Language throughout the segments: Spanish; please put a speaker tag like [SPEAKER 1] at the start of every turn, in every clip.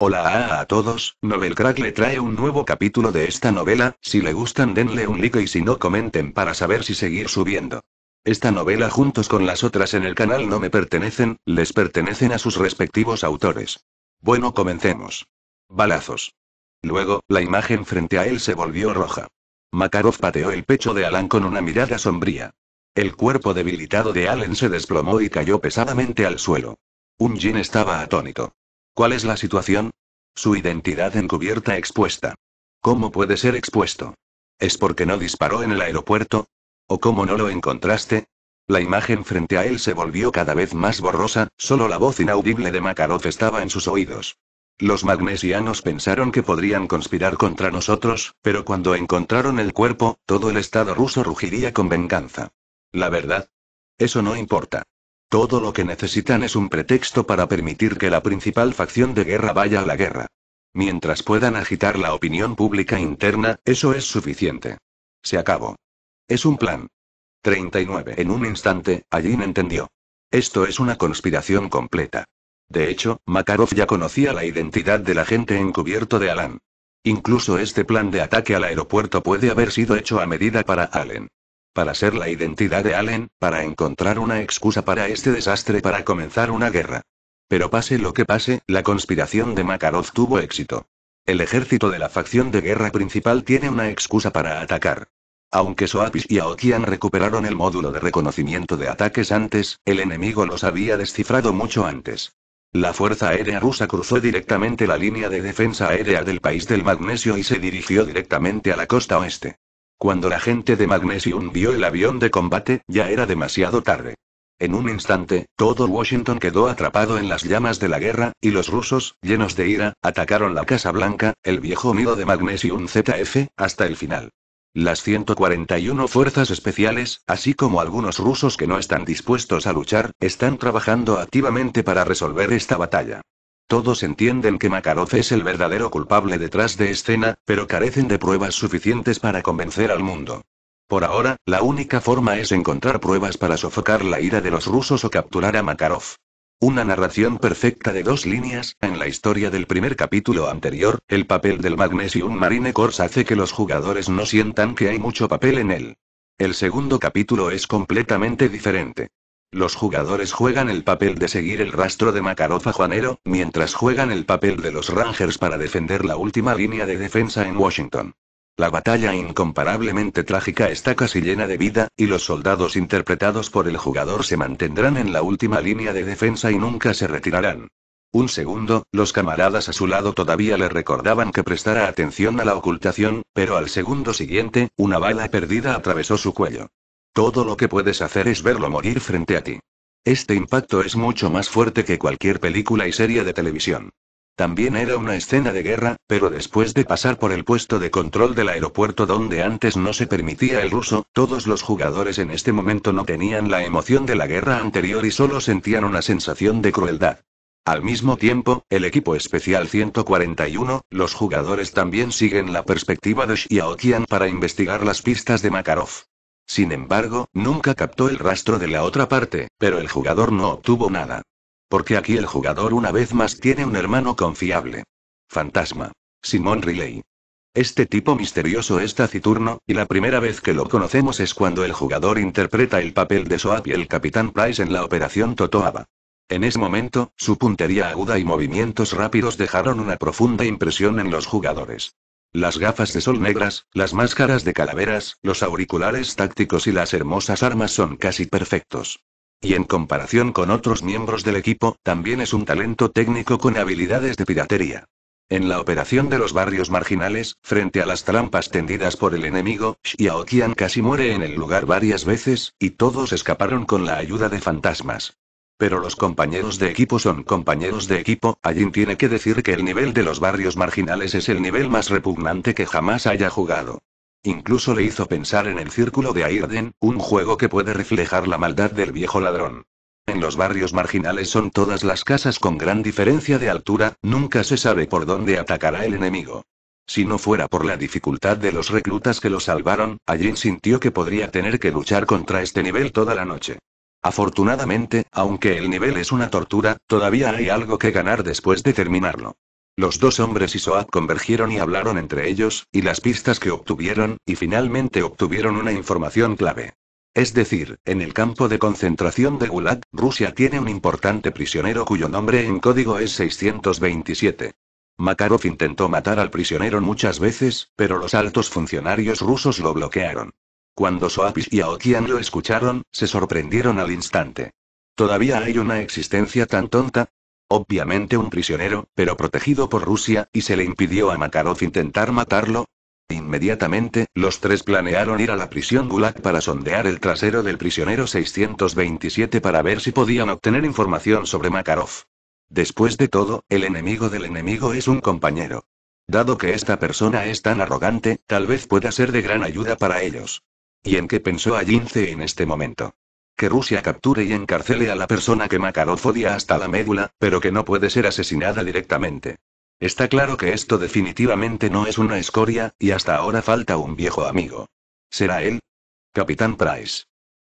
[SPEAKER 1] Hola a, todos, Novel Crack le trae un nuevo capítulo de esta novela, si le gustan denle un like y si no comenten para saber si seguir subiendo. Esta novela juntos con las otras en el canal no me pertenecen, les pertenecen a sus respectivos autores. Bueno, comencemos. Balazos. Luego, la imagen frente a él se volvió roja. Makarov pateó el pecho de Alan con una mirada sombría. El cuerpo debilitado de Alan se desplomó y cayó pesadamente al suelo. Un Jin estaba atónito. ¿Cuál es la situación? Su identidad encubierta expuesta. ¿Cómo puede ser expuesto? ¿Es porque no disparó en el aeropuerto? ¿O cómo no lo encontraste? La imagen frente a él se volvió cada vez más borrosa, solo la voz inaudible de Makarov estaba en sus oídos. Los magnesianos pensaron que podrían conspirar contra nosotros, pero cuando encontraron el cuerpo, todo el Estado ruso rugiría con venganza. La verdad. Eso no importa. Todo lo que necesitan es un pretexto para permitir que la principal facción de guerra vaya a la guerra. Mientras puedan agitar la opinión pública interna, eso es suficiente. Se acabó. Es un plan. 39. En un instante, allí entendió. Esto es una conspiración completa. De hecho, Makarov ya conocía la identidad del agente encubierto de Alan. Incluso este plan de ataque al aeropuerto puede haber sido hecho a medida para Allen para ser la identidad de Allen, para encontrar una excusa para este desastre para comenzar una guerra. Pero pase lo que pase, la conspiración de Makarov tuvo éxito. El ejército de la facción de guerra principal tiene una excusa para atacar. Aunque Soapis y Aokian recuperaron el módulo de reconocimiento de ataques antes, el enemigo los había descifrado mucho antes. La Fuerza Aérea rusa cruzó directamente la línea de defensa aérea del país del magnesio y se dirigió directamente a la costa oeste. Cuando la gente de Magnesium vio el avión de combate, ya era demasiado tarde. En un instante, todo Washington quedó atrapado en las llamas de la guerra, y los rusos, llenos de ira, atacaron la Casa Blanca, el viejo miedo de Magnesium ZF, hasta el final. Las 141 fuerzas especiales, así como algunos rusos que no están dispuestos a luchar, están trabajando activamente para resolver esta batalla. Todos entienden que Makarov es el verdadero culpable detrás de escena, pero carecen de pruebas suficientes para convencer al mundo. Por ahora, la única forma es encontrar pruebas para sofocar la ira de los rusos o capturar a Makarov. Una narración perfecta de dos líneas, en la historia del primer capítulo anterior, el papel del Magnesium Marine Corps hace que los jugadores no sientan que hay mucho papel en él. El segundo capítulo es completamente diferente. Los jugadores juegan el papel de seguir el rastro de macarofa a Juanero, mientras juegan el papel de los Rangers para defender la última línea de defensa en Washington. La batalla incomparablemente trágica está casi llena de vida, y los soldados interpretados por el jugador se mantendrán en la última línea de defensa y nunca se retirarán. Un segundo, los camaradas a su lado todavía le recordaban que prestara atención a la ocultación, pero al segundo siguiente, una bala perdida atravesó su cuello. Todo lo que puedes hacer es verlo morir frente a ti. Este impacto es mucho más fuerte que cualquier película y serie de televisión. También era una escena de guerra, pero después de pasar por el puesto de control del aeropuerto donde antes no se permitía el ruso, todos los jugadores en este momento no tenían la emoción de la guerra anterior y solo sentían una sensación de crueldad. Al mismo tiempo, el equipo especial 141, los jugadores también siguen la perspectiva de Xiaoqian para investigar las pistas de Makarov. Sin embargo, nunca captó el rastro de la otra parte, pero el jugador no obtuvo nada. Porque aquí el jugador una vez más tiene un hermano confiable. Fantasma. Simon Riley. Este tipo misterioso es taciturno, y la primera vez que lo conocemos es cuando el jugador interpreta el papel de Soap y el capitán Price en la operación Totoaba. En ese momento, su puntería aguda y movimientos rápidos dejaron una profunda impresión en los jugadores. Las gafas de sol negras, las máscaras de calaveras, los auriculares tácticos y las hermosas armas son casi perfectos. Y en comparación con otros miembros del equipo, también es un talento técnico con habilidades de piratería. En la operación de los barrios marginales, frente a las trampas tendidas por el enemigo, Qian casi muere en el lugar varias veces, y todos escaparon con la ayuda de fantasmas. Pero los compañeros de equipo son compañeros de equipo, Ajin tiene que decir que el nivel de los barrios marginales es el nivel más repugnante que jamás haya jugado. Incluso le hizo pensar en el Círculo de Airden, un juego que puede reflejar la maldad del viejo ladrón. En los barrios marginales son todas las casas con gran diferencia de altura, nunca se sabe por dónde atacará el enemigo. Si no fuera por la dificultad de los reclutas que lo salvaron, Ajin sintió que podría tener que luchar contra este nivel toda la noche. Afortunadamente, aunque el nivel es una tortura, todavía hay algo que ganar después de terminarlo. Los dos hombres y Soap convergieron y hablaron entre ellos, y las pistas que obtuvieron, y finalmente obtuvieron una información clave. Es decir, en el campo de concentración de Gulag, Rusia tiene un importante prisionero cuyo nombre en código es 627. Makarov intentó matar al prisionero muchas veces, pero los altos funcionarios rusos lo bloquearon. Cuando Soapis y Aokian lo escucharon, se sorprendieron al instante. ¿Todavía hay una existencia tan tonta? Obviamente un prisionero, pero protegido por Rusia, y se le impidió a Makarov intentar matarlo. Inmediatamente, los tres planearon ir a la prisión Gulag para sondear el trasero del prisionero 627 para ver si podían obtener información sobre Makarov. Después de todo, el enemigo del enemigo es un compañero. Dado que esta persona es tan arrogante, tal vez pueda ser de gran ayuda para ellos. ¿Y en qué pensó Allince en este momento? Que Rusia capture y encarcele a la persona que Makarov odia hasta la médula, pero que no puede ser asesinada directamente. Está claro que esto definitivamente no es una escoria, y hasta ahora falta un viejo amigo. ¿Será él? Capitán Price.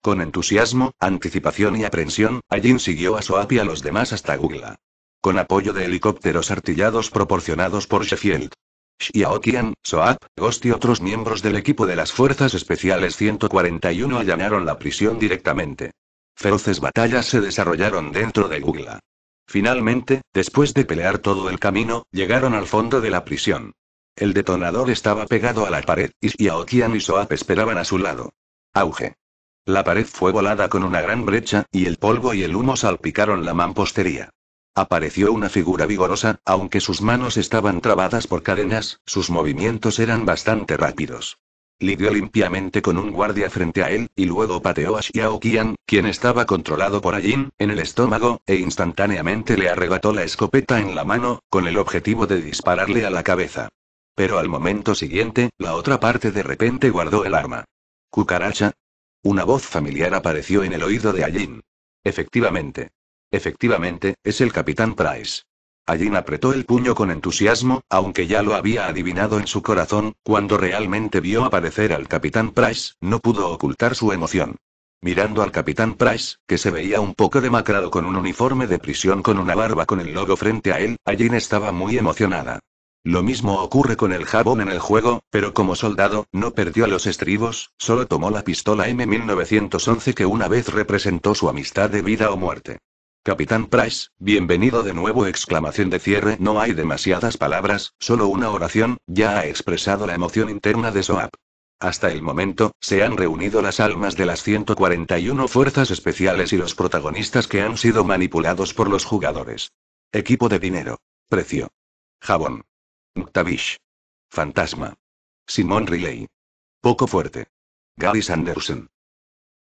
[SPEAKER 1] Con entusiasmo, anticipación y aprensión, Ajin siguió a Soap y a los demás hasta Gugla. Con apoyo de helicópteros artillados proporcionados por Sheffield, Xiaoqian, Soap, Ghost y otros miembros del equipo de las Fuerzas Especiales 141 allanaron la prisión directamente. Feroces batallas se desarrollaron dentro de Gugla. Finalmente, después de pelear todo el camino, llegaron al fondo de la prisión. El detonador estaba pegado a la pared, y Xiaoqian y Soap esperaban a su lado. Auge. La pared fue volada con una gran brecha, y el polvo y el humo salpicaron la mampostería. Apareció una figura vigorosa, aunque sus manos estaban trabadas por cadenas, sus movimientos eran bastante rápidos. Lidió limpiamente con un guardia frente a él, y luego pateó a Xiao Qian, quien estaba controlado por Ajin, en el estómago, e instantáneamente le arrebató la escopeta en la mano, con el objetivo de dispararle a la cabeza. Pero al momento siguiente, la otra parte de repente guardó el arma. ¿Cucaracha? Una voz familiar apareció en el oído de Ajin. Efectivamente. Efectivamente, es el capitán Price. Allin apretó el puño con entusiasmo, aunque ya lo había adivinado en su corazón, cuando realmente vio aparecer al capitán Price, no pudo ocultar su emoción. Mirando al capitán Price, que se veía un poco demacrado con un uniforme de prisión con una barba con el logo frente a él, Allin estaba muy emocionada. Lo mismo ocurre con el jabón en el juego, pero como soldado, no perdió a los estribos, solo tomó la pistola M1911 que una vez representó su amistad de vida o muerte. Capitán Price, bienvenido de nuevo. Exclamación de cierre. No hay demasiadas palabras, solo una oración, ya ha expresado la emoción interna de Soap. Hasta el momento, se han reunido las almas de las 141 fuerzas especiales y los protagonistas que han sido manipulados por los jugadores. Equipo de dinero. Precio. Jabón. Octavish. Fantasma. Simon Riley. Poco fuerte. Gary Sanderson.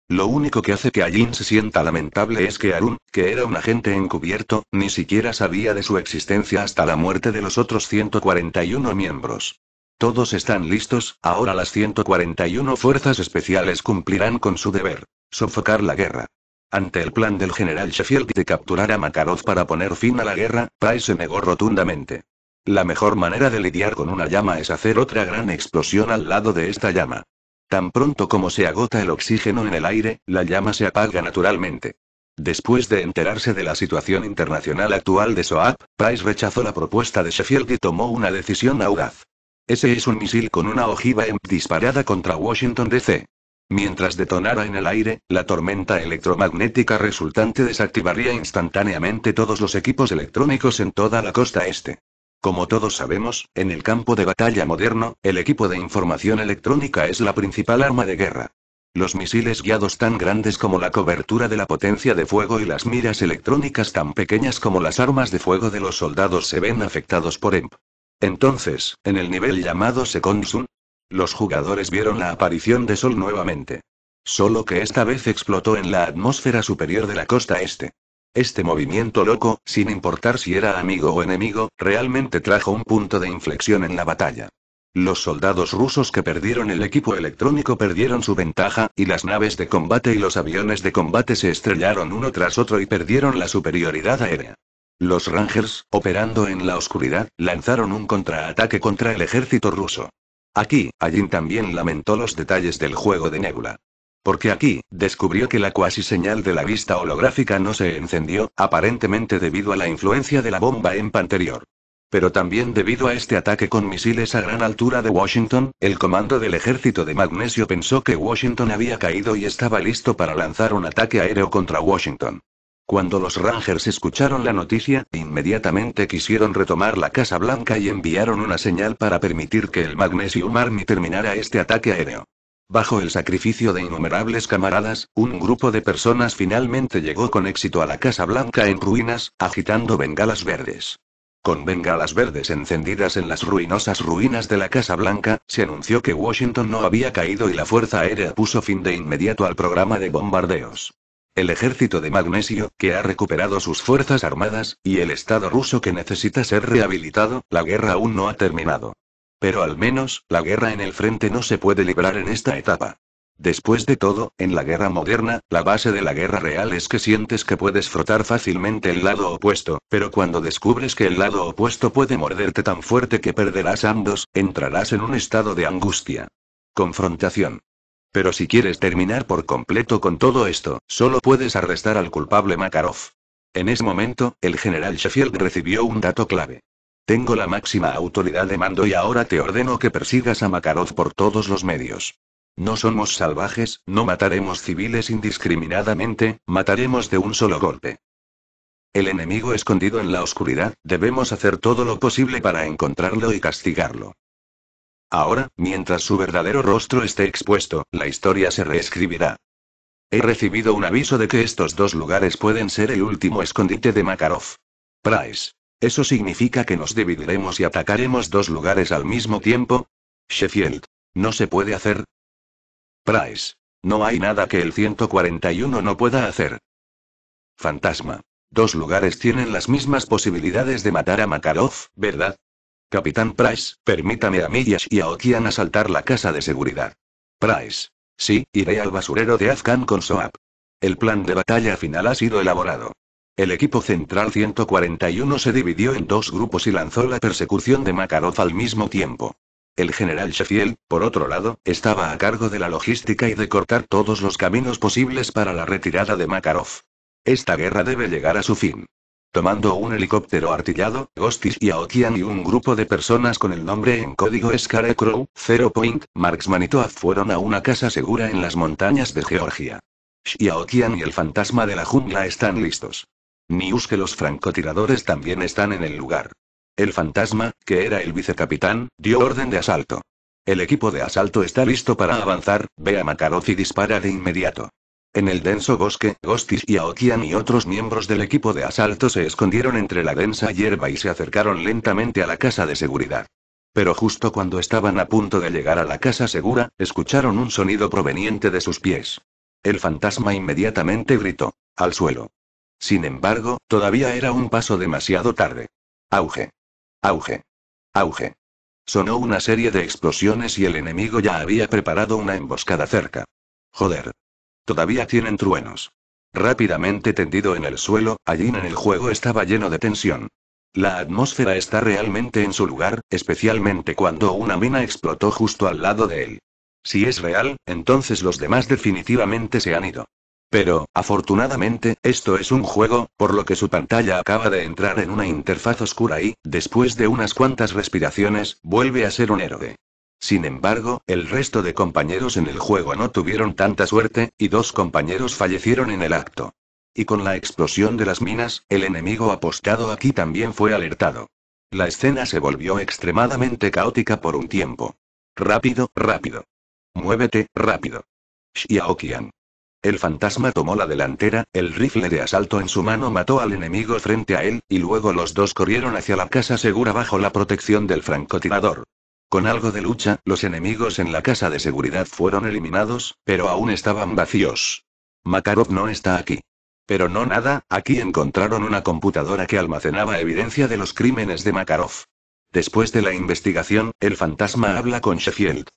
[SPEAKER 1] Lo único que hace que Allin se sienta lamentable es que Arun, que era un agente encubierto, ni siquiera sabía de su existencia hasta la muerte de los otros 141 miembros. Todos están listos, ahora las 141 fuerzas especiales cumplirán con su deber. Sofocar la guerra. Ante el plan del general Sheffield de capturar a Makarov para poner fin a la guerra, Price se negó rotundamente. La mejor manera de lidiar con una llama es hacer otra gran explosión al lado de esta llama. Tan pronto como se agota el oxígeno en el aire, la llama se apaga naturalmente. Después de enterarse de la situación internacional actual de SOAP, Price rechazó la propuesta de Sheffield y tomó una decisión audaz. Ese es un misil con una ojiva EMP disparada contra Washington DC. Mientras detonara en el aire, la tormenta electromagnética resultante desactivaría instantáneamente todos los equipos electrónicos en toda la costa este. Como todos sabemos, en el campo de batalla moderno, el equipo de información electrónica es la principal arma de guerra. Los misiles guiados tan grandes como la cobertura de la potencia de fuego y las miras electrónicas tan pequeñas como las armas de fuego de los soldados se ven afectados por EMP. Entonces, en el nivel llamado Second Sun, los jugadores vieron la aparición de Sol nuevamente. Solo que esta vez explotó en la atmósfera superior de la costa este. Este movimiento loco, sin importar si era amigo o enemigo, realmente trajo un punto de inflexión en la batalla. Los soldados rusos que perdieron el equipo electrónico perdieron su ventaja, y las naves de combate y los aviones de combate se estrellaron uno tras otro y perdieron la superioridad aérea. Los Rangers, operando en la oscuridad, lanzaron un contraataque contra el ejército ruso. Aquí, allí también lamentó los detalles del juego de Nebula. Porque aquí, descubrió que la cuasi señal de la vista holográfica no se encendió, aparentemente debido a la influencia de la bomba EMP anterior. Pero también debido a este ataque con misiles a gran altura de Washington, el comando del ejército de Magnesio pensó que Washington había caído y estaba listo para lanzar un ataque aéreo contra Washington. Cuando los Rangers escucharon la noticia, inmediatamente quisieron retomar la Casa Blanca y enviaron una señal para permitir que el Magnesium Army terminara este ataque aéreo. Bajo el sacrificio de innumerables camaradas, un grupo de personas finalmente llegó con éxito a la Casa Blanca en ruinas, agitando bengalas verdes. Con bengalas verdes encendidas en las ruinosas ruinas de la Casa Blanca, se anunció que Washington no había caído y la Fuerza Aérea puso fin de inmediato al programa de bombardeos. El ejército de Magnesio, que ha recuperado sus fuerzas armadas, y el Estado ruso que necesita ser rehabilitado, la guerra aún no ha terminado. Pero al menos, la guerra en el frente no se puede librar en esta etapa. Después de todo, en la guerra moderna, la base de la guerra real es que sientes que puedes frotar fácilmente el lado opuesto, pero cuando descubres que el lado opuesto puede morderte tan fuerte que perderás ambos, entrarás en un estado de angustia. Confrontación. Pero si quieres terminar por completo con todo esto, solo puedes arrestar al culpable Makarov. En ese momento, el general Sheffield recibió un dato clave. Tengo la máxima autoridad de mando y ahora te ordeno que persigas a Makarov por todos los medios. No somos salvajes, no mataremos civiles indiscriminadamente, mataremos de un solo golpe. El enemigo escondido en la oscuridad, debemos hacer todo lo posible para encontrarlo y castigarlo. Ahora, mientras su verdadero rostro esté expuesto, la historia se reescribirá. He recibido un aviso de que estos dos lugares pueden ser el último escondite de Makarov. Price. Eso significa que nos dividiremos y atacaremos dos lugares al mismo tiempo. Sheffield. No se puede hacer. Price. No hay nada que el 141 no pueda hacer. Fantasma. Dos lugares tienen las mismas posibilidades de matar a Makarov, ¿verdad? Capitán Price, permítame a Millas y a Okian asaltar la casa de seguridad. Price. Sí, iré al basurero de Afghan con Soap. El plan de batalla final ha sido elaborado. El equipo central 141 se dividió en dos grupos y lanzó la persecución de Makarov al mismo tiempo. El general Sheffield, por otro lado, estaba a cargo de la logística y de cortar todos los caminos posibles para la retirada de Makarov. Esta guerra debe llegar a su fin. Tomando un helicóptero artillado, Gostis y Aokian y un grupo de personas con el nombre en código Scarecrow, Zero Point, Marksman fueron a una casa segura en las montañas de Georgia. Xiaotian y el fantasma de la jungla están listos. News que los francotiradores también están en el lugar. El fantasma, que era el vicecapitán, dio orden de asalto. El equipo de asalto está listo para avanzar, ve a Makarov y dispara de inmediato. En el denso bosque, Gostis y Aokian y otros miembros del equipo de asalto se escondieron entre la densa hierba y se acercaron lentamente a la casa de seguridad. Pero justo cuando estaban a punto de llegar a la casa segura, escucharon un sonido proveniente de sus pies. El fantasma inmediatamente gritó, al suelo. Sin embargo, todavía era un paso demasiado tarde. Auge. Auge. Auge. Sonó una serie de explosiones y el enemigo ya había preparado una emboscada cerca. Joder. Todavía tienen truenos. Rápidamente tendido en el suelo, allí en el juego estaba lleno de tensión. La atmósfera está realmente en su lugar, especialmente cuando una mina explotó justo al lado de él. Si es real, entonces los demás definitivamente se han ido. Pero, afortunadamente, esto es un juego, por lo que su pantalla acaba de entrar en una interfaz oscura y, después de unas cuantas respiraciones, vuelve a ser un héroe. Sin embargo, el resto de compañeros en el juego no tuvieron tanta suerte, y dos compañeros fallecieron en el acto. Y con la explosión de las minas, el enemigo apostado aquí también fue alertado. La escena se volvió extremadamente caótica por un tiempo. Rápido, rápido. Muévete, rápido. Xiaoqian. El fantasma tomó la delantera, el rifle de asalto en su mano mató al enemigo frente a él, y luego los dos corrieron hacia la casa segura bajo la protección del francotirador. Con algo de lucha, los enemigos en la casa de seguridad fueron eliminados, pero aún estaban vacíos. Makarov no está aquí. Pero no nada, aquí encontraron una computadora que almacenaba evidencia de los crímenes de Makarov. Después de la investigación, el fantasma habla con Sheffield.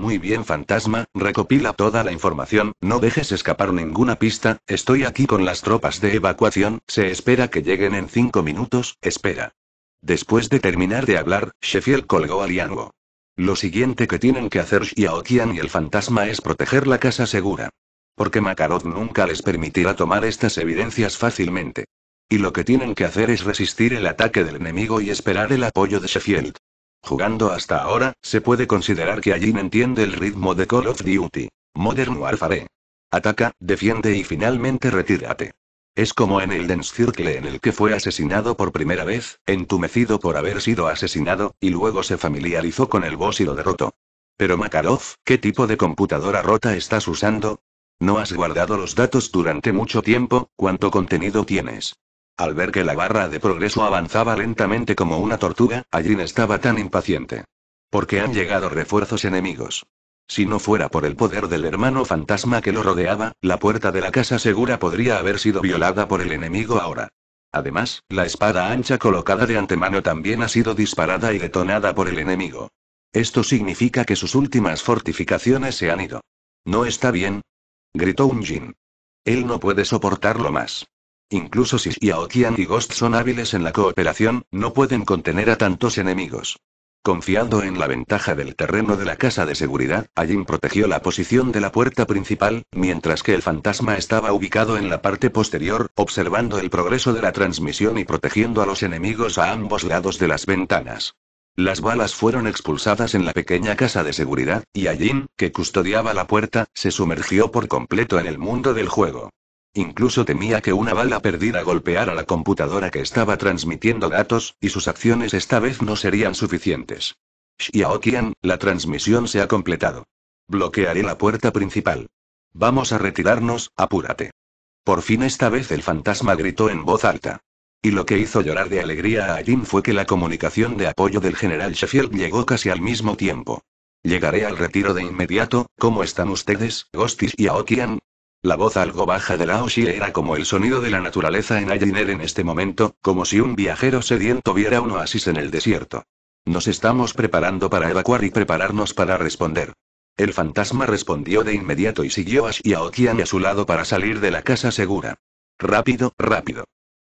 [SPEAKER 1] Muy bien, fantasma, recopila toda la información, no dejes escapar ninguna pista, estoy aquí con las tropas de evacuación, se espera que lleguen en cinco minutos, espera. Después de terminar de hablar, Sheffield colgó a Liango. Lo siguiente que tienen que hacer Xiaoqian y el fantasma es proteger la casa segura. Porque Makarov nunca les permitirá tomar estas evidencias fácilmente. Y lo que tienen que hacer es resistir el ataque del enemigo y esperar el apoyo de Sheffield. Jugando hasta ahora, se puede considerar que Allin entiende el ritmo de Call of Duty. Modern Warfare. Ataca, defiende y finalmente retírate. Es como en el Circle en el que fue asesinado por primera vez, entumecido por haber sido asesinado, y luego se familiarizó con el boss y lo derrotó. Pero Makarov, ¿qué tipo de computadora rota estás usando? No has guardado los datos durante mucho tiempo, ¿cuánto contenido tienes? Al ver que la barra de progreso avanzaba lentamente como una tortuga, Ajin estaba tan impaciente. Porque han llegado refuerzos enemigos. Si no fuera por el poder del hermano fantasma que lo rodeaba, la puerta de la casa segura podría haber sido violada por el enemigo ahora. Además, la espada ancha colocada de antemano también ha sido disparada y detonada por el enemigo. Esto significa que sus últimas fortificaciones se han ido. ¿No está bien? gritó un Él no puede soportarlo más. Incluso si Yaokian y Ghost son hábiles en la cooperación, no pueden contener a tantos enemigos. Confiando en la ventaja del terreno de la casa de seguridad, Ajin protegió la posición de la puerta principal, mientras que el fantasma estaba ubicado en la parte posterior, observando el progreso de la transmisión y protegiendo a los enemigos a ambos lados de las ventanas. Las balas fueron expulsadas en la pequeña casa de seguridad, y Ajin, que custodiaba la puerta, se sumergió por completo en el mundo del juego. Incluso temía que una bala perdida golpeara la computadora que estaba transmitiendo datos, y sus acciones esta vez no serían suficientes. «Shiaokian, la transmisión se ha completado. Bloquearé la puerta principal. Vamos a retirarnos, apúrate. Por fin esta vez el fantasma gritó en voz alta. Y lo que hizo llorar de alegría a Jim fue que la comunicación de apoyo del general Sheffield llegó casi al mismo tiempo. Llegaré al retiro de inmediato, ¿cómo están ustedes, Ghostis y Aokian? La voz algo baja de Lao Shi era como el sonido de la naturaleza en Ayiner en este momento, como si un viajero sediento viera un oasis en el desierto. Nos estamos preparando para evacuar y prepararnos para responder. El fantasma respondió de inmediato y siguió a Qian a su lado para salir de la casa segura. Rápido, rápido.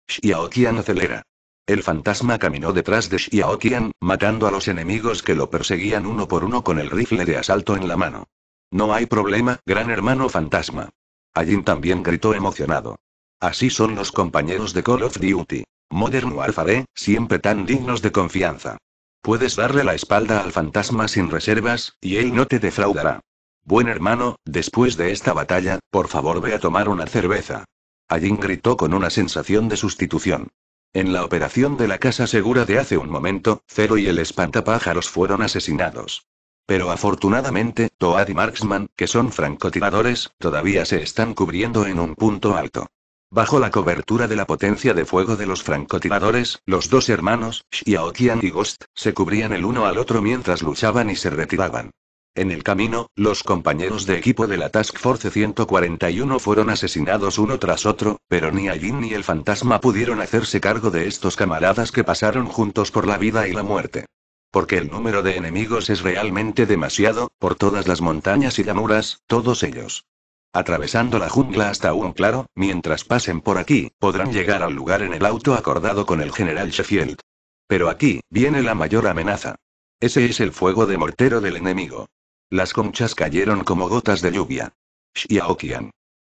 [SPEAKER 1] Qian acelera. El fantasma caminó detrás de Qian, matando a los enemigos que lo perseguían uno por uno con el rifle de asalto en la mano. No hay problema, gran hermano fantasma. Ajin también gritó emocionado. Así son los compañeros de Call of Duty. Modern Warfare, siempre tan dignos de confianza. Puedes darle la espalda al fantasma sin reservas, y él no te defraudará. Buen hermano, después de esta batalla, por favor ve a tomar una cerveza. Ajin gritó con una sensación de sustitución. En la operación de la casa segura de hace un momento, Zero y el espantapájaros fueron asesinados. Pero afortunadamente, Toad y Marksman, que son francotiradores, todavía se están cubriendo en un punto alto. Bajo la cobertura de la potencia de fuego de los francotiradores, los dos hermanos, Xiaoqian y Ghost, se cubrían el uno al otro mientras luchaban y se retiraban. En el camino, los compañeros de equipo de la Task Force 141 fueron asesinados uno tras otro, pero ni Ajin ni el fantasma pudieron hacerse cargo de estos camaradas que pasaron juntos por la vida y la muerte porque el número de enemigos es realmente demasiado, por todas las montañas y llanuras, todos ellos. Atravesando la jungla hasta un claro, mientras pasen por aquí, podrán llegar al lugar en el auto acordado con el general Sheffield. Pero aquí, viene la mayor amenaza. Ese es el fuego de mortero del enemigo. Las conchas cayeron como gotas de lluvia. Shiaokian.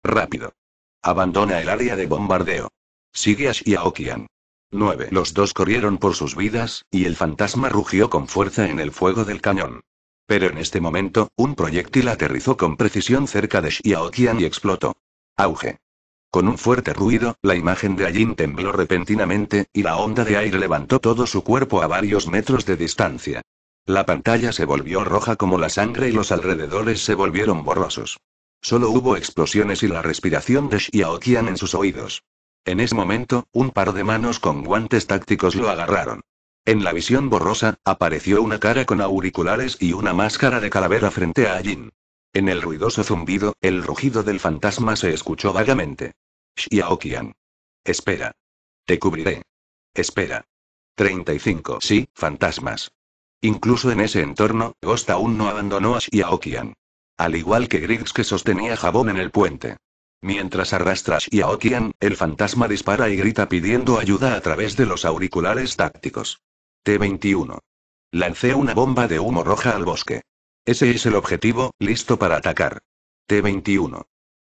[SPEAKER 1] Rápido. Abandona el área de bombardeo. Sigue a Shiaokian. 9. Los dos corrieron por sus vidas, y el fantasma rugió con fuerza en el fuego del cañón. Pero en este momento, un proyectil aterrizó con precisión cerca de Xiaoqian y explotó. Auge. Con un fuerte ruido, la imagen de Allin tembló repentinamente, y la onda de aire levantó todo su cuerpo a varios metros de distancia. La pantalla se volvió roja como la sangre y los alrededores se volvieron borrosos. Solo hubo explosiones y la respiración de Xiaoqian en sus oídos. En ese momento, un par de manos con guantes tácticos lo agarraron. En la visión borrosa, apareció una cara con auriculares y una máscara de calavera frente a Jin. En el ruidoso zumbido, el rugido del fantasma se escuchó vagamente. Xiaoqian. Espera. Te cubriré. Espera. 35. Sí, fantasmas. Incluso en ese entorno, Ghost aún no abandonó a Xiaoqian. Al igual que Griggs que sostenía jabón en el puente. Mientras arrastra a Shiaokian, el fantasma dispara y grita pidiendo ayuda a través de los auriculares tácticos. T-21. Lance una bomba de humo roja al bosque. Ese es el objetivo, listo para atacar. T-21.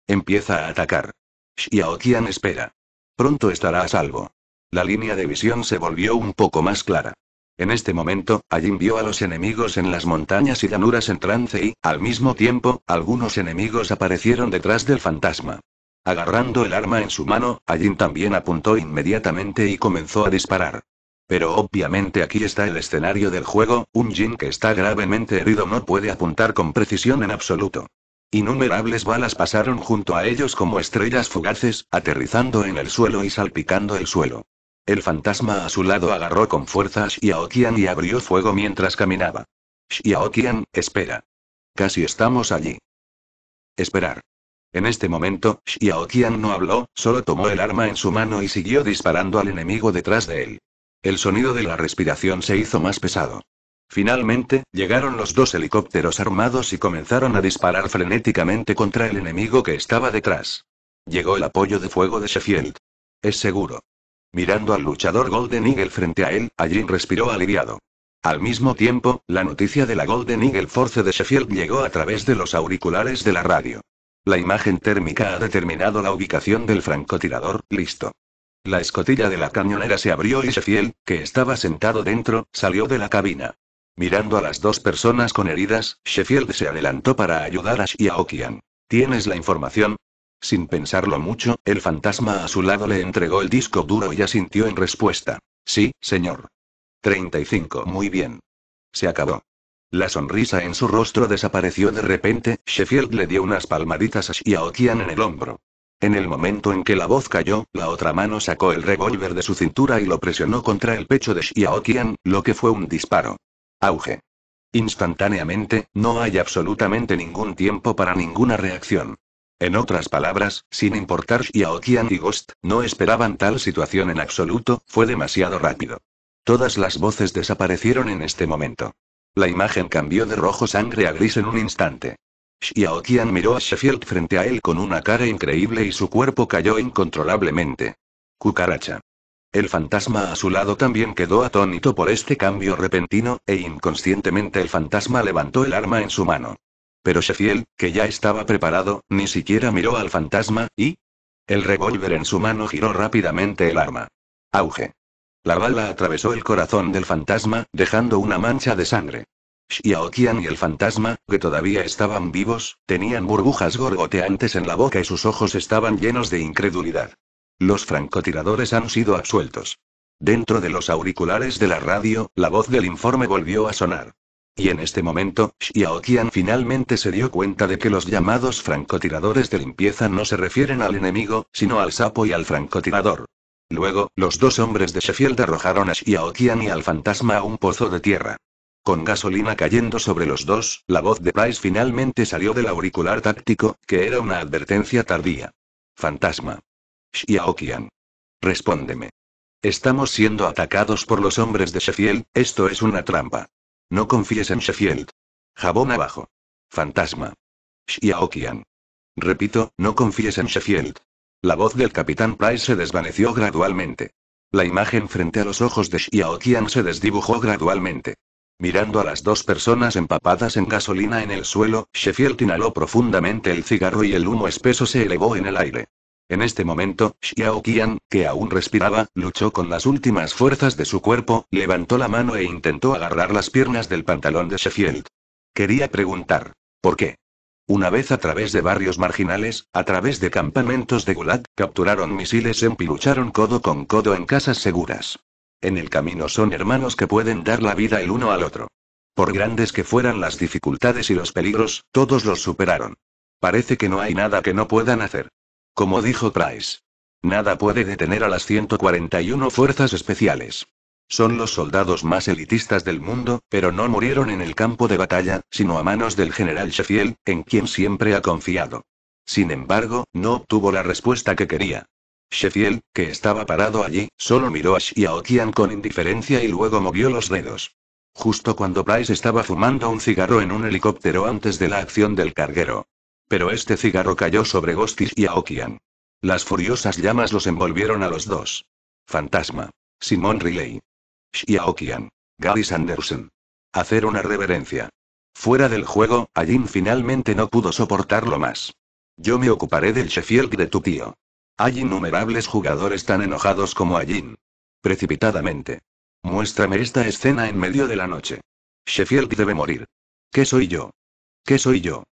[SPEAKER 1] Empieza a atacar. Shiaokian espera. Pronto estará a salvo. La línea de visión se volvió un poco más clara. En este momento, Ajin vio a los enemigos en las montañas y llanuras en trance y, al mismo tiempo, algunos enemigos aparecieron detrás del fantasma. Agarrando el arma en su mano, Ajin también apuntó inmediatamente y comenzó a disparar. Pero obviamente aquí está el escenario del juego, un Jin que está gravemente herido no puede apuntar con precisión en absoluto. Innumerables balas pasaron junto a ellos como estrellas fugaces, aterrizando en el suelo y salpicando el suelo. El fantasma a su lado agarró con fuerza a Xiaokian y abrió fuego mientras caminaba. Shiaokian, espera. Casi estamos allí. Esperar. En este momento, Xiaokian no habló, solo tomó el arma en su mano y siguió disparando al enemigo detrás de él. El sonido de la respiración se hizo más pesado. Finalmente, llegaron los dos helicópteros armados y comenzaron a disparar frenéticamente contra el enemigo que estaba detrás. Llegó el apoyo de fuego de Sheffield. Es seguro. Mirando al luchador Golden Eagle frente a él, Allin respiró aliviado. Al mismo tiempo, la noticia de la Golden Eagle Force de Sheffield llegó a través de los auriculares de la radio. La imagen térmica ha determinado la ubicación del francotirador, listo. La escotilla de la cañonera se abrió y Sheffield, que estaba sentado dentro, salió de la cabina. Mirando a las dos personas con heridas, Sheffield se adelantó para ayudar a Okian. ¿Tienes la información? Sin pensarlo mucho, el fantasma a su lado le entregó el disco duro y asintió en respuesta. Sí, señor. 35. Muy bien. Se acabó. La sonrisa en su rostro desapareció de repente, Sheffield le dio unas palmaditas a Xiaoqian en el hombro. En el momento en que la voz cayó, la otra mano sacó el revólver de su cintura y lo presionó contra el pecho de Xiaoqian, lo que fue un disparo. Auge. Instantáneamente, no hay absolutamente ningún tiempo para ninguna reacción. En otras palabras, sin importar Xiaokian y Ghost, no esperaban tal situación en absoluto, fue demasiado rápido. Todas las voces desaparecieron en este momento. La imagen cambió de rojo sangre a gris en un instante. Xiaotian miró a Sheffield frente a él con una cara increíble y su cuerpo cayó incontrolablemente. Cucaracha. El fantasma a su lado también quedó atónito por este cambio repentino, e inconscientemente el fantasma levantó el arma en su mano pero Sheffield, que ya estaba preparado, ni siquiera miró al fantasma, y... El revólver en su mano giró rápidamente el arma. Auge. La bala atravesó el corazón del fantasma, dejando una mancha de sangre. Xiaoqian y el fantasma, que todavía estaban vivos, tenían burbujas gorgoteantes en la boca y sus ojos estaban llenos de incredulidad. Los francotiradores han sido absueltos. Dentro de los auriculares de la radio, la voz del informe volvió a sonar. Y en este momento, Shiaokian finalmente se dio cuenta de que los llamados francotiradores de limpieza no se refieren al enemigo, sino al sapo y al francotirador. Luego, los dos hombres de Sheffield arrojaron a Shiaokian y al fantasma a un pozo de tierra. Con gasolina cayendo sobre los dos, la voz de Price finalmente salió del auricular táctico, que era una advertencia tardía. Fantasma. Shiaokian. Respóndeme. Estamos siendo atacados por los hombres de Sheffield, esto es una trampa. No confíes en Sheffield. Jabón abajo. Fantasma. Xiaoqian. Repito, no confíes en Sheffield. La voz del capitán Price se desvaneció gradualmente. La imagen frente a los ojos de Xiaoqian se desdibujó gradualmente. Mirando a las dos personas empapadas en gasolina en el suelo, Sheffield inhaló profundamente el cigarro y el humo espeso se elevó en el aire. En este momento, Xiao Qian, que aún respiraba, luchó con las últimas fuerzas de su cuerpo, levantó la mano e intentó agarrar las piernas del pantalón de Sheffield. Quería preguntar. ¿Por qué? Una vez a través de barrios marginales, a través de campamentos de Gulag, capturaron misiles en y codo con codo en casas seguras. En el camino son hermanos que pueden dar la vida el uno al otro. Por grandes que fueran las dificultades y los peligros, todos los superaron. Parece que no hay nada que no puedan hacer. Como dijo Price. Nada puede detener a las 141 fuerzas especiales. Son los soldados más elitistas del mundo, pero no murieron en el campo de batalla, sino a manos del general Sheffield, en quien siempre ha confiado. Sin embargo, no obtuvo la respuesta que quería. Sheffield, que estaba parado allí, solo miró a Xiaoqian con indiferencia y luego movió los dedos. Justo cuando Price estaba fumando un cigarro en un helicóptero antes de la acción del carguero. Pero este cigarro cayó sobre Gostis y Aokian. Las furiosas llamas los envolvieron a los dos. Fantasma. Simón Riley. Shiaokian. Gary Sanderson. Hacer una reverencia. Fuera del juego, Ajin finalmente no pudo soportarlo más. Yo me ocuparé del Sheffield de tu tío. Hay innumerables jugadores tan enojados como Ajin. Precipitadamente. Muéstrame esta escena en medio de la noche. Sheffield debe morir. ¿Qué soy yo? ¿Qué soy yo?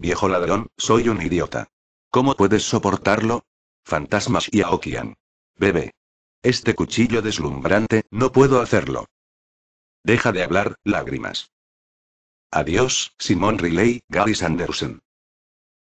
[SPEAKER 1] Viejo ladrón, soy un idiota. ¿Cómo puedes soportarlo? Fantasmas y Aokian, Bebé. Este cuchillo deslumbrante, no puedo hacerlo. Deja de hablar, lágrimas. Adiós, Simon Riley, Gary Sanderson.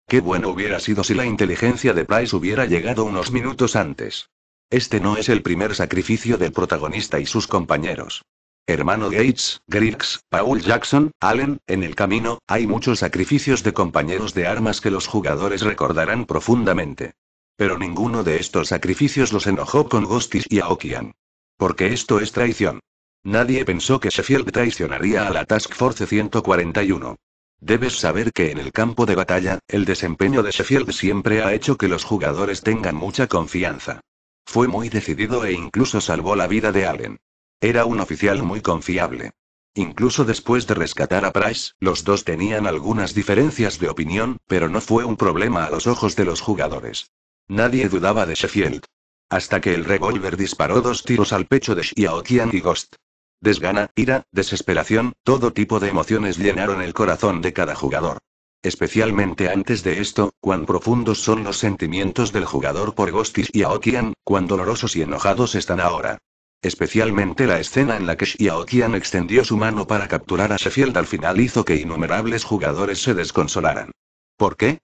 [SPEAKER 1] Qué bueno hubiera sido si la inteligencia de Price hubiera llegado unos minutos antes. Este no es el primer sacrificio del protagonista y sus compañeros. Hermano Gates, Griggs, Paul Jackson, Allen, en el camino, hay muchos sacrificios de compañeros de armas que los jugadores recordarán profundamente. Pero ninguno de estos sacrificios los enojó con Gostis y Aokian. Porque esto es traición. Nadie pensó que Sheffield traicionaría a la Task Force 141. Debes saber que en el campo de batalla, el desempeño de Sheffield siempre ha hecho que los jugadores tengan mucha confianza. Fue muy decidido e incluso salvó la vida de Allen. Era un oficial muy confiable. Incluso después de rescatar a Price, los dos tenían algunas diferencias de opinión, pero no fue un problema a los ojos de los jugadores. Nadie dudaba de Sheffield. Hasta que el revólver disparó dos tiros al pecho de Xiaotian y Ghost. Desgana, ira, desesperación, todo tipo de emociones llenaron el corazón de cada jugador. Especialmente antes de esto, cuán profundos son los sentimientos del jugador por Ghost y Xiaotian, cuán dolorosos y enojados están ahora. Especialmente la escena en la que Shiaokian extendió su mano para capturar a Sheffield al final hizo que innumerables jugadores se desconsolaran. ¿Por qué?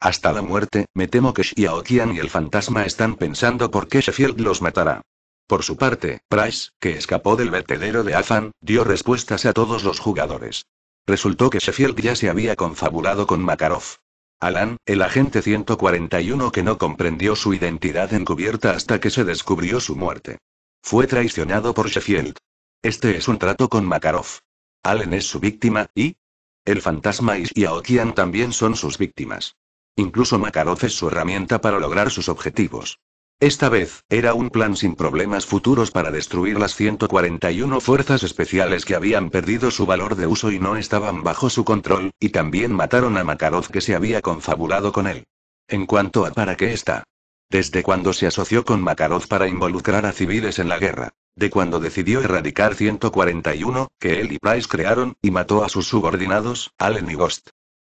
[SPEAKER 1] Hasta la muerte, me temo que Shiaokian y el fantasma están pensando por qué Sheffield los matará. Por su parte, Price, que escapó del vertedero de Afan, dio respuestas a todos los jugadores. Resultó que Sheffield ya se había confabulado con Makarov. Alan, el agente 141 que no comprendió su identidad encubierta hasta que se descubrió su muerte. Fue traicionado por Sheffield. Este es un trato con Makarov. Allen es su víctima, y... El fantasma y Aokian también son sus víctimas. Incluso Makarov es su herramienta para lograr sus objetivos. Esta vez, era un plan sin problemas futuros para destruir las 141 fuerzas especiales que habían perdido su valor de uso y no estaban bajo su control, y también mataron a Makarov que se había confabulado con él. En cuanto a para qué está desde cuando se asoció con Makarov para involucrar a civiles en la guerra. De cuando decidió erradicar 141, que él y Price crearon, y mató a sus subordinados, Allen y Ghost.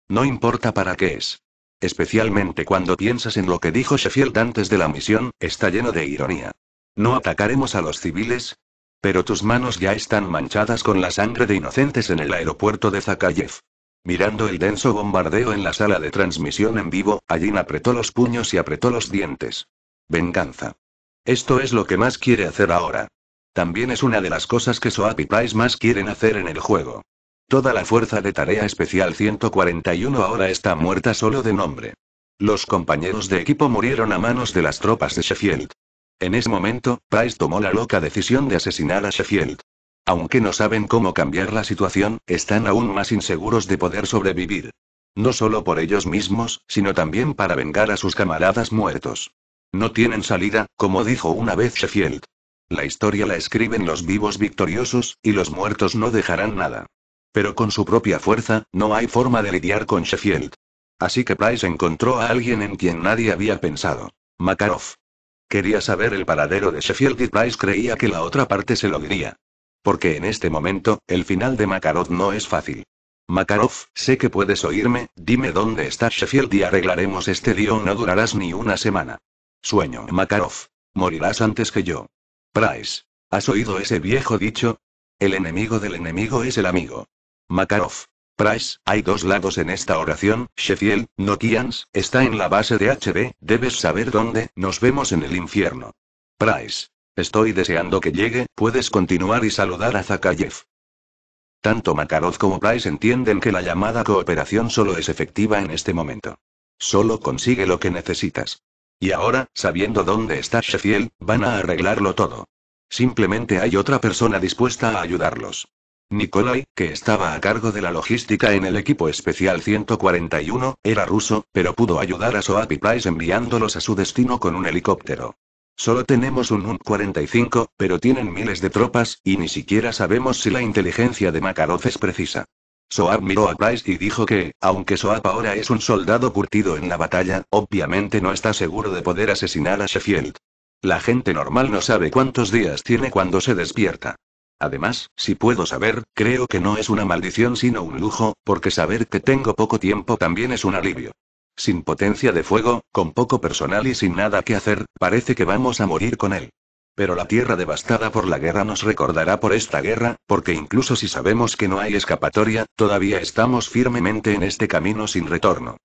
[SPEAKER 1] No importa para qué es. Especialmente cuando piensas en lo que dijo Sheffield antes de la misión, está lleno de ironía. No atacaremos a los civiles, pero tus manos ya están manchadas con la sangre de inocentes en el aeropuerto de Zakayev. Mirando el denso bombardeo en la sala de transmisión en vivo, Allin apretó los puños y apretó los dientes. Venganza. Esto es lo que más quiere hacer ahora. También es una de las cosas que Soap y Price más quieren hacer en el juego. Toda la fuerza de tarea especial 141 ahora está muerta solo de nombre. Los compañeros de equipo murieron a manos de las tropas de Sheffield. En ese momento, Price tomó la loca decisión de asesinar a Sheffield. Aunque no saben cómo cambiar la situación, están aún más inseguros de poder sobrevivir. No solo por ellos mismos, sino también para vengar a sus camaradas muertos. No tienen salida, como dijo una vez Sheffield. La historia la escriben los vivos victoriosos, y los muertos no dejarán nada. Pero con su propia fuerza, no hay forma de lidiar con Sheffield. Así que Price encontró a alguien en quien nadie había pensado. Makarov. Quería saber el paradero de Sheffield y Price creía que la otra parte se lo diría. Porque en este momento, el final de Makarov no es fácil. Makarov, sé que puedes oírme, dime dónde está Sheffield y arreglaremos este lío no durarás ni una semana. Sueño, Makarov. Morirás antes que yo. Price. ¿Has oído ese viejo dicho? El enemigo del enemigo es el amigo. Makarov. Price, hay dos lados en esta oración, Sheffield, no está en la base de HB, debes saber dónde, nos vemos en el infierno. Price. Estoy deseando que llegue, puedes continuar y saludar a Zakayev. Tanto Makarov como Price entienden que la llamada cooperación solo es efectiva en este momento. Solo consigue lo que necesitas. Y ahora, sabiendo dónde está Sheffield, van a arreglarlo todo. Simplemente hay otra persona dispuesta a ayudarlos. Nikolai, que estaba a cargo de la logística en el equipo especial 141, era ruso, pero pudo ayudar a Soap y Price enviándolos a su destino con un helicóptero. Solo tenemos un 45 pero tienen miles de tropas, y ni siquiera sabemos si la inteligencia de Makarov es precisa. Soap miró a Price y dijo que, aunque Soap ahora es un soldado curtido en la batalla, obviamente no está seguro de poder asesinar a Sheffield. La gente normal no sabe cuántos días tiene cuando se despierta. Además, si puedo saber, creo que no es una maldición sino un lujo, porque saber que tengo poco tiempo también es un alivio. Sin potencia de fuego, con poco personal y sin nada que hacer, parece que vamos a morir con él. Pero la tierra devastada por la guerra nos recordará por esta guerra, porque incluso si sabemos que no hay escapatoria, todavía estamos firmemente en este camino sin retorno.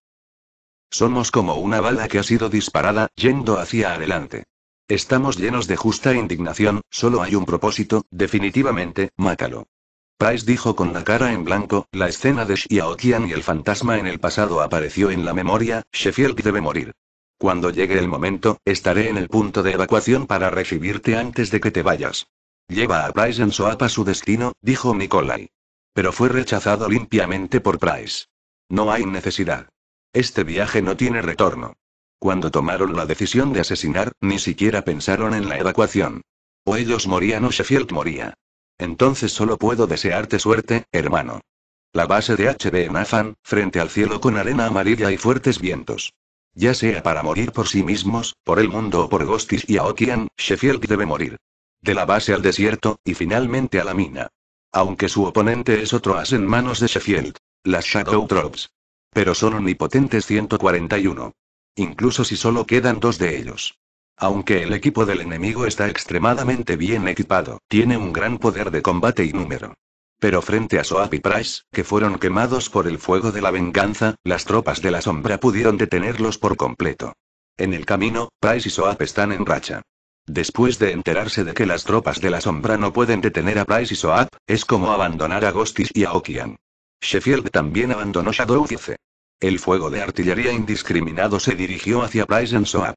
[SPEAKER 1] Somos como una bala que ha sido disparada, yendo hacia adelante. Estamos llenos de justa indignación, solo hay un propósito, definitivamente, mátalo. Price dijo con la cara en blanco, la escena de Xiao y el fantasma en el pasado apareció en la memoria, Sheffield debe morir. Cuando llegue el momento, estaré en el punto de evacuación para recibirte antes de que te vayas. Lleva a Price en Soap a su destino, dijo Nikolai. Pero fue rechazado limpiamente por Price. No hay necesidad. Este viaje no tiene retorno. Cuando tomaron la decisión de asesinar, ni siquiera pensaron en la evacuación. O ellos morían o Sheffield moría. Entonces solo puedo desearte suerte, hermano. La base de HB Nathan, frente al cielo con arena amarilla y fuertes vientos. Ya sea para morir por sí mismos, por el mundo o por Ghostis y Aokian, Sheffield debe morir. De la base al desierto, y finalmente a la mina. Aunque su oponente es otro as en manos de Sheffield. Las Shadow Drops. Pero son omnipotentes 141. Incluso si solo quedan dos de ellos. Aunque el equipo del enemigo está extremadamente bien equipado, tiene un gran poder de combate y número. Pero frente a Soap y Price, que fueron quemados por el fuego de la venganza, las tropas de la sombra pudieron detenerlos por completo. En el camino, Price y Soap están en racha. Después de enterarse de que las tropas de la sombra no pueden detener a Price y Soap, es como abandonar a Ghostis y a Okian. Sheffield también abandonó Shadow El fuego de artillería indiscriminado se dirigió hacia Price y Soap.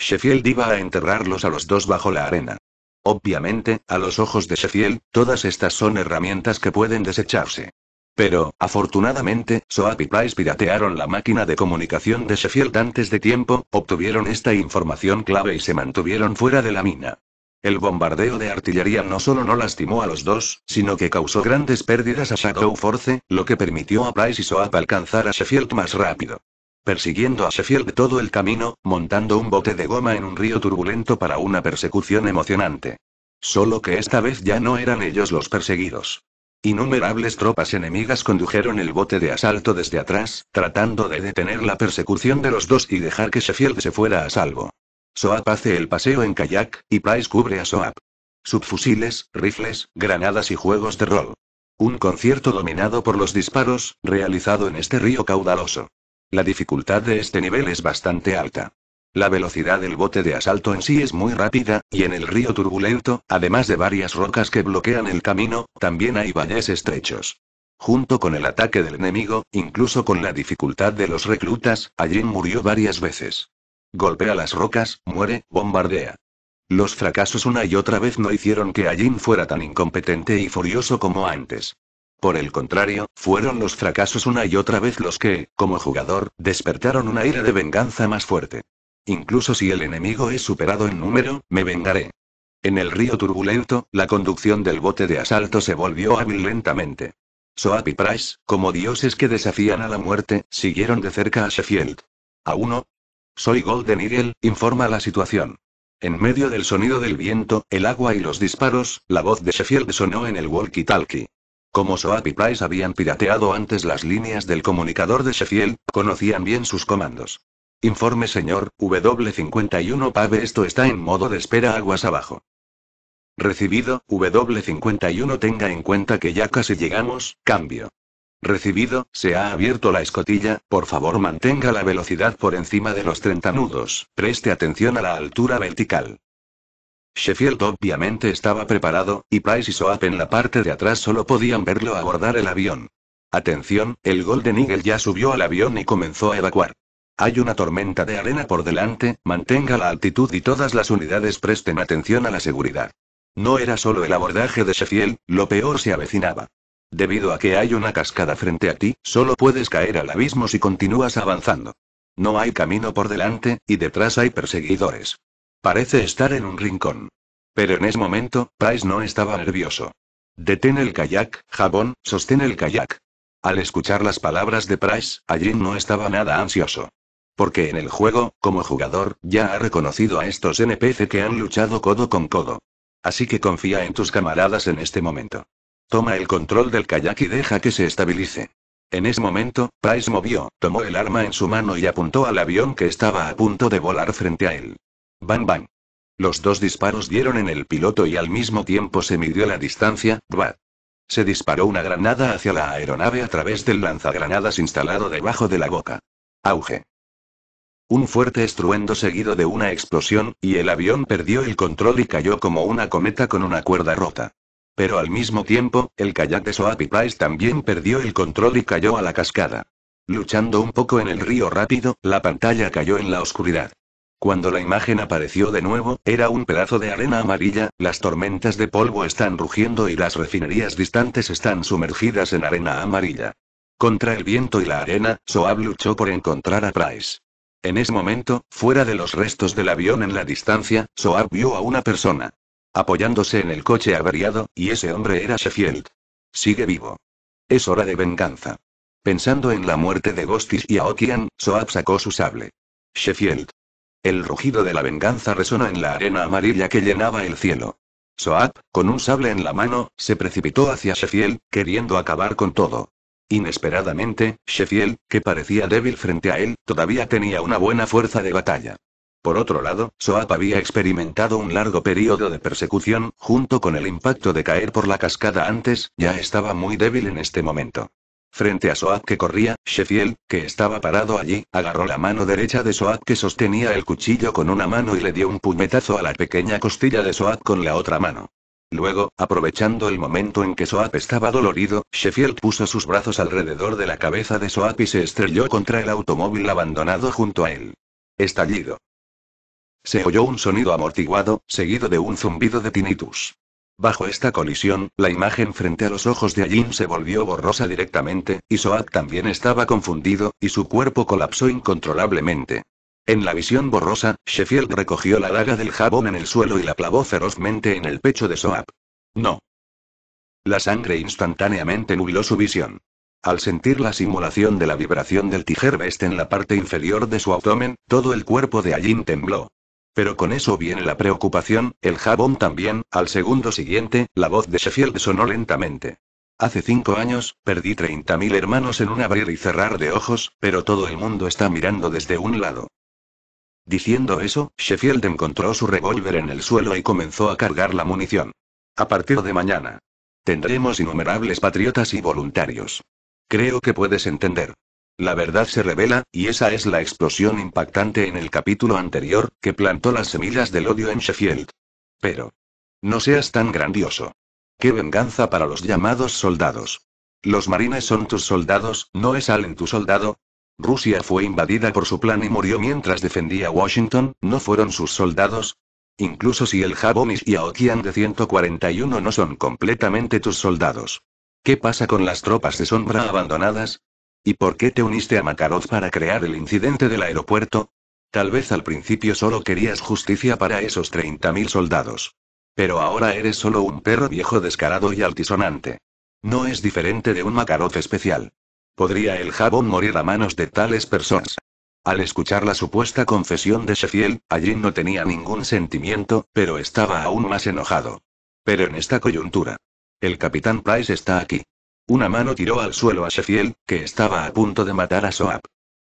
[SPEAKER 1] Sheffield iba a enterrarlos a los dos bajo la arena. Obviamente, a los ojos de Sheffield, todas estas son herramientas que pueden desecharse. Pero, afortunadamente, Soap y Price piratearon la máquina de comunicación de Sheffield antes de tiempo, obtuvieron esta información clave y se mantuvieron fuera de la mina. El bombardeo de artillería no solo no lastimó a los dos, sino que causó grandes pérdidas a Shadow Force, lo que permitió a Price y Soap alcanzar a Sheffield más rápido persiguiendo a Sheffield todo el camino, montando un bote de goma en un río turbulento para una persecución emocionante. Solo que esta vez ya no eran ellos los perseguidos. Innumerables tropas enemigas condujeron el bote de asalto desde atrás, tratando de detener la persecución de los dos y dejar que Sheffield se fuera a salvo. Soap hace el paseo en kayak, y Price cubre a Soap. Subfusiles, rifles, granadas y juegos de rol. Un concierto dominado por los disparos, realizado en este río caudaloso. La dificultad de este nivel es bastante alta. La velocidad del bote de asalto en sí es muy rápida, y en el río turbulento, además de varias rocas que bloquean el camino, también hay valles estrechos. Junto con el ataque del enemigo, incluso con la dificultad de los reclutas, Ajin murió varias veces. Golpea las rocas, muere, bombardea. Los fracasos una y otra vez no hicieron que Ajin fuera tan incompetente y furioso como antes. Por el contrario, fueron los fracasos una y otra vez los que, como jugador, despertaron una ira de venganza más fuerte. Incluso si el enemigo es superado en número, me vengaré. En el río turbulento, la conducción del bote de asalto se volvió hábil lentamente. Soap y Price, como dioses que desafían a la muerte, siguieron de cerca a Sheffield. A uno. Soy Golden Eagle, informa la situación. En medio del sonido del viento, el agua y los disparos, la voz de Sheffield sonó en el walkie-talkie. Como Soap y Price habían pirateado antes las líneas del comunicador de Sheffield, conocían bien sus comandos. Informe señor, W51 Pave esto está en modo de espera aguas abajo. Recibido, W51 tenga en cuenta que ya casi llegamos, cambio. Recibido, se ha abierto la escotilla, por favor mantenga la velocidad por encima de los 30 nudos, preste atención a la altura vertical. Sheffield obviamente estaba preparado, y Price y Soap en la parte de atrás solo podían verlo abordar el avión. Atención, el Golden Eagle ya subió al avión y comenzó a evacuar. Hay una tormenta de arena por delante, mantenga la altitud y todas las unidades presten atención a la seguridad. No era solo el abordaje de Sheffield, lo peor se avecinaba. Debido a que hay una cascada frente a ti, solo puedes caer al abismo si continúas avanzando. No hay camino por delante, y detrás hay perseguidores. Parece estar en un rincón. Pero en ese momento, Price no estaba nervioso. Detén el kayak, jabón, sostén el kayak. Al escuchar las palabras de Price, allí no estaba nada ansioso. Porque en el juego, como jugador, ya ha reconocido a estos NPC que han luchado codo con codo. Así que confía en tus camaradas en este momento. Toma el control del kayak y deja que se estabilice. En ese momento, Price movió, tomó el arma en su mano y apuntó al avión que estaba a punto de volar frente a él. Bam bam. Los dos disparos dieron en el piloto y al mismo tiempo se midió la distancia, bat. Se disparó una granada hacia la aeronave a través del lanzagranadas instalado debajo de la boca. Auge. Un fuerte estruendo seguido de una explosión, y el avión perdió el control y cayó como una cometa con una cuerda rota. Pero al mismo tiempo, el kayak de Soapy Price también perdió el control y cayó a la cascada. Luchando un poco en el río rápido, la pantalla cayó en la oscuridad. Cuando la imagen apareció de nuevo, era un pedazo de arena amarilla, las tormentas de polvo están rugiendo y las refinerías distantes están sumergidas en arena amarilla. Contra el viento y la arena, Soab luchó por encontrar a Price. En ese momento, fuera de los restos del avión en la distancia, Soab vio a una persona. Apoyándose en el coche averiado y ese hombre era Sheffield. Sigue vivo. Es hora de venganza. Pensando en la muerte de Gostis y Aokian, Soab sacó su sable. Sheffield, el rugido de la venganza resona en la arena amarilla que llenaba el cielo. Soap, con un sable en la mano, se precipitó hacia Shefiel, queriendo acabar con todo. Inesperadamente, Shefiel, que parecía débil frente a él, todavía tenía una buena fuerza de batalla. Por otro lado, Soap había experimentado un largo periodo de persecución, junto con el impacto de caer por la cascada antes, ya estaba muy débil en este momento. Frente a Soap que corría, Sheffield, que estaba parado allí, agarró la mano derecha de Soap que sostenía el cuchillo con una mano y le dio un puñetazo a la pequeña costilla de Soap con la otra mano. Luego, aprovechando el momento en que Soap estaba dolorido, Sheffield puso sus brazos alrededor de la cabeza de Soap y se estrelló contra el automóvil abandonado junto a él. Estallido. Se oyó un sonido amortiguado, seguido de un zumbido de tinnitus. Bajo esta colisión, la imagen frente a los ojos de Ajin se volvió borrosa directamente, y Soap también estaba confundido, y su cuerpo colapsó incontrolablemente. En la visión borrosa, Sheffield recogió la daga del jabón en el suelo y la clavó ferozmente en el pecho de Soap. No. La sangre instantáneamente nubló su visión. Al sentir la simulación de la vibración del best en la parte inferior de su abdomen, todo el cuerpo de Ajin tembló. Pero con eso viene la preocupación, el jabón también, al segundo siguiente, la voz de Sheffield sonó lentamente. Hace cinco años, perdí 30.000 hermanos en un abrir y cerrar de ojos, pero todo el mundo está mirando desde un lado. Diciendo eso, Sheffield encontró su revólver en el suelo y comenzó a cargar la munición. A partir de mañana. Tendremos innumerables patriotas y voluntarios. Creo que puedes entender. La verdad se revela, y esa es la explosión impactante en el capítulo anterior, que plantó las semillas del odio en Sheffield. Pero. No seas tan grandioso. ¡Qué venganza para los llamados soldados! Los marines son tus soldados, ¿no es Allen tu soldado? Rusia fue invadida por su plan y murió mientras defendía Washington, ¿no fueron sus soldados? Incluso si el Jabonis y Aokian de 141 no son completamente tus soldados. ¿Qué pasa con las tropas de sombra abandonadas? ¿Y por qué te uniste a Macaroz para crear el incidente del aeropuerto? Tal vez al principio solo querías justicia para esos 30.000 soldados. Pero ahora eres solo un perro viejo descarado y altisonante. No es diferente de un Macaroz especial. ¿Podría el jabón morir a manos de tales personas? Al escuchar la supuesta confesión de Sheffield, allí no tenía ningún sentimiento, pero estaba aún más enojado. Pero en esta coyuntura. El capitán Price está aquí. Una mano tiró al suelo a Sheffield, que estaba a punto de matar a Soap.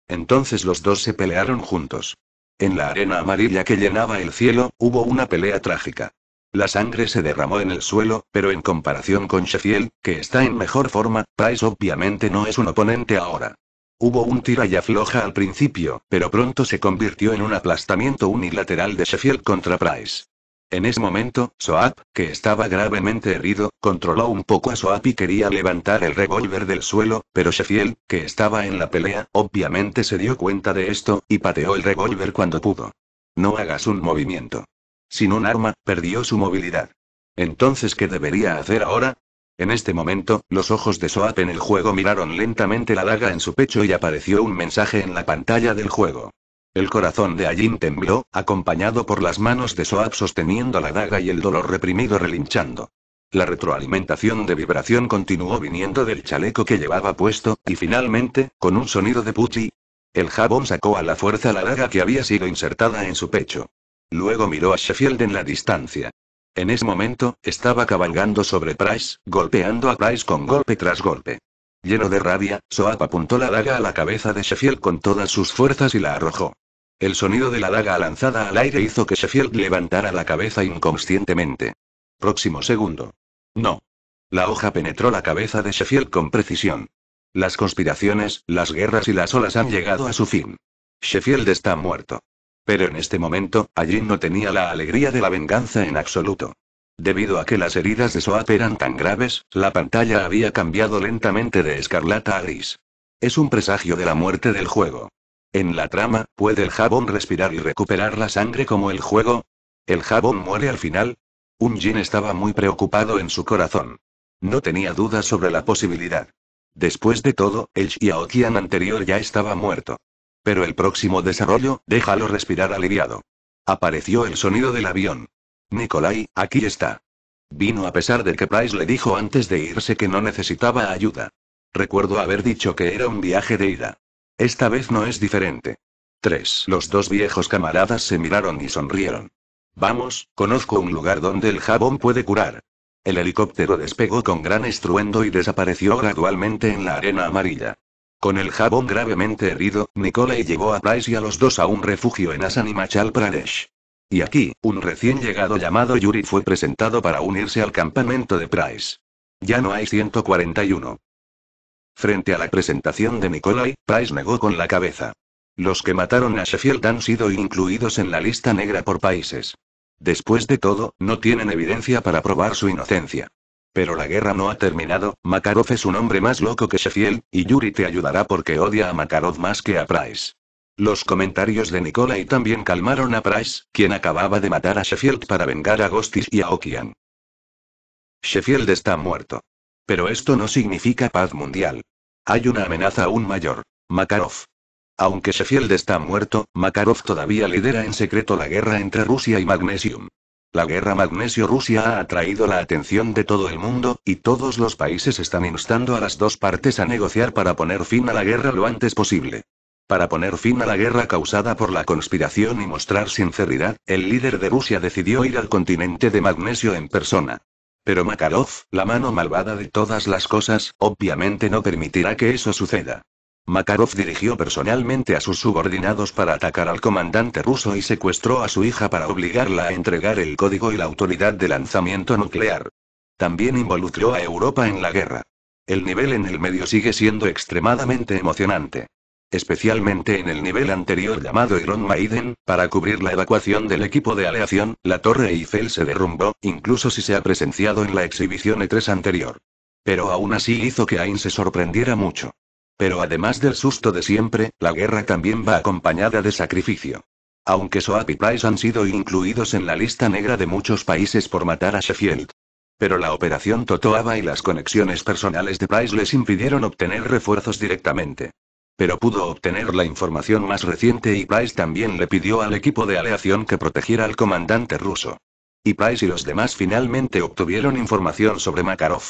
[SPEAKER 1] Entonces los dos se pelearon juntos. En la arena amarilla que llenaba el cielo, hubo una pelea trágica. La sangre se derramó en el suelo, pero en comparación con Sheffield, que está en mejor forma, Price obviamente no es un oponente ahora. Hubo un tira y afloja al principio, pero pronto se convirtió en un aplastamiento unilateral de Sheffield contra Price. En ese momento, Soap, que estaba gravemente herido, controló un poco a Soap y quería levantar el revólver del suelo, pero Sheffield, que estaba en la pelea, obviamente se dio cuenta de esto, y pateó el revólver cuando pudo. No hagas un movimiento. Sin un arma, perdió su movilidad. Entonces, ¿qué debería hacer ahora? En este momento, los ojos de Soap en el juego miraron lentamente la daga en su pecho y apareció un mensaje en la pantalla del juego. El corazón de Ajin tembló, acompañado por las manos de Soap sosteniendo la daga y el dolor reprimido relinchando. La retroalimentación de vibración continuó viniendo del chaleco que llevaba puesto, y finalmente, con un sonido de puchi, el jabón sacó a la fuerza la daga que había sido insertada en su pecho. Luego miró a Sheffield en la distancia. En ese momento, estaba cabalgando sobre Price, golpeando a Price con golpe tras golpe. Lleno de rabia, Soap apuntó la daga a la cabeza de Sheffield con todas sus fuerzas y la arrojó. El sonido de la daga lanzada al aire hizo que Sheffield levantara la cabeza inconscientemente. Próximo segundo. No. La hoja penetró la cabeza de Sheffield con precisión. Las conspiraciones, las guerras y las olas han llegado a su fin. Sheffield está muerto. Pero en este momento, allí no tenía la alegría de la venganza en absoluto. Debido a que las heridas de Soap eran tan graves, la pantalla había cambiado lentamente de escarlata a gris. Es un presagio de la muerte del juego. En la trama, ¿puede el jabón respirar y recuperar la sangre como el juego? ¿El jabón muere al final? Un Jin estaba muy preocupado en su corazón. No tenía dudas sobre la posibilidad. Después de todo, el Qian anterior ya estaba muerto. Pero el próximo desarrollo, déjalo respirar aliviado. Apareció el sonido del avión. Nikolai, aquí está. Vino a pesar de que Price le dijo antes de irse que no necesitaba ayuda. Recuerdo haber dicho que era un viaje de ida. Esta vez no es diferente. 3. Los dos viejos camaradas se miraron y sonrieron. Vamos, conozco un lugar donde el jabón puede curar. El helicóptero despegó con gran estruendo y desapareció gradualmente en la arena amarilla. Con el jabón gravemente herido, Nicole llevó a Price y a los dos a un refugio en Asanimachal Pradesh. Y aquí, un recién llegado llamado Yuri fue presentado para unirse al campamento de Price. Ya no hay 141. Frente a la presentación de Nikolai, Price negó con la cabeza. Los que mataron a Sheffield han sido incluidos en la lista negra por países. Después de todo, no tienen evidencia para probar su inocencia. Pero la guerra no ha terminado, Makarov es un hombre más loco que Sheffield, y Yuri te ayudará porque odia a Makarov más que a Price. Los comentarios de Nikolai también calmaron a Price, quien acababa de matar a Sheffield para vengar a Gostis y a Okian. Sheffield está muerto. Pero esto no significa paz mundial. Hay una amenaza aún mayor. Makarov. Aunque Sheffield está muerto, Makarov todavía lidera en secreto la guerra entre Rusia y Magnesium. La guerra Magnesio-Rusia ha atraído la atención de todo el mundo, y todos los países están instando a las dos partes a negociar para poner fin a la guerra lo antes posible. Para poner fin a la guerra causada por la conspiración y mostrar sinceridad, el líder de Rusia decidió ir al continente de Magnesio en persona. Pero Makarov, la mano malvada de todas las cosas, obviamente no permitirá que eso suceda. Makarov dirigió personalmente a sus subordinados para atacar al comandante ruso y secuestró a su hija para obligarla a entregar el código y la autoridad de lanzamiento nuclear. También involucró a Europa en la guerra. El nivel en el medio sigue siendo extremadamente emocionante especialmente en el nivel anterior llamado Iron Maiden, para cubrir la evacuación del equipo de aleación, la Torre Eiffel se derrumbó, incluso si se ha presenciado en la exhibición E3 anterior. Pero aún así hizo que Ain se sorprendiera mucho. Pero además del susto de siempre, la guerra también va acompañada de sacrificio. Aunque Soap y Price han sido incluidos en la lista negra de muchos países por matar a Sheffield. Pero la operación Totoaba y las conexiones personales de Price les impidieron obtener refuerzos directamente. Pero pudo obtener la información más reciente y Price también le pidió al equipo de aleación que protegiera al comandante ruso. Y Price y los demás finalmente obtuvieron información sobre Makarov.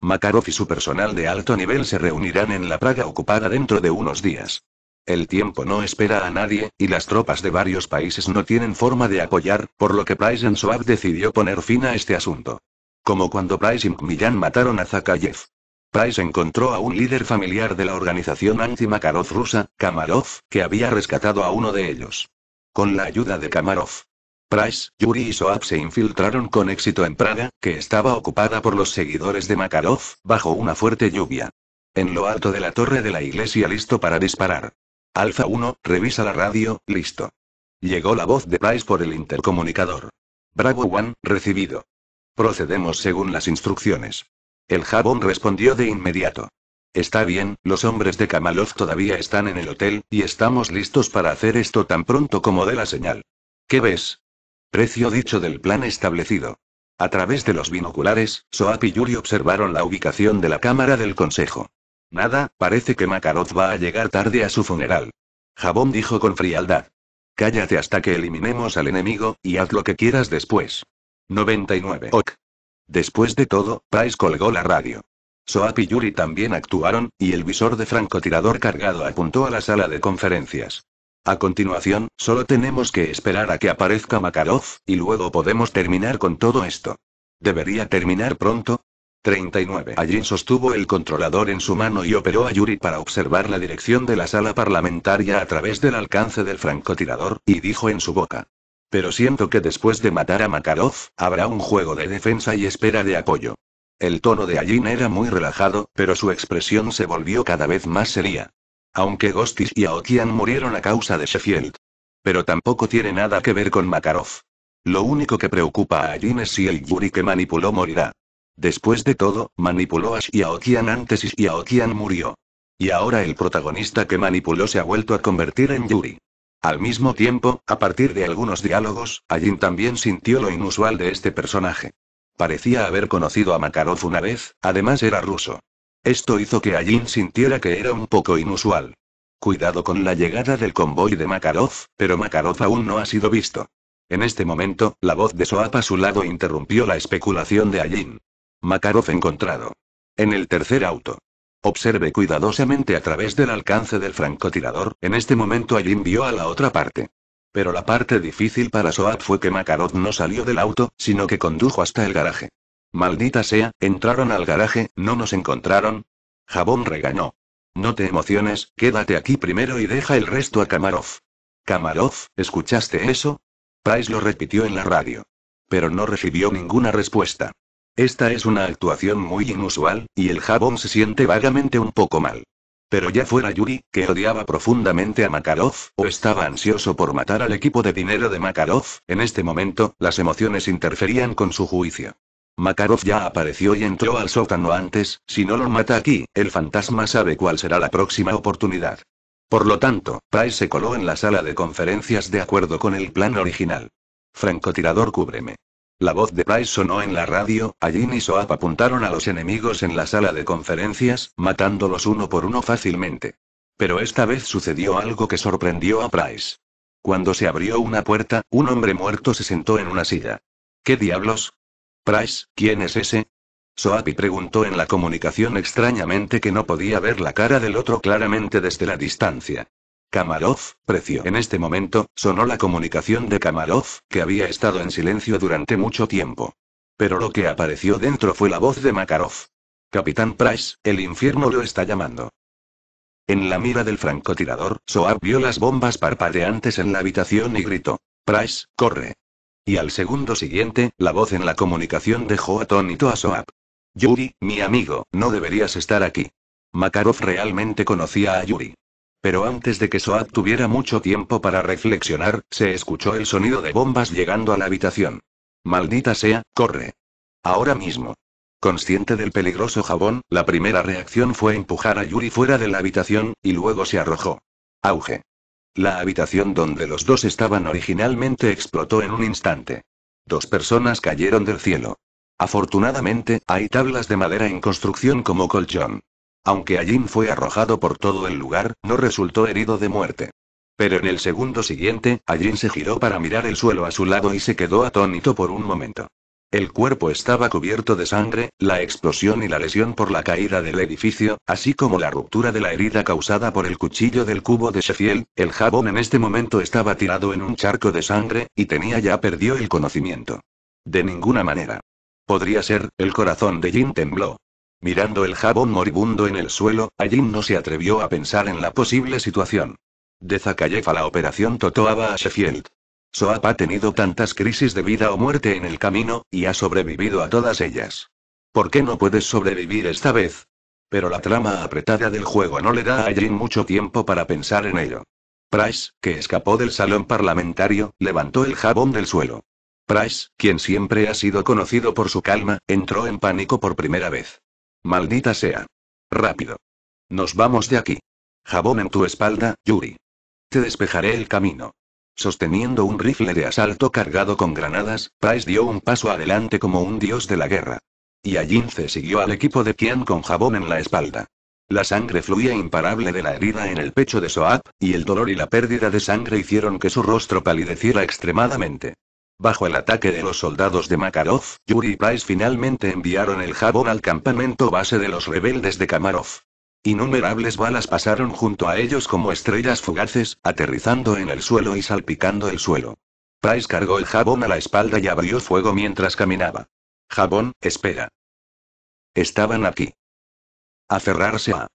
[SPEAKER 1] Makarov y su personal de alto nivel se reunirán en la Praga ocupada dentro de unos días. El tiempo no espera a nadie, y las tropas de varios países no tienen forma de apoyar, por lo que Price and Schwab decidió poner fin a este asunto. Como cuando Price y McMillan mataron a Zakayev. Price encontró a un líder familiar de la organización anti-Makarov rusa, Kamarov, que había rescatado a uno de ellos. Con la ayuda de Kamarov, Price, Yuri y Soap se infiltraron con éxito en Praga, que estaba ocupada por los seguidores de Makarov, bajo una fuerte lluvia. En lo alto de la torre de la iglesia listo para disparar. Alfa 1, revisa la radio, listo. Llegó la voz de Price por el intercomunicador. Bravo One, recibido. Procedemos según las instrucciones. El jabón respondió de inmediato. Está bien, los hombres de Kamalov todavía están en el hotel, y estamos listos para hacer esto tan pronto como dé la señal. ¿Qué ves? Precio dicho del plan establecido. A través de los binoculares, Soap y Yuri observaron la ubicación de la cámara del consejo. Nada, parece que Makarov va a llegar tarde a su funeral. Jabón dijo con frialdad. Cállate hasta que eliminemos al enemigo, y haz lo que quieras después. 99. Ok. Después de todo, Price colgó la radio. Soap y Yuri también actuaron, y el visor de francotirador cargado apuntó a la sala de conferencias. A continuación, solo tenemos que esperar a que aparezca Makarov, y luego podemos terminar con todo esto. ¿Debería terminar pronto? 39. Allí sostuvo el controlador en su mano y operó a Yuri para observar la dirección de la sala parlamentaria a través del alcance del francotirador, y dijo en su boca. Pero siento que después de matar a Makarov, habrá un juego de defensa y espera de apoyo. El tono de Ajin era muy relajado, pero su expresión se volvió cada vez más seria. Aunque Gostis y Aokian murieron a causa de Sheffield. Pero tampoco tiene nada que ver con Makarov. Lo único que preocupa a Ajin es si el Yuri que manipuló morirá. Después de todo, manipuló a Aotian antes y Aotian murió. Y ahora el protagonista que manipuló se ha vuelto a convertir en Yuri. Al mismo tiempo, a partir de algunos diálogos, Ajin también sintió lo inusual de este personaje. Parecía haber conocido a Makarov una vez, además era ruso. Esto hizo que Ajin sintiera que era un poco inusual. Cuidado con la llegada del convoy de Makarov, pero Makarov aún no ha sido visto. En este momento, la voz de Soap a su lado interrumpió la especulación de Ajin. Makarov encontrado. En el tercer auto. Observe cuidadosamente a través del alcance del francotirador, en este momento allí vio a la otra parte. Pero la parte difícil para Soap fue que Makarov no salió del auto, sino que condujo hasta el garaje. Maldita sea, entraron al garaje, no nos encontraron. Jabón regañó. No te emociones, quédate aquí primero y deja el resto a Kamarov. Kamarov, ¿escuchaste eso? Price lo repitió en la radio. Pero no recibió ninguna respuesta. Esta es una actuación muy inusual, y el jabón se siente vagamente un poco mal. Pero ya fuera Yuri, que odiaba profundamente a Makarov, o estaba ansioso por matar al equipo de dinero de Makarov, en este momento, las emociones interferían con su juicio. Makarov ya apareció y entró al sótano antes, si no lo mata aquí, el fantasma sabe cuál será la próxima oportunidad. Por lo tanto, Price se coló en la sala de conferencias de acuerdo con el plan original. Francotirador cúbreme. La voz de Price sonó en la radio, allí y Soap apuntaron a los enemigos en la sala de conferencias, matándolos uno por uno fácilmente. Pero esta vez sucedió algo que sorprendió a Price. Cuando se abrió una puerta, un hombre muerto se sentó en una silla. ¿Qué diablos? Price, ¿quién es ese? Soapi preguntó en la comunicación extrañamente que no podía ver la cara del otro claramente desde la distancia. Kamarov, precio. En este momento, sonó la comunicación de Kamarov, que había estado en silencio durante mucho tiempo. Pero lo que apareció dentro fue la voz de Makarov. Capitán Price, el infierno lo está llamando. En la mira del francotirador, Soap vio las bombas parpadeantes en la habitación y gritó: Price, corre. Y al segundo siguiente, la voz en la comunicación dejó atónito a Soap. Yuri, mi amigo, no deberías estar aquí. Makarov realmente conocía a Yuri. Pero antes de que Soap tuviera mucho tiempo para reflexionar, se escuchó el sonido de bombas llegando a la habitación. Maldita sea, corre. Ahora mismo. Consciente del peligroso jabón, la primera reacción fue empujar a Yuri fuera de la habitación, y luego se arrojó. Auge. La habitación donde los dos estaban originalmente explotó en un instante. Dos personas cayeron del cielo. Afortunadamente, hay tablas de madera en construcción como colchón. Aunque Ajin fue arrojado por todo el lugar, no resultó herido de muerte. Pero en el segundo siguiente, Ajin se giró para mirar el suelo a su lado y se quedó atónito por un momento. El cuerpo estaba cubierto de sangre, la explosión y la lesión por la caída del edificio, así como la ruptura de la herida causada por el cuchillo del cubo de Sheffield, el jabón en este momento estaba tirado en un charco de sangre, y tenía ya perdió el conocimiento. De ninguna manera. Podría ser, el corazón de Jin tembló. Mirando el jabón moribundo en el suelo, Ajin no se atrevió a pensar en la posible situación. De Zakayef a la operación Totoaba a Sheffield. Soap ha tenido tantas crisis de vida o muerte en el camino, y ha sobrevivido a todas ellas. ¿Por qué no puedes sobrevivir esta vez? Pero la trama apretada del juego no le da a Ajin mucho tiempo para pensar en ello. Price, que escapó del salón parlamentario, levantó el jabón del suelo. Price, quien siempre ha sido conocido por su calma, entró en pánico por primera vez. Maldita sea. Rápido. Nos vamos de aquí. Jabón en tu espalda, Yuri. Te despejaré el camino. Sosteniendo un rifle de asalto cargado con granadas, Price dio un paso adelante como un dios de la guerra. Y Allin se siguió al equipo de Kian con jabón en la espalda. La sangre fluía imparable de la herida en el pecho de Soap, y el dolor y la pérdida de sangre hicieron que su rostro palideciera extremadamente. Bajo el ataque de los soldados de Makarov, Yuri y Price finalmente enviaron el jabón al campamento base de los rebeldes de Kamarov. Innumerables balas pasaron junto a ellos como estrellas fugaces, aterrizando en el suelo y salpicando el suelo. Price cargó el jabón a la espalda y abrió fuego mientras caminaba. Jabón, espera. Estaban aquí. Aferrarse a.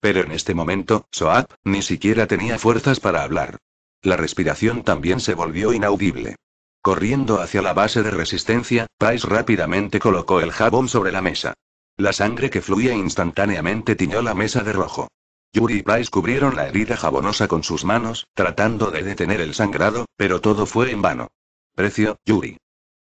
[SPEAKER 1] Pero en este momento, Soap, ni siquiera tenía fuerzas para hablar. La respiración también se volvió inaudible. Corriendo hacia la base de resistencia, Price rápidamente colocó el jabón sobre la mesa. La sangre que fluía instantáneamente tiñó la mesa de rojo. Yuri y Price cubrieron la herida jabonosa con sus manos, tratando de detener el sangrado, pero todo fue en vano. Precio, Yuri.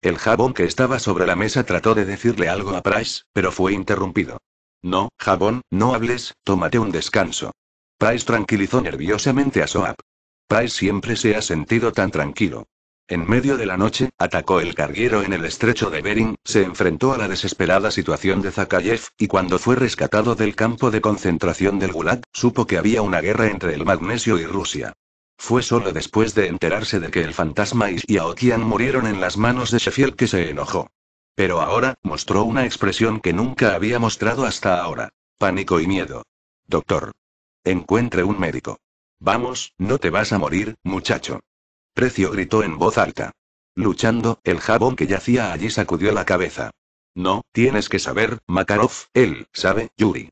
[SPEAKER 1] El jabón que estaba sobre la mesa trató de decirle algo a Price, pero fue interrumpido. No, jabón, no hables, tómate un descanso. Price tranquilizó nerviosamente a Soap. Price siempre se ha sentido tan tranquilo. En medio de la noche, atacó el carguero en el estrecho de Bering, se enfrentó a la desesperada situación de Zakayev, y cuando fue rescatado del campo de concentración del Gulag, supo que había una guerra entre el magnesio y Rusia. Fue solo después de enterarse de que el fantasma y murieron en las manos de Sheffield que se enojó. Pero ahora, mostró una expresión que nunca había mostrado hasta ahora. Pánico y miedo. Doctor. Encuentre un médico. Vamos, no te vas a morir, muchacho. Precio gritó en voz alta. Luchando, el jabón que yacía allí sacudió la cabeza. No, tienes que saber, Makarov, él, sabe, Yuri.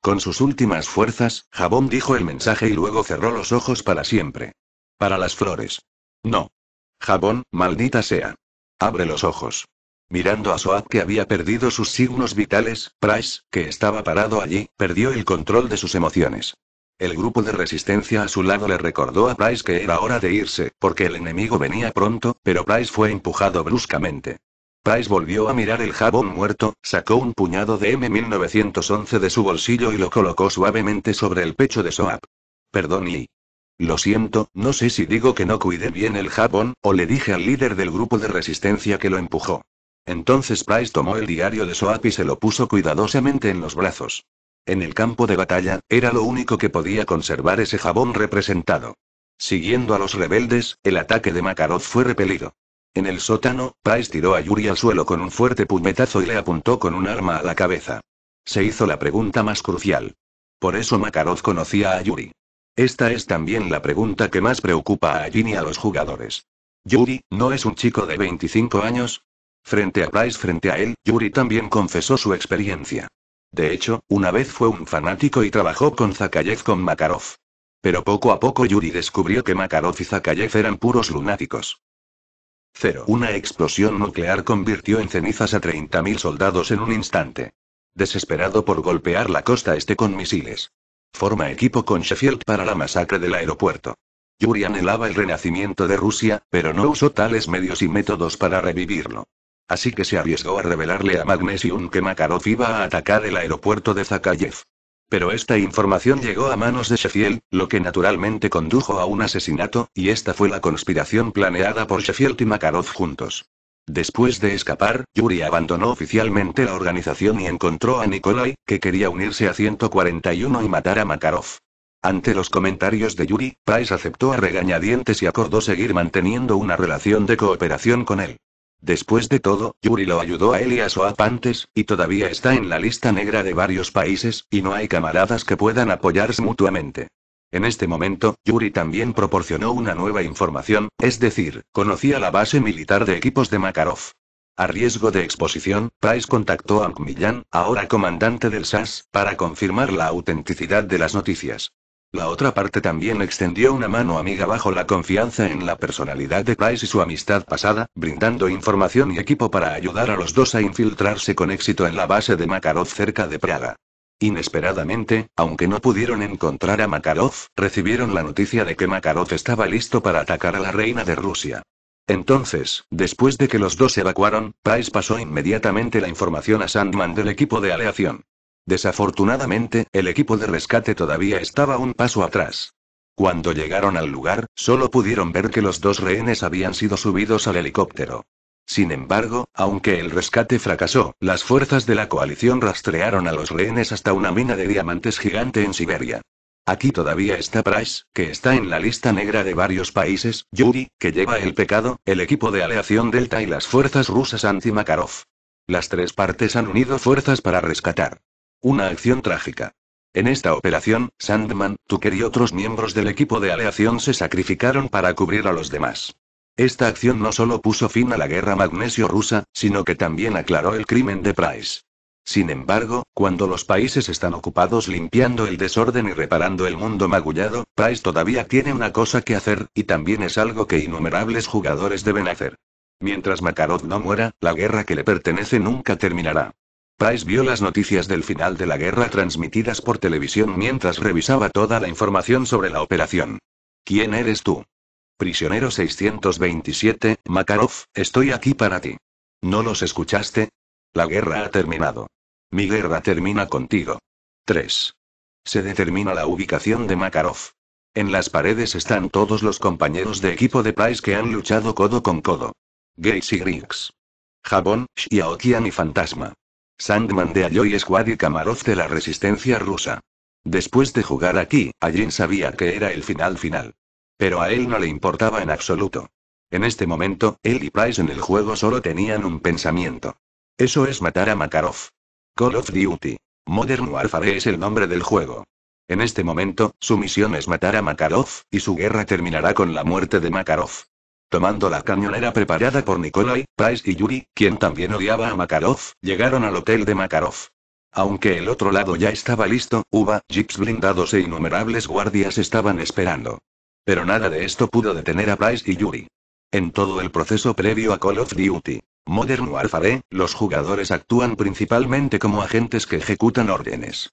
[SPEAKER 1] Con sus últimas fuerzas, Jabón dijo el mensaje y luego cerró los ojos para siempre. Para las flores. No. Jabón, maldita sea. Abre los ojos. Mirando a Soap que había perdido sus signos vitales, Price, que estaba parado allí, perdió el control de sus emociones. El grupo de resistencia a su lado le recordó a Price que era hora de irse, porque el enemigo venía pronto, pero Price fue empujado bruscamente. Price volvió a mirar el jabón muerto, sacó un puñado de M1911 de su bolsillo y lo colocó suavemente sobre el pecho de Soap. Perdón y... Lo siento, no sé si digo que no cuidé bien el jabón, o le dije al líder del grupo de resistencia que lo empujó. Entonces Price tomó el diario de Soap y se lo puso cuidadosamente en los brazos. En el campo de batalla, era lo único que podía conservar ese jabón representado. Siguiendo a los rebeldes, el ataque de Makarov fue repelido. En el sótano, Price tiró a Yuri al suelo con un fuerte puñetazo y le apuntó con un arma a la cabeza. Se hizo la pregunta más crucial. Por eso Makarov conocía a Yuri. Esta es también la pregunta que más preocupa a Jin y a los jugadores. Yuri, ¿no es un chico de 25 años? Frente a Price, frente a él, Yuri también confesó su experiencia. De hecho, una vez fue un fanático y trabajó con Zakayev con Makarov. Pero poco a poco Yuri descubrió que Makarov y Zakayev eran puros lunáticos. 0. Una explosión nuclear convirtió en cenizas a 30.000 soldados en un instante. Desesperado por golpear la costa este con misiles. Forma equipo con Sheffield para la masacre del aeropuerto. Yuri anhelaba el renacimiento de Rusia, pero no usó tales medios y métodos para revivirlo. Así que se arriesgó a revelarle a Magnesium que Makarov iba a atacar el aeropuerto de Zakayev. Pero esta información llegó a manos de Sheffield, lo que naturalmente condujo a un asesinato, y esta fue la conspiración planeada por Sheffield y Makarov juntos. Después de escapar, Yuri abandonó oficialmente la organización y encontró a Nikolai, que quería unirse a 141 y matar a Makarov. Ante los comentarios de Yuri, Price aceptó a regañadientes y acordó seguir manteniendo una relación de cooperación con él. Después de todo, Yuri lo ayudó a Elias o a y todavía está en la lista negra de varios países, y no hay camaradas que puedan apoyarse mutuamente. En este momento, Yuri también proporcionó una nueva información, es decir, conocía la base militar de equipos de Makarov. A riesgo de exposición, Price contactó a Ankmillan, ahora comandante del SAS, para confirmar la autenticidad de las noticias. La otra parte también extendió una mano amiga bajo la confianza en la personalidad de Price y su amistad pasada, brindando información y equipo para ayudar a los dos a infiltrarse con éxito en la base de Makarov cerca de Praga. Inesperadamente, aunque no pudieron encontrar a Makarov, recibieron la noticia de que Makarov estaba listo para atacar a la reina de Rusia. Entonces, después de que los dos evacuaron, Price pasó inmediatamente la información a Sandman del equipo de aleación. Desafortunadamente, el equipo de rescate todavía estaba un paso atrás. Cuando llegaron al lugar, solo pudieron ver que los dos rehenes habían sido subidos al helicóptero. Sin embargo, aunque el rescate fracasó, las fuerzas de la coalición rastrearon a los rehenes hasta una mina de diamantes gigante en Siberia. Aquí todavía está Price, que está en la lista negra de varios países, Yuri, que lleva el pecado, el equipo de aleación Delta y las fuerzas rusas anti-Makarov. Las tres partes han unido fuerzas para rescatar una acción trágica. En esta operación, Sandman, Tucker y otros miembros del equipo de aleación se sacrificaron para cubrir a los demás. Esta acción no solo puso fin a la guerra magnesio-rusa, sino que también aclaró el crimen de Price. Sin embargo, cuando los países están ocupados limpiando el desorden y reparando el mundo magullado, Price todavía tiene una cosa que hacer, y también es algo que innumerables jugadores deben hacer. Mientras Makarov no muera, la guerra que le pertenece nunca terminará. Price vio las noticias del final de la guerra transmitidas por televisión mientras revisaba toda la información sobre la operación. ¿Quién eres tú? Prisionero 627, Makarov, estoy aquí para ti. ¿No los escuchaste? La guerra ha terminado. Mi guerra termina contigo. 3. Se determina la ubicación de Makarov. En las paredes están todos los compañeros de equipo de Price que han luchado codo con codo. Gates y Jabón, y Fantasma. Sandman de Alloy Squad y Kamarov de la resistencia rusa. Después de jugar aquí, Allin sabía que era el final final. Pero a él no le importaba en absoluto. En este momento, él y Price en el juego solo tenían un pensamiento. Eso es matar a Makarov. Call of Duty. Modern Warfare es el nombre del juego. En este momento, su misión es matar a Makarov, y su guerra terminará con la muerte de Makarov. Tomando la cañonera preparada por Nikolai, Price y Yuri, quien también odiaba a Makarov, llegaron al hotel de Makarov. Aunque el otro lado ya estaba listo, uva, jeeps blindados e innumerables guardias estaban esperando. Pero nada de esto pudo detener a Price y Yuri. En todo el proceso previo a Call of Duty, Modern Warfare, los jugadores actúan principalmente como agentes que ejecutan órdenes.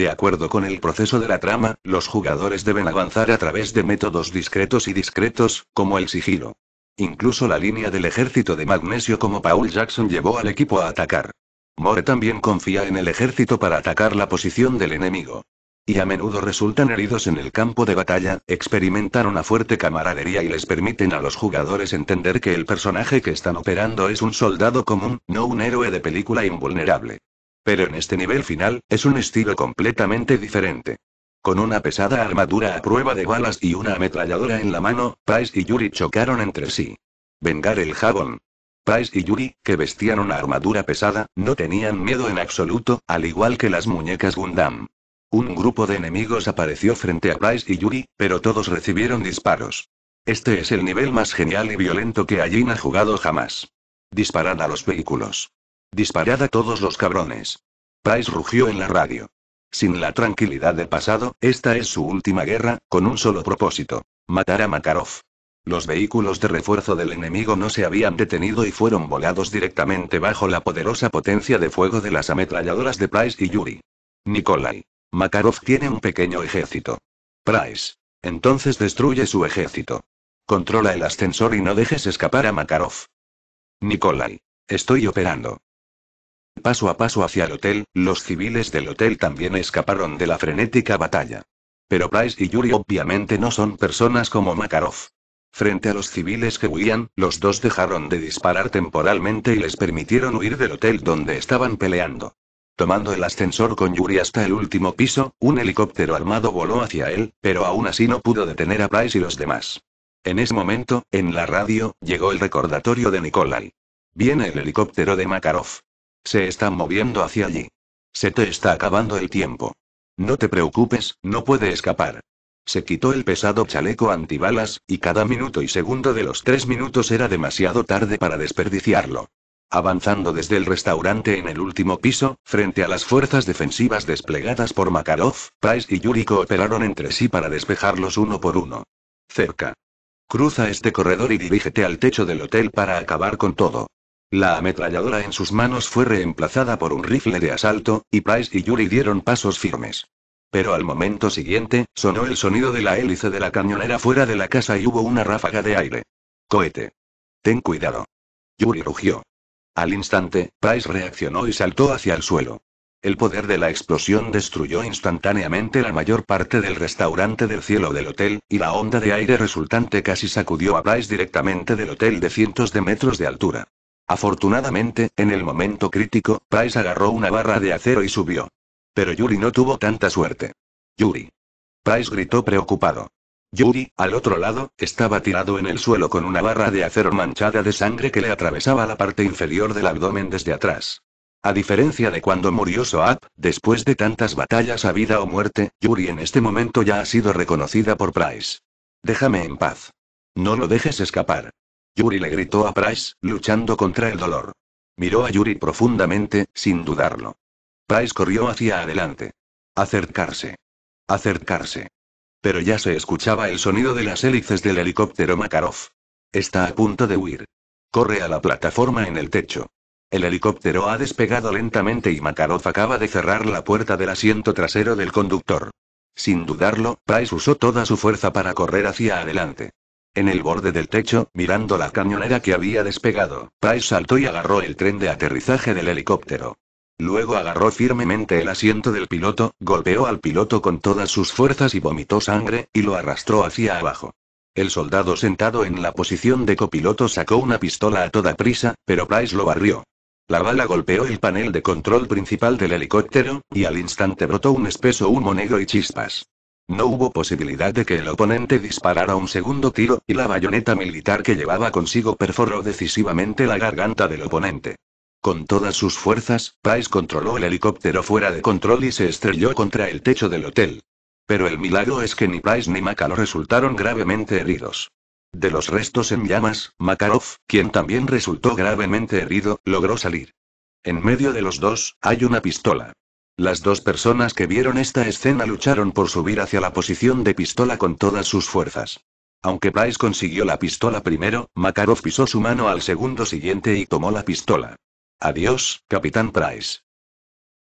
[SPEAKER 1] De acuerdo con el proceso de la trama, los jugadores deben avanzar a través de métodos discretos y discretos, como el sigilo. Incluso la línea del ejército de magnesio como Paul Jackson llevó al equipo a atacar. More también confía en el ejército para atacar la posición del enemigo. Y a menudo resultan heridos en el campo de batalla, experimentan una fuerte camaradería y les permiten a los jugadores entender que el personaje que están operando es un soldado común, no un héroe de película invulnerable. Pero en este nivel final, es un estilo completamente diferente. Con una pesada armadura a prueba de balas y una ametralladora en la mano, Price y Yuri chocaron entre sí. Vengar el jabón. Price y Yuri, que vestían una armadura pesada, no tenían miedo en absoluto, al igual que las muñecas Gundam. Un grupo de enemigos apareció frente a Price y Yuri, pero todos recibieron disparos. Este es el nivel más genial y violento que Allin ha jugado jamás. Disparan a los vehículos. Disparada a todos los cabrones. Price rugió en la radio. Sin la tranquilidad del pasado, esta es su última guerra, con un solo propósito. Matar a Makarov. Los vehículos de refuerzo del enemigo no se habían detenido y fueron volados directamente bajo la poderosa potencia de fuego de las ametralladoras de Price y Yuri. Nikolai. Makarov tiene un pequeño ejército. Price. Entonces destruye su ejército. Controla el ascensor y no dejes escapar a Makarov. Nikolai. Estoy operando. Paso a paso hacia el hotel, los civiles del hotel también escaparon de la frenética batalla. Pero Price y Yuri obviamente no son personas como Makarov. Frente a los civiles que huían, los dos dejaron de disparar temporalmente y les permitieron huir del hotel donde estaban peleando. Tomando el ascensor con Yuri hasta el último piso, un helicóptero armado voló hacia él, pero aún así no pudo detener a Price y los demás. En ese momento, en la radio, llegó el recordatorio de Nikolai. Viene el helicóptero de Makarov. Se están moviendo hacia allí. Se te está acabando el tiempo. No te preocupes, no puede escapar. Se quitó el pesado chaleco antibalas, y cada minuto y segundo de los tres minutos era demasiado tarde para desperdiciarlo. Avanzando desde el restaurante en el último piso, frente a las fuerzas defensivas desplegadas por Makarov, Pais y Yuri cooperaron entre sí para despejarlos uno por uno. Cerca. Cruza este corredor y dirígete al techo del hotel para acabar con todo. La ametralladora en sus manos fue reemplazada por un rifle de asalto, y Price y Yuri dieron pasos firmes. Pero al momento siguiente, sonó el sonido de la hélice de la cañonera fuera de la casa y hubo una ráfaga de aire. Cohete. Ten cuidado. Yuri rugió. Al instante, Price reaccionó y saltó hacia el suelo. El poder de la explosión destruyó instantáneamente la mayor parte del restaurante del cielo del hotel, y la onda de aire resultante casi sacudió a Price directamente del hotel de cientos de metros de altura. Afortunadamente, en el momento crítico, Price agarró una barra de acero y subió. Pero Yuri no tuvo tanta suerte. Yuri. Price gritó preocupado. Yuri, al otro lado, estaba tirado en el suelo con una barra de acero manchada de sangre que le atravesaba la parte inferior del abdomen desde atrás. A diferencia de cuando murió Soap, después de tantas batallas a vida o muerte, Yuri en este momento ya ha sido reconocida por Price. Déjame en paz. No lo dejes escapar. Yuri le gritó a Price, luchando contra el dolor. Miró a Yuri profundamente, sin dudarlo. Price corrió hacia adelante. Acercarse. Acercarse. Pero ya se escuchaba el sonido de las hélices del helicóptero Makarov. Está a punto de huir. Corre a la plataforma en el techo. El helicóptero ha despegado lentamente y Makarov acaba de cerrar la puerta del asiento trasero del conductor. Sin dudarlo, Price usó toda su fuerza para correr hacia adelante. En el borde del techo, mirando la cañonera que había despegado, Price saltó y agarró el tren de aterrizaje del helicóptero. Luego agarró firmemente el asiento del piloto, golpeó al piloto con todas sus fuerzas y vomitó sangre, y lo arrastró hacia abajo. El soldado sentado en la posición de copiloto sacó una pistola a toda prisa, pero Price lo barrió. La bala golpeó el panel de control principal del helicóptero, y al instante brotó un espeso humo negro y chispas. No hubo posibilidad de que el oponente disparara un segundo tiro, y la bayoneta militar que llevaba consigo perforó decisivamente la garganta del oponente. Con todas sus fuerzas, Price controló el helicóptero fuera de control y se estrelló contra el techo del hotel. Pero el milagro es que ni Price ni Makarov resultaron gravemente heridos. De los restos en llamas, Makarov, quien también resultó gravemente herido, logró salir. En medio de los dos, hay una pistola. Las dos personas que vieron esta escena lucharon por subir hacia la posición de pistola con todas sus fuerzas. Aunque Price consiguió la pistola primero, Makarov pisó su mano al segundo siguiente y tomó la pistola. Adiós, capitán Price.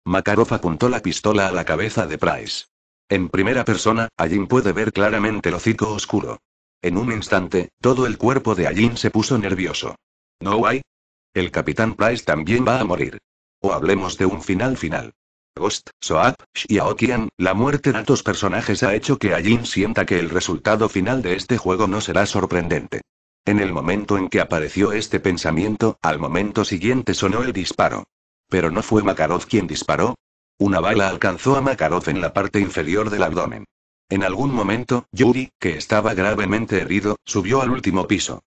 [SPEAKER 1] Makarov apuntó la pistola a la cabeza de Price. En primera persona, Ajin puede ver claramente el hocico oscuro. En un instante, todo el cuerpo de Ajin se puso nervioso. ¿No hay? El capitán Price también va a morir. O hablemos de un final final. Ghost, Soap, y la muerte de tantos personajes ha hecho que Ajin sienta que el resultado final de este juego no será sorprendente. En el momento en que apareció este pensamiento, al momento siguiente sonó el disparo. Pero no fue Makarov quien disparó. Una bala alcanzó a Makarov en la parte inferior del abdomen. En algún momento, Yuri, que estaba gravemente herido, subió al último piso.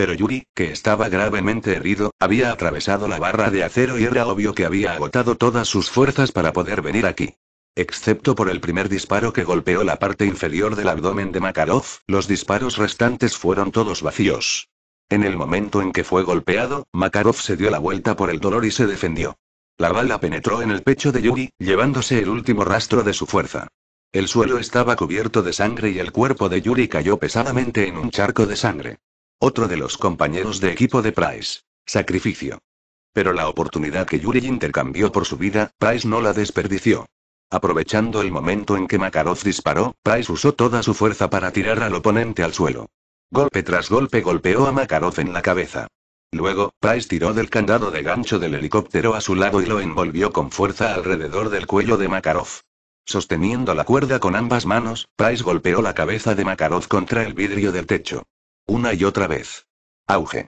[SPEAKER 1] Pero Yuri, que estaba gravemente herido, había atravesado la barra de acero y era obvio que había agotado todas sus fuerzas para poder venir aquí. Excepto por el primer disparo que golpeó la parte inferior del abdomen de Makarov, los disparos restantes fueron todos vacíos. En el momento en que fue golpeado, Makarov se dio la vuelta por el dolor y se defendió. La bala penetró en el pecho de Yuri, llevándose el último rastro de su fuerza. El suelo estaba cubierto de sangre y el cuerpo de Yuri cayó pesadamente en un charco de sangre. Otro de los compañeros de equipo de Price. Sacrificio. Pero la oportunidad que Yuri intercambió por su vida, Price no la desperdició. Aprovechando el momento en que Makarov disparó, Price usó toda su fuerza para tirar al oponente al suelo. Golpe tras golpe golpeó a Makarov en la cabeza. Luego, Price tiró del candado de gancho del helicóptero a su lado y lo envolvió con fuerza alrededor del cuello de Makarov. Sosteniendo la cuerda con ambas manos, Price golpeó la cabeza de Makarov contra el vidrio del techo. Una y otra vez. Auge.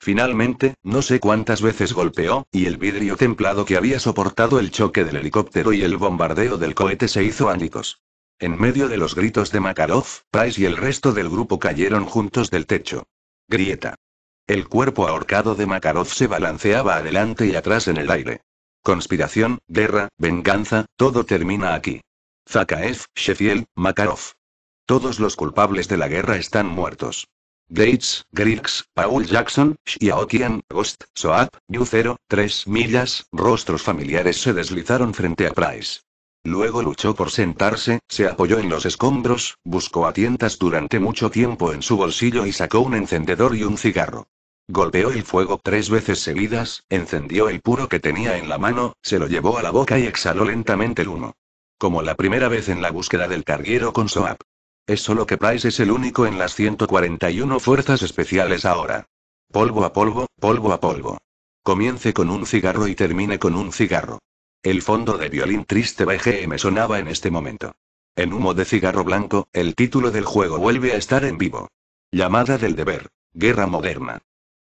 [SPEAKER 1] Finalmente, no sé cuántas veces golpeó, y el vidrio templado que había soportado el choque del helicóptero y el bombardeo del cohete se hizo ánicos. En medio de los gritos de Makarov, Price y el resto del grupo cayeron juntos del techo. Grieta. El cuerpo ahorcado de Makarov se balanceaba adelante y atrás en el aire. Conspiración, guerra, venganza, todo termina aquí. Zakaev, Shefiel, Makarov. Todos los culpables de la guerra están muertos. Gates, Griggs, Paul Jackson, Shiaokian, Ghost, Soap, Yu millas, rostros familiares se deslizaron frente a Price. Luego luchó por sentarse, se apoyó en los escombros, buscó a tientas durante mucho tiempo en su bolsillo y sacó un encendedor y un cigarro. Golpeó el fuego tres veces seguidas, encendió el puro que tenía en la mano, se lo llevó a la boca y exhaló lentamente el humo. Como la primera vez en la búsqueda del carguero con Soap. Es solo que Price es el único en las 141 fuerzas especiales ahora. Polvo a polvo, polvo a polvo. Comience con un cigarro y termine con un cigarro. El fondo de violín triste BGM sonaba en este momento. En humo de cigarro blanco, el título del juego vuelve a estar en vivo. Llamada del deber. Guerra moderna.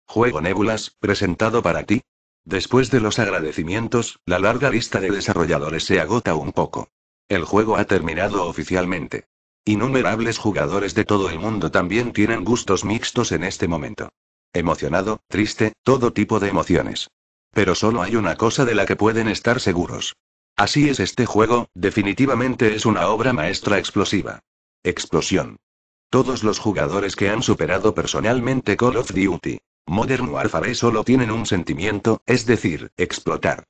[SPEAKER 1] Juego Nebulas, presentado para ti. Después de los agradecimientos, la larga lista de desarrolladores se agota un poco. El juego ha terminado oficialmente. Innumerables jugadores de todo el mundo también tienen gustos mixtos en este momento. Emocionado, triste, todo tipo de emociones. Pero solo hay una cosa de la que pueden estar seguros. Así es este juego, definitivamente es una obra maestra explosiva. Explosión. Todos los jugadores que han superado personalmente Call of Duty, Modern Warfare solo tienen un sentimiento, es decir, explotar.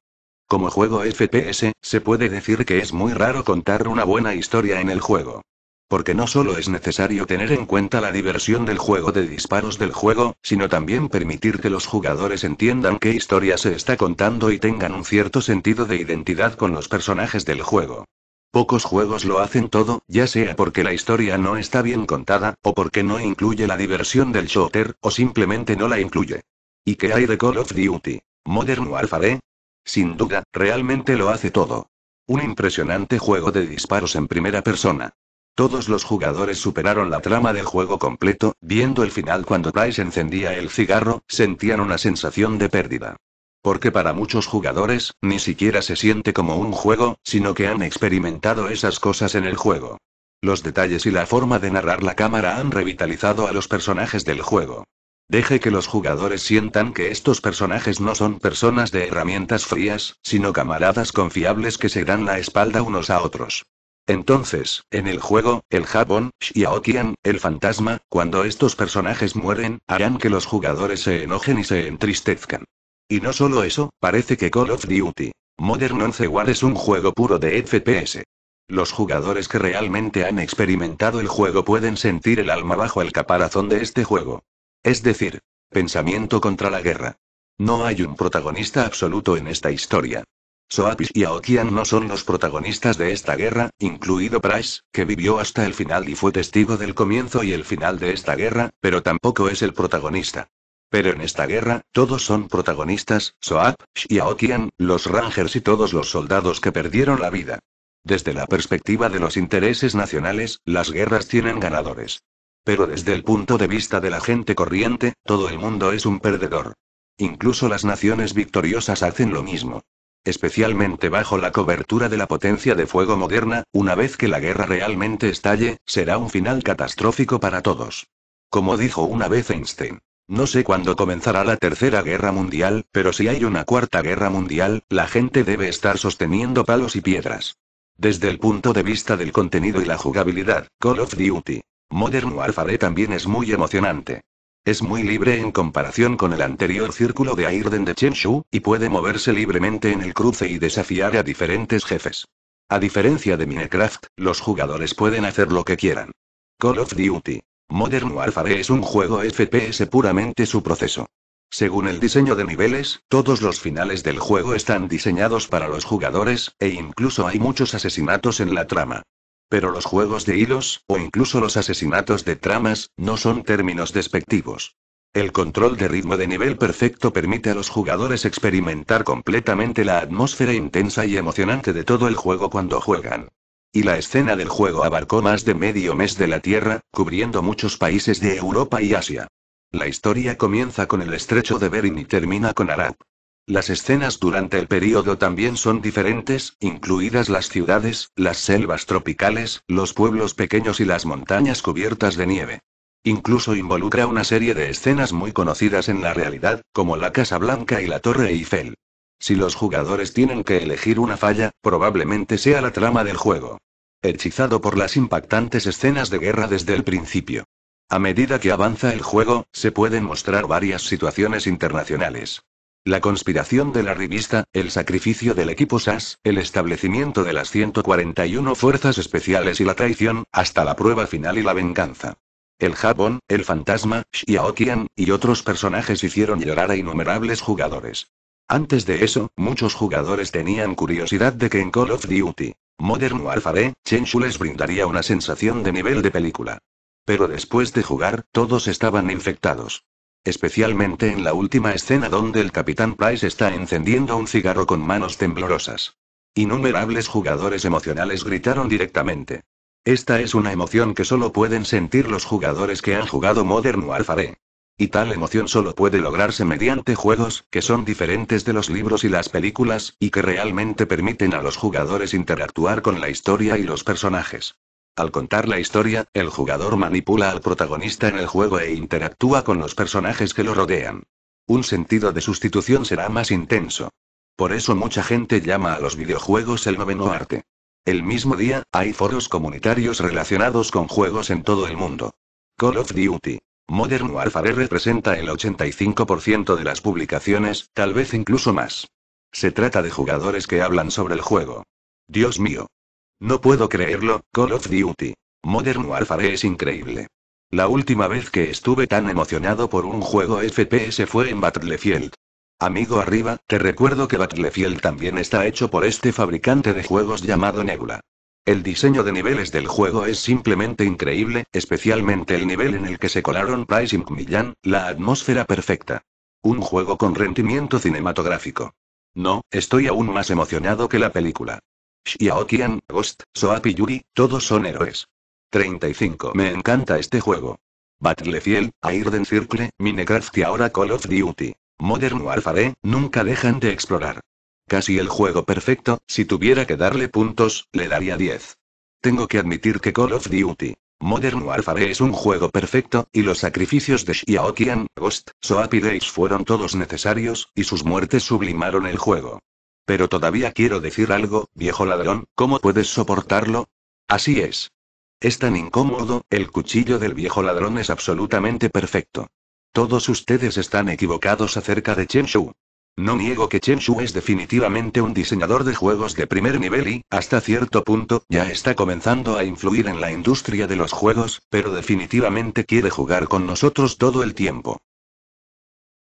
[SPEAKER 1] Como juego FPS, se puede decir que es muy raro contar una buena historia en el juego. Porque no solo es necesario tener en cuenta la diversión del juego de disparos del juego, sino también permitir que los jugadores entiendan qué historia se está contando y tengan un cierto sentido de identidad con los personajes del juego. Pocos juegos lo hacen todo, ya sea porque la historia no está bien contada, o porque no incluye la diversión del shooter, o simplemente no la incluye. ¿Y qué hay de Call of Duty? Modern Warfare? Sin duda, realmente lo hace todo. Un impresionante juego de disparos en primera persona. Todos los jugadores superaron la trama del juego completo, viendo el final cuando Price encendía el cigarro, sentían una sensación de pérdida. Porque para muchos jugadores, ni siquiera se siente como un juego, sino que han experimentado esas cosas en el juego. Los detalles y la forma de narrar la cámara han revitalizado a los personajes del juego. Deje que los jugadores sientan que estos personajes no son personas de herramientas frías, sino camaradas confiables que se dan la espalda unos a otros. Entonces, en el juego, el Jabón, Xiaoqian, el fantasma, cuando estos personajes mueren, harán que los jugadores se enojen y se entristezcan. Y no solo eso, parece que Call of Duty Modern 11 War es un juego puro de FPS. Los jugadores que realmente han experimentado el juego pueden sentir el alma bajo el caparazón de este juego. Es decir, pensamiento contra la guerra. No hay un protagonista absoluto en esta historia. Soap y Aokian no son los protagonistas de esta guerra, incluido Price, que vivió hasta el final y fue testigo del comienzo y el final de esta guerra, pero tampoco es el protagonista. Pero en esta guerra, todos son protagonistas, Soap, y Aokian, los Rangers y todos los soldados que perdieron la vida. Desde la perspectiva de los intereses nacionales, las guerras tienen ganadores. Pero desde el punto de vista de la gente corriente, todo el mundo es un perdedor. Incluso las naciones victoriosas hacen lo mismo especialmente bajo la cobertura de la potencia de fuego moderna, una vez que la guerra realmente estalle, será un final catastrófico para todos. Como dijo una vez Einstein. No sé cuándo comenzará la tercera guerra mundial, pero si hay una cuarta guerra mundial, la gente debe estar sosteniendo palos y piedras. Desde el punto de vista del contenido y la jugabilidad, Call of Duty. Modern Warfare también es muy emocionante. Es muy libre en comparación con el anterior círculo de Airden de Chenshu, y puede moverse libremente en el cruce y desafiar a diferentes jefes. A diferencia de Minecraft, los jugadores pueden hacer lo que quieran. Call of Duty. Modern Warfare es un juego FPS puramente su proceso. Según el diseño de niveles, todos los finales del juego están diseñados para los jugadores, e incluso hay muchos asesinatos en la trama. Pero los juegos de hilos, o incluso los asesinatos de tramas, no son términos despectivos. El control de ritmo de nivel perfecto permite a los jugadores experimentar completamente la atmósfera intensa y emocionante de todo el juego cuando juegan. Y la escena del juego abarcó más de medio mes de la Tierra, cubriendo muchos países de Europa y Asia. La historia comienza con el estrecho de Bering y termina con Arab. Las escenas durante el periodo también son diferentes, incluidas las ciudades, las selvas tropicales, los pueblos pequeños y las montañas cubiertas de nieve. Incluso involucra una serie de escenas muy conocidas en la realidad, como la Casa Blanca y la Torre Eiffel. Si los jugadores tienen que elegir una falla, probablemente sea la trama del juego. Hechizado por las impactantes escenas de guerra desde el principio. A medida que avanza el juego, se pueden mostrar varias situaciones internacionales. La conspiración de la revista, el sacrificio del equipo SAS, el establecimiento de las 141 fuerzas especiales y la traición, hasta la prueba final y la venganza. El Jabón, el fantasma, Xiaotian, y otros personajes hicieron llorar a innumerables jugadores. Antes de eso, muchos jugadores tenían curiosidad de que en Call of Duty, Modern Warfare, Chenshu les brindaría una sensación de nivel de película. Pero después de jugar, todos estaban infectados. Especialmente en la última escena donde el capitán Price está encendiendo un cigarro con manos temblorosas. Innumerables jugadores emocionales gritaron directamente. Esta es una emoción que solo pueden sentir los jugadores que han jugado Modern Warfare. Y tal emoción solo puede lograrse mediante juegos, que son diferentes de los libros y las películas, y que realmente permiten a los jugadores interactuar con la historia y los personajes. Al contar la historia, el jugador manipula al protagonista en el juego e interactúa con los personajes que lo rodean. Un sentido de sustitución será más intenso. Por eso mucha gente llama a los videojuegos el noveno arte. El mismo día, hay foros comunitarios relacionados con juegos en todo el mundo. Call of Duty. Modern Warfare representa el 85% de las publicaciones, tal vez incluso más. Se trata de jugadores que hablan sobre el juego. Dios mío. No puedo creerlo, Call of Duty. Modern Warfare es increíble. La última vez que estuve tan emocionado por un juego FPS fue en Battlefield. Amigo arriba, te recuerdo que Battlefield también está hecho por este fabricante de juegos llamado Nebula. El diseño de niveles del juego es simplemente increíble, especialmente el nivel en el que se colaron Price y Millan, la atmósfera perfecta. Un juego con rendimiento cinematográfico. No, estoy aún más emocionado que la película. Xiao Ghost, Soap y Yuri, todos son héroes. 35. Me encanta este juego. Battlefield, Airden Circle, Minecraft y ahora Call of Duty. Modern Warfare, nunca dejan de explorar. Casi el juego perfecto, si tuviera que darle puntos, le daría 10. Tengo que admitir que Call of Duty. Modern Warfare es un juego perfecto, y los sacrificios de Shia Ghost, Soap y Days fueron todos necesarios, y sus muertes sublimaron el juego. Pero todavía quiero decir algo, viejo ladrón, ¿cómo puedes soportarlo? Así es. Es tan incómodo, el cuchillo del viejo ladrón es absolutamente perfecto. Todos ustedes están equivocados acerca de Chen Shu. No niego que Chen Shu es definitivamente un diseñador de juegos de primer nivel y, hasta cierto punto, ya está comenzando a influir en la industria de los juegos, pero definitivamente quiere jugar con nosotros todo el tiempo.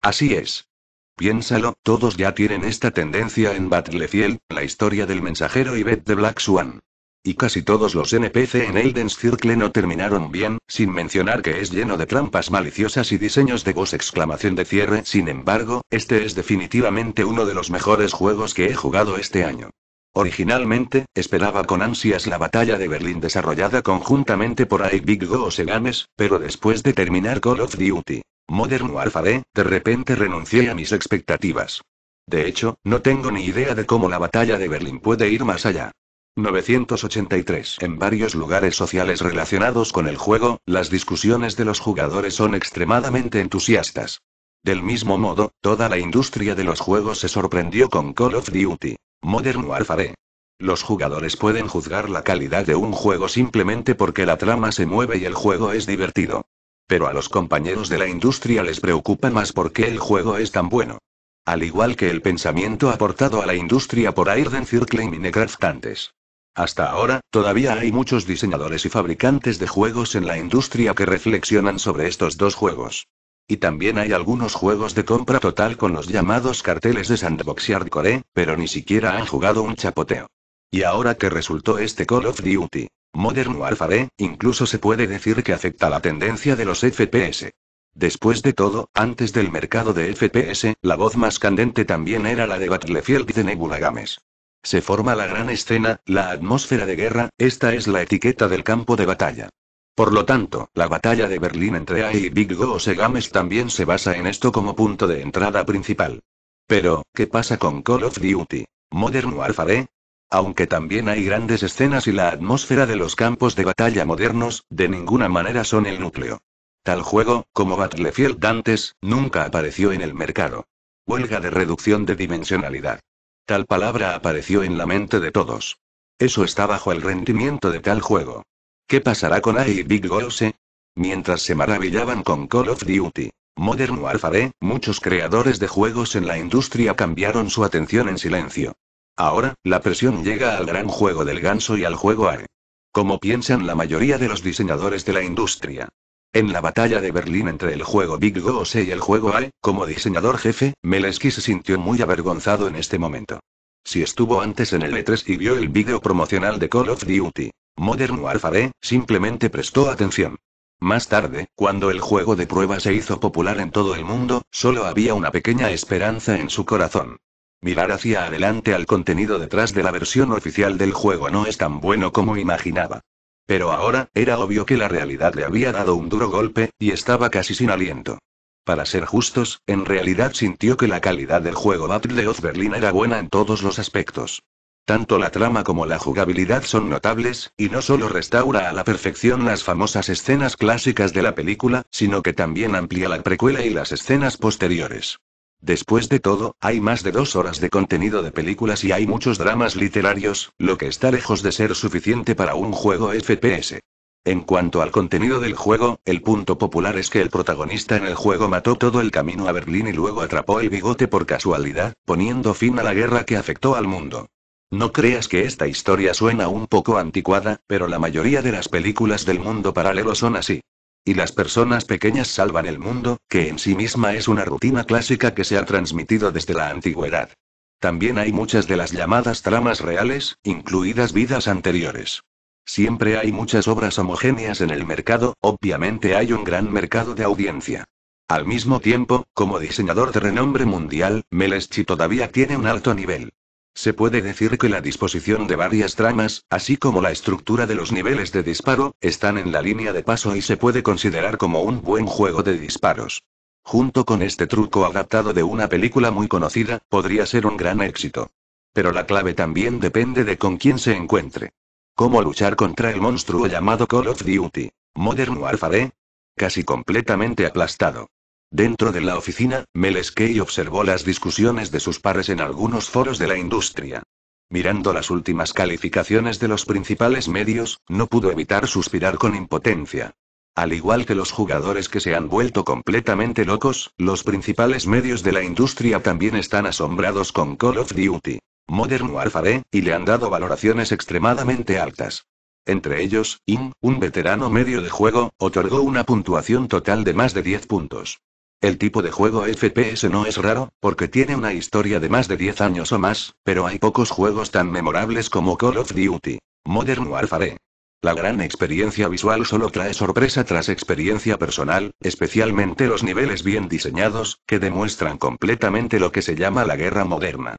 [SPEAKER 1] Así es. Piénsalo, todos ya tienen esta tendencia en Battlefield, la historia del mensajero y Beth de Black Swan. Y casi todos los NPC en Elden Circle no terminaron bien, sin mencionar que es lleno de trampas maliciosas y diseños de voz exclamación de cierre. Sin embargo, este es definitivamente uno de los mejores juegos que he jugado este año. Originalmente, esperaba con ansias la batalla de Berlín desarrollada conjuntamente por IBGO Big Go o Segames, pero después de terminar Call of Duty, Modern Warfare, de repente renuncié a mis expectativas. De hecho, no tengo ni idea de cómo la batalla de Berlín puede ir más allá. 983. En varios lugares sociales relacionados con el juego, las discusiones de los jugadores son extremadamente entusiastas. Del mismo modo, toda la industria de los juegos se sorprendió con Call of Duty, Modern Warfare. Los jugadores pueden juzgar la calidad de un juego simplemente porque la trama se mueve y el juego es divertido. Pero a los compañeros de la industria les preocupa más qué el juego es tan bueno. Al igual que el pensamiento aportado a la industria por Aiden Circle y Minecraft antes. Hasta ahora, todavía hay muchos diseñadores y fabricantes de juegos en la industria que reflexionan sobre estos dos juegos. Y también hay algunos juegos de compra total con los llamados carteles de sandbox y hardcore, pero ni siquiera han jugado un chapoteo. Y ahora que resultó este Call of Duty, Modern Warfare, incluso se puede decir que afecta la tendencia de los FPS. Después de todo, antes del mercado de FPS, la voz más candente también era la de Battlefield y de Nebula Games. Se forma la gran escena, la atmósfera de guerra, esta es la etiqueta del campo de batalla. Por lo tanto, la batalla de Berlín entre AI y Big Go Games también se basa en esto como punto de entrada principal. Pero, ¿qué pasa con Call of Duty? Modern Warfare? Aunque también hay grandes escenas y la atmósfera de los campos de batalla modernos, de ninguna manera son el núcleo. Tal juego, como Battlefield antes, nunca apareció en el mercado. Huelga de reducción de dimensionalidad. Tal palabra apareció en la mente de todos. Eso está bajo el rendimiento de tal juego. ¿Qué pasará con AI Big Goose? Mientras se maravillaban con Call of Duty, Modern Warfare, muchos creadores de juegos en la industria cambiaron su atención en silencio. Ahora, la presión llega al gran juego del ganso y al juego AE. Como piensan la mayoría de los diseñadores de la industria. En la batalla de Berlín entre el juego Big Goose y el juego AE, como diseñador jefe, Meleski se sintió muy avergonzado en este momento. Si estuvo antes en el E3 y vio el vídeo promocional de Call of Duty, Modern Warfare, e, simplemente prestó atención. Más tarde, cuando el juego de prueba se hizo popular en todo el mundo, solo había una pequeña esperanza en su corazón. Mirar hacia adelante al contenido detrás de la versión oficial del juego no es tan bueno como imaginaba. Pero ahora, era obvio que la realidad le había dado un duro golpe, y estaba casi sin aliento. Para ser justos, en realidad sintió que la calidad del juego Battle of Berlin era buena en todos los aspectos. Tanto la trama como la jugabilidad son notables, y no solo restaura a la perfección las famosas escenas clásicas de la película, sino que también amplía la precuela y las escenas posteriores. Después de todo, hay más de dos horas de contenido de películas y hay muchos dramas literarios, lo que está lejos de ser suficiente para un juego FPS. En cuanto al contenido del juego, el punto popular es que el protagonista en el juego mató todo el camino a Berlín y luego atrapó el bigote por casualidad, poniendo fin a la guerra que afectó al mundo. No creas que esta historia suena un poco anticuada, pero la mayoría de las películas del mundo paralelo son así. Y las personas pequeñas salvan el mundo, que en sí misma es una rutina clásica que se ha transmitido desde la antigüedad. También hay muchas de las llamadas tramas reales, incluidas vidas anteriores. Siempre hay muchas obras homogéneas en el mercado, obviamente hay un gran mercado de audiencia. Al mismo tiempo, como diseñador de renombre mundial, Meleschi todavía tiene un alto nivel. Se puede decir que la disposición de varias tramas, así como la estructura de los niveles de disparo, están en la línea de paso y se puede considerar como un buen juego de disparos. Junto con este truco adaptado de una película muy conocida, podría ser un gran éxito. Pero la clave también depende de con quién se encuentre. ¿Cómo luchar contra el monstruo llamado Call of Duty? Modern Warfare? Casi completamente aplastado. Dentro de la oficina, Meleskey observó las discusiones de sus pares en algunos foros de la industria. Mirando las últimas calificaciones de los principales medios, no pudo evitar suspirar con impotencia. Al igual que los jugadores que se han vuelto completamente locos, los principales medios de la industria también están asombrados con Call of Duty, Modern Warfare, y le han dado valoraciones extremadamente altas. Entre ellos, IN, un veterano medio de juego, otorgó una puntuación total de más de 10 puntos. El tipo de juego FPS no es raro, porque tiene una historia de más de 10 años o más, pero hay pocos juegos tan memorables como Call of Duty, Modern Warfare. La gran experiencia visual solo trae sorpresa tras experiencia personal, especialmente los niveles bien diseñados, que demuestran completamente lo que se llama la guerra moderna.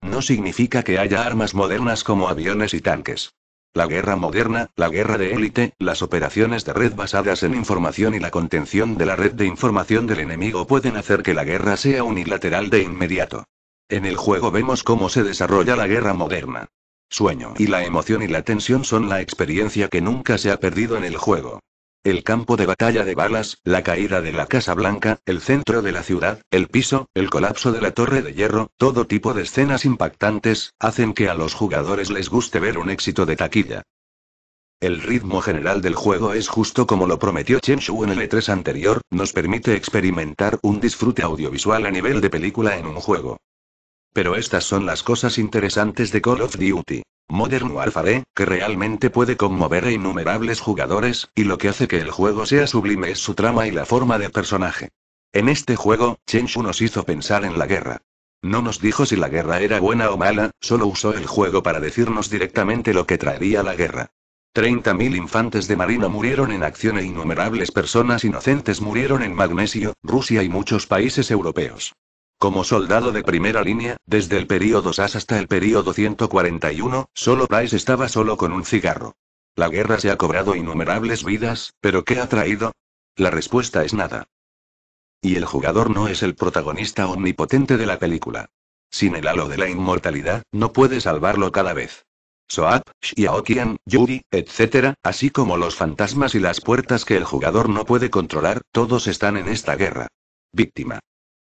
[SPEAKER 1] No significa que haya armas modernas como aviones y tanques. La guerra moderna, la guerra de élite, las operaciones de red basadas en información y la contención de la red de información del enemigo pueden hacer que la guerra sea unilateral de inmediato. En el juego vemos cómo se desarrolla la guerra moderna. Sueño y la emoción y la tensión son la experiencia que nunca se ha perdido en el juego. El campo de batalla de balas, la caída de la Casa Blanca, el centro de la ciudad, el piso, el colapso de la Torre de Hierro, todo tipo de escenas impactantes, hacen que a los jugadores les guste ver un éxito de taquilla. El ritmo general del juego es justo como lo prometió Chen Shu en el E3 anterior, nos permite experimentar un disfrute audiovisual a nivel de película en un juego. Pero estas son las cosas interesantes de Call of Duty. Modern Warfare, que realmente puede conmover a innumerables jugadores, y lo que hace que el juego sea sublime es su trama y la forma de personaje. En este juego, Chenshu nos hizo pensar en la guerra. No nos dijo si la guerra era buena o mala, solo usó el juego para decirnos directamente lo que traería la guerra. 30.000 infantes de marina murieron en acción e innumerables personas inocentes murieron en Magnesio, Rusia y muchos países europeos. Como soldado de primera línea, desde el periodo SAS hasta el periodo 141, solo Price estaba solo con un cigarro. La guerra se ha cobrado innumerables vidas, pero ¿qué ha traído? La respuesta es nada. Y el jugador no es el protagonista omnipotente de la película. Sin el halo de la inmortalidad, no puede salvarlo cada vez. Soap, Xiaoqian, Yuri, etc., así como los fantasmas y las puertas que el jugador no puede controlar, todos están en esta guerra. Víctima.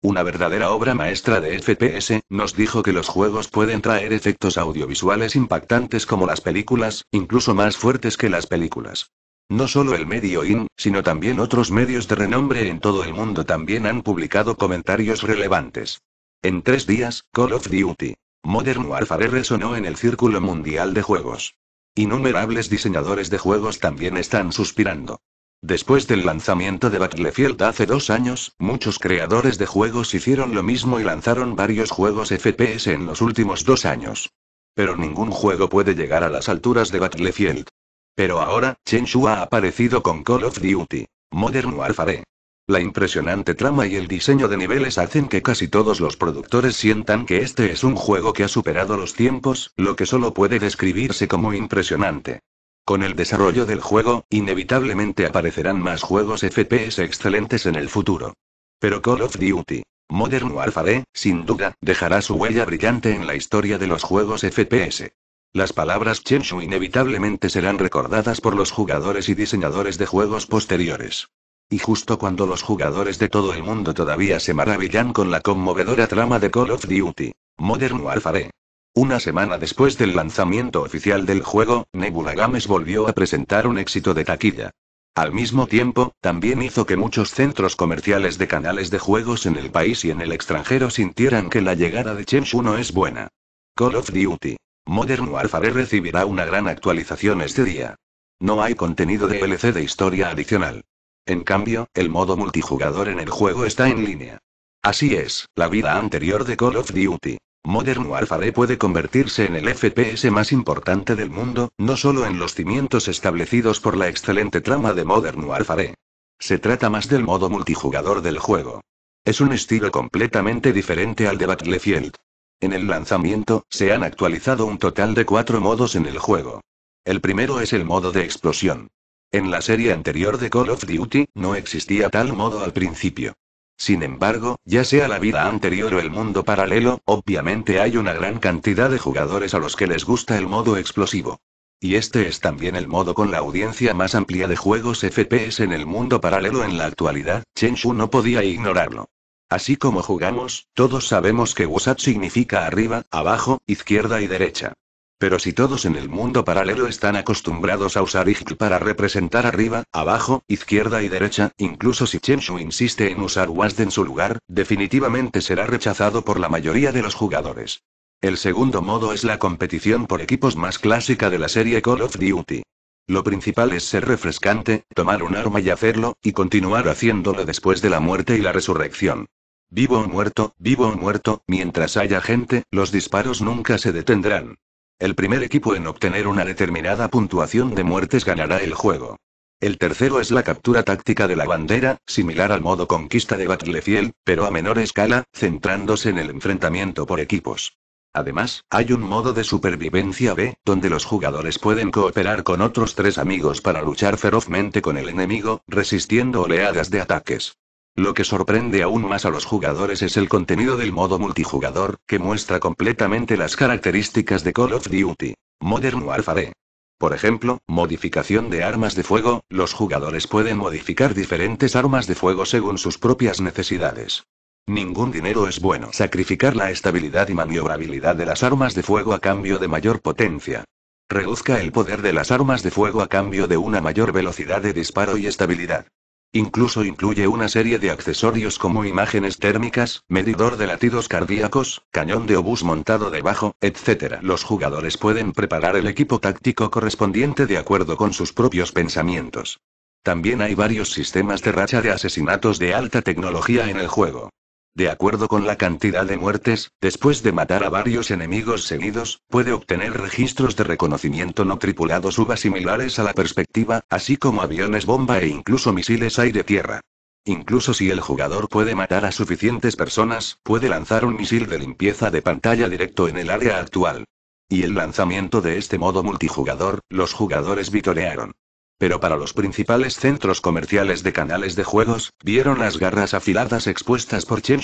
[SPEAKER 1] Una verdadera obra maestra de FPS, nos dijo que los juegos pueden traer efectos audiovisuales impactantes como las películas, incluso más fuertes que las películas. No solo el medio IN, sino también otros medios de renombre en todo el mundo también han publicado comentarios relevantes. En tres días, Call of Duty. Modern Warfare resonó en el círculo mundial de juegos. Innumerables diseñadores de juegos también están suspirando. Después del lanzamiento de Battlefield hace dos años, muchos creadores de juegos hicieron lo mismo y lanzaron varios juegos FPS en los últimos dos años. Pero ningún juego puede llegar a las alturas de Battlefield. Pero ahora, Chenshu ha aparecido con Call of Duty, Modern Warfare. La impresionante trama y el diseño de niveles hacen que casi todos los productores sientan que este es un juego que ha superado los tiempos, lo que solo puede describirse como impresionante. Con el desarrollo del juego, inevitablemente aparecerán más juegos FPS excelentes en el futuro. Pero Call of Duty, Modern Warfare, sin duda, dejará su huella brillante en la historia de los juegos FPS. Las palabras Chenshu inevitablemente serán recordadas por los jugadores y diseñadores de juegos posteriores. Y justo cuando los jugadores de todo el mundo todavía se maravillan con la conmovedora trama de Call of Duty, Modern Warfare, una semana después del lanzamiento oficial del juego, Nebula Games volvió a presentar un éxito de taquilla. Al mismo tiempo, también hizo que muchos centros comerciales de canales de juegos en el país y en el extranjero sintieran que la llegada de Change 1 es buena. Call of Duty. Modern Warfare recibirá una gran actualización este día. No hay contenido de DLC de historia adicional. En cambio, el modo multijugador en el juego está en línea. Así es, la vida anterior de Call of Duty, Modern Warfare puede convertirse en el FPS más importante del mundo, no solo en los cimientos establecidos por la excelente trama de Modern Warfare. Se trata más del modo multijugador del juego. Es un estilo completamente diferente al de Battlefield. En el lanzamiento, se han actualizado un total de cuatro modos en el juego. El primero es el modo de explosión. En la serie anterior de Call of Duty, no existía tal modo al principio. Sin embargo, ya sea la vida anterior o el mundo paralelo, obviamente hay una gran cantidad de jugadores a los que les gusta el modo explosivo. Y este es también el modo con la audiencia más amplia de juegos FPS en el mundo paralelo en la actualidad, Chen Shu no podía ignorarlo. Así como jugamos, todos sabemos que WSAT significa arriba, abajo, izquierda y derecha. Pero si todos en el mundo paralelo están acostumbrados a usar Igl para representar arriba, abajo, izquierda y derecha, incluso si Chenshu insiste en usar WASD en su lugar, definitivamente será rechazado por la mayoría de los jugadores. El segundo modo es la competición por equipos más clásica de la serie Call of Duty. Lo principal es ser refrescante, tomar un arma y hacerlo, y continuar haciéndolo después de la muerte y la resurrección. Vivo o muerto, vivo o muerto, mientras haya gente, los disparos nunca se detendrán. El primer equipo en obtener una determinada puntuación de muertes ganará el juego. El tercero es la captura táctica de la bandera, similar al modo conquista de Battlefield, pero a menor escala, centrándose en el enfrentamiento por equipos. Además, hay un modo de supervivencia B, donde los jugadores pueden cooperar con otros tres amigos para luchar ferozmente con el enemigo, resistiendo oleadas de ataques. Lo que sorprende aún más a los jugadores es el contenido del modo multijugador, que muestra completamente las características de Call of Duty. Modern Warfare. Por ejemplo, modificación de armas de fuego, los jugadores pueden modificar diferentes armas de fuego según sus propias necesidades. Ningún dinero es bueno. Sacrificar la estabilidad y maniobrabilidad de las armas de fuego a cambio de mayor potencia. Reduzca el poder de las armas de fuego a cambio de una mayor velocidad de disparo y estabilidad. Incluso incluye una serie de accesorios como imágenes térmicas, medidor de latidos cardíacos, cañón de obús montado debajo, etc. Los jugadores pueden preparar el equipo táctico correspondiente de acuerdo con sus propios pensamientos. También hay varios sistemas de racha de asesinatos de alta tecnología en el juego. De acuerdo con la cantidad de muertes, después de matar a varios enemigos seguidos, puede obtener registros de reconocimiento no tripulados uvas similares a la perspectiva, así como aviones bomba e incluso misiles aire-tierra. Incluso si el jugador puede matar a suficientes personas, puede lanzar un misil de limpieza de pantalla directo en el área actual. Y el lanzamiento de este modo multijugador, los jugadores vitorearon pero para los principales centros comerciales de canales de juegos, vieron las garras afiladas expuestas por Chen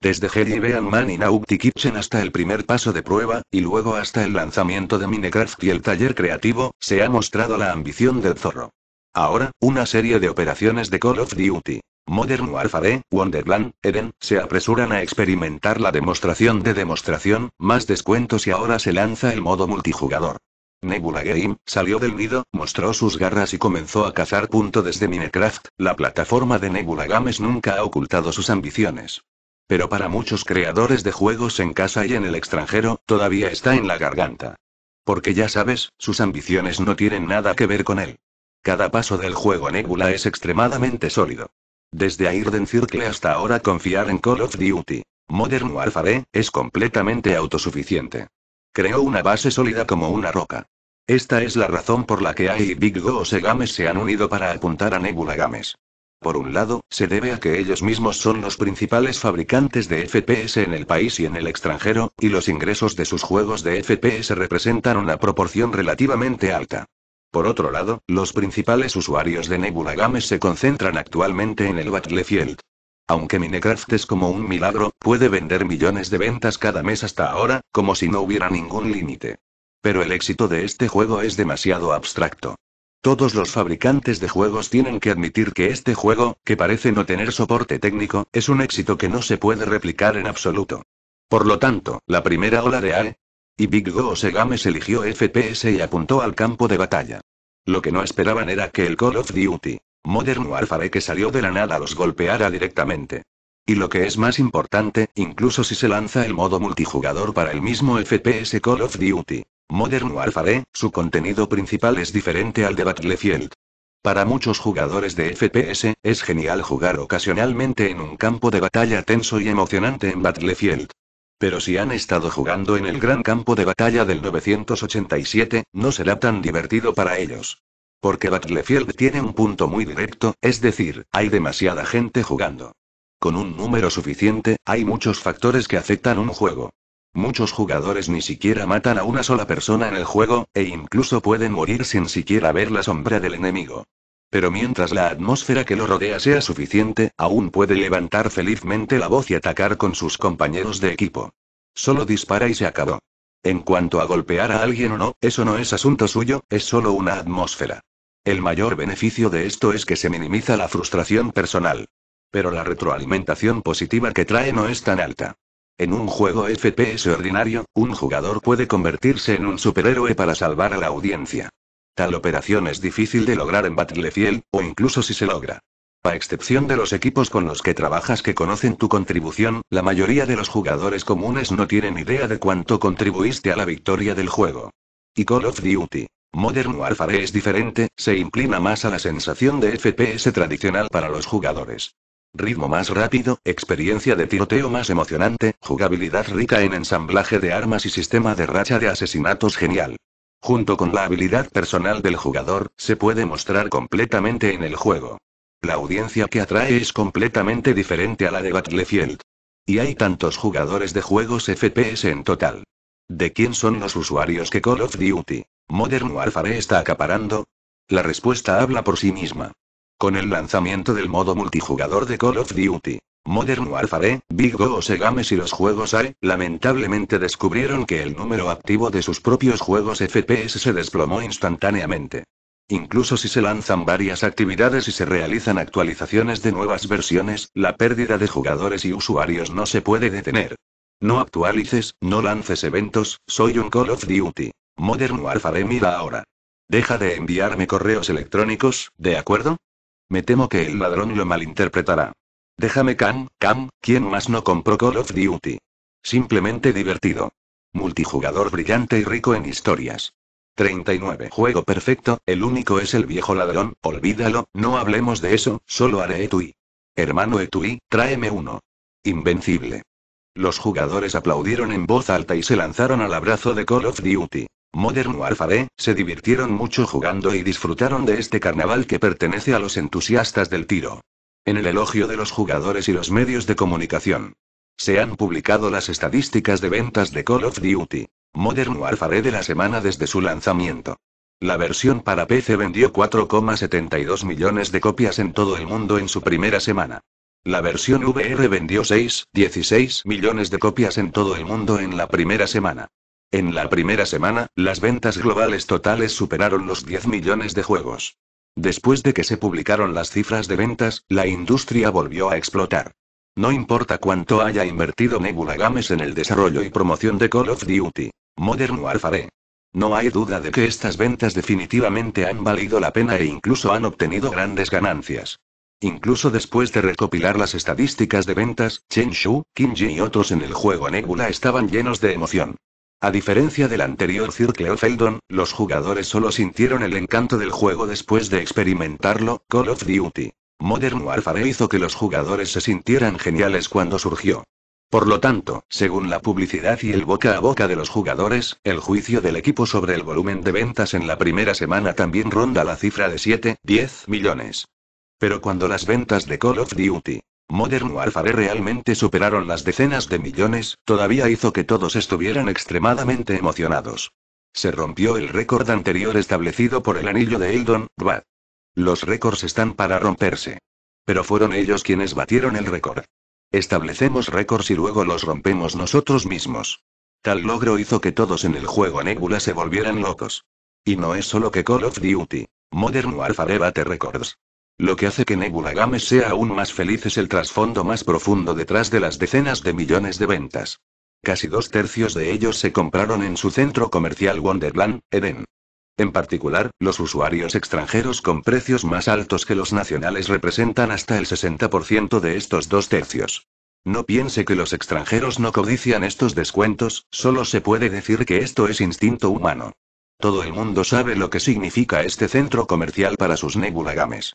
[SPEAKER 1] Desde Heavy Bean Man y Naughty Kitchen hasta el primer paso de prueba, y luego hasta el lanzamiento de Minecraft y el taller creativo, se ha mostrado la ambición del zorro. Ahora, una serie de operaciones de Call of Duty, Modern Warfare, Wonderland, Eden, se apresuran a experimentar la demostración de demostración, más descuentos y ahora se lanza el modo multijugador. Nebula Game, salió del nido, mostró sus garras y comenzó a cazar. Punto Desde Minecraft, la plataforma de Nebula Games nunca ha ocultado sus ambiciones. Pero para muchos creadores de juegos en casa y en el extranjero, todavía está en la garganta. Porque ya sabes, sus ambiciones no tienen nada que ver con él. Cada paso del juego Nebula es extremadamente sólido. Desde Airden Circle hasta ahora confiar en Call of Duty. Modern Warfare, es completamente autosuficiente. Creó una base sólida como una roca. Esta es la razón por la que AI y Big Ghost Games se han unido para apuntar a Nebula Games. Por un lado, se debe a que ellos mismos son los principales fabricantes de FPS en el país y en el extranjero, y los ingresos de sus juegos de FPS representan una proporción relativamente alta. Por otro lado, los principales usuarios de Nebula Games se concentran actualmente en el Battlefield. Aunque Minecraft es como un milagro, puede vender millones de ventas cada mes hasta ahora, como si no hubiera ningún límite. Pero el éxito de este juego es demasiado abstracto. Todos los fabricantes de juegos tienen que admitir que este juego, que parece no tener soporte técnico, es un éxito que no se puede replicar en absoluto. Por lo tanto, la primera ola de AE y Big Go Games eligió FPS y apuntó al campo de batalla. Lo que no esperaban era que el Call of Duty Modern Warfare que salió de la nada los golpeara directamente. Y lo que es más importante, incluso si se lanza el modo multijugador para el mismo FPS Call of Duty, Modern Warfare, su contenido principal es diferente al de Battlefield. Para muchos jugadores de FPS, es genial jugar ocasionalmente en un campo de batalla tenso y emocionante en Battlefield. Pero si han estado jugando en el gran campo de batalla del 987, no será tan divertido para ellos. Porque Battlefield tiene un punto muy directo, es decir, hay demasiada gente jugando. Con un número suficiente, hay muchos factores que afectan un juego. Muchos jugadores ni siquiera matan a una sola persona en el juego, e incluso pueden morir sin siquiera ver la sombra del enemigo. Pero mientras la atmósfera que lo rodea sea suficiente, aún puede levantar felizmente la voz y atacar con sus compañeros de equipo. Solo dispara y se acabó. En cuanto a golpear a alguien o no, eso no es asunto suyo, es solo una atmósfera. El mayor beneficio de esto es que se minimiza la frustración personal. Pero la retroalimentación positiva que trae no es tan alta. En un juego FPS ordinario, un jugador puede convertirse en un superhéroe para salvar a la audiencia. Tal operación es difícil de lograr en Battlefield, o incluso si se logra. A excepción de los equipos con los que trabajas que conocen tu contribución, la mayoría de los jugadores comunes no tienen idea de cuánto contribuiste a la victoria del juego. Y Call of Duty. Modern Warfare es diferente, se inclina más a la sensación de FPS tradicional para los jugadores. Ritmo más rápido, experiencia de tiroteo más emocionante, jugabilidad rica en ensamblaje de armas y sistema de racha de asesinatos genial. Junto con la habilidad personal del jugador, se puede mostrar completamente en el juego. La audiencia que atrae es completamente diferente a la de Battlefield. Y hay tantos jugadores de juegos FPS en total. ¿De quién son los usuarios que Call of Duty Modern Warfare está acaparando? La respuesta habla por sí misma. Con el lanzamiento del modo multijugador de Call of Duty, Modern Warfare, Big Go Segames y los juegos AE, lamentablemente descubrieron que el número activo de sus propios juegos FPS se desplomó instantáneamente. Incluso si se lanzan varias actividades y se realizan actualizaciones de nuevas versiones, la pérdida de jugadores y usuarios no se puede detener. No actualices, no lances eventos, soy un Call of Duty. Modern Warfare mira ahora. Deja de enviarme correos electrónicos, ¿de acuerdo? Me temo que el ladrón lo malinterpretará. Déjame Cam, Cam, ¿quién más no compró Call of Duty? Simplemente divertido. Multijugador brillante y rico en historias. 39. Juego perfecto, el único es el viejo ladrón, olvídalo, no hablemos de eso, solo haré Etui. Hermano Etui, tráeme uno. Invencible. Los jugadores aplaudieron en voz alta y se lanzaron al abrazo de Call of Duty. Modern Warfare, se divirtieron mucho jugando y disfrutaron de este carnaval que pertenece a los entusiastas del tiro. En el elogio de los jugadores y los medios de comunicación. Se han publicado las estadísticas de ventas de Call of Duty. Modern Warfare de la semana desde su lanzamiento. La versión para PC vendió 4,72 millones de copias en todo el mundo en su primera semana. La versión VR vendió 6,16 millones de copias en todo el mundo en la primera semana. En la primera semana, las ventas globales totales superaron los 10 millones de juegos. Después de que se publicaron las cifras de ventas, la industria volvió a explotar. No importa cuánto haya invertido Nebula Games en el desarrollo y promoción de Call of Duty, Modern Warfare. No hay duda de que estas ventas definitivamente han valido la pena e incluso han obtenido grandes ganancias. Incluso después de recopilar las estadísticas de ventas, Chen Shu, Kim y otros en el juego Nebula estaban llenos de emoción. A diferencia del anterior Circle of Eldon, los jugadores solo sintieron el encanto del juego después de experimentarlo. Call of Duty Modern Warfare hizo que los jugadores se sintieran geniales cuando surgió. Por lo tanto, según la publicidad y el boca a boca de los jugadores, el juicio del equipo sobre el volumen de ventas en la primera semana también ronda la cifra de 7, 10 millones. Pero cuando las ventas de Call of Duty Modern Warfare realmente superaron las decenas de millones, todavía hizo que todos estuvieran extremadamente emocionados. Se rompió el récord anterior establecido por el anillo de Eldon, Bad. Los récords están para romperse. Pero fueron ellos quienes batieron el récord. Establecemos récords y luego los rompemos nosotros mismos. Tal logro hizo que todos en el juego Nebula se volvieran locos. Y no es solo que Call of Duty, Modern Warfare bate récords. Lo que hace que Nebula Games sea aún más feliz es el trasfondo más profundo detrás de las decenas de millones de ventas. Casi dos tercios de ellos se compraron en su centro comercial Wonderland, Eden. En particular, los usuarios extranjeros con precios más altos que los nacionales representan hasta el 60% de estos dos tercios. No piense que los extranjeros no codician estos descuentos, solo se puede decir que esto es instinto humano. Todo el mundo sabe lo que significa este centro comercial para sus nebulagames.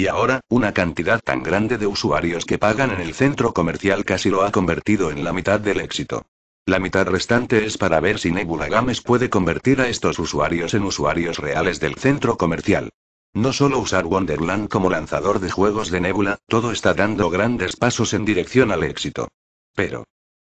[SPEAKER 1] Y ahora, una cantidad tan grande de usuarios que pagan en el centro comercial casi lo ha convertido en la mitad del éxito. La mitad restante es para ver si Nebula Games puede convertir a estos usuarios en usuarios reales del centro comercial. No solo usar Wonderland como lanzador de juegos de Nebula, todo está dando grandes pasos en dirección al éxito. Pero,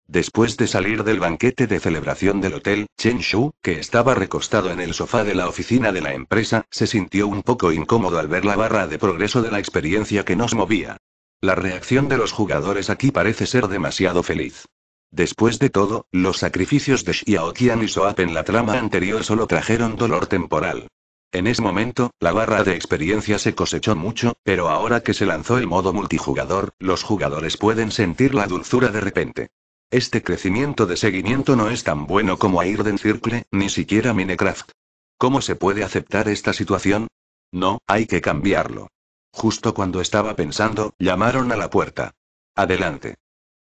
[SPEAKER 1] Después de salir del banquete de celebración del hotel, Chen Shu, que estaba recostado en el sofá de la oficina de la empresa, se sintió un poco incómodo al ver la barra de progreso de la experiencia que nos movía. La reacción de los jugadores aquí parece ser demasiado feliz. Después de todo, los sacrificios de Xiaoqian y Soap en la trama anterior solo trajeron dolor temporal. En ese momento, la barra de experiencia se cosechó mucho, pero ahora que se lanzó el modo multijugador, los jugadores pueden sentir la dulzura de repente. Este crecimiento de seguimiento no es tan bueno como a Airden Circle, ni siquiera Minecraft. ¿Cómo se puede aceptar esta situación? No, hay que cambiarlo. Justo cuando estaba pensando, llamaron a la puerta. Adelante.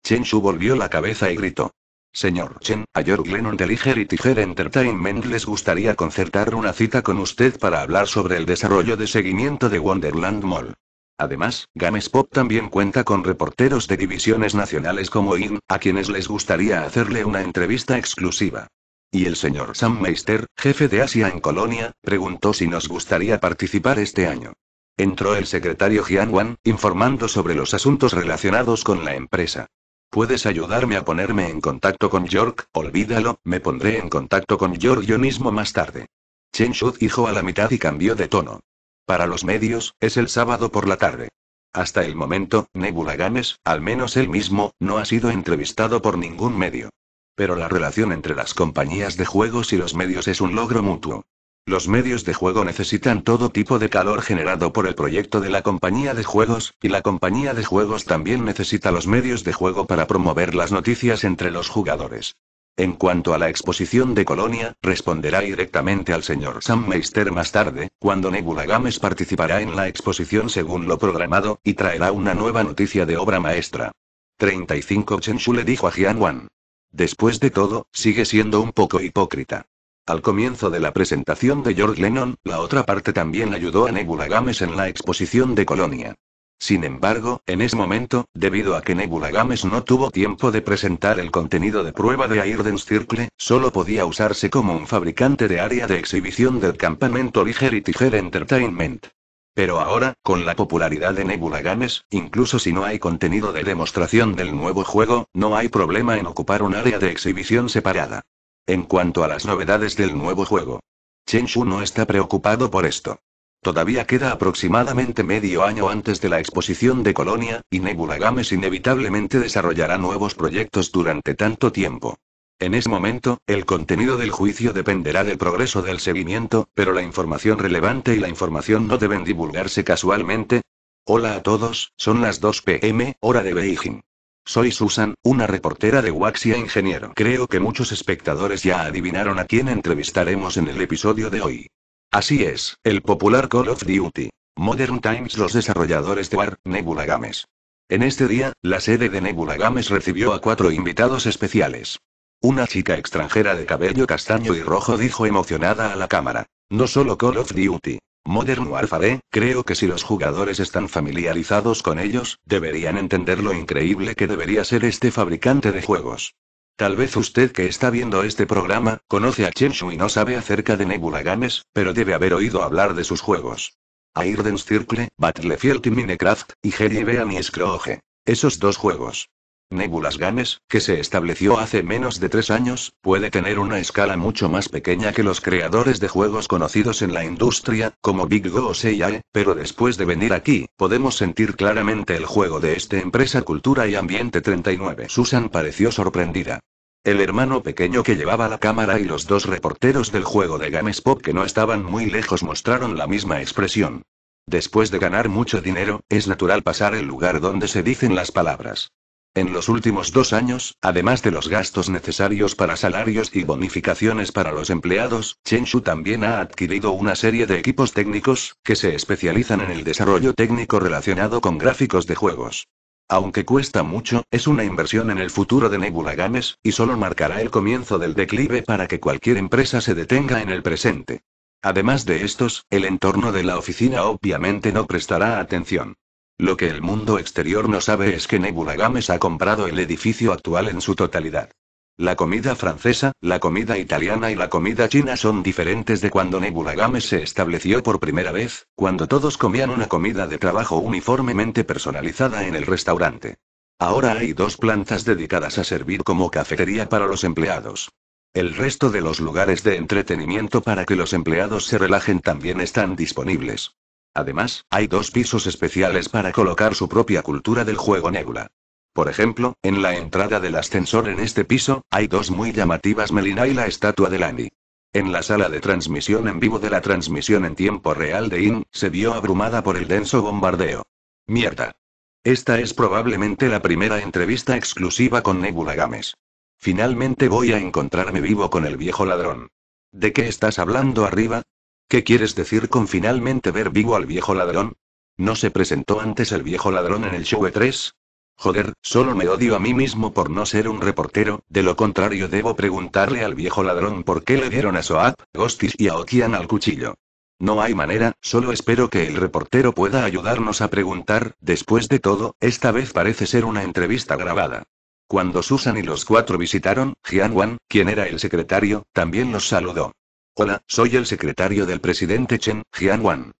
[SPEAKER 1] Chen Shu volvió la cabeza y gritó. Señor Chen, a George Lennon de Liger y Tiger Entertainment les gustaría concertar una cita con usted para hablar sobre el desarrollo de seguimiento de Wonderland Mall. Además, GameSpot también cuenta con reporteros de divisiones nacionales como IN, a quienes les gustaría hacerle una entrevista exclusiva. Y el señor Sam Meister, jefe de Asia en Colonia, preguntó si nos gustaría participar este año. Entró el secretario Jian Wan, informando sobre los asuntos relacionados con la empresa. ¿Puedes ayudarme a ponerme en contacto con York? Olvídalo, me pondré en contacto con York yo mismo más tarde. Chen Shu dijo a la mitad y cambió de tono. Para los medios, es el sábado por la tarde. Hasta el momento, Nebula Games, al menos él mismo, no ha sido entrevistado por ningún medio. Pero la relación entre las compañías de juegos y los medios es un logro mutuo. Los medios de juego necesitan todo tipo de calor generado por el proyecto de la compañía de juegos, y la compañía de juegos también necesita los medios de juego para promover las noticias entre los jugadores. En cuanto a la exposición de Colonia, responderá directamente al señor Sam Meister más tarde, cuando Nebula Games participará en la exposición según lo programado, y traerá una nueva noticia de obra maestra. 35 Shu le dijo a Jian Wan. Después de todo, sigue siendo un poco hipócrita. Al comienzo de la presentación de George Lennon, la otra parte también ayudó a Nebula Games en la exposición de Colonia. Sin embargo, en ese momento, debido a que Nebula Games no tuvo tiempo de presentar el contenido de prueba de Airden Circle, solo podía usarse como un fabricante de área de exhibición del campamento Liger y Tiger Entertainment. Pero ahora, con la popularidad de Nebula Games, incluso si no hay contenido de demostración del nuevo juego, no hay problema en ocupar un área de exhibición separada. En cuanto a las novedades del nuevo juego, Chen Shu no está preocupado por esto. Todavía queda aproximadamente medio año antes de la exposición de Colonia, y Nebula Games inevitablemente desarrollará nuevos proyectos durante tanto tiempo. En ese momento, el contenido del juicio dependerá del progreso del seguimiento, pero la información relevante y la información no deben divulgarse casualmente. Hola a todos, son las 2 pm, hora de Beijing. Soy Susan, una reportera de Waxia Ingeniero. Creo que muchos espectadores ya adivinaron a quién entrevistaremos en el episodio de hoy. Así es, el popular Call of Duty. Modern Times los desarrolladores de War, Nebula Games. En este día, la sede de Nebula Games recibió a cuatro invitados especiales. Una chica extranjera de cabello castaño y rojo dijo emocionada a la cámara. No solo Call of Duty. Modern Warfare, creo que si los jugadores están familiarizados con ellos, deberían entender lo increíble que debería ser este fabricante de juegos. Tal vez usted que está viendo este programa, conoce a Chenshu y no sabe acerca de Nebula Games, pero debe haber oído hablar de sus juegos. Airden Circle, Battlefield y Minecraft, y Jerry Bean Scrooge. Esos dos juegos. Nebulas Games, que se estableció hace menos de tres años, puede tener una escala mucho más pequeña que los creadores de juegos conocidos en la industria, como Big Go o Seiyae, pero después de venir aquí, podemos sentir claramente el juego de esta empresa Cultura y Ambiente 39. Susan pareció sorprendida. El hermano pequeño que llevaba la cámara y los dos reporteros del juego de Games Pop que no estaban muy lejos mostraron la misma expresión. Después de ganar mucho dinero, es natural pasar el lugar donde se dicen las palabras. En los últimos dos años, además de los gastos necesarios para salarios y bonificaciones para los empleados, Chenshu también ha adquirido una serie de equipos técnicos, que se especializan en el desarrollo técnico relacionado con gráficos de juegos. Aunque cuesta mucho, es una inversión en el futuro de Nebula Games, y solo marcará el comienzo del declive para que cualquier empresa se detenga en el presente. Además de estos, el entorno de la oficina obviamente no prestará atención. Lo que el mundo exterior no sabe es que Nebula Games ha comprado el edificio actual en su totalidad. La comida francesa, la comida italiana y la comida china son diferentes de cuando Nebula Games se estableció por primera vez, cuando todos comían una comida de trabajo uniformemente personalizada en el restaurante. Ahora hay dos plantas dedicadas a servir como cafetería para los empleados. El resto de los lugares de entretenimiento para que los empleados se relajen también están disponibles. Además, hay dos pisos especiales para colocar su propia cultura del juego Nebula. Por ejemplo, en la entrada del ascensor en este piso, hay dos muy llamativas Melina y la estatua de Lani. En la sala de transmisión en vivo de la transmisión en tiempo real de IN, se vio abrumada por el denso bombardeo. Mierda. Esta es probablemente la primera entrevista exclusiva con Nebula Games. Finalmente voy a encontrarme vivo con el viejo ladrón. ¿De qué estás hablando arriba? ¿Qué quieres decir con finalmente ver vivo al viejo ladrón? ¿No se presentó antes el viejo ladrón en el show 3 e Joder, solo me odio a mí mismo por no ser un reportero, de lo contrario debo preguntarle al viejo ladrón por qué le dieron a Soap, Gostis y a Okian al cuchillo. No hay manera, solo espero que el reportero pueda ayudarnos a preguntar, después de todo, esta vez parece ser una entrevista grabada. Cuando Susan y los cuatro visitaron, Jian Wan, quien era el secretario, también los saludó. Hola, soy el secretario del presidente Chen, Jian Wan.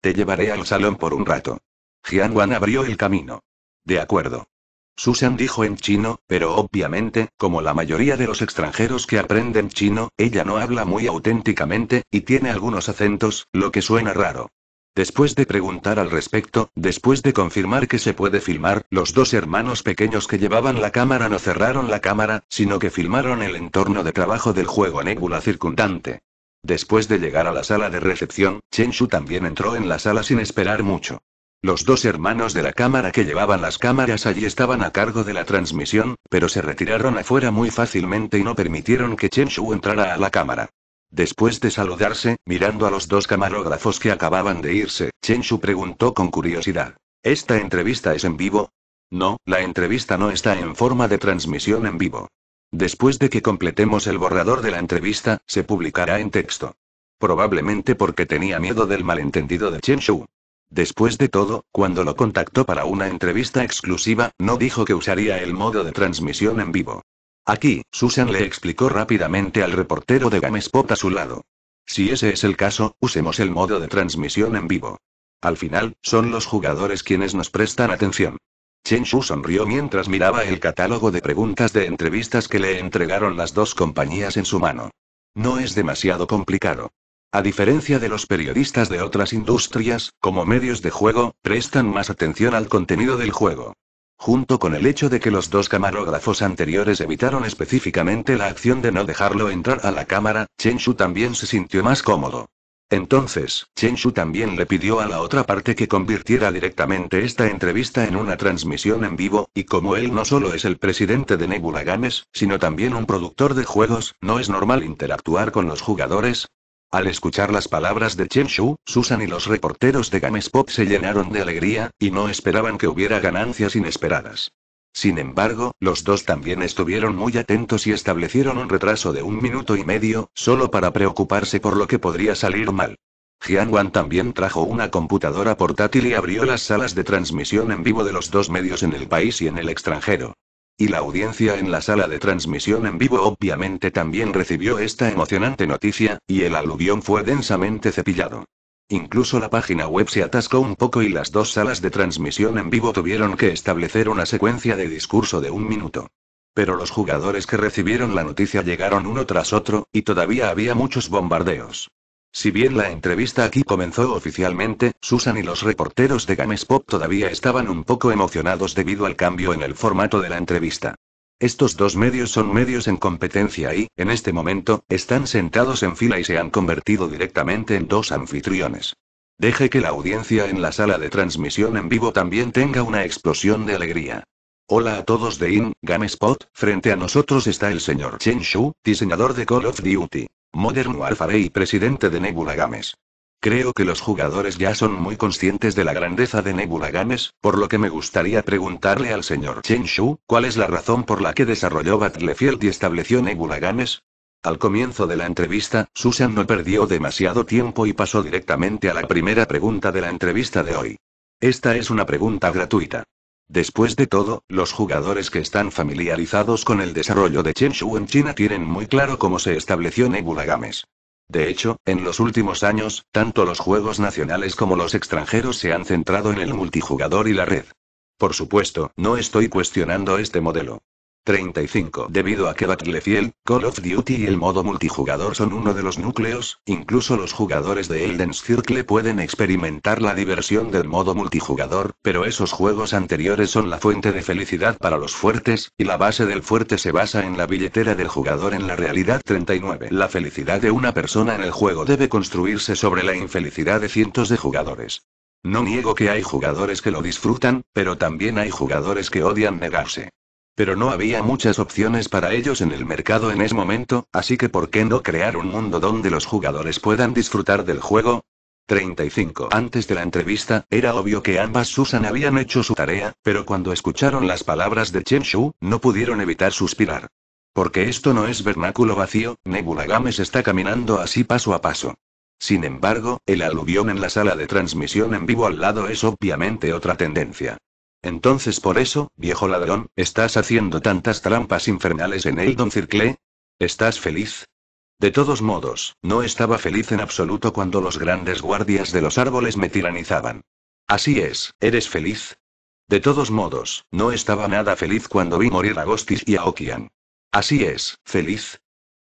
[SPEAKER 1] Te llevaré al salón por un rato. Jian Wan abrió el camino. De acuerdo. Susan dijo en chino, pero obviamente, como la mayoría de los extranjeros que aprenden chino, ella no habla muy auténticamente, y tiene algunos acentos, lo que suena raro. Después de preguntar al respecto, después de confirmar que se puede filmar, los dos hermanos pequeños que llevaban la cámara no cerraron la cámara, sino que filmaron el entorno de trabajo del juego Nebula circundante. Después de llegar a la sala de recepción, Chen Shu también entró en la sala sin esperar mucho. Los dos hermanos de la cámara que llevaban las cámaras allí estaban a cargo de la transmisión, pero se retiraron afuera muy fácilmente y no permitieron que Chen Shu entrara a la cámara. Después de saludarse, mirando a los dos camarógrafos que acababan de irse, Chen Shu preguntó con curiosidad. ¿Esta entrevista es en vivo? No, la entrevista no está en forma de transmisión en vivo. Después de que completemos el borrador de la entrevista, se publicará en texto. Probablemente porque tenía miedo del malentendido de Chen Shu. Después de todo, cuando lo contactó para una entrevista exclusiva, no dijo que usaría el modo de transmisión en vivo. Aquí, Susan le explicó rápidamente al reportero de Gamespot a su lado. Si ese es el caso, usemos el modo de transmisión en vivo. Al final, son los jugadores quienes nos prestan atención. Chen Shu sonrió mientras miraba el catálogo de preguntas de entrevistas que le entregaron las dos compañías en su mano. No es demasiado complicado. A diferencia de los periodistas de otras industrias, como medios de juego, prestan más atención al contenido del juego. Junto con el hecho de que los dos camarógrafos anteriores evitaron específicamente la acción de no dejarlo entrar a la cámara, Chen Shu también se sintió más cómodo. Entonces, Chen Shu también le pidió a la otra parte que convirtiera directamente esta entrevista en una transmisión en vivo, y como él no solo es el presidente de Nebula Games, sino también un productor de juegos, no es normal interactuar con los jugadores. Al escuchar las palabras de Chen Shu, Susan y los reporteros de Pop se llenaron de alegría, y no esperaban que hubiera ganancias inesperadas. Sin embargo, los dos también estuvieron muy atentos y establecieron un retraso de un minuto y medio, solo para preocuparse por lo que podría salir mal. Jian Wan también trajo una computadora portátil y abrió las salas de transmisión en vivo de los dos medios en el país y en el extranjero. Y la audiencia en la sala de transmisión en vivo obviamente también recibió esta emocionante noticia, y el aluvión fue densamente cepillado. Incluso la página web se atascó un poco y las dos salas de transmisión en vivo tuvieron que establecer una secuencia de discurso de un minuto. Pero los jugadores que recibieron la noticia llegaron uno tras otro, y todavía había muchos bombardeos. Si bien la entrevista aquí comenzó oficialmente, Susan y los reporteros de GameSpot todavía estaban un poco emocionados debido al cambio en el formato de la entrevista. Estos dos medios son medios en competencia y, en este momento, están sentados en fila y se han convertido directamente en dos anfitriones. Deje que la audiencia en la sala de transmisión en vivo también tenga una explosión de alegría. Hola a todos de In GameSpot, frente a nosotros está el señor Chen Shu, diseñador de Call of Duty, Modern Warfare y presidente de Nebula Games. Creo que los jugadores ya son muy conscientes de la grandeza de Nebula Games, por lo que me gustaría preguntarle al señor Chen Shu, ¿cuál es la razón por la que desarrolló Battlefield y estableció Nebula Games? Al comienzo de la entrevista, Susan no perdió demasiado tiempo y pasó directamente a la primera pregunta de la entrevista de hoy. Esta es una pregunta gratuita. Después de todo, los jugadores que están familiarizados con el desarrollo de Chen Shu en China tienen muy claro cómo se estableció Nebula Games. De hecho, en los últimos años, tanto los juegos nacionales como los extranjeros se han centrado en el multijugador y la red. Por supuesto, no estoy cuestionando este modelo. 35. Debido a que Battlefield, Call of Duty y el modo multijugador son uno de los núcleos, incluso los jugadores de Elden Circle pueden experimentar la diversión del modo multijugador, pero esos juegos anteriores son la fuente de felicidad para los fuertes, y la base del fuerte se basa en la billetera del jugador en la realidad 39. La felicidad de una persona en el juego debe construirse sobre la infelicidad de cientos de jugadores. No niego que hay jugadores que lo disfrutan, pero también hay jugadores que odian negarse. Pero no había muchas opciones para ellos en el mercado en ese momento, así que ¿por qué no crear un mundo donde los jugadores puedan disfrutar del juego? 35. Antes de la entrevista, era obvio que ambas Susan habían hecho su tarea, pero cuando escucharon las palabras de Chen Shu, no pudieron evitar suspirar. Porque esto no es vernáculo vacío, Nebula Games está caminando así paso a paso. Sin embargo, el aluvión en la sala de transmisión en vivo al lado es obviamente otra tendencia. Entonces por eso, viejo ladrón, estás haciendo tantas trampas infernales en Eldon Circle? ¿Estás feliz? De todos modos, no estaba feliz en absoluto cuando los grandes guardias de los árboles me tiranizaban. Así es, ¿eres feliz? De todos modos, no estaba nada feliz cuando vi morir a Gostis y a Okian. Así es, feliz.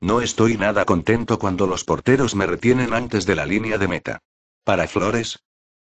[SPEAKER 1] No estoy nada contento cuando los porteros me retienen antes de la línea de meta. Para Flores.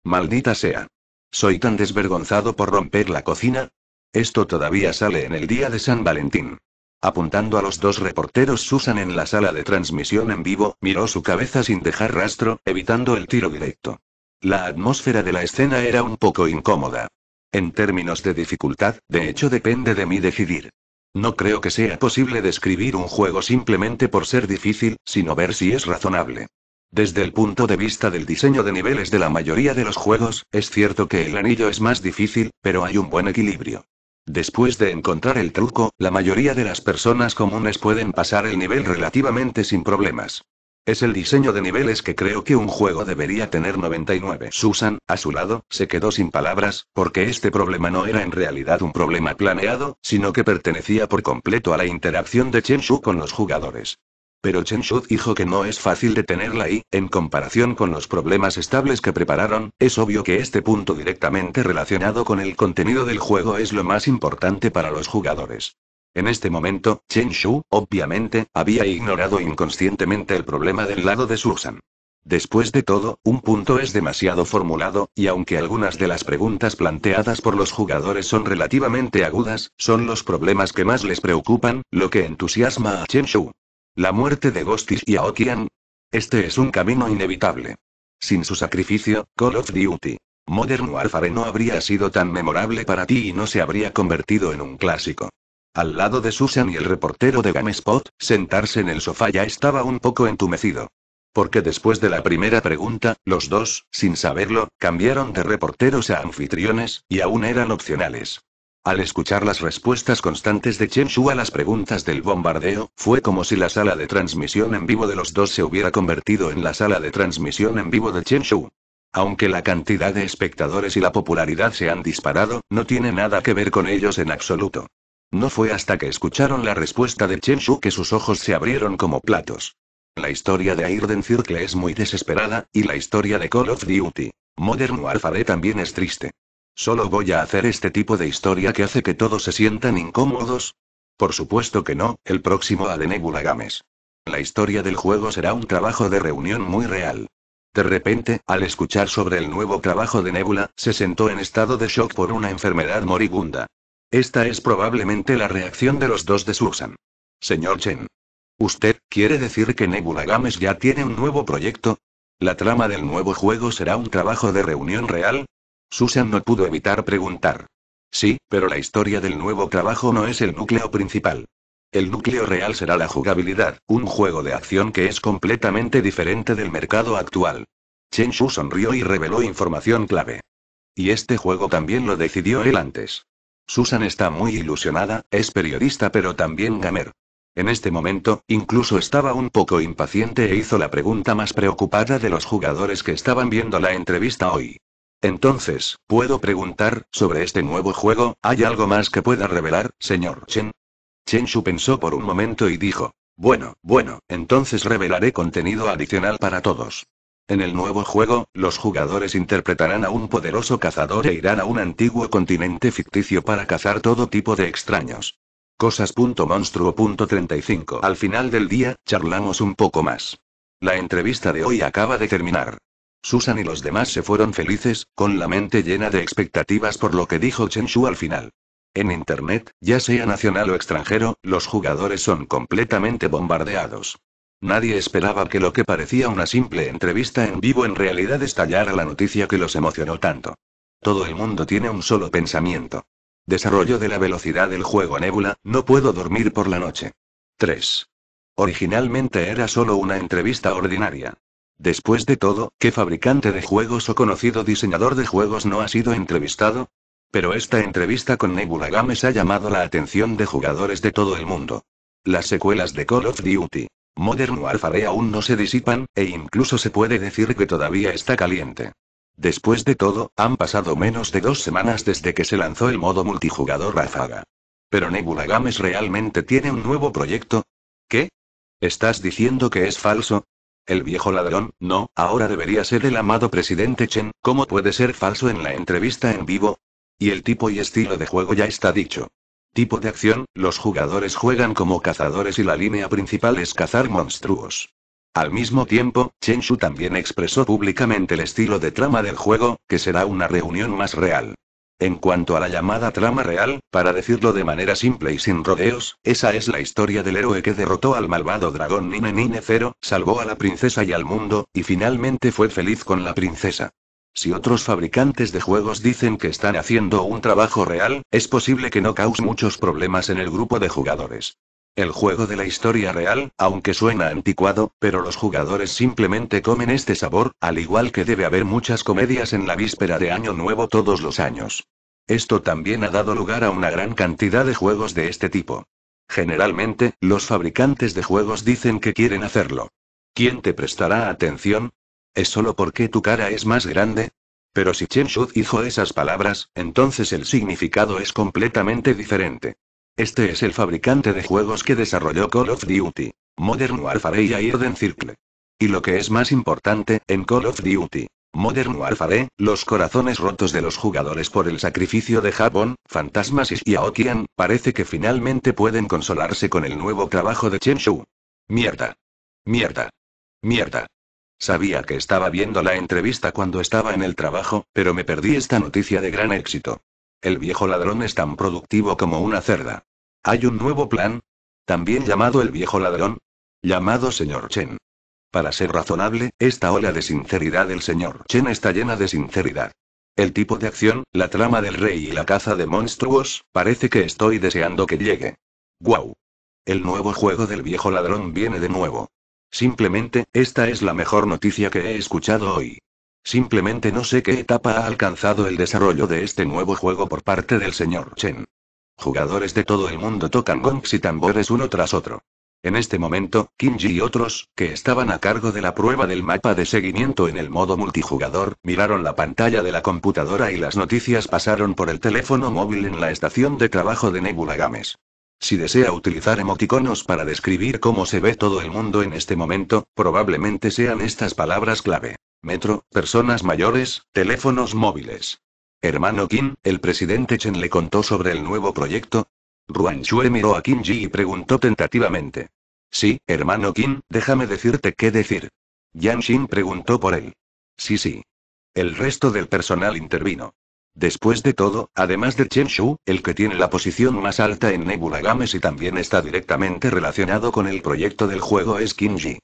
[SPEAKER 1] Maldita sea. Soy tan desvergonzado por romper la cocina. Esto todavía sale en el día de San Valentín. Apuntando a los dos reporteros Susan en la sala de transmisión en vivo, miró su cabeza sin dejar rastro, evitando el tiro directo. La atmósfera de la escena era un poco incómoda. En términos de dificultad, de hecho depende de mí decidir. No creo que sea posible describir un juego simplemente por ser difícil, sino ver si es razonable. Desde el punto de vista del diseño de niveles de la mayoría de los juegos, es cierto que el anillo es más difícil, pero hay un buen equilibrio. Después de encontrar el truco, la mayoría de las personas comunes pueden pasar el nivel relativamente sin problemas. Es el diseño de niveles que creo que un juego debería tener 99. Susan, a su lado, se quedó sin palabras, porque este problema no era en realidad un problema planeado, sino que pertenecía por completo a la interacción de Chen Shu con los jugadores pero Chen Shu dijo que no es fácil detenerla y, en comparación con los problemas estables que prepararon, es obvio que este punto directamente relacionado con el contenido del juego es lo más importante para los jugadores. En este momento, Chen Shu, obviamente, había ignorado inconscientemente el problema del lado de Susan. Después de todo, un punto es demasiado formulado, y aunque algunas de las preguntas planteadas por los jugadores son relativamente agudas, son los problemas que más les preocupan, lo que entusiasma a Chen Shu. La muerte de Ghostis y Aokian. Este es un camino inevitable. Sin su sacrificio, Call of Duty. Modern Warfare no habría sido tan memorable para ti y no se habría convertido en un clásico. Al lado de Susan y el reportero de GameSpot, sentarse en el sofá ya estaba un poco entumecido. Porque después de la primera pregunta, los dos, sin saberlo, cambiaron de reporteros a anfitriones, y aún eran opcionales. Al escuchar las respuestas constantes de Chen Shu a las preguntas del bombardeo, fue como si la sala de transmisión en vivo de los dos se hubiera convertido en la sala de transmisión en vivo de Chen Shu. Aunque la cantidad de espectadores y la popularidad se han disparado, no tiene nada que ver con ellos en absoluto. No fue hasta que escucharon la respuesta de Chen Shu que sus ojos se abrieron como platos. La historia de Airden Circle es muy desesperada, y la historia de Call of Duty Modern Warfare también es triste. Solo voy a hacer este tipo de historia que hace que todos se sientan incómodos. Por supuesto que no, el próximo a Nebula Games. La historia del juego será un trabajo de reunión muy real. De repente, al escuchar sobre el nuevo trabajo de Nebula, se sentó en estado de shock por una enfermedad moribunda. Esta es probablemente la reacción de los dos de Susan. Señor Chen. ¿Usted quiere decir que Nebula Games ya tiene un nuevo proyecto? La trama del nuevo juego será un trabajo de reunión real, Susan no pudo evitar preguntar. Sí, pero la historia del nuevo trabajo no es el núcleo principal. El núcleo real será la jugabilidad, un juego de acción que es completamente diferente del mercado actual. Chen Shu sonrió y reveló información clave. Y este juego también lo decidió él antes. Susan está muy ilusionada, es periodista pero también gamer. En este momento, incluso estaba un poco impaciente e hizo la pregunta más preocupada de los jugadores que estaban viendo la entrevista hoy. Entonces, ¿puedo preguntar, sobre este nuevo juego, hay algo más que pueda revelar, señor Chen? Chen Shu pensó por un momento y dijo, bueno, bueno, entonces revelaré contenido adicional para todos. En el nuevo juego, los jugadores interpretarán a un poderoso cazador e irán a un antiguo continente ficticio para cazar todo tipo de extraños. Cosas.monstruo.35 Al final del día, charlamos un poco más. La entrevista de hoy acaba de terminar. Susan y los demás se fueron felices, con la mente llena de expectativas por lo que dijo Chen Shu al final. En Internet, ya sea nacional o extranjero, los jugadores son completamente bombardeados. Nadie esperaba que lo que parecía una simple entrevista en vivo en realidad estallara la noticia que los emocionó tanto. Todo el mundo tiene un solo pensamiento. Desarrollo de la velocidad del juego Nebula, no puedo dormir por la noche. 3. Originalmente era solo una entrevista ordinaria. Después de todo, ¿qué fabricante de juegos o conocido diseñador de juegos no ha sido entrevistado? Pero esta entrevista con Nebula Games ha llamado la atención de jugadores de todo el mundo. Las secuelas de Call of Duty, Modern Warfare aún no se disipan, e incluso se puede decir que todavía está caliente. Después de todo, han pasado menos de dos semanas desde que se lanzó el modo multijugador Ráfaga. Pero Nebula Games realmente tiene un nuevo proyecto. ¿Qué? ¿Estás diciendo que es falso? El viejo ladrón, no, ahora debería ser el amado presidente Chen, ¿cómo puede ser falso en la entrevista en vivo? Y el tipo y estilo de juego ya está dicho. Tipo de acción, los jugadores juegan como cazadores y la línea principal es cazar monstruos. Al mismo tiempo, Chen Shu también expresó públicamente el estilo de trama del juego, que será una reunión más real. En cuanto a la llamada trama real, para decirlo de manera simple y sin rodeos, esa es la historia del héroe que derrotó al malvado dragón Nine Nine Zero, salvó a la princesa y al mundo, y finalmente fue feliz con la princesa. Si otros fabricantes de juegos dicen que están haciendo un trabajo real, es posible que no cause muchos problemas en el grupo de jugadores. El juego de la historia real, aunque suena anticuado, pero los jugadores simplemente comen este sabor, al igual que debe haber muchas comedias en la víspera de Año Nuevo todos los años. Esto también ha dado lugar a una gran cantidad de juegos de este tipo. Generalmente, los fabricantes de juegos dicen que quieren hacerlo. ¿Quién te prestará atención? ¿Es solo porque tu cara es más grande? Pero si Chen Shu dijo esas palabras, entonces el significado es completamente diferente. Este es el fabricante de juegos que desarrolló Call of Duty, Modern Warfare y Iron Circle. Y lo que es más importante, en Call of Duty, Modern Warfare, los corazones rotos de los jugadores por el sacrificio de Japón, Fantasmas y Aokian, parece que finalmente pueden consolarse con el nuevo trabajo de Chen Shu. Mierda. Mierda. Mierda. Sabía que estaba viendo la entrevista cuando estaba en el trabajo, pero me perdí esta noticia de gran éxito. El viejo ladrón es tan productivo como una cerda. Hay un nuevo plan, también llamado el viejo ladrón, llamado señor Chen. Para ser razonable, esta ola de sinceridad del señor Chen está llena de sinceridad. El tipo de acción, la trama del rey y la caza de monstruos, parece que estoy deseando que llegue. ¡Guau! El nuevo juego del viejo ladrón viene de nuevo. Simplemente, esta es la mejor noticia que he escuchado hoy. Simplemente no sé qué etapa ha alcanzado el desarrollo de este nuevo juego por parte del señor Chen. Jugadores de todo el mundo tocan gongs y tambores uno tras otro. En este momento, Kinji y otros, que estaban a cargo de la prueba del mapa de seguimiento en el modo multijugador, miraron la pantalla de la computadora y las noticias pasaron por el teléfono móvil en la estación de trabajo de Nebula Games. Si desea utilizar emoticonos para describir cómo se ve todo el mundo en este momento, probablemente sean estas palabras clave. Metro, personas mayores, teléfonos móviles. Hermano Kim, el presidente Chen le contó sobre el nuevo proyecto. Ruan Shue miró a Kim Ji y preguntó tentativamente. Sí, hermano Kim, déjame decirte qué decir. Yan Xin preguntó por él. Sí, sí. El resto del personal intervino. Después de todo, además de Chen Shu, el que tiene la posición más alta en Nebula Games y también está directamente relacionado con el proyecto del juego es Kim Ji.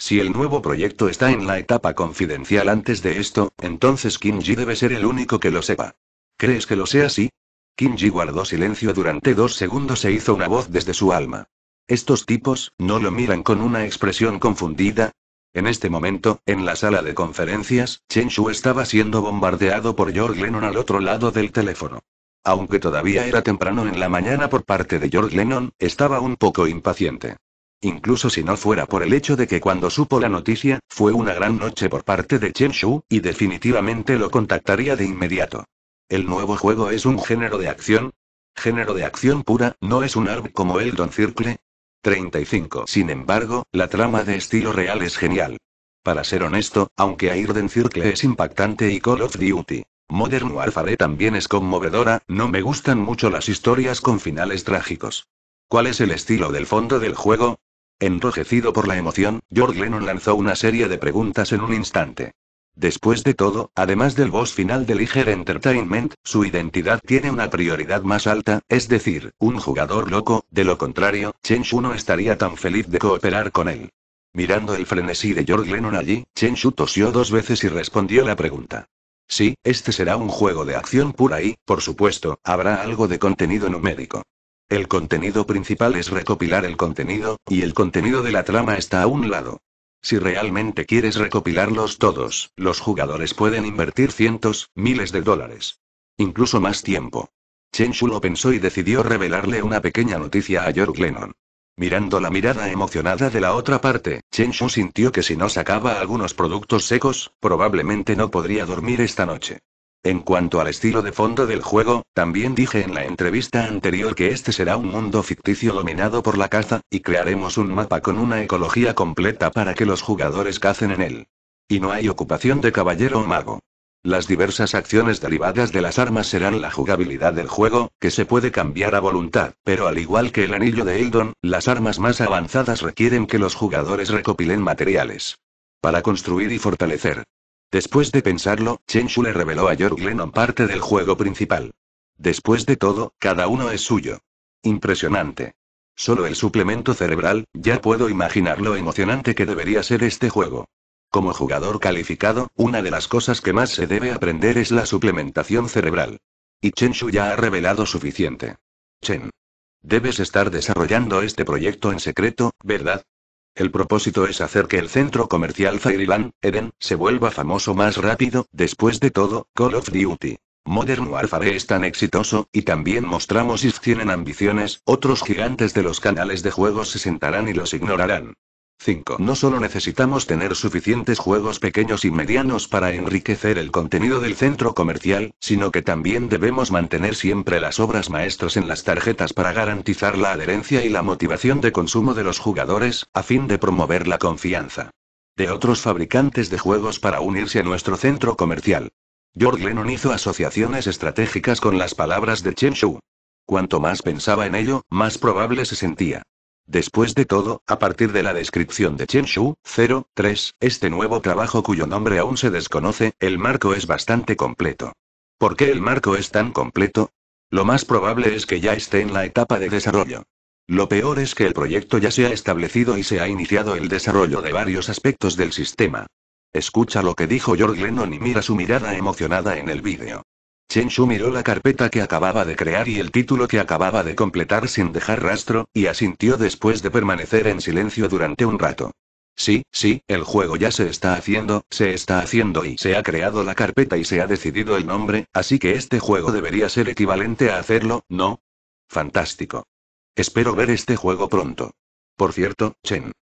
[SPEAKER 1] Si el nuevo proyecto está en la etapa confidencial antes de esto, entonces Kinji debe ser el único que lo sepa. ¿Crees que lo sea así? Kinji guardó silencio durante dos segundos e hizo una voz desde su alma. Estos tipos, ¿no lo miran con una expresión confundida? En este momento, en la sala de conferencias, Chen Shu estaba siendo bombardeado por George Lennon al otro lado del teléfono. Aunque todavía era temprano en la mañana por parte de George Lennon, estaba un poco impaciente. Incluso si no fuera por el hecho de que cuando supo la noticia, fue una gran noche por parte de Chen Shu, y definitivamente lo contactaría de inmediato. El nuevo juego es un género de acción. Género de acción pura, no es un ARB como el Don Circle. 35. Sin embargo, la trama de estilo real es genial. Para ser honesto, aunque Airden Circle es impactante y Call of Duty, Modern Warfare también es conmovedora, no me gustan mucho las historias con finales trágicos. ¿Cuál es el estilo del fondo del juego? Enrojecido por la emoción, George Lennon lanzó una serie de preguntas en un instante. Después de todo, además del boss final de Liger Entertainment, su identidad tiene una prioridad más alta, es decir, un jugador loco, de lo contrario, Chen Shu no estaría tan feliz de cooperar con él. Mirando el frenesí de George Lennon allí, Chen Shu tosió dos veces y respondió la pregunta. Sí, este será un juego de acción pura y, por supuesto, habrá algo de contenido numérico. El contenido principal es recopilar el contenido, y el contenido de la trama está a un lado. Si realmente quieres recopilarlos todos, los jugadores pueden invertir cientos, miles de dólares. Incluso más tiempo. Chen Shu lo pensó y decidió revelarle una pequeña noticia a York Lennon. Mirando la mirada emocionada de la otra parte, Chen Shu sintió que si no sacaba algunos productos secos, probablemente no podría dormir esta noche. En cuanto al estilo de fondo del juego, también dije en la entrevista anterior que este será un mundo ficticio dominado por la caza, y crearemos un mapa con una ecología completa para que los jugadores cacen en él. Y no hay ocupación de caballero o mago. Las diversas acciones derivadas de las armas serán la jugabilidad del juego, que se puede cambiar a voluntad, pero al igual que el anillo de Eldon, las armas más avanzadas requieren que los jugadores recopilen materiales para construir y fortalecer Después de pensarlo, Chen le reveló a George Lennon parte del juego principal. Después de todo, cada uno es suyo. Impresionante. Solo el suplemento cerebral, ya puedo imaginar lo emocionante que debería ser este juego. Como jugador calificado, una de las cosas que más se debe aprender es la suplementación cerebral. Y Chenshu ya ha revelado suficiente. Chen. Debes estar desarrollando este proyecto en secreto, ¿verdad? El propósito es hacer que el centro comercial Fairyland, Eden, se vuelva famoso más rápido, después de todo, Call of Duty. Modern Warfare es tan exitoso, y también mostramos si tienen ambiciones, otros gigantes de los canales de juegos se sentarán y los ignorarán. 5. No solo necesitamos tener suficientes juegos pequeños y medianos para enriquecer el contenido del centro comercial, sino que también debemos mantener siempre las obras maestras en las tarjetas para garantizar la adherencia y la motivación de consumo de los jugadores, a fin de promover la confianza de otros fabricantes de juegos para unirse a nuestro centro comercial. George Lennon hizo asociaciones estratégicas con las palabras de Chen Shu. Cuanto más pensaba en ello, más probable se sentía. Después de todo, a partir de la descripción de Chen Shu, 03, este nuevo trabajo cuyo nombre aún se desconoce, el marco es bastante completo. ¿Por qué el marco es tan completo? Lo más probable es que ya esté en la etapa de desarrollo. Lo peor es que el proyecto ya se ha establecido y se ha iniciado el desarrollo de varios aspectos del sistema. Escucha lo que dijo George Lennon y mira su mirada emocionada en el vídeo. Chen Shu miró la carpeta que acababa de crear y el título que acababa de completar sin dejar rastro, y asintió después de permanecer en silencio durante un rato. Sí, sí, el juego ya se está haciendo, se está haciendo y se ha creado la carpeta y se ha decidido el nombre, así que este juego debería ser equivalente a hacerlo, ¿no? Fantástico. Espero ver este juego pronto. Por cierto, Chen.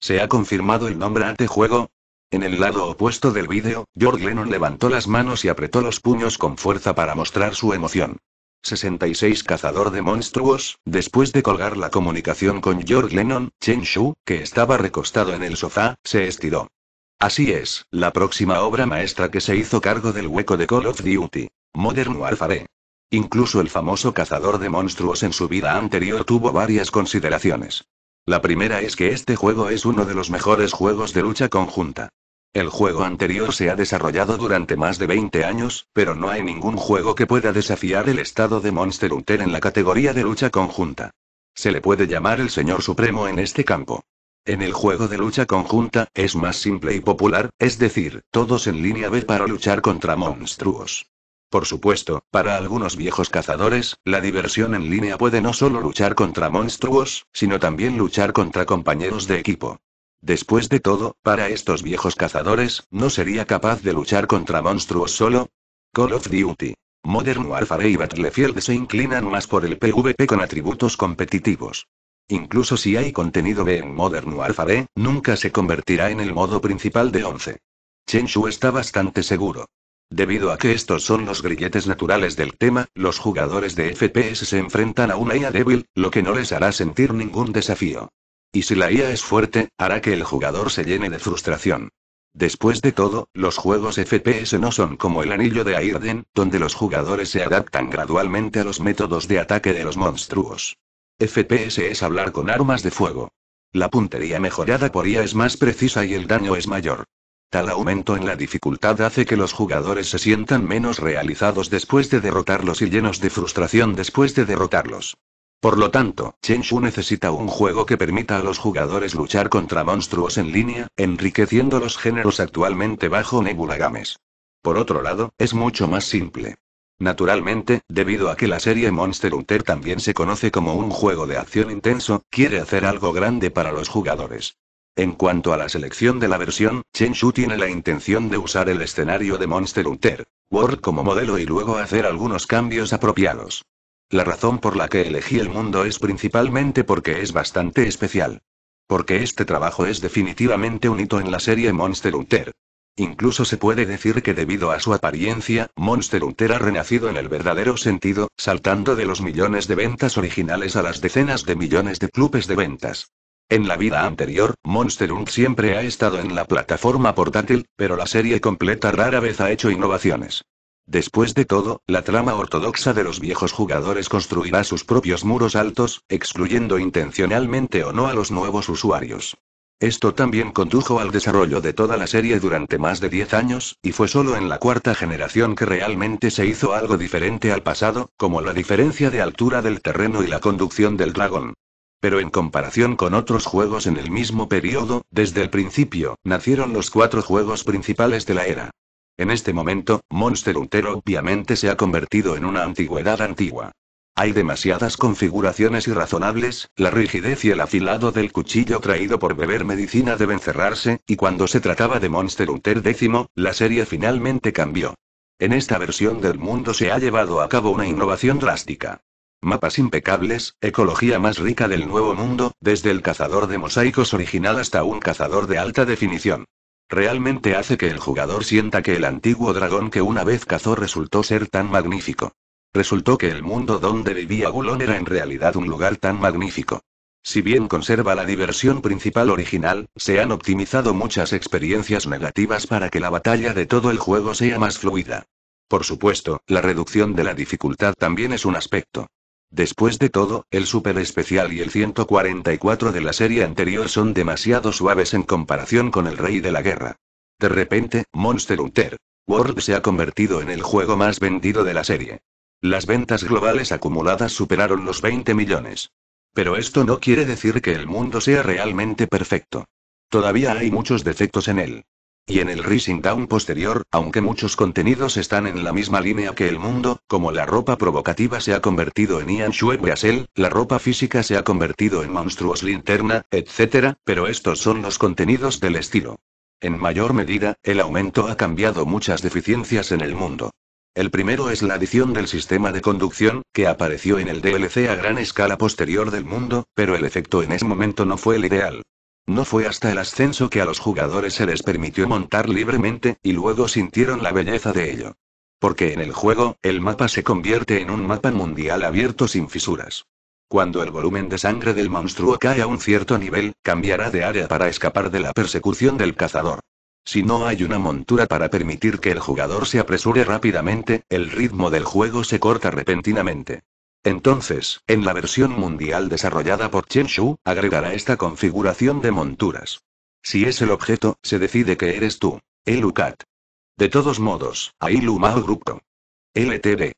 [SPEAKER 1] ¿Se ha confirmado el nombre a este juego? En el lado opuesto del vídeo, George Lennon levantó las manos y apretó los puños con fuerza para mostrar su emoción. 66 Cazador de monstruos, después de colgar la comunicación con George Lennon, Chen Shu, que estaba recostado en el sofá, se estiró. Así es, la próxima obra maestra que se hizo cargo del hueco de Call of Duty. Modern Warfare. Incluso el famoso cazador de monstruos en su vida anterior tuvo varias consideraciones. La primera es que este juego es uno de los mejores juegos de lucha conjunta. El juego anterior se ha desarrollado durante más de 20 años, pero no hay ningún juego que pueda desafiar el estado de Monster Hunter en la categoría de lucha conjunta. Se le puede llamar el Señor Supremo en este campo. En el juego de lucha conjunta, es más simple y popular, es decir, todos en línea B para luchar contra monstruos. Por supuesto, para algunos viejos cazadores, la diversión en línea puede no solo luchar contra monstruos, sino también luchar contra compañeros de equipo. Después de todo, para estos viejos cazadores, ¿no sería capaz de luchar contra monstruos solo? Call of Duty. Modern Warfare y Battlefield se inclinan más por el PvP con atributos competitivos. Incluso si hay contenido B en Modern Warfare, nunca se convertirá en el modo principal de 11. Chenshu está bastante seguro. Debido a que estos son los grilletes naturales del tema, los jugadores de FPS se enfrentan a una IA débil, lo que no les hará sentir ningún desafío. Y si la IA es fuerte, hará que el jugador se llene de frustración. Después de todo, los juegos FPS no son como el anillo de Airden, donde los jugadores se adaptan gradualmente a los métodos de ataque de los monstruos. FPS es hablar con armas de fuego. La puntería mejorada por IA es más precisa y el daño es mayor. Tal aumento en la dificultad hace que los jugadores se sientan menos realizados después de derrotarlos y llenos de frustración después de derrotarlos. Por lo tanto, Chenshu necesita un juego que permita a los jugadores luchar contra monstruos en línea, enriqueciendo los géneros actualmente bajo Nebula Games. Por otro lado, es mucho más simple. Naturalmente, debido a que la serie Monster Hunter también se conoce como un juego de acción intenso, quiere hacer algo grande para los jugadores. En cuanto a la selección de la versión, Chen tiene la intención de usar el escenario de Monster Hunter World como modelo y luego hacer algunos cambios apropiados. La razón por la que elegí el mundo es principalmente porque es bastante especial. Porque este trabajo es definitivamente un hito en la serie Monster Hunter. Incluso se puede decir que debido a su apariencia, Monster Hunter ha renacido en el verdadero sentido, saltando de los millones de ventas originales a las decenas de millones de clubes de ventas. En la vida anterior, Monster Hunter siempre ha estado en la plataforma portátil, pero la serie completa rara vez ha hecho innovaciones. Después de todo, la trama ortodoxa de los viejos jugadores construirá sus propios muros altos, excluyendo intencionalmente o no a los nuevos usuarios. Esto también condujo al desarrollo de toda la serie durante más de 10 años, y fue solo en la cuarta generación que realmente se hizo algo diferente al pasado, como la diferencia de altura del terreno y la conducción del dragón. Pero en comparación con otros juegos en el mismo periodo, desde el principio, nacieron los cuatro juegos principales de la era. En este momento, Monster Hunter obviamente se ha convertido en una antigüedad antigua. Hay demasiadas configuraciones irrazonables, la rigidez y el afilado del cuchillo traído por beber medicina deben cerrarse, y cuando se trataba de Monster Hunter X, la serie finalmente cambió. En esta versión del mundo se ha llevado a cabo una innovación drástica. Mapas impecables, ecología más rica del nuevo mundo, desde el cazador de mosaicos original hasta un cazador de alta definición. Realmente hace que el jugador sienta que el antiguo dragón que una vez cazó resultó ser tan magnífico. Resultó que el mundo donde vivía Gulón era en realidad un lugar tan magnífico. Si bien conserva la diversión principal original, se han optimizado muchas experiencias negativas para que la batalla de todo el juego sea más fluida. Por supuesto, la reducción de la dificultad también es un aspecto. Después de todo, el Super Especial y el 144 de la serie anterior son demasiado suaves en comparación con el Rey de la Guerra. De repente, Monster Hunter World se ha convertido en el juego más vendido de la serie. Las ventas globales acumuladas superaron los 20 millones. Pero esto no quiere decir que el mundo sea realmente perfecto. Todavía hay muchos defectos en él. Y en el Rising Down posterior, aunque muchos contenidos están en la misma línea que el mundo, como la ropa provocativa se ha convertido en Ian Shuebeasel, la ropa física se ha convertido en Monstruos Linterna, etc., pero estos son los contenidos del estilo. En mayor medida, el aumento ha cambiado muchas deficiencias en el mundo. El primero es la adición del sistema de conducción, que apareció en el DLC a gran escala posterior del mundo, pero el efecto en ese momento no fue el ideal. No fue hasta el ascenso que a los jugadores se les permitió montar libremente, y luego sintieron la belleza de ello. Porque en el juego, el mapa se convierte en un mapa mundial abierto sin fisuras. Cuando el volumen de sangre del monstruo cae a un cierto nivel, cambiará de área para escapar de la persecución del cazador. Si no hay una montura para permitir que el jugador se apresure rápidamente, el ritmo del juego se corta repentinamente. Entonces, en la versión mundial desarrollada por Chen Shu, agregará esta configuración de monturas. Si es el objeto, se decide que eres tú. Elucat. De todos modos, Ailu Mao Grupto. LTD.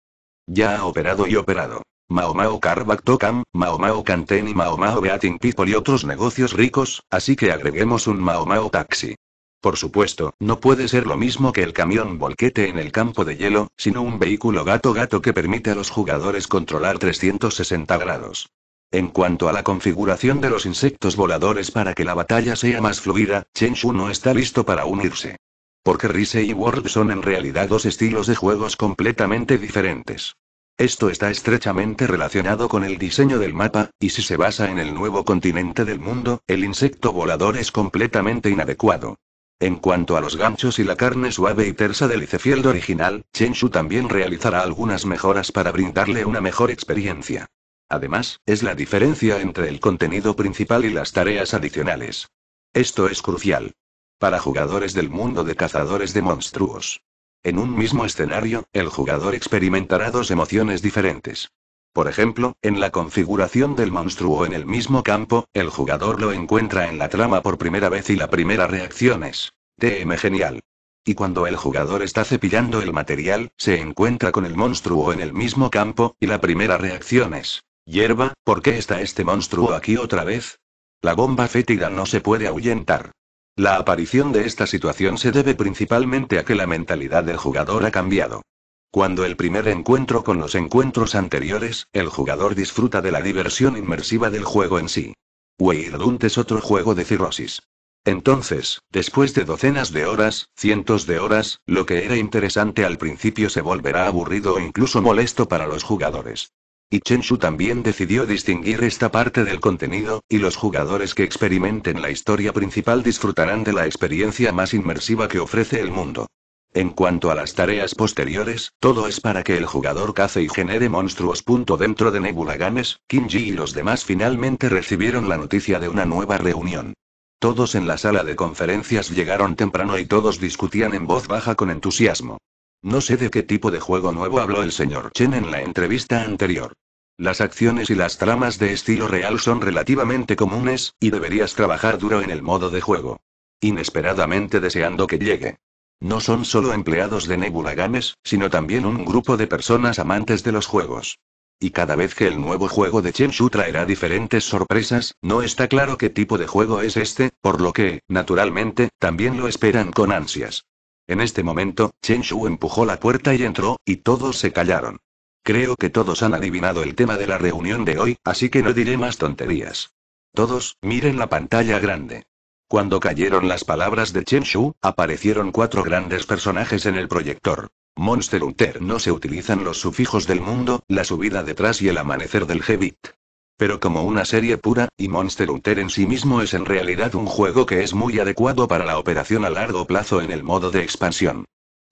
[SPEAKER 1] Ya ha operado y operado. Maomao Mao Maomao Tokam, Mao Mao Canten y Mao Mao Beating People y otros negocios ricos, así que agreguemos un Mao Mao Taxi. Por supuesto, no puede ser lo mismo que el camión volquete en el campo de hielo, sino un vehículo gato-gato que permite a los jugadores controlar 360 grados. En cuanto a la configuración de los insectos voladores para que la batalla sea más fluida, Chenshu no está listo para unirse. Porque Rise y World son en realidad dos estilos de juegos completamente diferentes. Esto está estrechamente relacionado con el diseño del mapa, y si se basa en el nuevo continente del mundo, el insecto volador es completamente inadecuado. En cuanto a los ganchos y la carne suave y tersa del Icefield original, Chenshu también realizará algunas mejoras para brindarle una mejor experiencia. Además, es la diferencia entre el contenido principal y las tareas adicionales. Esto es crucial. Para jugadores del mundo de cazadores de monstruos. En un mismo escenario, el jugador experimentará dos emociones diferentes. Por ejemplo, en la configuración del monstruo en el mismo campo, el jugador lo encuentra en la trama por primera vez y la primera reacción es T.M. genial. Y cuando el jugador está cepillando el material, se encuentra con el monstruo en el mismo campo, y la primera reacción es Hierba, ¿por qué está este monstruo aquí otra vez? La bomba fétida no se puede ahuyentar. La aparición de esta situación se debe principalmente a que la mentalidad del jugador ha cambiado. Cuando el primer encuentro con los encuentros anteriores, el jugador disfruta de la diversión inmersiva del juego en sí. Weirdunt es otro juego de cirrosis. Entonces, después de docenas de horas, cientos de horas, lo que era interesante al principio se volverá aburrido o incluso molesto para los jugadores. Y Chenshu también decidió distinguir esta parte del contenido, y los jugadores que experimenten la historia principal disfrutarán de la experiencia más inmersiva que ofrece el mundo. En cuanto a las tareas posteriores, todo es para que el jugador cace y genere monstruos. Dentro de Nebula Games, Kinji y los demás finalmente recibieron la noticia de una nueva reunión. Todos en la sala de conferencias llegaron temprano y todos discutían en voz baja con entusiasmo. No sé de qué tipo de juego nuevo habló el señor Chen en la entrevista anterior. Las acciones y las tramas de estilo real son relativamente comunes, y deberías trabajar duro en el modo de juego. Inesperadamente deseando que llegue. No son solo empleados de Nebula Games, sino también un grupo de personas amantes de los juegos. Y cada vez que el nuevo juego de Chenshu traerá diferentes sorpresas, no está claro qué tipo de juego es este, por lo que, naturalmente, también lo esperan con ansias. En este momento, Chenshu empujó la puerta y entró, y todos se callaron. Creo que todos han adivinado el tema de la reunión de hoy, así que no diré más tonterías. Todos, miren la pantalla grande. Cuando cayeron las palabras de Chen Shu, aparecieron cuatro grandes personajes en el proyector. Monster Hunter no se utilizan los sufijos del mundo, la subida detrás y el amanecer del g Pero como una serie pura, y Monster Hunter en sí mismo es en realidad un juego que es muy adecuado para la operación a largo plazo en el modo de expansión.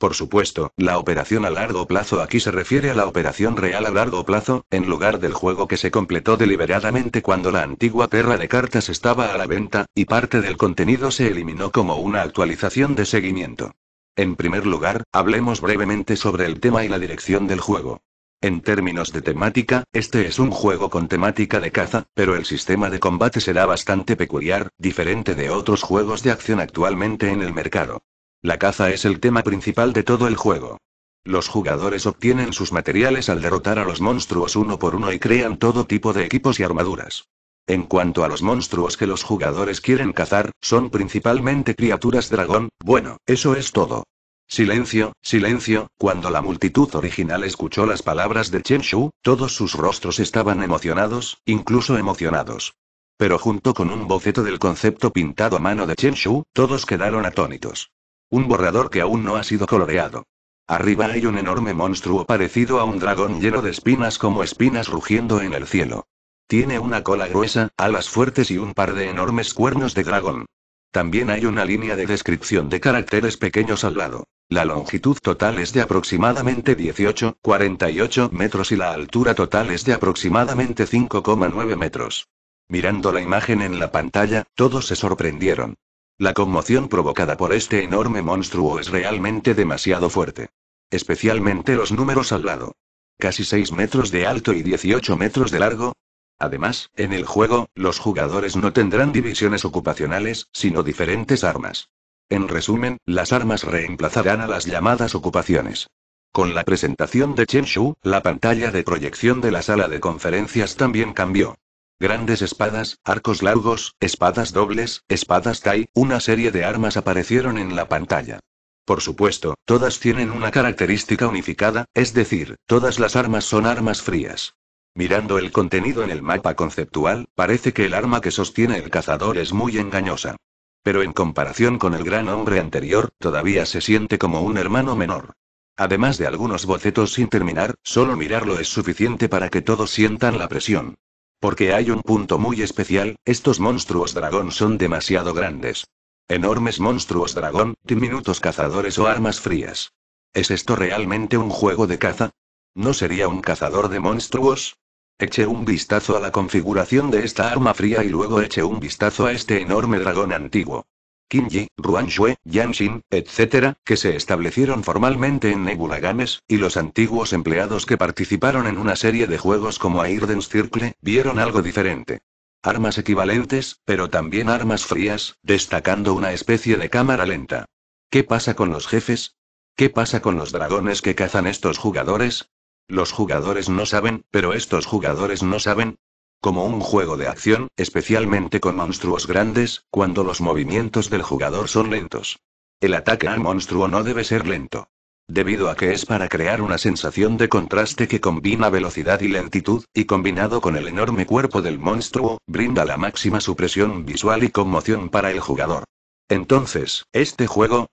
[SPEAKER 1] Por supuesto, la operación a largo plazo aquí se refiere a la operación real a largo plazo, en lugar del juego que se completó deliberadamente cuando la antigua perra de cartas estaba a la venta, y parte del contenido se eliminó como una actualización de seguimiento. En primer lugar, hablemos brevemente sobre el tema y la dirección del juego. En términos de temática, este es un juego con temática de caza, pero el sistema de combate será bastante peculiar, diferente de otros juegos de acción actualmente en el mercado. La caza es el tema principal de todo el juego. Los jugadores obtienen sus materiales al derrotar a los monstruos uno por uno y crean todo tipo de equipos y armaduras. En cuanto a los monstruos que los jugadores quieren cazar, son principalmente criaturas dragón, bueno, eso es todo. Silencio, silencio, cuando la multitud original escuchó las palabras de Chen Shu, todos sus rostros estaban emocionados, incluso emocionados. Pero junto con un boceto del concepto pintado a mano de Chen Shu, todos quedaron atónitos. Un borrador que aún no ha sido coloreado. Arriba hay un enorme monstruo parecido a un dragón lleno de espinas como espinas rugiendo en el cielo. Tiene una cola gruesa, alas fuertes y un par de enormes cuernos de dragón. También hay una línea de descripción de caracteres pequeños al lado. La longitud total es de aproximadamente 18,48 metros y la altura total es de aproximadamente 5,9 metros. Mirando la imagen en la pantalla, todos se sorprendieron. La conmoción provocada por este enorme monstruo es realmente demasiado fuerte. Especialmente los números al lado. Casi 6 metros de alto y 18 metros de largo. Además, en el juego, los jugadores no tendrán divisiones ocupacionales, sino diferentes armas. En resumen, las armas reemplazarán a las llamadas ocupaciones. Con la presentación de Chen Shu, la pantalla de proyección de la sala de conferencias también cambió. Grandes espadas, arcos largos, espadas dobles, espadas Tai, una serie de armas aparecieron en la pantalla. Por supuesto, todas tienen una característica unificada, es decir, todas las armas son armas frías. Mirando el contenido en el mapa conceptual, parece que el arma que sostiene el cazador es muy engañosa. Pero en comparación con el gran hombre anterior, todavía se siente como un hermano menor. Además de algunos bocetos sin terminar, solo mirarlo es suficiente para que todos sientan la presión. Porque hay un punto muy especial, estos monstruos dragón son demasiado grandes. Enormes monstruos dragón, diminutos cazadores o armas frías. ¿Es esto realmente un juego de caza? ¿No sería un cazador de monstruos? Eche un vistazo a la configuración de esta arma fría y luego eche un vistazo a este enorme dragón antiguo. Xue, Yan Xin, etc., que se establecieron formalmente en Nebula Games, y los antiguos empleados que participaron en una serie de juegos como Airden's Circle, vieron algo diferente. Armas equivalentes, pero también armas frías, destacando una especie de cámara lenta. ¿Qué pasa con los jefes? ¿Qué pasa con los dragones que cazan estos jugadores? Los jugadores no saben, pero estos jugadores no saben, como un juego de acción, especialmente con monstruos grandes, cuando los movimientos del jugador son lentos. El ataque al monstruo no debe ser lento. Debido a que es para crear una sensación de contraste que combina velocidad y lentitud, y combinado con el enorme cuerpo del monstruo, brinda la máxima supresión visual y conmoción para el jugador. Entonces, este juego...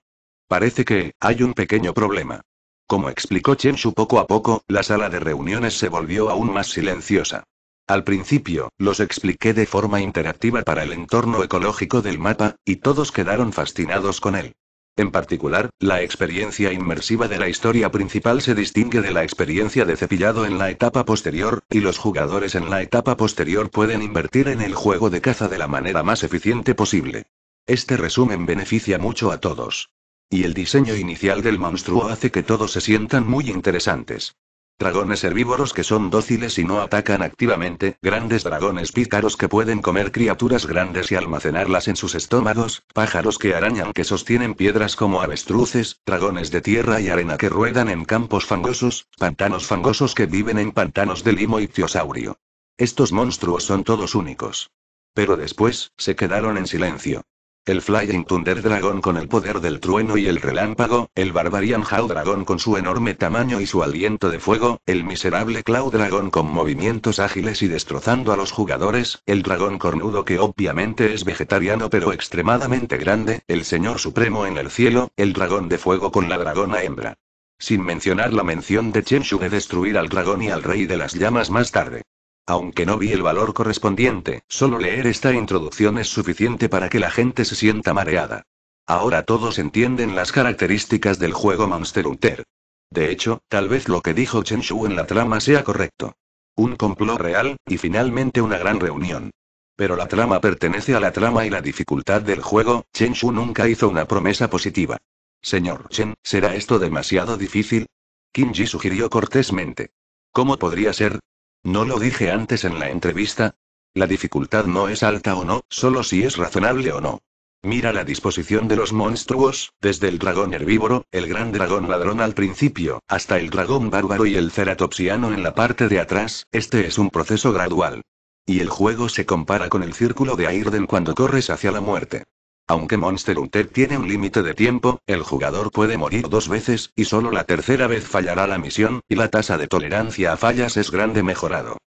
[SPEAKER 1] Parece que, hay un pequeño problema. Como explicó Chenshu poco a poco, la sala de reuniones se volvió aún más silenciosa. Al principio, los expliqué de forma interactiva para el entorno ecológico del mapa, y todos quedaron fascinados con él. En particular, la experiencia inmersiva de la historia principal se distingue de la experiencia de cepillado en la etapa posterior, y los jugadores en la etapa posterior pueden invertir en el juego de caza de la manera más eficiente posible. Este resumen beneficia mucho a todos. Y el diseño inicial del monstruo hace que todos se sientan muy interesantes. Dragones herbívoros que son dóciles y no atacan activamente, grandes dragones pícaros que pueden comer criaturas grandes y almacenarlas en sus estómagos, pájaros que arañan que sostienen piedras como avestruces, dragones de tierra y arena que ruedan en campos fangosos, pantanos fangosos que viven en pantanos de limo ptiosaurio. Estos monstruos son todos únicos. Pero después, se quedaron en silencio. El Flying Thunder Dragon con el poder del trueno y el relámpago, el Barbarian How Dragon con su enorme tamaño y su aliento de fuego, el miserable Cloud Dragon con movimientos ágiles y destrozando a los jugadores, el dragón cornudo que obviamente es vegetariano pero extremadamente grande, el Señor Supremo en el cielo, el dragón de fuego con la dragona hembra. Sin mencionar la mención de Chenshu de destruir al dragón y al rey de las llamas más tarde. Aunque no vi el valor correspondiente, solo leer esta introducción es suficiente para que la gente se sienta mareada. Ahora todos entienden las características del juego Monster Hunter. De hecho, tal vez lo que dijo Chen Shu en la trama sea correcto. Un complot real, y finalmente una gran reunión. Pero la trama pertenece a la trama y la dificultad del juego, Chen Shu nunca hizo una promesa positiva. Señor Chen, ¿será esto demasiado difícil? Kim sugirió cortésmente. ¿Cómo podría ser? ¿No lo dije antes en la entrevista? La dificultad no es alta o no, solo si es razonable o no. Mira la disposición de los monstruos, desde el dragón herbívoro, el gran dragón ladrón al principio, hasta el dragón bárbaro y el ceratopsiano en la parte de atrás, este es un proceso gradual. Y el juego se compara con el círculo de Airden cuando corres hacia la muerte. Aunque Monster Hunter tiene un límite de tiempo, el jugador puede morir dos veces, y solo la tercera vez fallará la misión, y la tasa de tolerancia a fallas es grande mejorado.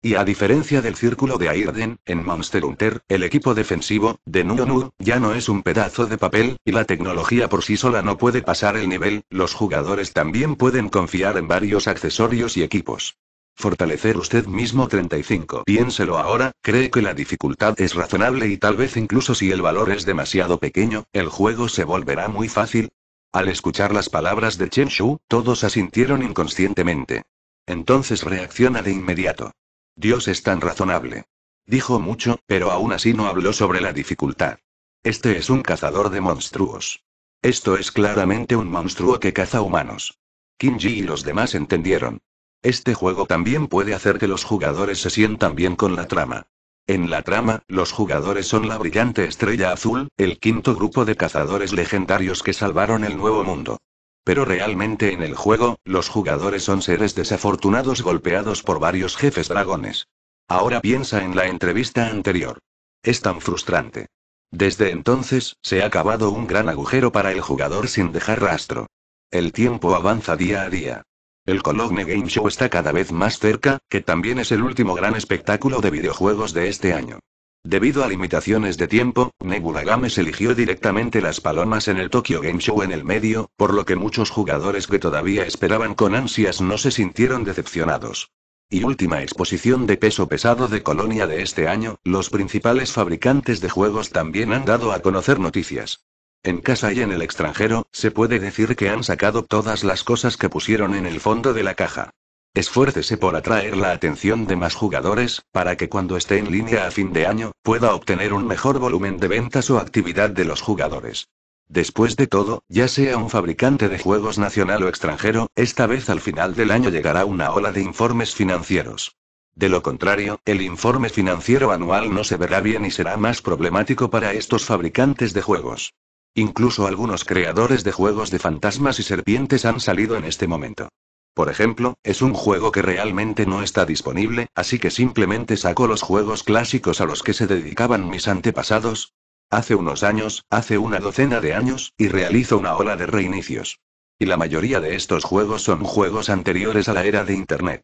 [SPEAKER 1] Y a diferencia del círculo de Airden, en Monster Hunter, el equipo defensivo, de Nuonu, ya no es un pedazo de papel, y la tecnología por sí sola no puede pasar el nivel, los jugadores también pueden confiar en varios accesorios y equipos. Fortalecer usted mismo 35. Piénselo ahora, cree que la dificultad es razonable y tal vez incluso si el valor es demasiado pequeño, el juego se volverá muy fácil. Al escuchar las palabras de Chen Shu, todos asintieron inconscientemente. Entonces reacciona de inmediato. Dios es tan razonable. Dijo mucho, pero aún así no habló sobre la dificultad. Este es un cazador de monstruos. Esto es claramente un monstruo que caza humanos. Kim y los demás entendieron. Este juego también puede hacer que los jugadores se sientan bien con la trama. En la trama, los jugadores son la brillante estrella azul, el quinto grupo de cazadores legendarios que salvaron el nuevo mundo. Pero realmente en el juego, los jugadores son seres desafortunados golpeados por varios jefes dragones. Ahora piensa en la entrevista anterior. Es tan frustrante. Desde entonces, se ha acabado un gran agujero para el jugador sin dejar rastro. El tiempo avanza día a día. El Cologne Game Show está cada vez más cerca, que también es el último gran espectáculo de videojuegos de este año. Debido a limitaciones de tiempo, Nebula Games eligió directamente las palomas en el Tokyo Game Show en el medio, por lo que muchos jugadores que todavía esperaban con ansias no se sintieron decepcionados. Y última exposición de peso pesado de Colonia de este año, los principales fabricantes de juegos también han dado a conocer noticias. En casa y en el extranjero, se puede decir que han sacado todas las cosas que pusieron en el fondo de la caja. Esfuércese por atraer la atención de más jugadores, para que cuando esté en línea a fin de año, pueda obtener un mejor volumen de ventas o actividad de los jugadores. Después de todo, ya sea un fabricante de juegos nacional o extranjero, esta vez al final del año llegará una ola de informes financieros. De lo contrario, el informe financiero anual no se verá bien y será más problemático para estos fabricantes de juegos. Incluso algunos creadores de juegos de fantasmas y serpientes han salido en este momento. Por ejemplo, es un juego que realmente no está disponible, así que simplemente saco los juegos clásicos a los que se dedicaban mis antepasados. Hace unos años, hace una docena de años, y realizo una ola de reinicios. Y la mayoría de estos juegos son juegos anteriores a la era de Internet.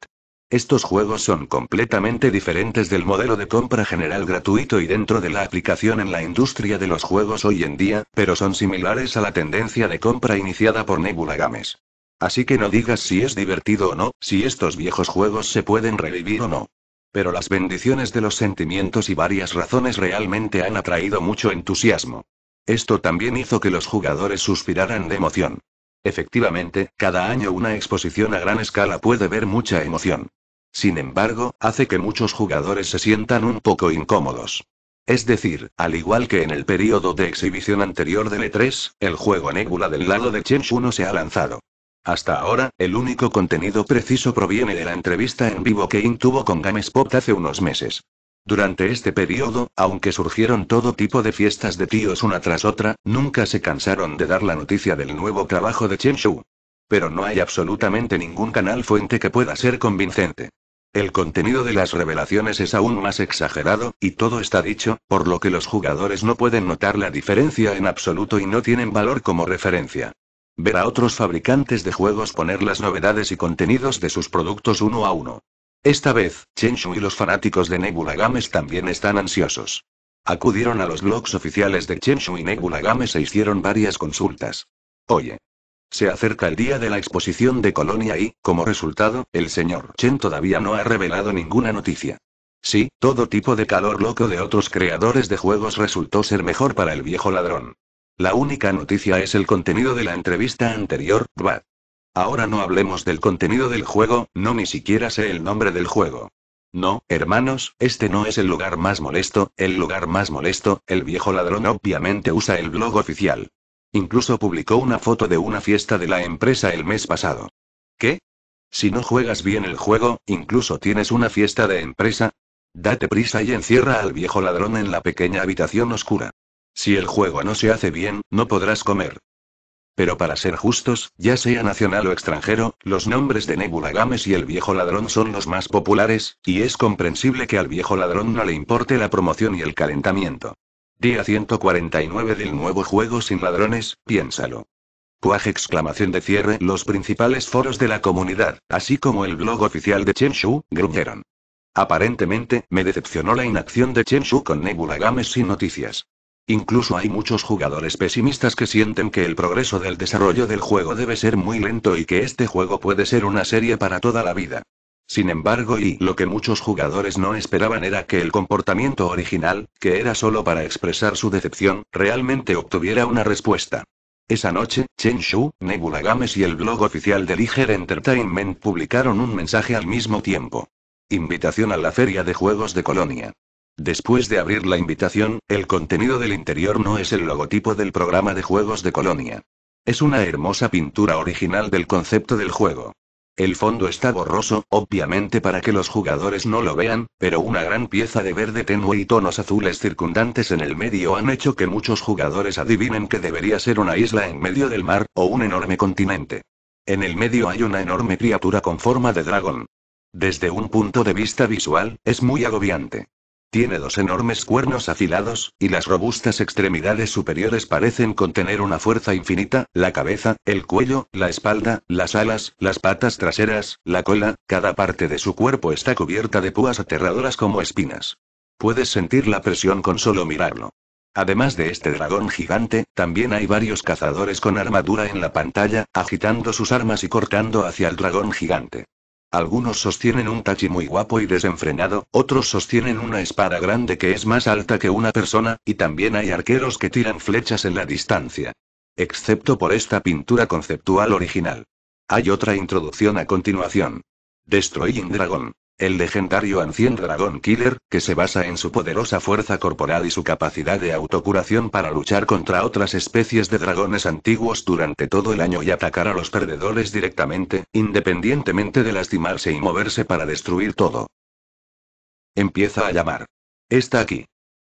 [SPEAKER 1] Estos juegos son completamente diferentes del modelo de compra general gratuito y dentro de la aplicación en la industria de los juegos hoy en día, pero son similares a la tendencia de compra iniciada por Nebula Games. Así que no digas si es divertido o no, si estos viejos juegos se pueden revivir o no. Pero las bendiciones de los sentimientos y varias razones realmente han atraído mucho entusiasmo. Esto también hizo que los jugadores suspiraran de emoción. Efectivamente, cada año una exposición a gran escala puede ver mucha emoción. Sin embargo, hace que muchos jugadores se sientan un poco incómodos. Es decir, al igual que en el periodo de exhibición anterior de E3, el juego Nebula del lado de Shu no se ha lanzado. Hasta ahora, el único contenido preciso proviene de la entrevista en vivo que Intuvo tuvo con GameSpot hace unos meses. Durante este periodo, aunque surgieron todo tipo de fiestas de tíos una tras otra, nunca se cansaron de dar la noticia del nuevo trabajo de Chen Shu. Pero no hay absolutamente ningún canal fuente que pueda ser convincente. El contenido de las revelaciones es aún más exagerado, y todo está dicho, por lo que los jugadores no pueden notar la diferencia en absoluto y no tienen valor como referencia. Ver a otros fabricantes de juegos poner las novedades y contenidos de sus productos uno a uno. Esta vez, Chenshu y los fanáticos de Nebula Games también están ansiosos. Acudieron a los blogs oficiales de Chenshu y Nebula Games e hicieron varias consultas. Oye, se acerca el día de la exposición de Colonia y, como resultado, el señor Chen todavía no ha revelado ninguna noticia. Sí, todo tipo de calor loco de otros creadores de juegos resultó ser mejor para el viejo ladrón. La única noticia es el contenido de la entrevista anterior, Bad. Ahora no hablemos del contenido del juego, no ni siquiera sé el nombre del juego. No, hermanos, este no es el lugar más molesto, el lugar más molesto, el viejo ladrón obviamente usa el blog oficial. Incluso publicó una foto de una fiesta de la empresa el mes pasado. ¿Qué? Si no juegas bien el juego, incluso tienes una fiesta de empresa. Date prisa y encierra al viejo ladrón en la pequeña habitación oscura. Si el juego no se hace bien, no podrás comer. Pero para ser justos, ya sea nacional o extranjero, los nombres de Nebula Games y el viejo ladrón son los más populares, y es comprensible que al viejo ladrón no le importe la promoción y el calentamiento. Día 149 del nuevo juego sin ladrones, piénsalo. Cuaj exclamación de cierre Los principales foros de la comunidad, así como el blog oficial de Chenshu, gruñeron. Aparentemente, me decepcionó la inacción de Chenshu con Nebula Games sin noticias. Incluso hay muchos jugadores pesimistas que sienten que el progreso del desarrollo del juego debe ser muy lento y que este juego puede ser una serie para toda la vida. Sin embargo, y lo que muchos jugadores no esperaban era que el comportamiento original, que era solo para expresar su decepción, realmente obtuviera una respuesta. Esa noche, Chen Shu, Nebula Games y el blog oficial de Liger Entertainment publicaron un mensaje al mismo tiempo. Invitación a la Feria de Juegos de Colonia. Después de abrir la invitación, el contenido del interior no es el logotipo del programa de Juegos de Colonia. Es una hermosa pintura original del concepto del juego. El fondo está borroso, obviamente para que los jugadores no lo vean, pero una gran pieza de verde tenue y tonos azules circundantes en el medio han hecho que muchos jugadores adivinen que debería ser una isla en medio del mar, o un enorme continente. En el medio hay una enorme criatura con forma de dragón. Desde un punto de vista visual, es muy agobiante. Tiene dos enormes cuernos afilados, y las robustas extremidades superiores parecen contener una fuerza infinita, la cabeza, el cuello, la espalda, las alas, las patas traseras, la cola, cada parte de su cuerpo está cubierta de púas aterradoras como espinas. Puedes sentir la presión con solo mirarlo. Además de este dragón gigante, también hay varios cazadores con armadura en la pantalla, agitando sus armas y cortando hacia el dragón gigante. Algunos sostienen un tachi muy guapo y desenfrenado, otros sostienen una espada grande que es más alta que una persona, y también hay arqueros que tiran flechas en la distancia. Excepto por esta pintura conceptual original. Hay otra introducción a continuación. Destroying Dragon. El legendario Ancien dragón Killer, que se basa en su poderosa fuerza corporal y su capacidad de autocuración para luchar contra otras especies de dragones antiguos durante todo el año y atacar a los perdedores directamente, independientemente de lastimarse y moverse para destruir todo. Empieza a llamar. Está aquí.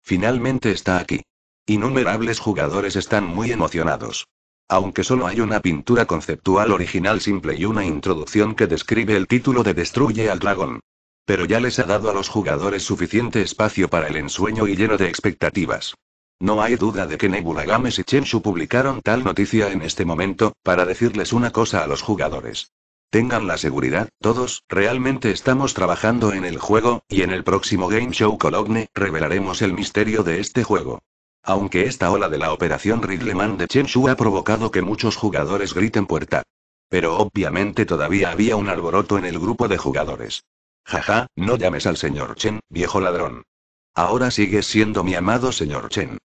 [SPEAKER 1] Finalmente está aquí. Innumerables jugadores están muy emocionados. Aunque solo hay una pintura conceptual original simple y una introducción que describe el título de Destruye al dragón pero ya les ha dado a los jugadores suficiente espacio para el ensueño y lleno de expectativas. No hay duda de que Nebula Games y Chenshu publicaron tal noticia en este momento, para decirles una cosa a los jugadores. Tengan la seguridad, todos, realmente estamos trabajando en el juego, y en el próximo Game Show Cologne, revelaremos el misterio de este juego. Aunque esta ola de la operación Ridleman de Chenshu ha provocado que muchos jugadores griten puerta. Pero obviamente todavía había un alboroto en el grupo de jugadores. Jaja, no llames al señor Chen, viejo ladrón. Ahora sigues siendo mi amado señor Chen.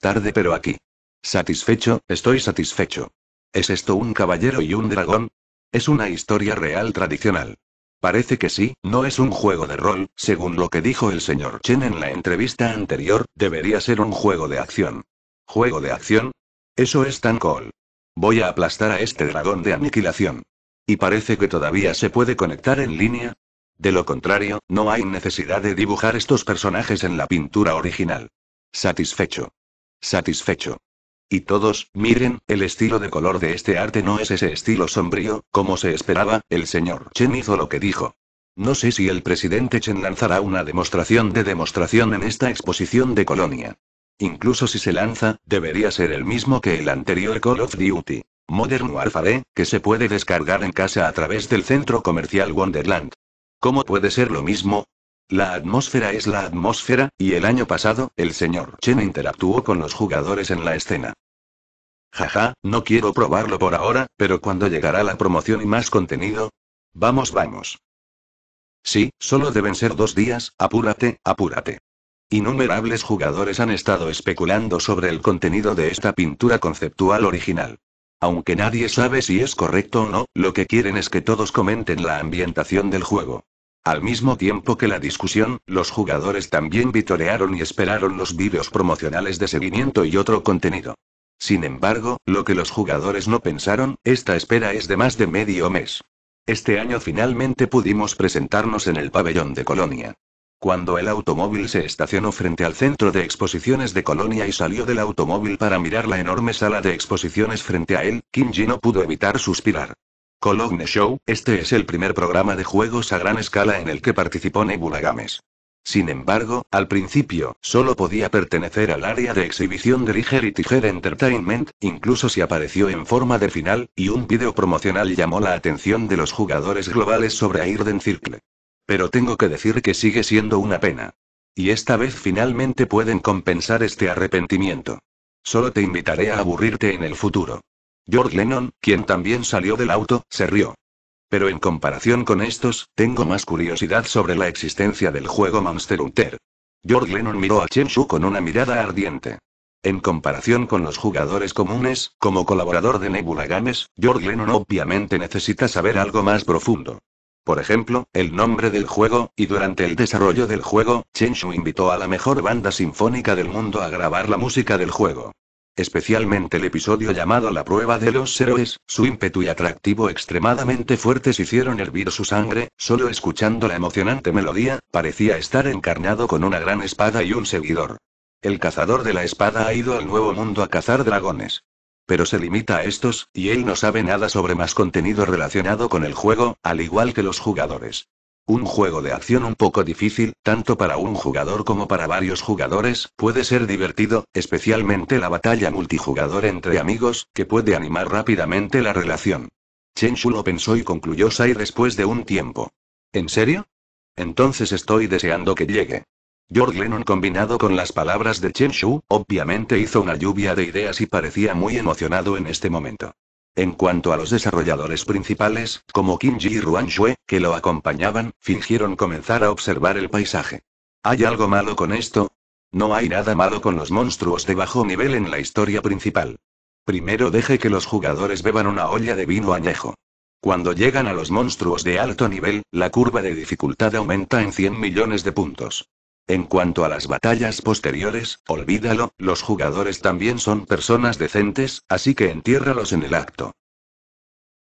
[SPEAKER 1] Tarde pero aquí. Satisfecho, estoy satisfecho. ¿Es esto un caballero y un dragón? Es una historia real tradicional. Parece que sí, no es un juego de rol, según lo que dijo el señor Chen en la entrevista anterior, debería ser un juego de acción. ¿Juego de acción? Eso es tan cool. Voy a aplastar a este dragón de aniquilación. Y parece que todavía se puede conectar en línea, de lo contrario, no hay necesidad de dibujar estos personajes en la pintura original. Satisfecho. Satisfecho. Y todos, miren, el estilo de color de este arte no es ese estilo sombrío, como se esperaba, el señor Chen hizo lo que dijo. No sé si el presidente Chen lanzará una demostración de demostración en esta exposición de Colonia. Incluso si se lanza, debería ser el mismo que el anterior Call of Duty. Modern Warfare, que se puede descargar en casa a través del centro comercial Wonderland. ¿Cómo puede ser lo mismo? La atmósfera es la atmósfera, y el año pasado, el señor Chen interactuó con los jugadores en la escena. Jaja, no quiero probarlo por ahora, pero cuando llegará la promoción y más contenido. Vamos, vamos. Sí, solo deben ser dos días, apúrate, apúrate. Innumerables jugadores han estado especulando sobre el contenido de esta pintura conceptual original. Aunque nadie sabe si es correcto o no, lo que quieren es que todos comenten la ambientación del juego. Al mismo tiempo que la discusión, los jugadores también vitorearon y esperaron los vídeos promocionales de seguimiento y otro contenido. Sin embargo, lo que los jugadores no pensaron, esta espera es de más de medio mes. Este año finalmente pudimos presentarnos en el pabellón de Colonia. Cuando el automóvil se estacionó frente al centro de exposiciones de Colonia y salió del automóvil para mirar la enorme sala de exposiciones frente a él, Jin no pudo evitar suspirar. Cologne Show, este es el primer programa de juegos a gran escala en el que participó Nebula Games. Sin embargo, al principio, solo podía pertenecer al área de exhibición de Liger y Tiger Entertainment, incluso si apareció en forma de final, y un video promocional llamó la atención de los jugadores globales sobre Airden Circle. Pero tengo que decir que sigue siendo una pena. Y esta vez finalmente pueden compensar este arrepentimiento. Solo te invitaré a aburrirte en el futuro. George Lennon, quien también salió del auto, se rió. Pero en comparación con estos, tengo más curiosidad sobre la existencia del juego Monster Hunter. George Lennon miró a Chen Shu con una mirada ardiente. En comparación con los jugadores comunes, como colaborador de Nebula Games, George Lennon obviamente necesita saber algo más profundo. Por ejemplo, el nombre del juego, y durante el desarrollo del juego, Chen Shu invitó a la mejor banda sinfónica del mundo a grabar la música del juego. Especialmente el episodio llamado La prueba de los héroes, su ímpetu y atractivo extremadamente fuertes hicieron hervir su sangre, solo escuchando la emocionante melodía, parecía estar encarnado con una gran espada y un seguidor. El cazador de la espada ha ido al nuevo mundo a cazar dragones. Pero se limita a estos, y él no sabe nada sobre más contenido relacionado con el juego, al igual que los jugadores. Un juego de acción un poco difícil, tanto para un jugador como para varios jugadores, puede ser divertido, especialmente la batalla multijugador entre amigos, que puede animar rápidamente la relación. Chen lo pensó y concluyó Sai después de un tiempo. ¿En serio? Entonces estoy deseando que llegue. George Lennon combinado con las palabras de Chen Shu, obviamente hizo una lluvia de ideas y parecía muy emocionado en este momento. En cuanto a los desarrolladores principales, como Kim Ji y Ruan Shue, que lo acompañaban, fingieron comenzar a observar el paisaje. ¿Hay algo malo con esto? No hay nada malo con los monstruos de bajo nivel en la historia principal. Primero deje que los jugadores beban una olla de vino añejo. Cuando llegan a los monstruos de alto nivel, la curva de dificultad aumenta en 100 millones de puntos. En cuanto a las batallas posteriores, olvídalo, los jugadores también son personas decentes, así que entiérralos en el acto.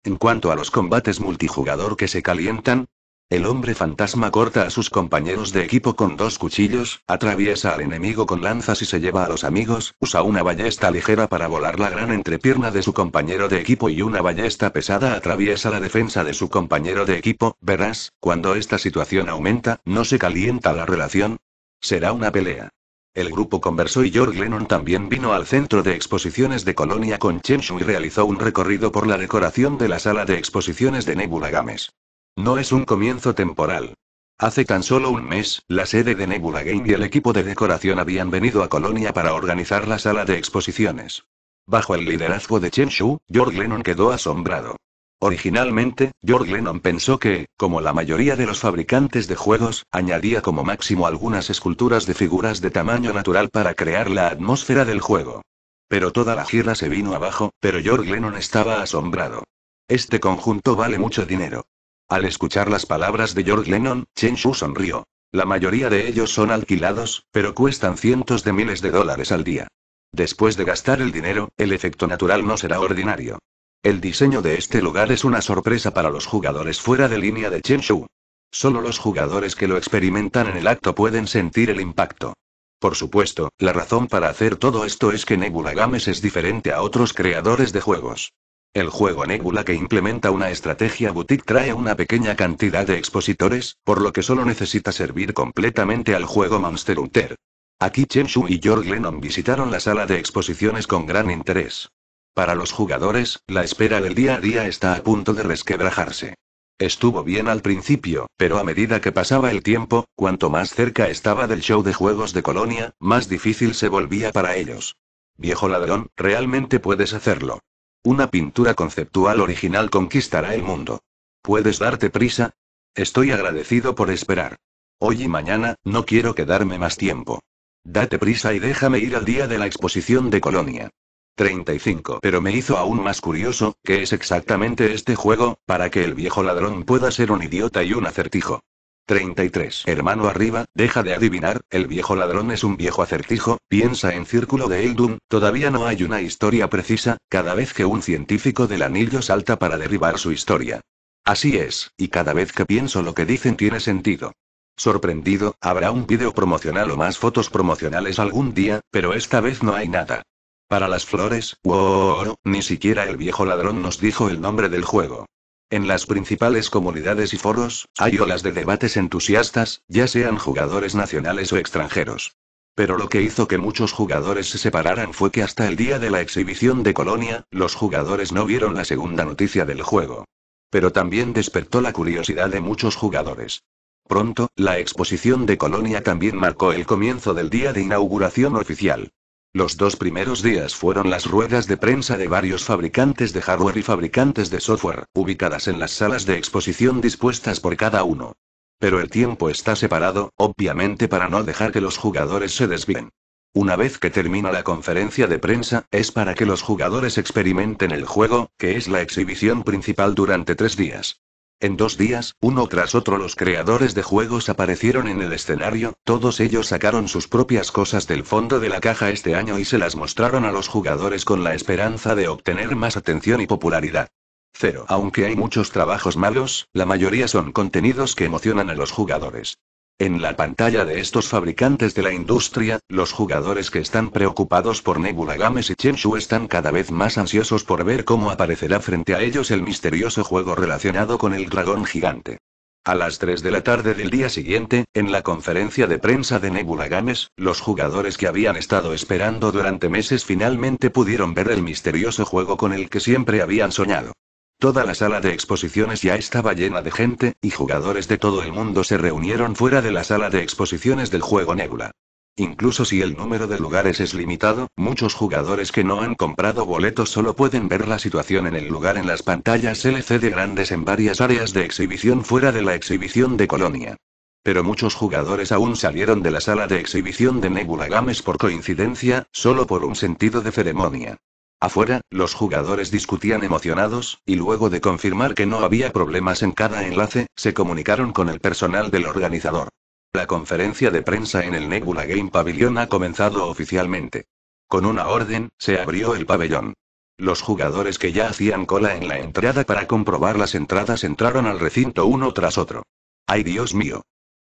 [SPEAKER 1] En cuanto a los combates multijugador que se calientan, el hombre fantasma corta a sus compañeros de equipo con dos cuchillos, atraviesa al enemigo con lanzas y se lleva a los amigos, usa una ballesta ligera para volar la gran entrepierna de su compañero de equipo y una ballesta pesada atraviesa la defensa de su compañero de equipo, verás, cuando esta situación aumenta, no se calienta la relación. Será una pelea. El grupo conversó y George Lennon también vino al centro de exposiciones de Colonia con Chenshu y realizó un recorrido por la decoración de la sala de exposiciones de Nebula Games. No es un comienzo temporal. Hace tan solo un mes, la sede de Nebula Game y el equipo de decoración habían venido a Colonia para organizar la sala de exposiciones. Bajo el liderazgo de Chen Shu, George Lennon quedó asombrado. Originalmente, George Lennon pensó que, como la mayoría de los fabricantes de juegos, añadía como máximo algunas esculturas de figuras de tamaño natural para crear la atmósfera del juego. Pero toda la gira se vino abajo, pero George Lennon estaba asombrado. Este conjunto vale mucho dinero. Al escuchar las palabras de George Lennon, Chen Shu sonrió. La mayoría de ellos son alquilados, pero cuestan cientos de miles de dólares al día. Después de gastar el dinero, el efecto natural no será ordinario. El diseño de este lugar es una sorpresa para los jugadores fuera de línea de Shu. Solo los jugadores que lo experimentan en el acto pueden sentir el impacto. Por supuesto, la razón para hacer todo esto es que Nebula Games es diferente a otros creadores de juegos. El juego Nebula que implementa una estrategia boutique trae una pequeña cantidad de expositores, por lo que solo necesita servir completamente al juego Monster Hunter. Aquí Chen Shu y George Lennon visitaron la sala de exposiciones con gran interés. Para los jugadores, la espera del día a día está a punto de resquebrajarse. Estuvo bien al principio, pero a medida que pasaba el tiempo, cuanto más cerca estaba del show de juegos de Colonia, más difícil se volvía para ellos. Viejo ladrón, realmente puedes hacerlo. Una pintura conceptual original conquistará el mundo. ¿Puedes darte prisa? Estoy agradecido por esperar. Hoy y mañana, no quiero quedarme más tiempo. Date prisa y déjame ir al día de la exposición de Colonia. 35. Pero me hizo aún más curioso, ¿qué es exactamente este juego, para que el viejo ladrón pueda ser un idiota y un acertijo? 33. Hermano arriba, deja de adivinar, el viejo ladrón es un viejo acertijo, piensa en círculo de Eldum, todavía no hay una historia precisa, cada vez que un científico del anillo salta para derribar su historia. Así es, y cada vez que pienso lo que dicen tiene sentido. Sorprendido, habrá un vídeo promocional o más fotos promocionales algún día, pero esta vez no hay nada. Para las flores, wow, ni siquiera el viejo ladrón nos dijo el nombre del juego. En las principales comunidades y foros, hay olas de debates entusiastas, ya sean jugadores nacionales o extranjeros. Pero lo que hizo que muchos jugadores se separaran fue que hasta el día de la exhibición de Colonia, los jugadores no vieron la segunda noticia del juego. Pero también despertó la curiosidad de muchos jugadores. Pronto, la exposición de Colonia también marcó el comienzo del día de inauguración oficial. Los dos primeros días fueron las ruedas de prensa de varios fabricantes de hardware y fabricantes de software, ubicadas en las salas de exposición dispuestas por cada uno. Pero el tiempo está separado, obviamente para no dejar que los jugadores se desvíen. Una vez que termina la conferencia de prensa, es para que los jugadores experimenten el juego, que es la exhibición principal durante tres días. En dos días, uno tras otro los creadores de juegos aparecieron en el escenario, todos ellos sacaron sus propias cosas del fondo de la caja este año y se las mostraron a los jugadores con la esperanza de obtener más atención y popularidad. Cero. Aunque hay muchos trabajos malos, la mayoría son contenidos que emocionan a los jugadores. En la pantalla de estos fabricantes de la industria, los jugadores que están preocupados por Nebula Games y Chenshu están cada vez más ansiosos por ver cómo aparecerá frente a ellos el misterioso juego relacionado con el dragón gigante. A las 3 de la tarde del día siguiente, en la conferencia de prensa de Nebula Games, los jugadores que habían estado esperando durante meses finalmente pudieron ver el misterioso juego con el que siempre habían soñado. Toda la sala de exposiciones ya estaba llena de gente, y jugadores de todo el mundo se reunieron fuera de la sala de exposiciones del juego Nebula. Incluso si el número de lugares es limitado, muchos jugadores que no han comprado boletos solo pueden ver la situación en el lugar en las pantallas LCD grandes en varias áreas de exhibición fuera de la exhibición de Colonia. Pero muchos jugadores aún salieron de la sala de exhibición de Nebula Games por coincidencia, solo por un sentido de ceremonia. Afuera, los jugadores discutían emocionados, y luego de confirmar que no había problemas en cada enlace, se comunicaron con el personal del organizador. La conferencia de prensa en el Nebula Game Pavilion ha comenzado oficialmente. Con una orden, se abrió el pabellón. Los jugadores que ya hacían cola en la entrada para comprobar las entradas entraron al recinto uno tras otro. ¡Ay Dios mío!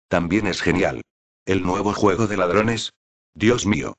[SPEAKER 1] También es genial. El nuevo juego de ladrones. Dios mío.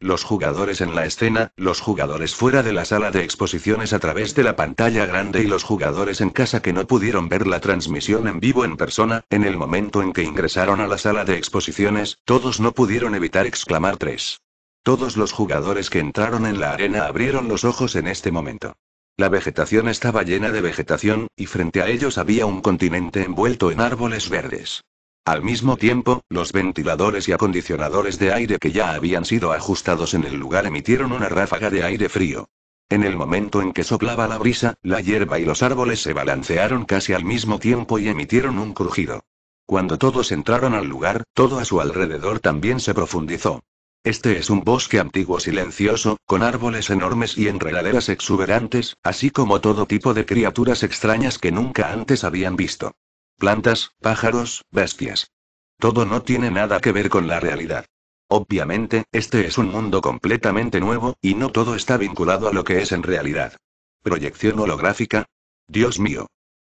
[SPEAKER 1] Los jugadores en la escena, los jugadores fuera de la sala de exposiciones a través de la pantalla grande y los jugadores en casa que no pudieron ver la transmisión en vivo en persona, en el momento en que ingresaron a la sala de exposiciones, todos no pudieron evitar exclamar tres. Todos los jugadores que entraron en la arena abrieron los ojos en este momento. La vegetación estaba llena de vegetación, y frente a ellos había un continente envuelto en árboles verdes. Al mismo tiempo, los ventiladores y acondicionadores de aire que ya habían sido ajustados en el lugar emitieron una ráfaga de aire frío. En el momento en que soplaba la brisa, la hierba y los árboles se balancearon casi al mismo tiempo y emitieron un crujido. Cuando todos entraron al lugar, todo a su alrededor también se profundizó. Este es un bosque antiguo silencioso, con árboles enormes y enredaderas exuberantes, así como todo tipo de criaturas extrañas que nunca antes habían visto plantas, pájaros, bestias. Todo no tiene nada que ver con la realidad. Obviamente, este es un mundo completamente nuevo, y no todo está vinculado a lo que es en realidad. Proyección holográfica. Dios mío.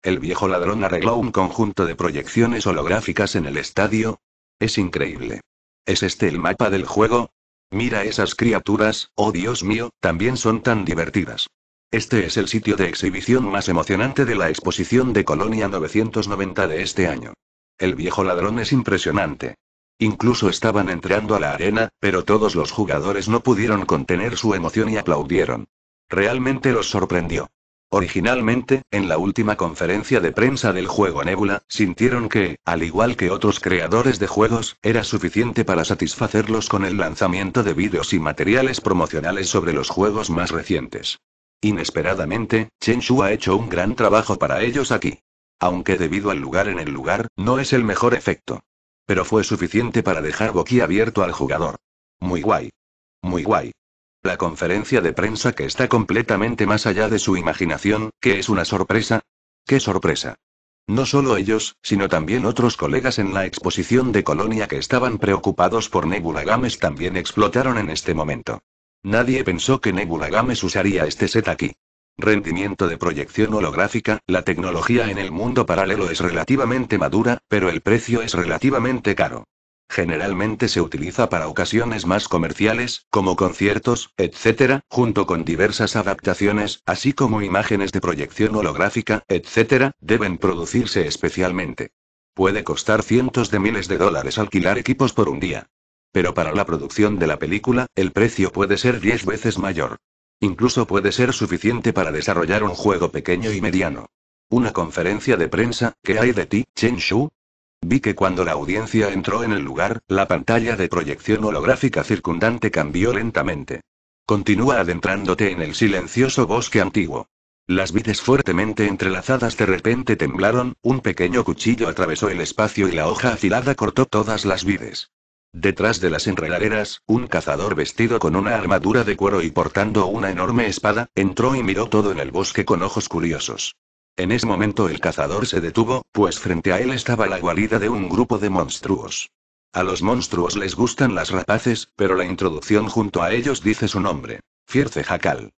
[SPEAKER 1] El viejo ladrón arregló un conjunto de proyecciones holográficas en el estadio. Es increíble. ¿Es este el mapa del juego? Mira esas criaturas, oh Dios mío, también son tan divertidas. Este es el sitio de exhibición más emocionante de la exposición de Colonia 990 de este año. El viejo ladrón es impresionante. Incluso estaban entrando a la arena, pero todos los jugadores no pudieron contener su emoción y aplaudieron. Realmente los sorprendió. Originalmente, en la última conferencia de prensa del juego Nebula, sintieron que, al igual que otros creadores de juegos, era suficiente para satisfacerlos con el lanzamiento de vídeos y materiales promocionales sobre los juegos más recientes. Inesperadamente, Chen Shu ha hecho un gran trabajo para ellos aquí. Aunque debido al lugar en el lugar, no es el mejor efecto. Pero fue suficiente para dejar abierto al jugador. Muy guay. Muy guay. La conferencia de prensa que está completamente más allá de su imaginación, que es una sorpresa. ¿Qué sorpresa? No solo ellos, sino también otros colegas en la exposición de Colonia que estaban preocupados por Nebula Games también explotaron en este momento. Nadie pensó que Nebula Games usaría este set aquí. Rendimiento de proyección holográfica, la tecnología en el mundo paralelo es relativamente madura, pero el precio es relativamente caro. Generalmente se utiliza para ocasiones más comerciales, como conciertos, etc., junto con diversas adaptaciones, así como imágenes de proyección holográfica, etc., deben producirse especialmente. Puede costar cientos de miles de dólares alquilar equipos por un día. Pero para la producción de la película, el precio puede ser 10 veces mayor. Incluso puede ser suficiente para desarrollar un juego pequeño y mediano. Una conferencia de prensa, ¿qué hay de ti, Chen Shu? Vi que cuando la audiencia entró en el lugar, la pantalla de proyección holográfica circundante cambió lentamente. Continúa adentrándote en el silencioso bosque antiguo. Las vides fuertemente entrelazadas de repente temblaron, un pequeño cuchillo atravesó el espacio y la hoja afilada cortó todas las vides. Detrás de las enredaderas, un cazador vestido con una armadura de cuero y portando una enorme espada, entró y miró todo en el bosque con ojos curiosos. En ese momento el cazador se detuvo, pues frente a él estaba la guarida de un grupo de monstruos. A los monstruos les gustan las rapaces, pero la introducción junto a ellos dice su nombre. Fierce jacal.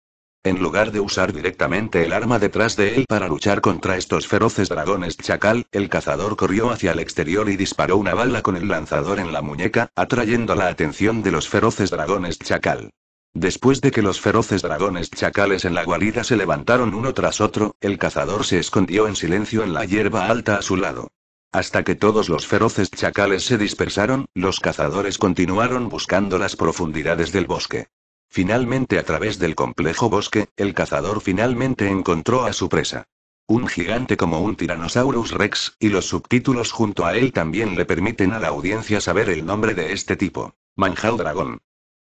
[SPEAKER 1] En lugar de usar directamente el arma detrás de él para luchar contra estos feroces dragones chacal, el cazador corrió hacia el exterior y disparó una bala con el lanzador en la muñeca, atrayendo la atención de los feroces dragones chacal. Después de que los feroces dragones chacales en la guarida se levantaron uno tras otro, el cazador se escondió en silencio en la hierba alta a su lado. Hasta que todos los feroces chacales se dispersaron, los cazadores continuaron buscando las profundidades del bosque. Finalmente a través del complejo bosque, el cazador finalmente encontró a su presa. Un gigante como un Tyrannosaurus Rex, y los subtítulos junto a él también le permiten a la audiencia saber el nombre de este tipo. manjal Dragón.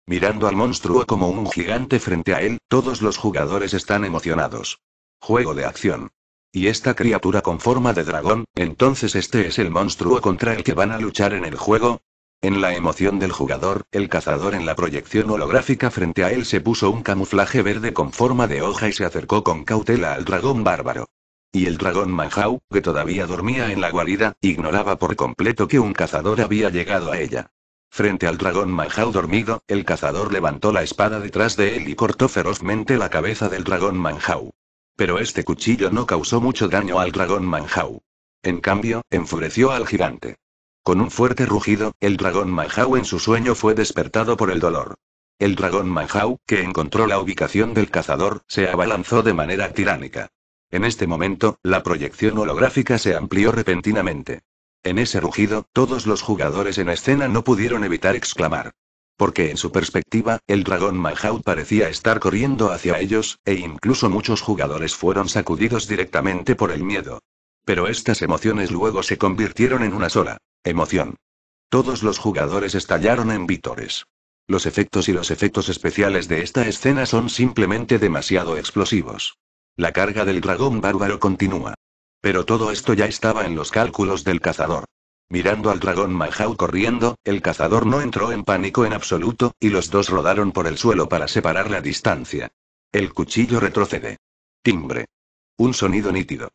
[SPEAKER 1] Mirando al monstruo como un gigante frente a él, todos los jugadores están emocionados. Juego de acción. Y esta criatura con forma de dragón, entonces este es el monstruo contra el que van a luchar en el juego, en la emoción del jugador, el cazador en la proyección holográfica frente a él se puso un camuflaje verde con forma de hoja y se acercó con cautela al dragón bárbaro. Y el dragón Manjau, que todavía dormía en la guarida, ignoraba por completo que un cazador había llegado a ella. Frente al dragón Manjau dormido, el cazador levantó la espada detrás de él y cortó ferozmente la cabeza del dragón Manjau. Pero este cuchillo no causó mucho daño al dragón Manjau. En cambio, enfureció al gigante. Con un fuerte rugido, el dragón Manhau en su sueño fue despertado por el dolor. El dragón Manhau, que encontró la ubicación del cazador, se abalanzó de manera tiránica. En este momento, la proyección holográfica se amplió repentinamente. En ese rugido, todos los jugadores en escena no pudieron evitar exclamar. Porque en su perspectiva, el dragón Manhau parecía estar corriendo hacia ellos, e incluso muchos jugadores fueron sacudidos directamente por el miedo. Pero estas emociones luego se convirtieron en una sola. Emoción. Todos los jugadores estallaron en vítores. Los efectos y los efectos especiales de esta escena son simplemente demasiado explosivos. La carga del dragón bárbaro continúa. Pero todo esto ya estaba en los cálculos del cazador. Mirando al dragón Majau corriendo, el cazador no entró en pánico en absoluto, y los dos rodaron por el suelo para separar la distancia. El cuchillo retrocede. Timbre. Un sonido nítido.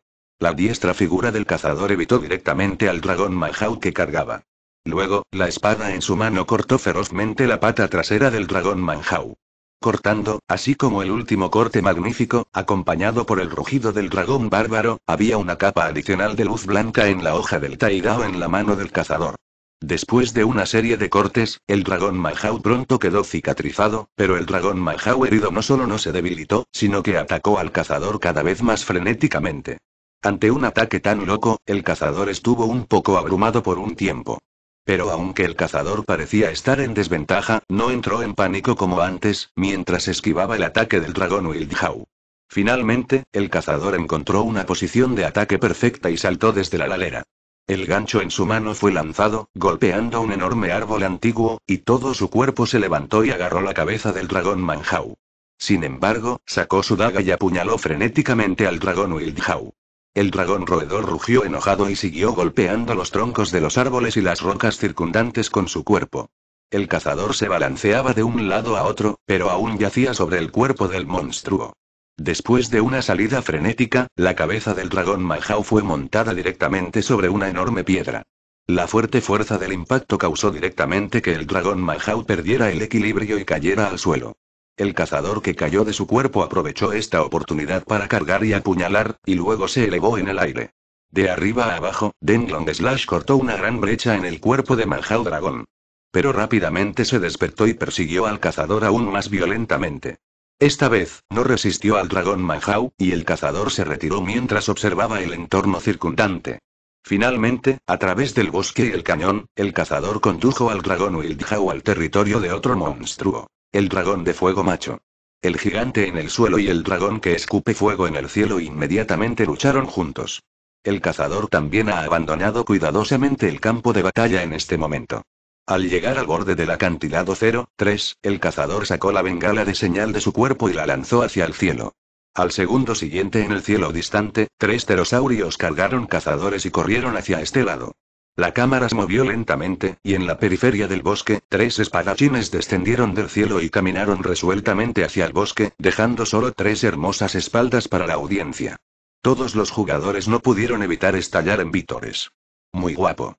[SPEAKER 1] La diestra figura del cazador evitó directamente al dragón Manjau que cargaba. Luego, la espada en su mano cortó ferozmente la pata trasera del dragón Manjau. Cortando, así como el último corte magnífico, acompañado por el rugido del dragón bárbaro, había una capa adicional de luz blanca en la hoja del taidao en la mano del cazador. Después de una serie de cortes, el dragón Manjau pronto quedó cicatrizado, pero el dragón Manjau herido no solo no se debilitó, sino que atacó al cazador cada vez más frenéticamente. Ante un ataque tan loco, el cazador estuvo un poco abrumado por un tiempo. Pero aunque el cazador parecía estar en desventaja, no entró en pánico como antes, mientras esquivaba el ataque del dragón Wildhau. Finalmente, el cazador encontró una posición de ataque perfecta y saltó desde la galera. El gancho en su mano fue lanzado, golpeando un enorme árbol antiguo, y todo su cuerpo se levantó y agarró la cabeza del dragón Manhau. Sin embargo, sacó su daga y apuñaló frenéticamente al dragón Wildhau. El dragón roedor rugió enojado y siguió golpeando los troncos de los árboles y las rocas circundantes con su cuerpo. El cazador se balanceaba de un lado a otro, pero aún yacía sobre el cuerpo del monstruo. Después de una salida frenética, la cabeza del dragón Majau fue montada directamente sobre una enorme piedra. La fuerte fuerza del impacto causó directamente que el dragón Majau perdiera el equilibrio y cayera al suelo. El cazador que cayó de su cuerpo aprovechó esta oportunidad para cargar y apuñalar, y luego se elevó en el aire. De arriba a abajo, Denglong Slash cortó una gran brecha en el cuerpo de Manjau Dragón. Pero rápidamente se despertó y persiguió al cazador aún más violentamente. Esta vez, no resistió al dragón Manjau, y el cazador se retiró mientras observaba el entorno circundante. Finalmente, a través del bosque y el cañón, el cazador condujo al dragón Wildhau al territorio de otro monstruo. El dragón de fuego macho. El gigante en el suelo y el dragón que escupe fuego en el cielo inmediatamente lucharon juntos. El cazador también ha abandonado cuidadosamente el campo de batalla en este momento. Al llegar al borde del acantilado 03, el cazador sacó la bengala de señal de su cuerpo y la lanzó hacia el cielo. Al segundo siguiente en el cielo distante, tres pterosaurios cargaron cazadores y corrieron hacia este lado. La cámara se movió lentamente, y en la periferia del bosque, tres espadachines descendieron del cielo y caminaron resueltamente hacia el bosque, dejando solo tres hermosas espaldas para la audiencia. Todos los jugadores no pudieron evitar estallar en vítores. Muy guapo.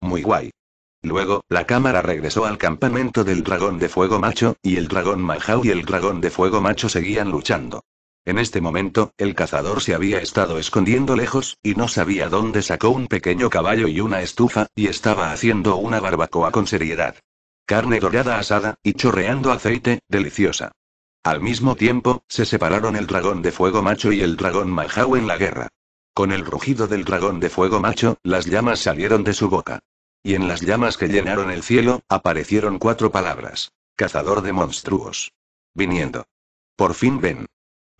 [SPEAKER 1] Muy guay. Luego, la cámara regresó al campamento del dragón de fuego macho, y el dragón Majau y el dragón de fuego macho seguían luchando. En este momento, el cazador se había estado escondiendo lejos, y no sabía dónde sacó un pequeño caballo y una estufa, y estaba haciendo una barbacoa con seriedad. Carne dorada asada, y chorreando aceite, deliciosa. Al mismo tiempo, se separaron el dragón de fuego macho y el dragón Manjau en la guerra. Con el rugido del dragón de fuego macho, las llamas salieron de su boca. Y en las llamas que llenaron el cielo, aparecieron cuatro palabras. Cazador de monstruos. Viniendo. Por fin ven.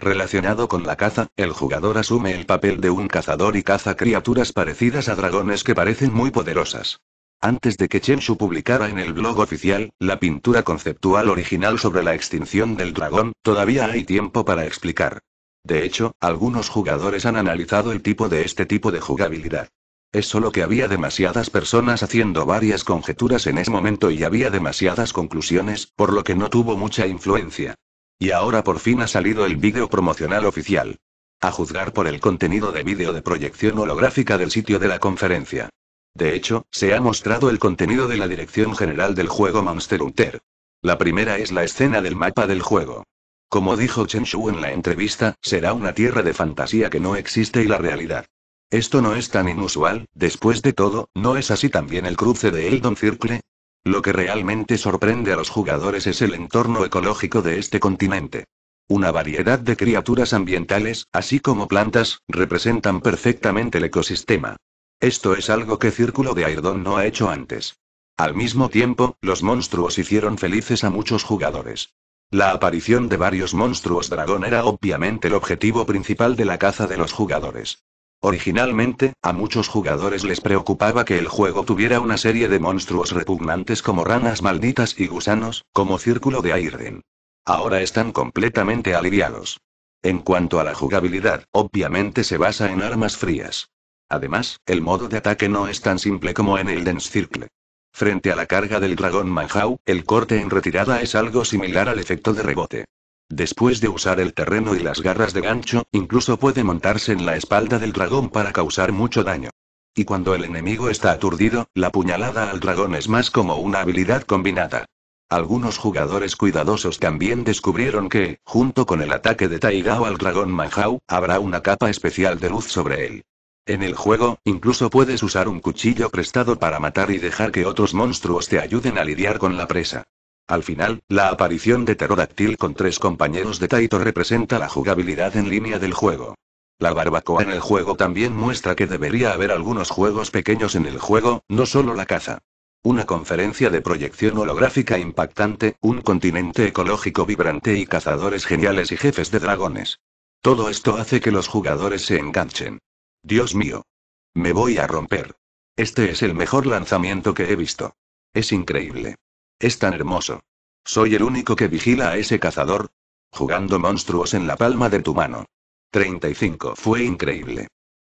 [SPEAKER 1] Relacionado con la caza, el jugador asume el papel de un cazador y caza criaturas parecidas a dragones que parecen muy poderosas. Antes de que Chenshu publicara en el blog oficial, la pintura conceptual original sobre la extinción del dragón, todavía hay tiempo para explicar. De hecho, algunos jugadores han analizado el tipo de este tipo de jugabilidad. Es solo que había demasiadas personas haciendo varias conjeturas en ese momento y había demasiadas conclusiones, por lo que no tuvo mucha influencia. Y ahora por fin ha salido el vídeo promocional oficial. A juzgar por el contenido de vídeo de proyección holográfica del sitio de la conferencia. De hecho, se ha mostrado el contenido de la dirección general del juego Monster Hunter. La primera es la escena del mapa del juego. Como dijo Chen Shu en la entrevista, será una tierra de fantasía que no existe y la realidad. Esto no es tan inusual, después de todo, ¿no es así también el cruce de Eldon Circle? Lo que realmente sorprende a los jugadores es el entorno ecológico de este continente. Una variedad de criaturas ambientales, así como plantas, representan perfectamente el ecosistema. Esto es algo que Círculo de Airdon no ha hecho antes. Al mismo tiempo, los monstruos hicieron felices a muchos jugadores. La aparición de varios monstruos dragón era obviamente el objetivo principal de la caza de los jugadores. Originalmente, a muchos jugadores les preocupaba que el juego tuviera una serie de monstruos repugnantes como ranas malditas y gusanos, como Círculo de Airden. Ahora están completamente aliviados. En cuanto a la jugabilidad, obviamente se basa en armas frías. Además, el modo de ataque no es tan simple como en Elden's Circle. Frente a la carga del dragón Manhau, el corte en retirada es algo similar al efecto de rebote. Después de usar el terreno y las garras de gancho, incluso puede montarse en la espalda del dragón para causar mucho daño. Y cuando el enemigo está aturdido, la puñalada al dragón es más como una habilidad combinada. Algunos jugadores cuidadosos también descubrieron que, junto con el ataque de Taigao al dragón Manjau, habrá una capa especial de luz sobre él. En el juego, incluso puedes usar un cuchillo prestado para matar y dejar que otros monstruos te ayuden a lidiar con la presa. Al final, la aparición de Pterodactyl con tres compañeros de Taito representa la jugabilidad en línea del juego. La barbacoa en el juego también muestra que debería haber algunos juegos pequeños en el juego, no solo la caza. Una conferencia de proyección holográfica impactante, un continente ecológico vibrante y cazadores geniales y jefes de dragones. Todo esto hace que los jugadores se enganchen. Dios mío. Me voy a romper. Este es el mejor lanzamiento que he visto. Es increíble. Es tan hermoso. Soy el único que vigila a ese cazador. Jugando monstruos en la palma de tu mano. 35. Fue increíble.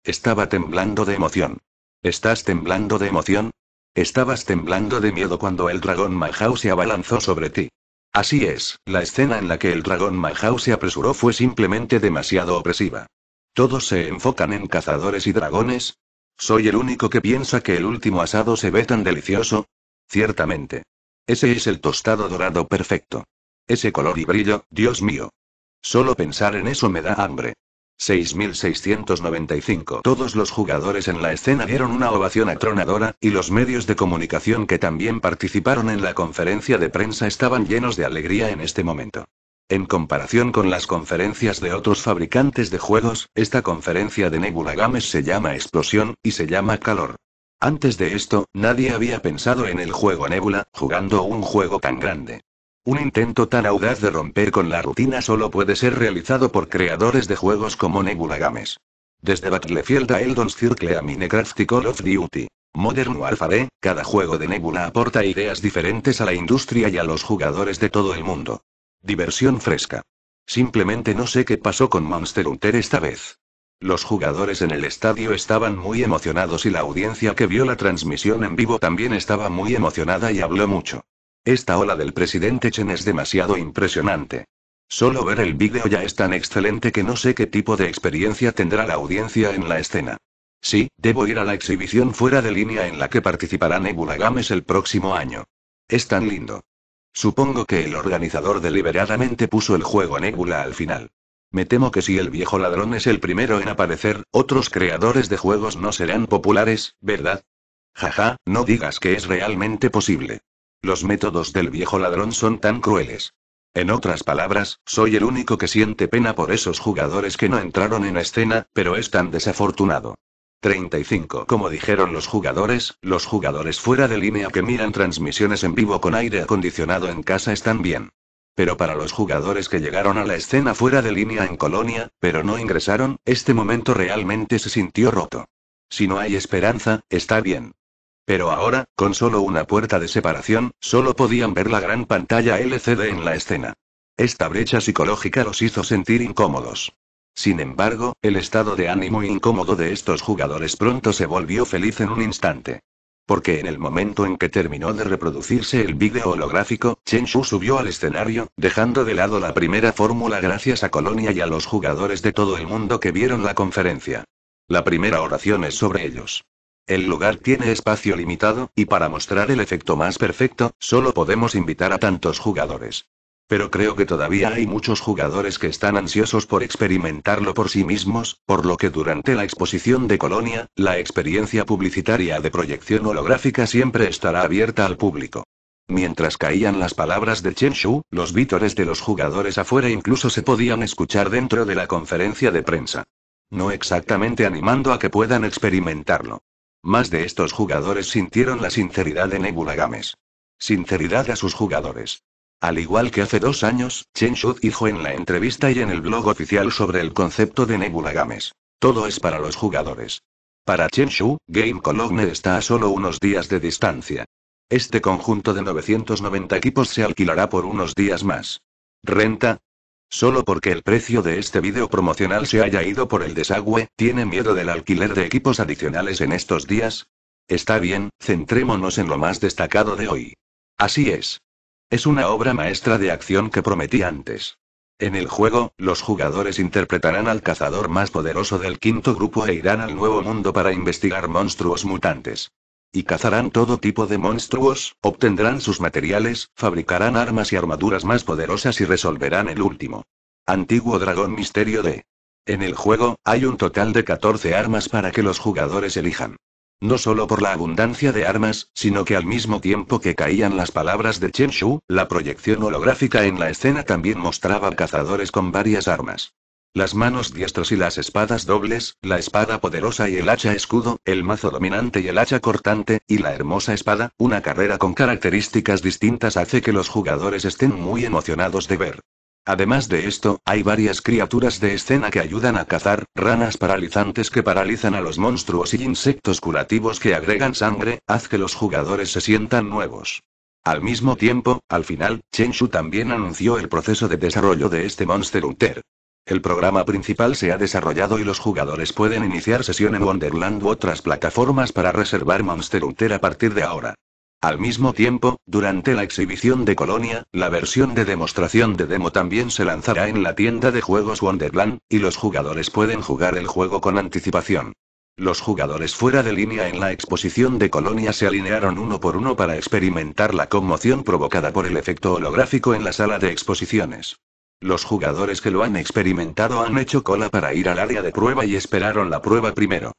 [SPEAKER 1] Estaba temblando de emoción. ¿Estás temblando de emoción? Estabas temblando de miedo cuando el dragón Majau se abalanzó sobre ti. Así es, la escena en la que el dragón Majau se apresuró fue simplemente demasiado opresiva. Todos se enfocan en cazadores y dragones. ¿Soy el único que piensa que el último asado se ve tan delicioso? Ciertamente. Ese es el tostado dorado perfecto. Ese color y brillo, Dios mío. Solo pensar en eso me da hambre. 6695. Todos los jugadores en la escena dieron una ovación atronadora, y los medios de comunicación que también participaron en la conferencia de prensa estaban llenos de alegría en este momento. En comparación con las conferencias de otros fabricantes de juegos, esta conferencia de Nebula Games se llama Explosión, y se llama Calor. Antes de esto, nadie había pensado en el juego Nebula, jugando un juego tan grande. Un intento tan audaz de romper con la rutina solo puede ser realizado por creadores de juegos como Nebula Games. Desde Battlefield a Eldon's Circle a Minecraft y Call of Duty, Modern Warfare, cada juego de Nebula aporta ideas diferentes a la industria y a los jugadores de todo el mundo. Diversión fresca. Simplemente no sé qué pasó con Monster Hunter esta vez. Los jugadores en el estadio estaban muy emocionados y la audiencia que vio la transmisión en vivo también estaba muy emocionada y habló mucho. Esta ola del presidente Chen es demasiado impresionante. Solo ver el vídeo ya es tan excelente que no sé qué tipo de experiencia tendrá la audiencia en la escena. Sí, debo ir a la exhibición fuera de línea en la que participará Nebula Games el próximo año. Es tan lindo. Supongo que el organizador deliberadamente puso el juego Nebula al final. Me temo que si el viejo ladrón es el primero en aparecer, otros creadores de juegos no serán populares, ¿verdad? Jaja, no digas que es realmente posible. Los métodos del viejo ladrón son tan crueles. En otras palabras, soy el único que siente pena por esos jugadores que no entraron en escena, pero es tan desafortunado. 35. Como dijeron los jugadores, los jugadores fuera de línea que miran transmisiones en vivo con aire acondicionado en casa están bien. Pero para los jugadores que llegaron a la escena fuera de línea en Colonia, pero no ingresaron, este momento realmente se sintió roto. Si no hay esperanza, está bien. Pero ahora, con solo una puerta de separación, solo podían ver la gran pantalla LCD en la escena. Esta brecha psicológica los hizo sentir incómodos. Sin embargo, el estado de ánimo incómodo de estos jugadores pronto se volvió feliz en un instante. Porque en el momento en que terminó de reproducirse el vídeo holográfico, Chen Shu subió al escenario, dejando de lado la primera fórmula gracias a Colonia y a los jugadores de todo el mundo que vieron la conferencia. La primera oración es sobre ellos. El lugar tiene espacio limitado, y para mostrar el efecto más perfecto, solo podemos invitar a tantos jugadores pero creo que todavía hay muchos jugadores que están ansiosos por experimentarlo por sí mismos, por lo que durante la exposición de Colonia, la experiencia publicitaria de proyección holográfica siempre estará abierta al público. Mientras caían las palabras de Chen Shu, los vítores de los jugadores afuera incluso se podían escuchar dentro de la conferencia de prensa. No exactamente animando a que puedan experimentarlo. Más de estos jugadores sintieron la sinceridad de Nebula Games. Sinceridad a sus jugadores. Al igual que hace dos años, Chen Shu dijo en la entrevista y en el blog oficial sobre el concepto de Nebula Games. Todo es para los jugadores. Para Chen Shu, Game Cologne está a solo unos días de distancia. Este conjunto de 990 equipos se alquilará por unos días más. Renta, Solo porque el precio de este vídeo promocional se haya ido por el desagüe, ¿tiene miedo del alquiler de equipos adicionales en estos días? Está bien, centrémonos en lo más destacado de hoy. Así es. Es una obra maestra de acción que prometí antes. En el juego, los jugadores interpretarán al cazador más poderoso del quinto grupo e irán al nuevo mundo para investigar monstruos mutantes. Y cazarán todo tipo de monstruos, obtendrán sus materiales, fabricarán armas y armaduras más poderosas y resolverán el último. Antiguo Dragón Misterio D. En el juego, hay un total de 14 armas para que los jugadores elijan no solo por la abundancia de armas, sino que al mismo tiempo que caían las palabras de Chen Shu, la proyección holográfica en la escena también mostraba cazadores con varias armas. Las manos diestros y las espadas dobles, la espada poderosa y el hacha escudo, el mazo dominante y el hacha cortante, y la hermosa espada, una carrera con características distintas hace que los jugadores estén muy emocionados de ver. Además de esto, hay varias criaturas de escena que ayudan a cazar, ranas paralizantes que paralizan a los monstruos y insectos curativos que agregan sangre, haz que los jugadores se sientan nuevos. Al mismo tiempo, al final, Chen Shu también anunció el proceso de desarrollo de este Monster Hunter. El programa principal se ha desarrollado y los jugadores pueden iniciar sesión en Wonderland u otras plataformas para reservar Monster Hunter a partir de ahora. Al mismo tiempo, durante la exhibición de Colonia, la versión de demostración de demo también se lanzará en la tienda de juegos Wonderland, y los jugadores pueden jugar el juego con anticipación. Los jugadores fuera de línea en la exposición de Colonia se alinearon uno por uno para experimentar la conmoción provocada por el efecto holográfico en la sala de exposiciones. Los jugadores que lo han experimentado han hecho cola para ir al área de prueba y esperaron la prueba primero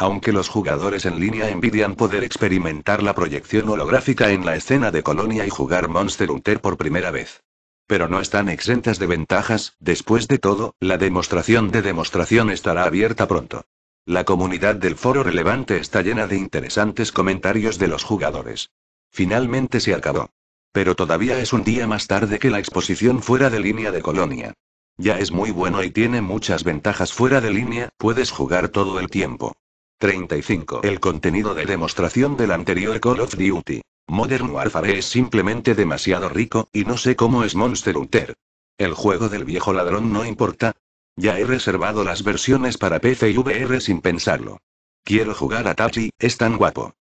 [SPEAKER 1] aunque los jugadores en línea envidian poder experimentar la proyección holográfica en la escena de Colonia y jugar Monster Hunter por primera vez. Pero no están exentas de ventajas, después de todo, la demostración de demostración estará abierta pronto. La comunidad del foro relevante está llena de interesantes comentarios de los jugadores. Finalmente se acabó. Pero todavía es un día más tarde que la exposición fuera de línea de Colonia. Ya es muy bueno y tiene muchas ventajas fuera de línea, puedes jugar todo el tiempo. 35. El contenido de demostración del anterior Call of Duty. Modern Warfare es simplemente demasiado rico, y no sé cómo es Monster Hunter. El juego del viejo ladrón no importa. Ya he reservado las versiones para PC y VR sin pensarlo. Quiero jugar a Tachi, es tan guapo.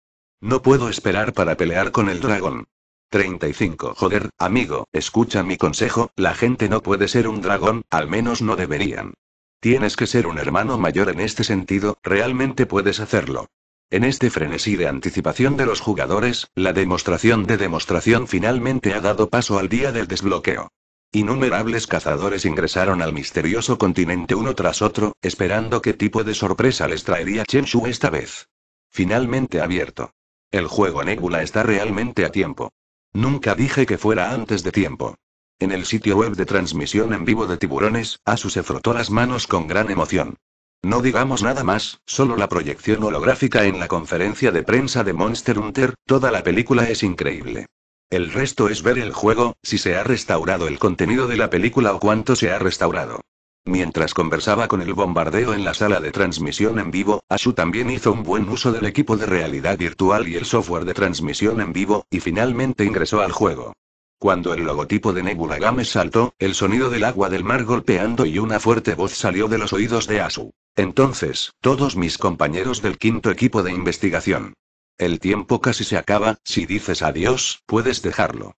[SPEAKER 1] No puedo esperar para pelear con el dragón. 35. Joder, amigo, escucha mi consejo, la gente no puede ser un dragón, al menos no deberían. Tienes que ser un hermano mayor en este sentido, realmente puedes hacerlo. En este frenesí de anticipación de los jugadores, la demostración de demostración finalmente ha dado paso al día del desbloqueo. Innumerables cazadores ingresaron al misterioso continente uno tras otro, esperando qué tipo de sorpresa les traería Chenshu esta vez. Finalmente abierto. El juego Nebula está realmente a tiempo. Nunca dije que fuera antes de tiempo. En el sitio web de transmisión en vivo de tiburones, Asu se frotó las manos con gran emoción. No digamos nada más, solo la proyección holográfica en la conferencia de prensa de Monster Hunter, toda la película es increíble. El resto es ver el juego, si se ha restaurado el contenido de la película o cuánto se ha restaurado. Mientras conversaba con el bombardeo en la sala de transmisión en vivo, Asu también hizo un buen uso del equipo de realidad virtual y el software de transmisión en vivo, y finalmente ingresó al juego. Cuando el logotipo de Nebula saltó, el sonido del agua del mar golpeando y una fuerte voz salió de los oídos de Asu. Entonces, todos mis compañeros del quinto equipo de investigación. El tiempo casi se acaba, si dices adiós, puedes dejarlo.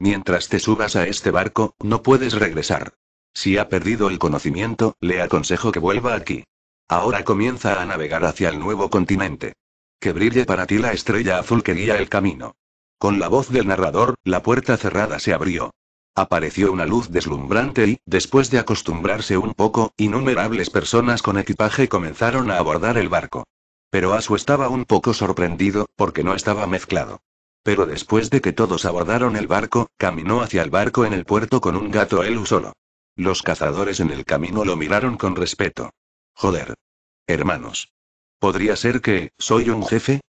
[SPEAKER 1] Mientras te subas a este barco, no puedes regresar. Si ha perdido el conocimiento, le aconsejo que vuelva aquí. Ahora comienza a navegar hacia el nuevo continente. Que brille para ti la estrella azul que guía el camino. Con la voz del narrador, la puerta cerrada se abrió. Apareció una luz deslumbrante y, después de acostumbrarse un poco, innumerables personas con equipaje comenzaron a abordar el barco. Pero Asu estaba un poco sorprendido, porque no estaba mezclado. Pero después de que todos abordaron el barco, caminó hacia el barco en el puerto con un gato Elu solo. Los cazadores en el camino lo miraron con respeto. Joder. Hermanos. ¿Podría ser que, soy un jefe?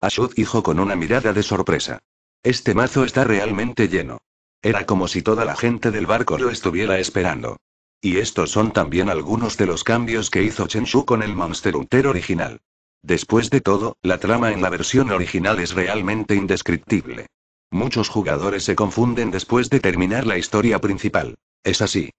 [SPEAKER 1] Ashut dijo con una mirada de sorpresa. Este mazo está realmente lleno. Era como si toda la gente del barco lo estuviera esperando. Y estos son también algunos de los cambios que hizo Chen Shu con el Monster Hunter original. Después de todo, la trama en la versión original es realmente indescriptible. Muchos jugadores se confunden después de terminar la historia principal. Es así.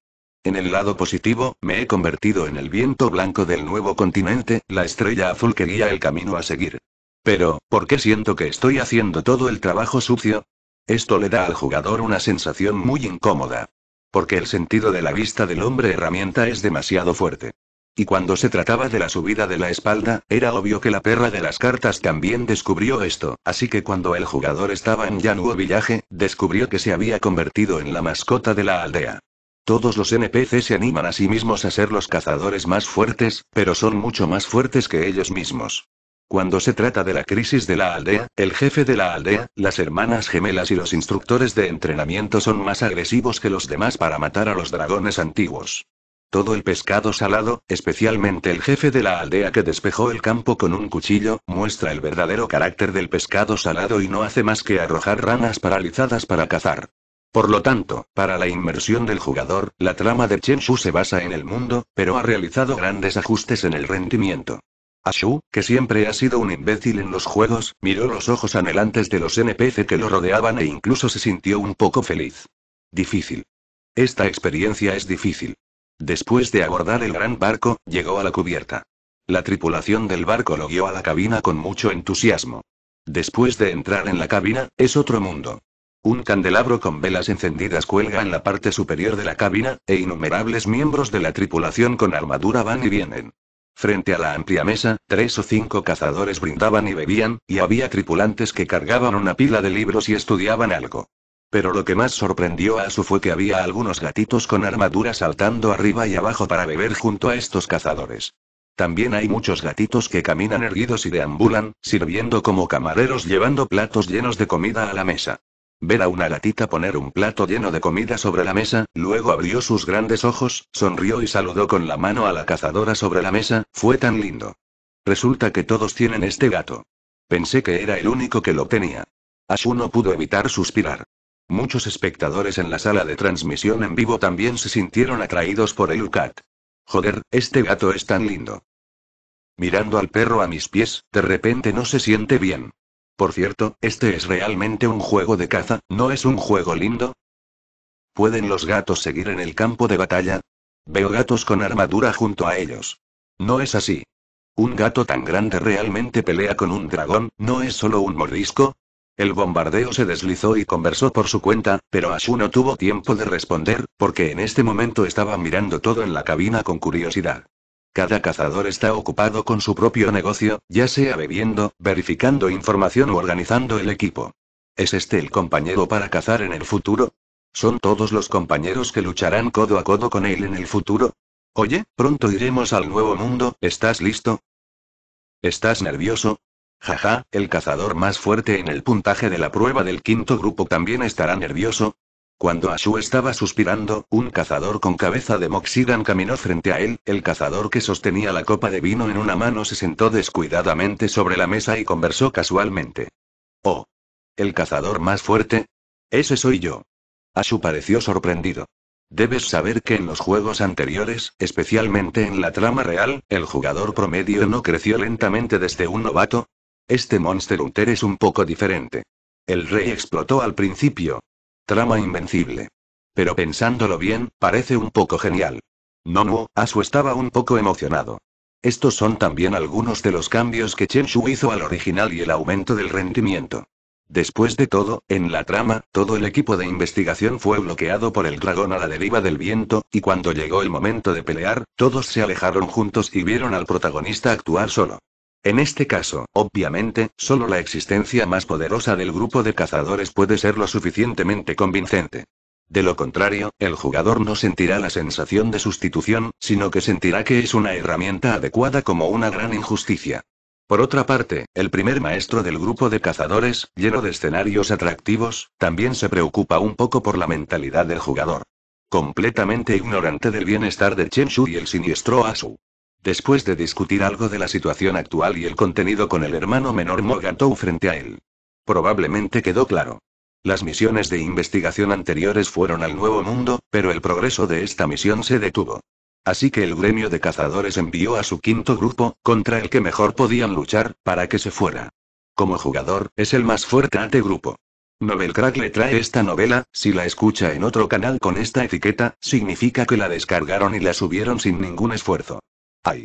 [SPEAKER 1] En el lado positivo, me he convertido en el viento blanco del nuevo continente, la estrella azul que guía el camino a seguir. Pero, ¿por qué siento que estoy haciendo todo el trabajo sucio? Esto le da al jugador una sensación muy incómoda. Porque el sentido de la vista del hombre herramienta es demasiado fuerte. Y cuando se trataba de la subida de la espalda, era obvio que la perra de las cartas también descubrió esto, así que cuando el jugador estaba en Yanuo Villaje, descubrió que se había convertido en la mascota de la aldea. Todos los NPC se animan a sí mismos a ser los cazadores más fuertes, pero son mucho más fuertes que ellos mismos. Cuando se trata de la crisis de la aldea, el jefe de la aldea, las hermanas gemelas y los instructores de entrenamiento son más agresivos que los demás para matar a los dragones antiguos. Todo el pescado salado, especialmente el jefe de la aldea que despejó el campo con un cuchillo, muestra el verdadero carácter del pescado salado y no hace más que arrojar ranas paralizadas para cazar. Por lo tanto, para la inmersión del jugador, la trama de Chen Shu se basa en el mundo, pero ha realizado grandes ajustes en el rendimiento. Ashu, que siempre ha sido un imbécil en los juegos, miró los ojos anhelantes de los NPC que lo rodeaban e incluso se sintió un poco feliz. Difícil. Esta experiencia es difícil. Después de abordar el gran barco, llegó a la cubierta. La tripulación del barco lo guió a la cabina con mucho entusiasmo. Después de entrar en la cabina, es otro mundo. Un candelabro con velas encendidas cuelga en la parte superior de la cabina, e innumerables miembros de la tripulación con armadura van y vienen. Frente a la amplia mesa, tres o cinco cazadores brindaban y bebían, y había tripulantes que cargaban una pila de libros y estudiaban algo. Pero lo que más sorprendió a su fue que había algunos gatitos con armadura saltando arriba y abajo para beber junto a estos cazadores. También hay muchos gatitos que caminan erguidos y deambulan, sirviendo como camareros llevando platos llenos de comida a la mesa. Ver a una gatita poner un plato lleno de comida sobre la mesa, luego abrió sus grandes ojos, sonrió y saludó con la mano a la cazadora sobre la mesa, fue tan lindo. Resulta que todos tienen este gato. Pensé que era el único que lo tenía. Ashu no pudo evitar suspirar. Muchos espectadores en la sala de transmisión en vivo también se sintieron atraídos por el cat. Joder, este gato es tan lindo. Mirando al perro a mis pies, de repente no se siente bien. Por cierto, este es realmente un juego de caza, ¿no es un juego lindo? ¿Pueden los gatos seguir en el campo de batalla? Veo gatos con armadura junto a ellos. No es así. Un gato tan grande realmente pelea con un dragón, ¿no es solo un mordisco? El bombardeo se deslizó y conversó por su cuenta, pero Ashu no tuvo tiempo de responder, porque en este momento estaba mirando todo en la cabina con curiosidad. Cada cazador está ocupado con su propio negocio, ya sea bebiendo, verificando información o organizando el equipo. ¿Es este el compañero para cazar en el futuro? ¿Son todos los compañeros que lucharán codo a codo con él en el futuro? Oye, pronto iremos al nuevo mundo, ¿estás listo? ¿Estás nervioso? Jaja, el cazador más fuerte en el puntaje de la prueba del quinto grupo también estará nervioso, cuando Ashu estaba suspirando, un cazador con cabeza de Moxigan caminó frente a él, el cazador que sostenía la copa de vino en una mano se sentó descuidadamente sobre la mesa y conversó casualmente. Oh. ¿El cazador más fuerte? Ese soy yo. Ashu pareció sorprendido. Debes saber que en los juegos anteriores, especialmente en la trama real, el jugador promedio no creció lentamente desde un novato. Este Monster Hunter es un poco diferente. El rey explotó al principio, Trama invencible. Pero pensándolo bien, parece un poco genial. a Asu estaba un poco emocionado. Estos son también algunos de los cambios que Chen Shu hizo al original y el aumento del rendimiento. Después de todo, en la trama, todo el equipo de investigación fue bloqueado por el dragón a la deriva del viento, y cuando llegó el momento de pelear, todos se alejaron juntos y vieron al protagonista actuar solo. En este caso, obviamente, solo la existencia más poderosa del grupo de cazadores puede ser lo suficientemente convincente. De lo contrario, el jugador no sentirá la sensación de sustitución, sino que sentirá que es una herramienta adecuada como una gran injusticia. Por otra parte, el primer maestro del grupo de cazadores, lleno de escenarios atractivos, también se preocupa un poco por la mentalidad del jugador. Completamente ignorante del bienestar de Chen Shu y el siniestro Asu. Después de discutir algo de la situación actual y el contenido con el hermano menor Mogatou frente a él. Probablemente quedó claro. Las misiones de investigación anteriores fueron al Nuevo Mundo, pero el progreso de esta misión se detuvo. Así que el gremio de cazadores envió a su quinto grupo, contra el que mejor podían luchar, para que se fuera. Como jugador, es el más fuerte ante grupo. Novelcrack le trae esta novela, si la escucha en otro canal con esta etiqueta, significa que la descargaron y la subieron sin ningún esfuerzo. Ay.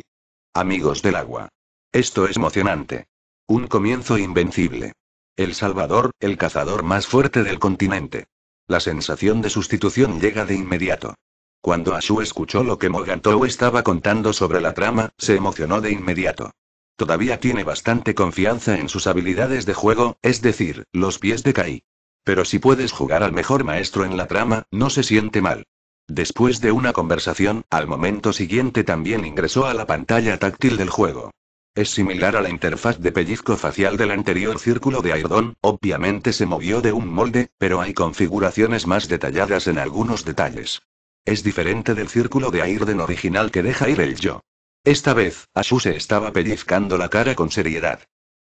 [SPEAKER 1] Amigos del agua. Esto es emocionante. Un comienzo invencible. El Salvador, el cazador más fuerte del continente. La sensación de sustitución llega de inmediato. Cuando Ashu escuchó lo que Mogantou estaba contando sobre la trama, se emocionó de inmediato. Todavía tiene bastante confianza en sus habilidades de juego, es decir, los pies de Kai. Pero si puedes jugar al mejor maestro en la trama, no se siente mal. Después de una conversación, al momento siguiente también ingresó a la pantalla táctil del juego. Es similar a la interfaz de pellizco facial del anterior círculo de Airdon, obviamente se movió de un molde, pero hay configuraciones más detalladas en algunos detalles. Es diferente del círculo de Airdon original que deja ir el yo. Esta vez, Ashu se estaba pellizcando la cara con seriedad.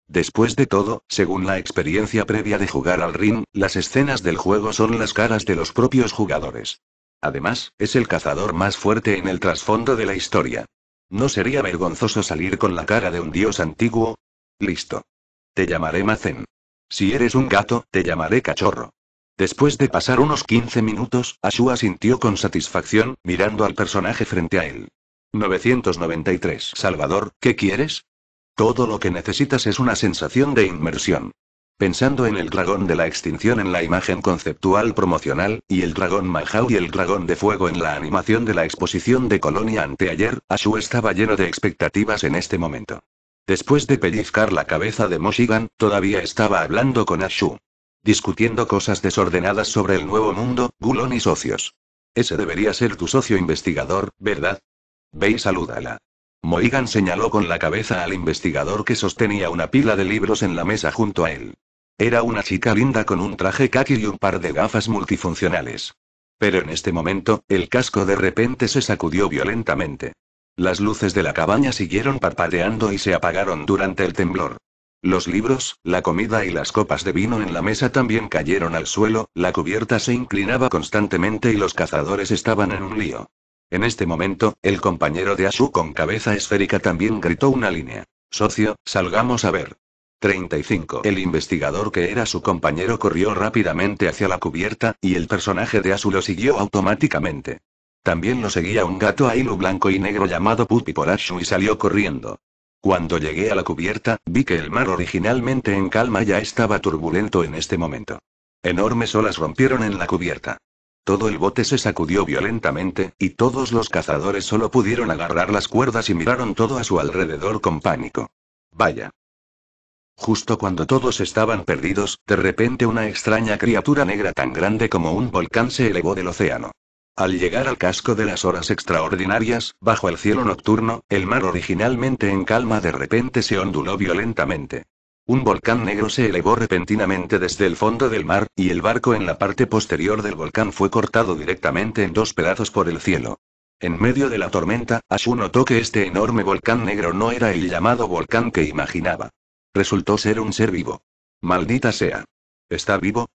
[SPEAKER 1] Después de todo, según la experiencia previa de jugar al ring, las escenas del juego son las caras de los propios jugadores. Además, es el cazador más fuerte en el trasfondo de la historia. ¿No sería vergonzoso salir con la cara de un dios antiguo? Listo. Te llamaré Mazen. Si eres un gato, te llamaré cachorro. Después de pasar unos 15 minutos, Ashua sintió con satisfacción, mirando al personaje frente a él. 993. Salvador, ¿qué quieres? Todo lo que necesitas es una sensación de inmersión pensando en el dragón de la extinción en la imagen conceptual promocional, y el dragón Mahau y el dragón de fuego en la animación de la exposición de Colonia anteayer, Ashu estaba lleno de expectativas en este momento. Después de pellizcar la cabeza de Moshigan, todavía estaba hablando con Ashu. Discutiendo cosas desordenadas sobre el nuevo mundo, Gulon y socios. Ese debería ser tu socio investigador, ¿verdad? Ve y salúdala. Moigan señaló con la cabeza al investigador que sostenía una pila de libros en la mesa junto a él. Era una chica linda con un traje kaki y un par de gafas multifuncionales. Pero en este momento, el casco de repente se sacudió violentamente. Las luces de la cabaña siguieron parpadeando y se apagaron durante el temblor. Los libros, la comida y las copas de vino en la mesa también cayeron al suelo, la cubierta se inclinaba constantemente y los cazadores estaban en un lío. En este momento, el compañero de Ashu con cabeza esférica también gritó una línea. Socio, salgamos a ver. 35. El investigador que era su compañero corrió rápidamente hacia la cubierta, y el personaje de Asu lo siguió automáticamente. También lo seguía un gato a hilo blanco y negro llamado Puppy por y salió corriendo. Cuando llegué a la cubierta, vi que el mar originalmente en calma ya estaba turbulento en este momento. Enormes olas rompieron en la cubierta. Todo el bote se sacudió violentamente, y todos los cazadores solo pudieron agarrar las cuerdas y miraron todo a su alrededor con pánico. Vaya. Justo cuando todos estaban perdidos, de repente una extraña criatura negra tan grande como un volcán se elevó del océano. Al llegar al casco de las horas extraordinarias, bajo el cielo nocturno, el mar originalmente en calma de repente se onduló violentamente. Un volcán negro se elevó repentinamente desde el fondo del mar, y el barco en la parte posterior del volcán fue cortado directamente en dos pedazos por el cielo. En medio de la tormenta, Ashu notó que este enorme volcán negro no era el llamado volcán que imaginaba. Resultó ser un ser vivo. Maldita sea. ¿Está vivo?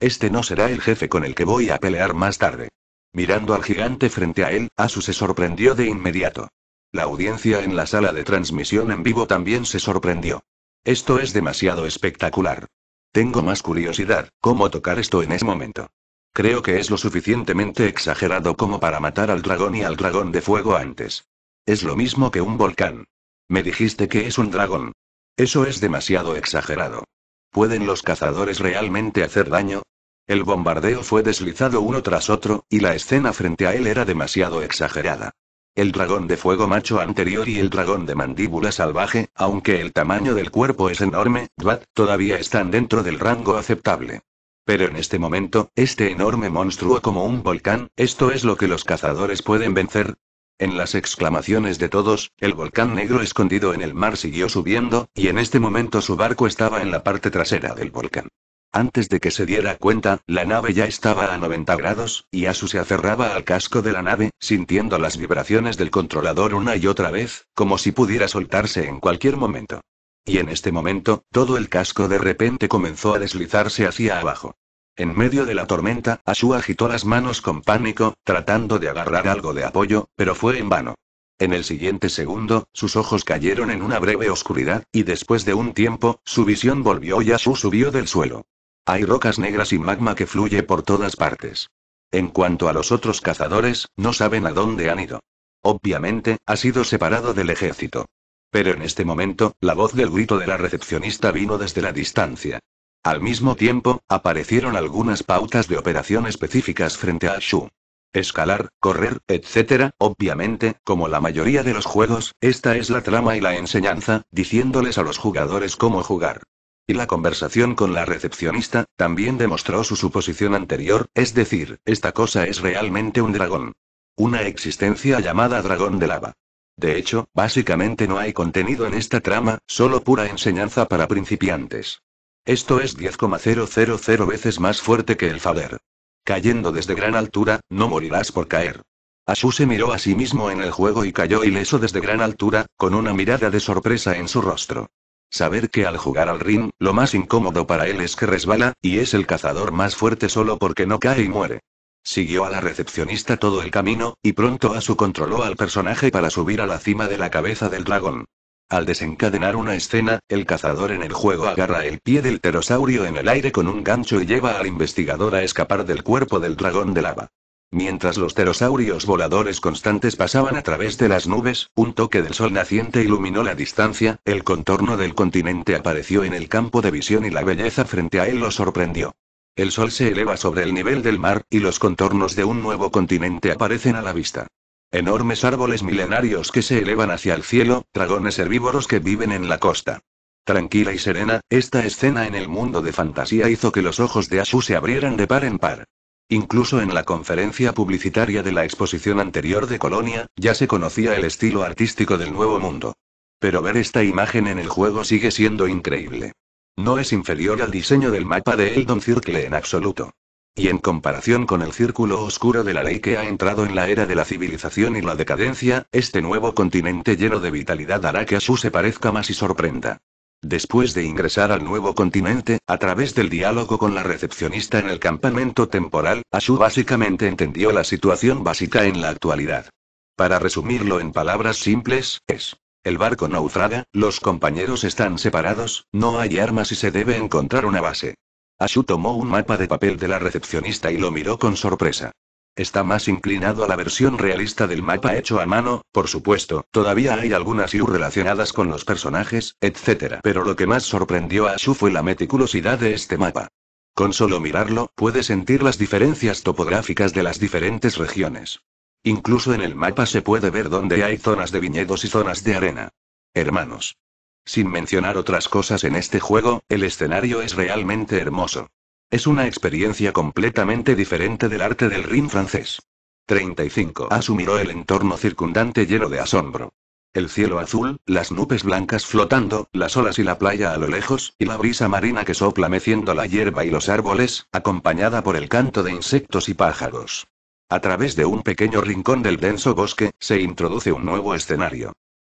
[SPEAKER 1] Este no será el jefe con el que voy a pelear más tarde. Mirando al gigante frente a él, Asu se sorprendió de inmediato. La audiencia en la sala de transmisión en vivo también se sorprendió. Esto es demasiado espectacular. Tengo más curiosidad, ¿cómo tocar esto en ese momento? Creo que es lo suficientemente exagerado como para matar al dragón y al dragón de fuego antes. Es lo mismo que un volcán. Me dijiste que es un dragón. Eso es demasiado exagerado. ¿Pueden los cazadores realmente hacer daño? El bombardeo fue deslizado uno tras otro, y la escena frente a él era demasiado exagerada. El dragón de fuego macho anterior y el dragón de mandíbula salvaje, aunque el tamaño del cuerpo es enorme, todavía están dentro del rango aceptable. Pero en este momento, este enorme monstruo como un volcán, esto es lo que los cazadores pueden vencer, en las exclamaciones de todos, el volcán negro escondido en el mar siguió subiendo, y en este momento su barco estaba en la parte trasera del volcán. Antes de que se diera cuenta, la nave ya estaba a 90 grados, y Asu se aferraba al casco de la nave, sintiendo las vibraciones del controlador una y otra vez, como si pudiera soltarse en cualquier momento. Y en este momento, todo el casco de repente comenzó a deslizarse hacia abajo. En medio de la tormenta, Ashu agitó las manos con pánico, tratando de agarrar algo de apoyo, pero fue en vano. En el siguiente segundo, sus ojos cayeron en una breve oscuridad, y después de un tiempo, su visión volvió y Ashu subió del suelo. Hay rocas negras y magma que fluye por todas partes. En cuanto a los otros cazadores, no saben a dónde han ido. Obviamente, ha sido separado del ejército. Pero en este momento, la voz del grito de la recepcionista vino desde la distancia. Al mismo tiempo, aparecieron algunas pautas de operación específicas frente a Shu. Escalar, correr, etc. Obviamente, como la mayoría de los juegos, esta es la trama y la enseñanza, diciéndoles a los jugadores cómo jugar. Y la conversación con la recepcionista, también demostró su suposición anterior, es decir, esta cosa es realmente un dragón. Una existencia llamada dragón de lava. De hecho, básicamente no hay contenido en esta trama, solo pura enseñanza para principiantes. Esto es 10,000 veces más fuerte que el Fader. Cayendo desde gran altura, no morirás por caer. Ashu se miró a sí mismo en el juego y cayó ileso desde gran altura, con una mirada de sorpresa en su rostro. Saber que al jugar al ring, lo más incómodo para él es que resbala, y es el cazador más fuerte solo porque no cae y muere. Siguió a la recepcionista todo el camino, y pronto Asu controló al personaje para subir a la cima de la cabeza del dragón. Al desencadenar una escena, el cazador en el juego agarra el pie del pterosaurio en el aire con un gancho y lleva al investigador a escapar del cuerpo del dragón de lava. Mientras los pterosaurios voladores constantes pasaban a través de las nubes, un toque del sol naciente iluminó la distancia, el contorno del continente apareció en el campo de visión y la belleza frente a él lo sorprendió. El sol se eleva sobre el nivel del mar, y los contornos de un nuevo continente aparecen a la vista. Enormes árboles milenarios que se elevan hacia el cielo, dragones herbívoros que viven en la costa. Tranquila y serena, esta escena en el mundo de fantasía hizo que los ojos de Ashu se abrieran de par en par. Incluso en la conferencia publicitaria de la exposición anterior de Colonia, ya se conocía el estilo artístico del Nuevo Mundo. Pero ver esta imagen en el juego sigue siendo increíble. No es inferior al diseño del mapa de Eldon Circle en absoluto. Y en comparación con el círculo oscuro de la ley que ha entrado en la era de la civilización y la decadencia, este nuevo continente lleno de vitalidad hará que Asu se parezca más y sorprenda. Después de ingresar al nuevo continente, a través del diálogo con la recepcionista en el campamento temporal, Asu básicamente entendió la situación básica en la actualidad. Para resumirlo en palabras simples, es. El barco naufraga, los compañeros están separados, no hay armas y se debe encontrar una base. Ashu tomó un mapa de papel de la recepcionista y lo miró con sorpresa. Está más inclinado a la versión realista del mapa hecho a mano, por supuesto, todavía hay algunas IU relacionadas con los personajes, etc. Pero lo que más sorprendió a Ashu fue la meticulosidad de este mapa. Con solo mirarlo, puede sentir las diferencias topográficas de las diferentes regiones. Incluso en el mapa se puede ver dónde hay zonas de viñedos y zonas de arena. Hermanos. Sin mencionar otras cosas en este juego, el escenario es realmente hermoso. Es una experiencia completamente diferente del arte del Rin francés. 35. Asumiró el entorno circundante lleno de asombro. El cielo azul, las nubes blancas flotando, las olas y la playa a lo lejos, y la brisa marina que sopla meciendo la hierba y los árboles, acompañada por el canto de insectos y pájaros. A través de un pequeño rincón del denso bosque, se introduce un nuevo escenario.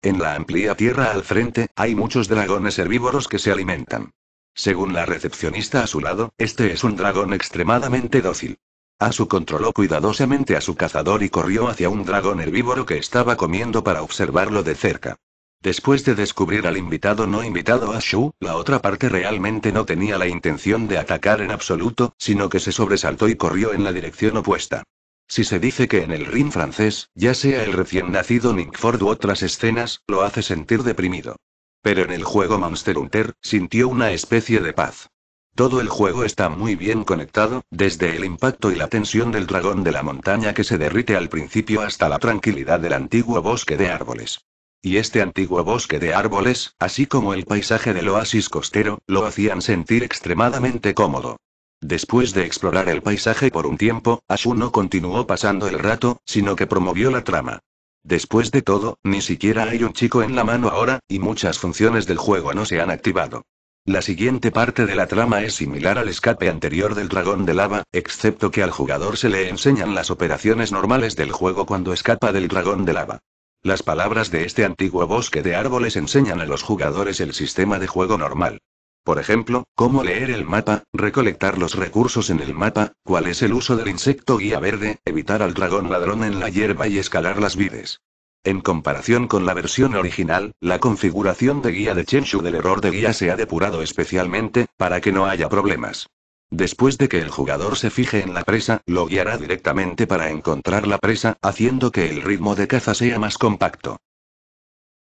[SPEAKER 1] En la amplia tierra al frente, hay muchos dragones herbívoros que se alimentan. Según la recepcionista a su lado, este es un dragón extremadamente dócil. Asu controló cuidadosamente a su cazador y corrió hacia un dragón herbívoro que estaba comiendo para observarlo de cerca. Después de descubrir al invitado no invitado a Shu, la otra parte realmente no tenía la intención de atacar en absoluto, sino que se sobresaltó y corrió en la dirección opuesta. Si se dice que en el ring francés, ya sea el recién nacido Nick u otras escenas, lo hace sentir deprimido. Pero en el juego Monster Hunter, sintió una especie de paz. Todo el juego está muy bien conectado, desde el impacto y la tensión del dragón de la montaña que se derrite al principio hasta la tranquilidad del antiguo bosque de árboles. Y este antiguo bosque de árboles, así como el paisaje del oasis costero, lo hacían sentir extremadamente cómodo. Después de explorar el paisaje por un tiempo, Ashu no continuó pasando el rato, sino que promovió la trama. Después de todo, ni siquiera hay un chico en la mano ahora, y muchas funciones del juego no se han activado. La siguiente parte de la trama es similar al escape anterior del dragón de lava, excepto que al jugador se le enseñan las operaciones normales del juego cuando escapa del dragón de lava. Las palabras de este antiguo bosque de árboles enseñan a los jugadores el sistema de juego normal. Por ejemplo, cómo leer el mapa, recolectar los recursos en el mapa, cuál es el uso del insecto guía verde, evitar al dragón ladrón en la hierba y escalar las vides. En comparación con la versión original, la configuración de guía de Chenshu del error de guía se ha depurado especialmente, para que no haya problemas. Después de que el jugador se fije en la presa, lo guiará directamente para encontrar la presa, haciendo que el ritmo de caza sea más compacto.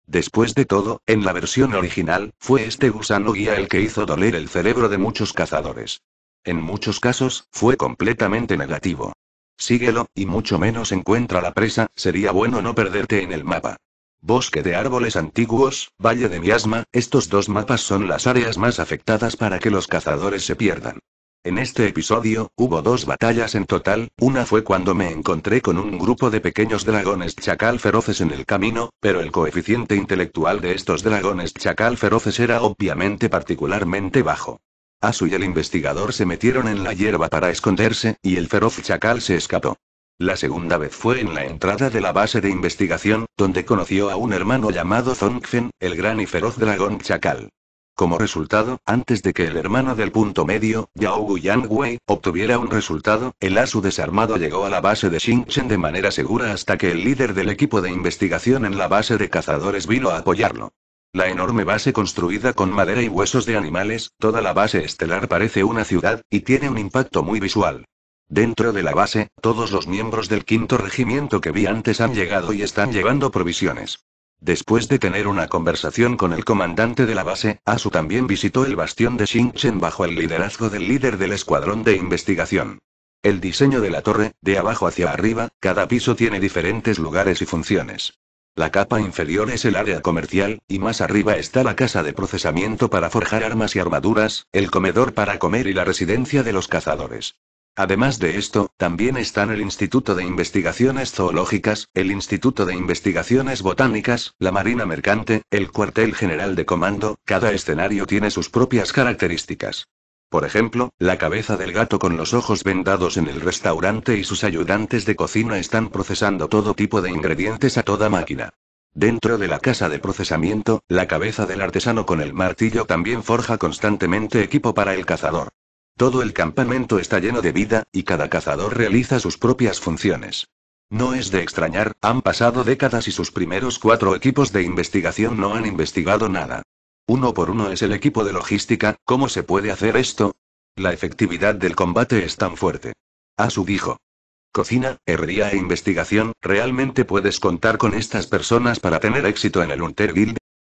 [SPEAKER 1] Después de todo, en la versión original, fue este gusano guía el que hizo doler el cerebro de muchos cazadores. En muchos casos, fue completamente negativo. Síguelo, y mucho menos encuentra la presa, sería bueno no perderte en el mapa. Bosque de árboles antiguos, Valle de Miasma, estos dos mapas son las áreas más afectadas para que los cazadores se pierdan. En este episodio, hubo dos batallas en total, una fue cuando me encontré con un grupo de pequeños dragones chacal feroces en el camino, pero el coeficiente intelectual de estos dragones chacal feroces era obviamente particularmente bajo. Asu y el investigador se metieron en la hierba para esconderse, y el feroz chacal se escapó. La segunda vez fue en la entrada de la base de investigación, donde conoció a un hermano llamado Zongfen, el gran y feroz dragón chacal. Como resultado, antes de que el hermano del punto medio, Yao Yang Wei, obtuviera un resultado, el Asu desarmado llegó a la base de Xingchen de manera segura hasta que el líder del equipo de investigación en la base de cazadores vino a apoyarlo. La enorme base construida con madera y huesos de animales, toda la base estelar parece una ciudad, y tiene un impacto muy visual. Dentro de la base, todos los miembros del quinto regimiento que vi antes han llegado y están llevando provisiones. Después de tener una conversación con el comandante de la base, Asu también visitó el bastión de Xinchen bajo el liderazgo del líder del escuadrón de investigación. El diseño de la torre, de abajo hacia arriba, cada piso tiene diferentes lugares y funciones. La capa inferior es el área comercial, y más arriba está la casa de procesamiento para forjar armas y armaduras, el comedor para comer y la residencia de los cazadores. Además de esto, también están el Instituto de Investigaciones Zoológicas, el Instituto de Investigaciones Botánicas, la Marina Mercante, el Cuartel General de Comando, cada escenario tiene sus propias características. Por ejemplo, la cabeza del gato con los ojos vendados en el restaurante y sus ayudantes de cocina están procesando todo tipo de ingredientes a toda máquina. Dentro de la casa de procesamiento, la cabeza del artesano con el martillo también forja constantemente equipo para el cazador. Todo el campamento está lleno de vida, y cada cazador realiza sus propias funciones. No es de extrañar, han pasado décadas y sus primeros cuatro equipos de investigación no han investigado nada. Uno por uno es el equipo de logística, ¿cómo se puede hacer esto? La efectividad del combate es tan fuerte. su hijo. Cocina, herrería e investigación, ¿realmente puedes contar con estas personas para tener éxito en el Unter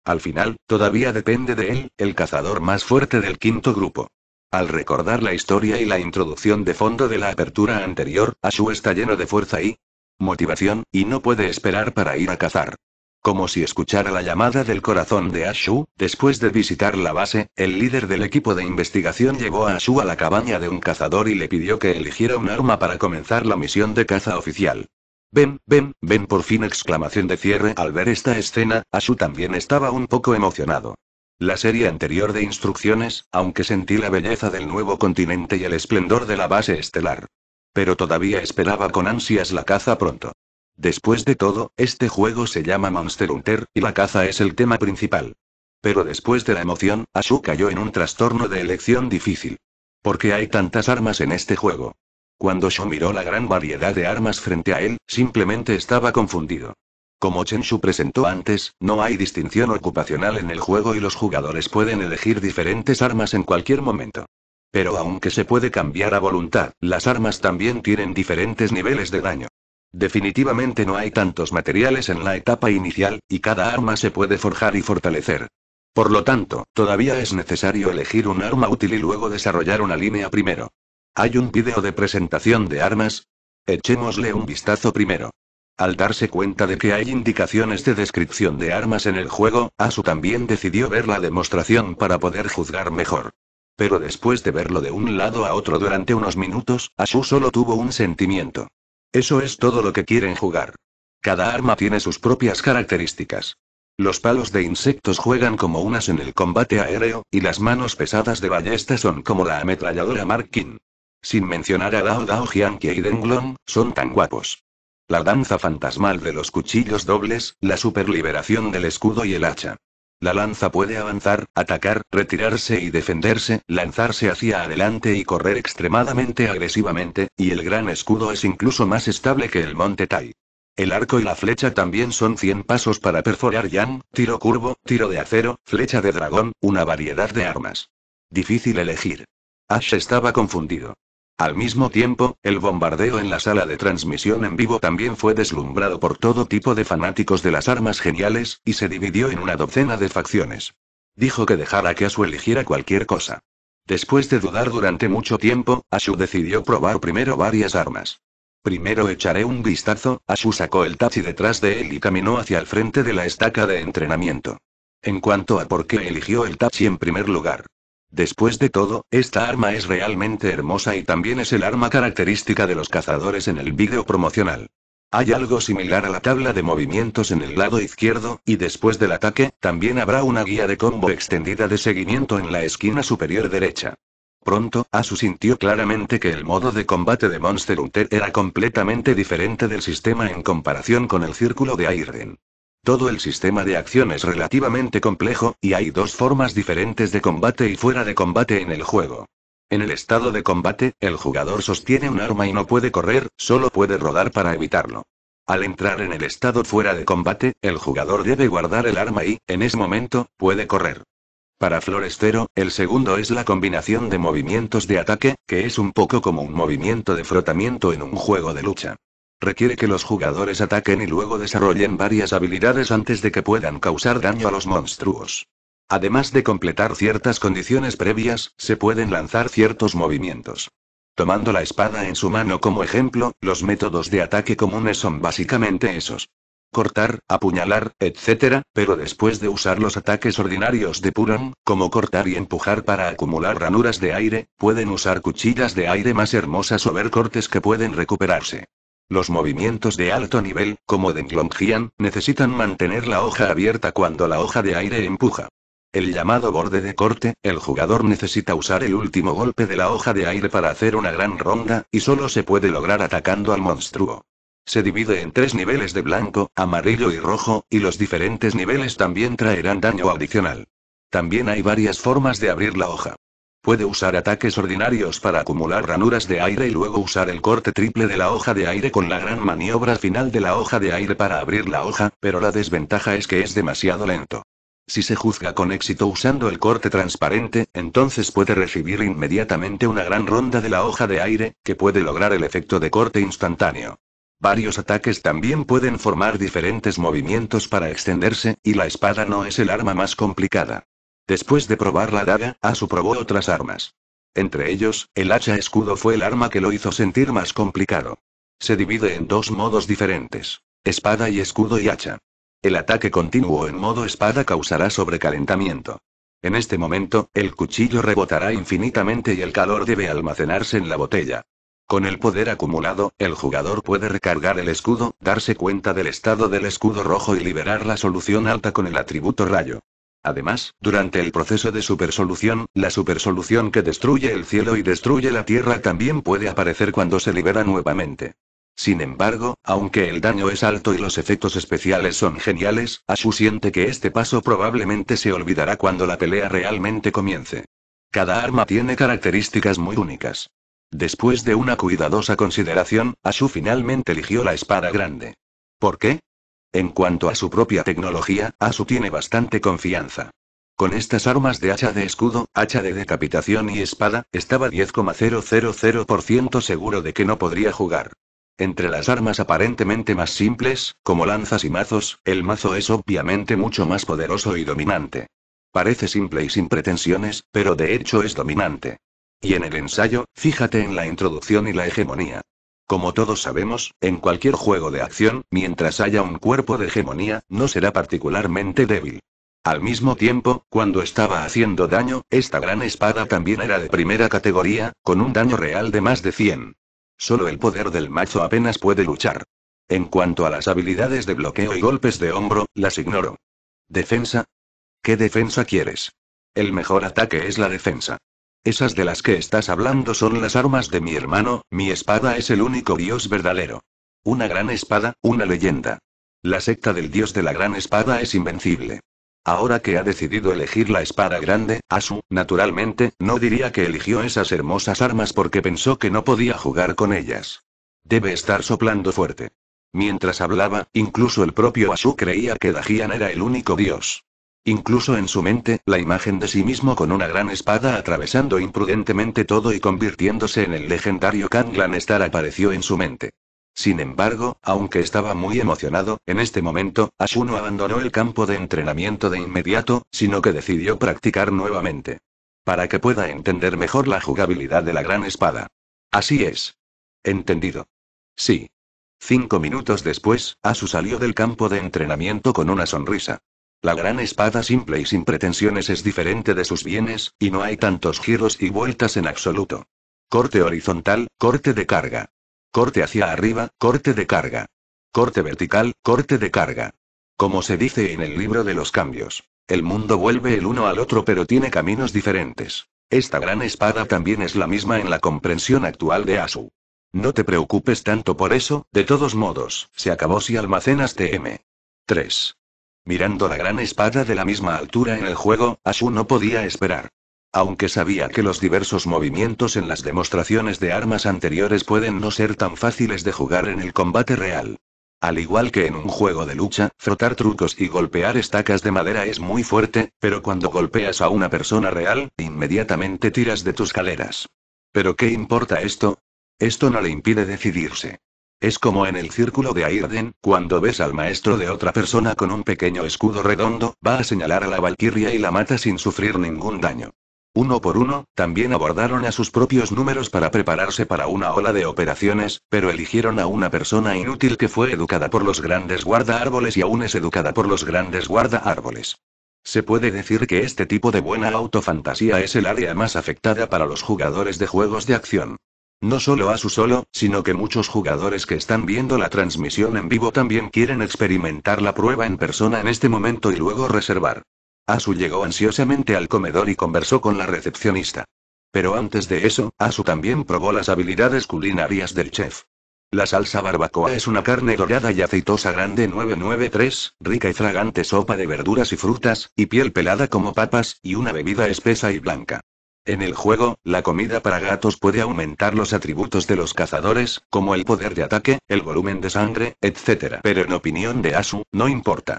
[SPEAKER 1] Al final, todavía depende de él, el cazador más fuerte del quinto grupo. Al recordar la historia y la introducción de fondo de la apertura anterior, Ashu está lleno de fuerza y motivación, y no puede esperar para ir a cazar. Como si escuchara la llamada del corazón de Ashu, después de visitar la base, el líder del equipo de investigación llevó a Ashu a la cabaña de un cazador y le pidió que eligiera un arma para comenzar la misión de caza oficial. Ven, ven, ven por fin exclamación de cierre al ver esta escena, Ashu también estaba un poco emocionado. La serie anterior de instrucciones, aunque sentí la belleza del nuevo continente y el esplendor de la base estelar. Pero todavía esperaba con ansias la caza pronto. Después de todo, este juego se llama Monster Hunter, y la caza es el tema principal. Pero después de la emoción, Ashu cayó en un trastorno de elección difícil. Porque hay tantas armas en este juego? Cuando Shu miró la gran variedad de armas frente a él, simplemente estaba confundido. Como Chenshu presentó antes, no hay distinción ocupacional en el juego y los jugadores pueden elegir diferentes armas en cualquier momento. Pero aunque se puede cambiar a voluntad, las armas también tienen diferentes niveles de daño. Definitivamente no hay tantos materiales en la etapa inicial, y cada arma se puede forjar y fortalecer. Por lo tanto, todavía es necesario elegir un arma útil y luego desarrollar una línea primero. Hay un video de presentación de armas. Echémosle un vistazo primero. Al darse cuenta de que hay indicaciones de descripción de armas en el juego, Asu también decidió ver la demostración para poder juzgar mejor. Pero después de verlo de un lado a otro durante unos minutos, Asu solo tuvo un sentimiento. Eso es todo lo que quieren jugar. Cada arma tiene sus propias características. Los palos de insectos juegan como unas en el combate aéreo, y las manos pesadas de ballesta son como la ametralladora Markin. Sin mencionar a Dao Dao que y Denglong, son tan guapos la danza fantasmal de los cuchillos dobles, la superliberación del escudo y el hacha. La lanza puede avanzar, atacar, retirarse y defenderse, lanzarse hacia adelante y correr extremadamente agresivamente, y el gran escudo es incluso más estable que el monte Tai. El arco y la flecha también son 100 pasos para perforar yang, tiro curvo, tiro de acero, flecha de dragón, una variedad de armas. Difícil elegir. Ash estaba confundido. Al mismo tiempo, el bombardeo en la sala de transmisión en vivo también fue deslumbrado por todo tipo de fanáticos de las armas geniales, y se dividió en una docena de facciones. Dijo que dejara que Ashu eligiera cualquier cosa. Después de dudar durante mucho tiempo, Ashu decidió probar primero varias armas. Primero echaré un vistazo, Ashu sacó el taxi detrás de él y caminó hacia el frente de la estaca de entrenamiento. En cuanto a por qué eligió el taxi en primer lugar, Después de todo, esta arma es realmente hermosa y también es el arma característica de los cazadores en el vídeo promocional. Hay algo similar a la tabla de movimientos en el lado izquierdo, y después del ataque, también habrá una guía de combo extendida de seguimiento en la esquina superior derecha. Pronto, Asu sintió claramente que el modo de combate de Monster Hunter era completamente diferente del sistema en comparación con el círculo de Airden. Todo el sistema de acción es relativamente complejo, y hay dos formas diferentes de combate y fuera de combate en el juego. En el estado de combate, el jugador sostiene un arma y no puede correr, solo puede rodar para evitarlo. Al entrar en el estado fuera de combate, el jugador debe guardar el arma y, en ese momento, puede correr. Para Florestero, el segundo es la combinación de movimientos de ataque, que es un poco como un movimiento de frotamiento en un juego de lucha. Requiere que los jugadores ataquen y luego desarrollen varias habilidades antes de que puedan causar daño a los monstruos. Además de completar ciertas condiciones previas, se pueden lanzar ciertos movimientos. Tomando la espada en su mano como ejemplo, los métodos de ataque comunes son básicamente esos. Cortar, apuñalar, etc., pero después de usar los ataques ordinarios de Puran, como cortar y empujar para acumular ranuras de aire, pueden usar cuchillas de aire más hermosas o ver cortes que pueden recuperarse. Los movimientos de alto nivel, como de necesitan mantener la hoja abierta cuando la hoja de aire empuja. El llamado borde de corte, el jugador necesita usar el último golpe de la hoja de aire para hacer una gran ronda, y solo se puede lograr atacando al monstruo. Se divide en tres niveles de blanco, amarillo y rojo, y los diferentes niveles también traerán daño adicional. También hay varias formas de abrir la hoja. Puede usar ataques ordinarios para acumular ranuras de aire y luego usar el corte triple de la hoja de aire con la gran maniobra final de la hoja de aire para abrir la hoja, pero la desventaja es que es demasiado lento. Si se juzga con éxito usando el corte transparente, entonces puede recibir inmediatamente una gran ronda de la hoja de aire, que puede lograr el efecto de corte instantáneo. Varios ataques también pueden formar diferentes movimientos para extenderse, y la espada no es el arma más complicada. Después de probar la daga, Asu probó otras armas. Entre ellos, el hacha escudo fue el arma que lo hizo sentir más complicado. Se divide en dos modos diferentes. Espada y escudo y hacha. El ataque continuo en modo espada causará sobrecalentamiento. En este momento, el cuchillo rebotará infinitamente y el calor debe almacenarse en la botella. Con el poder acumulado, el jugador puede recargar el escudo, darse cuenta del estado del escudo rojo y liberar la solución alta con el atributo rayo. Además, durante el proceso de supersolución, la supersolución que destruye el cielo y destruye la tierra también puede aparecer cuando se libera nuevamente. Sin embargo, aunque el daño es alto y los efectos especiales son geniales, Ashu siente que este paso probablemente se olvidará cuando la pelea realmente comience. Cada arma tiene características muy únicas. Después de una cuidadosa consideración, Ashu finalmente eligió la espada grande. ¿Por qué? En cuanto a su propia tecnología, Asu tiene bastante confianza. Con estas armas de hacha de escudo, hacha de decapitación y espada, estaba 10,000% seguro de que no podría jugar. Entre las armas aparentemente más simples, como lanzas y mazos, el mazo es obviamente mucho más poderoso y dominante. Parece simple y sin pretensiones, pero de hecho es dominante. Y en el ensayo, fíjate en la introducción y la hegemonía. Como todos sabemos, en cualquier juego de acción, mientras haya un cuerpo de hegemonía, no será particularmente débil. Al mismo tiempo, cuando estaba haciendo daño, esta gran espada también era de primera categoría, con un daño real de más de 100. Solo el poder del macho apenas puede luchar. En cuanto a las habilidades de bloqueo y golpes de hombro, las ignoro. ¿Defensa? ¿Qué defensa quieres? El mejor ataque es la defensa. Esas de las que estás hablando son las armas de mi hermano, mi espada es el único dios verdadero. Una gran espada, una leyenda. La secta del dios de la gran espada es invencible. Ahora que ha decidido elegir la espada grande, Asu, naturalmente, no diría que eligió esas hermosas armas porque pensó que no podía jugar con ellas. Debe estar soplando fuerte. Mientras hablaba, incluso el propio Asu creía que Dajian era el único dios. Incluso en su mente, la imagen de sí mismo con una gran espada atravesando imprudentemente todo y convirtiéndose en el legendario Kanglan Star apareció en su mente. Sin embargo, aunque estaba muy emocionado, en este momento, no abandonó el campo de entrenamiento de inmediato, sino que decidió practicar nuevamente. Para que pueda entender mejor la jugabilidad de la gran espada. Así es. Entendido. Sí. Cinco minutos después, Asu salió del campo de entrenamiento con una sonrisa. La gran espada simple y sin pretensiones es diferente de sus bienes, y no hay tantos giros y vueltas en absoluto. Corte horizontal, corte de carga. Corte hacia arriba, corte de carga. Corte vertical, corte de carga. Como se dice en el libro de los cambios. El mundo vuelve el uno al otro pero tiene caminos diferentes. Esta gran espada también es la misma en la comprensión actual de Asu. No te preocupes tanto por eso, de todos modos, se acabó si almacenas TM. 3. Mirando la gran espada de la misma altura en el juego, Ashu no podía esperar. Aunque sabía que los diversos movimientos en las demostraciones de armas anteriores pueden no ser tan fáciles de jugar en el combate real. Al igual que en un juego de lucha, frotar trucos y golpear estacas de madera es muy fuerte, pero cuando golpeas a una persona real, inmediatamente tiras de tus caleras. ¿Pero qué importa esto? Esto no le impide decidirse. Es como en el círculo de Airden, cuando ves al maestro de otra persona con un pequeño escudo redondo, va a señalar a la valquiria y la mata sin sufrir ningún daño. Uno por uno, también abordaron a sus propios números para prepararse para una ola de operaciones, pero eligieron a una persona inútil que fue educada por los grandes guarda árboles y aún es educada por los grandes guarda árboles. Se puede decir que este tipo de buena autofantasía es el área más afectada para los jugadores de juegos de acción. No solo Asu solo, sino que muchos jugadores que están viendo la transmisión en vivo también quieren experimentar la prueba en persona en este momento y luego reservar. Asu llegó ansiosamente al comedor y conversó con la recepcionista. Pero antes de eso, Asu también probó las habilidades culinarias del chef. La salsa barbacoa es una carne dorada y aceitosa grande 993, rica y fragante sopa de verduras y frutas, y piel pelada como papas, y una bebida espesa y blanca. En el juego, la comida para gatos puede aumentar los atributos de los cazadores, como el poder de ataque, el volumen de sangre, etc. Pero en opinión de Asu, no importa.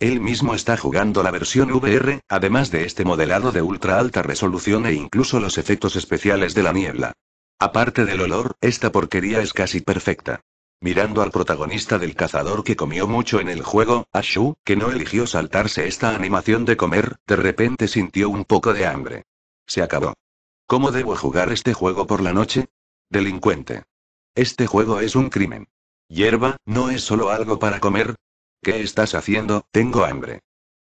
[SPEAKER 1] Él mismo está jugando la versión VR, además de este modelado de ultra alta resolución e incluso los efectos especiales de la niebla. Aparte del olor, esta porquería es casi perfecta. Mirando al protagonista del cazador que comió mucho en el juego, Ashu, que no eligió saltarse esta animación de comer, de repente sintió un poco de hambre. Se acabó. ¿Cómo debo jugar este juego por la noche? Delincuente. Este juego es un crimen. Hierba, no es solo algo para comer. ¿Qué estás haciendo? Tengo hambre.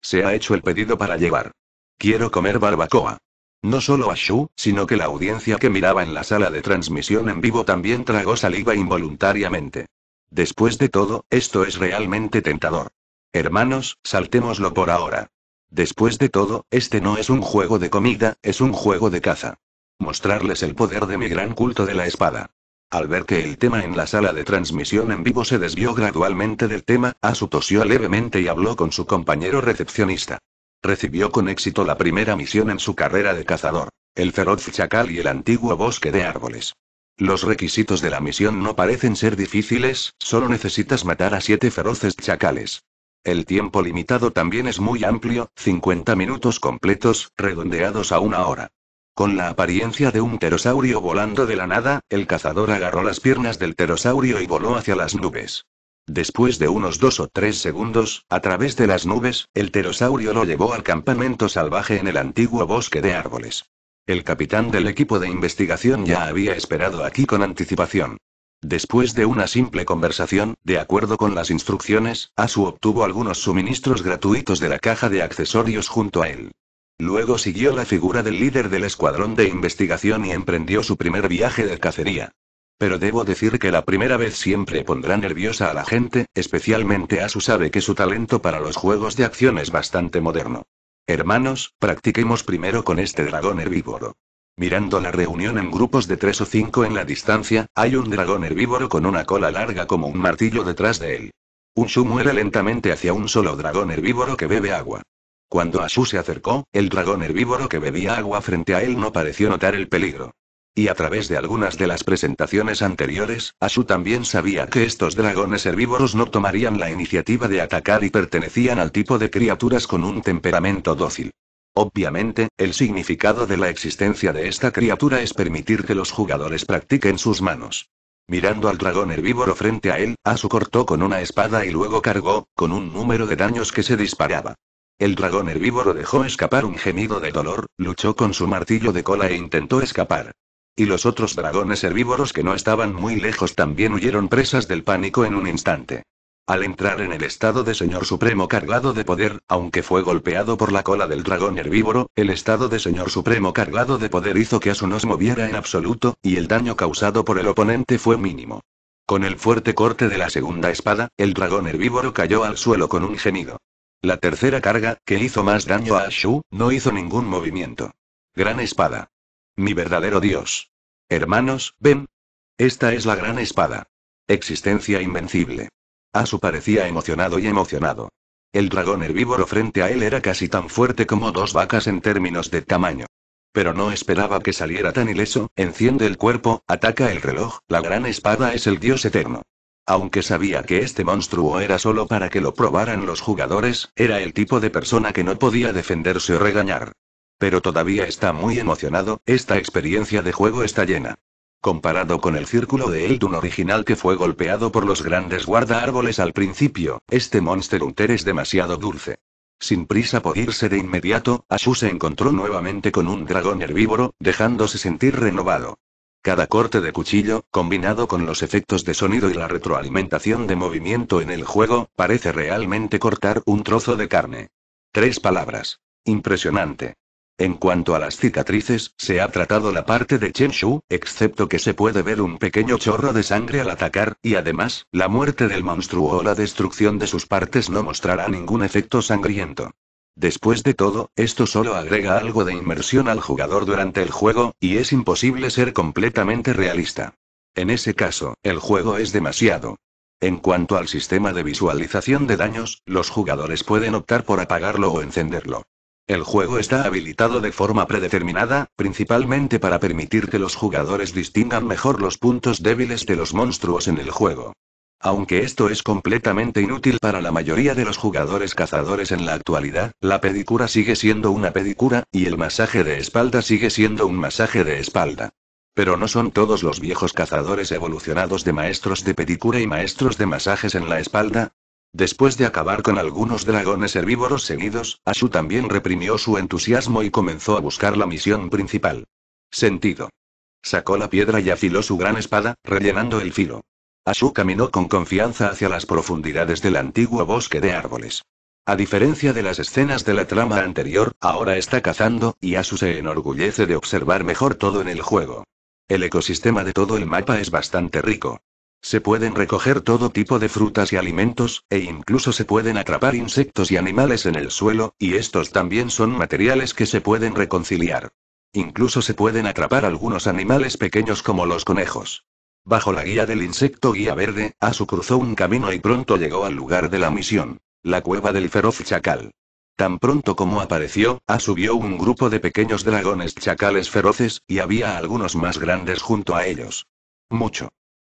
[SPEAKER 1] Se ha hecho el pedido para llevar. Quiero comer barbacoa. No solo a Shu, sino que la audiencia que miraba en la sala de transmisión en vivo también tragó saliva involuntariamente. Después de todo, esto es realmente tentador. Hermanos, saltémoslo por ahora. Después de todo, este no es un juego de comida, es un juego de caza. Mostrarles el poder de mi gran culto de la espada. Al ver que el tema en la sala de transmisión en vivo se desvió gradualmente del tema, Asu tosió levemente y habló con su compañero recepcionista. Recibió con éxito la primera misión en su carrera de cazador, el feroz chacal y el antiguo bosque de árboles. Los requisitos de la misión no parecen ser difíciles, solo necesitas matar a siete feroces chacales. El tiempo limitado también es muy amplio, 50 minutos completos, redondeados a una hora. Con la apariencia de un pterosaurio volando de la nada, el cazador agarró las piernas del pterosaurio y voló hacia las nubes. Después de unos dos o tres segundos, a través de las nubes, el pterosaurio lo llevó al campamento salvaje en el antiguo bosque de árboles. El capitán del equipo de investigación ya había esperado aquí con anticipación. Después de una simple conversación, de acuerdo con las instrucciones, Asu obtuvo algunos suministros gratuitos de la caja de accesorios junto a él. Luego siguió la figura del líder del escuadrón de investigación y emprendió su primer viaje de cacería. Pero debo decir que la primera vez siempre pondrá nerviosa a la gente, especialmente Asu sabe que su talento para los juegos de acción es bastante moderno. Hermanos, practiquemos primero con este dragón herbívoro. Mirando la reunión en grupos de tres o cinco en la distancia, hay un dragón herbívoro con una cola larga como un martillo detrás de él. Unshu muere lentamente hacia un solo dragón herbívoro que bebe agua. Cuando Ashu se acercó, el dragón herbívoro que bebía agua frente a él no pareció notar el peligro. Y a través de algunas de las presentaciones anteriores, Ashu también sabía que estos dragones herbívoros no tomarían la iniciativa de atacar y pertenecían al tipo de criaturas con un temperamento dócil. Obviamente, el significado de la existencia de esta criatura es permitir que los jugadores practiquen sus manos. Mirando al dragón herbívoro frente a él, Asu cortó con una espada y luego cargó, con un número de daños que se disparaba. El dragón herbívoro dejó escapar un gemido de dolor, luchó con su martillo de cola e intentó escapar. Y los otros dragones herbívoros que no estaban muy lejos también huyeron presas del pánico en un instante. Al entrar en el estado de Señor Supremo cargado de poder, aunque fue golpeado por la cola del dragón herbívoro, el estado de Señor Supremo cargado de poder hizo que Asu no se moviera en absoluto, y el daño causado por el oponente fue mínimo. Con el fuerte corte de la segunda espada, el dragón herbívoro cayó al suelo con un gemido. La tercera carga, que hizo más daño a Ashu, no hizo ningún movimiento. Gran espada. Mi verdadero dios. Hermanos, ven. Esta es la gran espada. Existencia invencible. Asu parecía emocionado y emocionado. El dragón herbívoro frente a él era casi tan fuerte como dos vacas en términos de tamaño. Pero no esperaba que saliera tan ileso, enciende el cuerpo, ataca el reloj, la gran espada es el dios eterno. Aunque sabía que este monstruo era solo para que lo probaran los jugadores, era el tipo de persona que no podía defenderse o regañar. Pero todavía está muy emocionado, esta experiencia de juego está llena. Comparado con el círculo de Eldun original que fue golpeado por los grandes guarda árboles al principio, este Monster Hunter es demasiado dulce. Sin prisa por irse de inmediato, Ashu se encontró nuevamente con un dragón herbívoro, dejándose sentir renovado. Cada corte de cuchillo, combinado con los efectos de sonido y la retroalimentación de movimiento en el juego, parece realmente cortar un trozo de carne. Tres palabras. Impresionante. En cuanto a las cicatrices, se ha tratado la parte de Chen excepto que se puede ver un pequeño chorro de sangre al atacar, y además, la muerte del monstruo o la destrucción de sus partes no mostrará ningún efecto sangriento. Después de todo, esto solo agrega algo de inmersión al jugador durante el juego, y es imposible ser completamente realista. En ese caso, el juego es demasiado, en cuanto al sistema de visualización de daños, los jugadores pueden optar por apagarlo o encenderlo. El juego está habilitado de forma predeterminada, principalmente para permitir que los jugadores distingan mejor los puntos débiles de los monstruos en el juego. Aunque esto es completamente inútil para la mayoría de los jugadores cazadores en la actualidad, la pedicura sigue siendo una pedicura, y el masaje de espalda sigue siendo un masaje de espalda. Pero no son todos los viejos cazadores evolucionados de maestros de pedicura y maestros de masajes en la espalda, Después de acabar con algunos dragones herbívoros seguidos, Ashu también reprimió su entusiasmo y comenzó a buscar la misión principal. Sentido. Sacó la piedra y afiló su gran espada, rellenando el filo. Ashu caminó con confianza hacia las profundidades del antiguo bosque de árboles. A diferencia de las escenas de la trama anterior, ahora está cazando, y Asu se enorgullece de observar mejor todo en el juego. El ecosistema de todo el mapa es bastante rico. Se pueden recoger todo tipo de frutas y alimentos, e incluso se pueden atrapar insectos y animales en el suelo, y estos también son materiales que se pueden reconciliar. Incluso se pueden atrapar algunos animales pequeños como los conejos. Bajo la guía del insecto guía verde, Asu cruzó un camino y pronto llegó al lugar de la misión, la cueva del feroz chacal. Tan pronto como apareció, Asu vio un grupo de pequeños dragones chacales feroces, y había algunos más grandes junto a ellos. Mucho.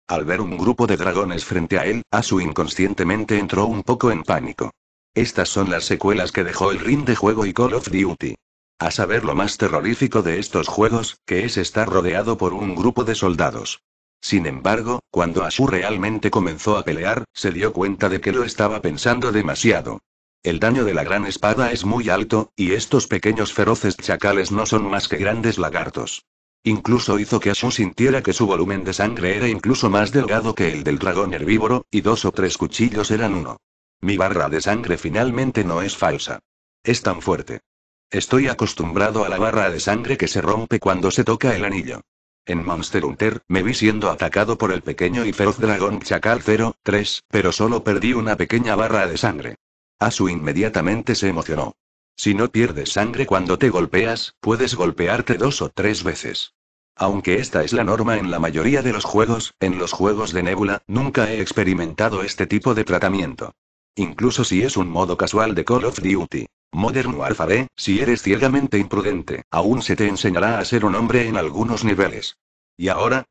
[SPEAKER 1] Al ver un grupo de dragones frente a él, Asu inconscientemente entró un poco en pánico. Estas son las secuelas que dejó el ring de juego y Call of Duty. A saber lo más terrorífico de estos juegos, que es estar rodeado por un grupo de soldados. Sin embargo, cuando Asu realmente comenzó a pelear, se dio cuenta de que lo estaba pensando demasiado. El daño de la gran espada es muy alto, y estos pequeños feroces chacales no son más que grandes lagartos. Incluso hizo que Ashu sintiera que su volumen de sangre era incluso más delgado que el del dragón herbívoro, y dos o tres cuchillos eran uno. Mi barra de sangre finalmente no es falsa. Es tan fuerte. Estoy acostumbrado a la barra de sangre que se rompe cuando se toca el anillo. En Monster Hunter, me vi siendo atacado por el pequeño y feroz dragón Chacal 03, pero solo perdí una pequeña barra de sangre. Asu inmediatamente se emocionó. Si no pierdes sangre cuando te golpeas, puedes golpearte dos o tres veces. Aunque esta es la norma en la mayoría de los juegos, en los juegos de Nebula, nunca he experimentado este tipo de tratamiento. Incluso si es un modo casual de Call of Duty. Modern Warfare, si eres ciegamente imprudente, aún se te enseñará a ser un hombre en algunos niveles. ¿Y ahora?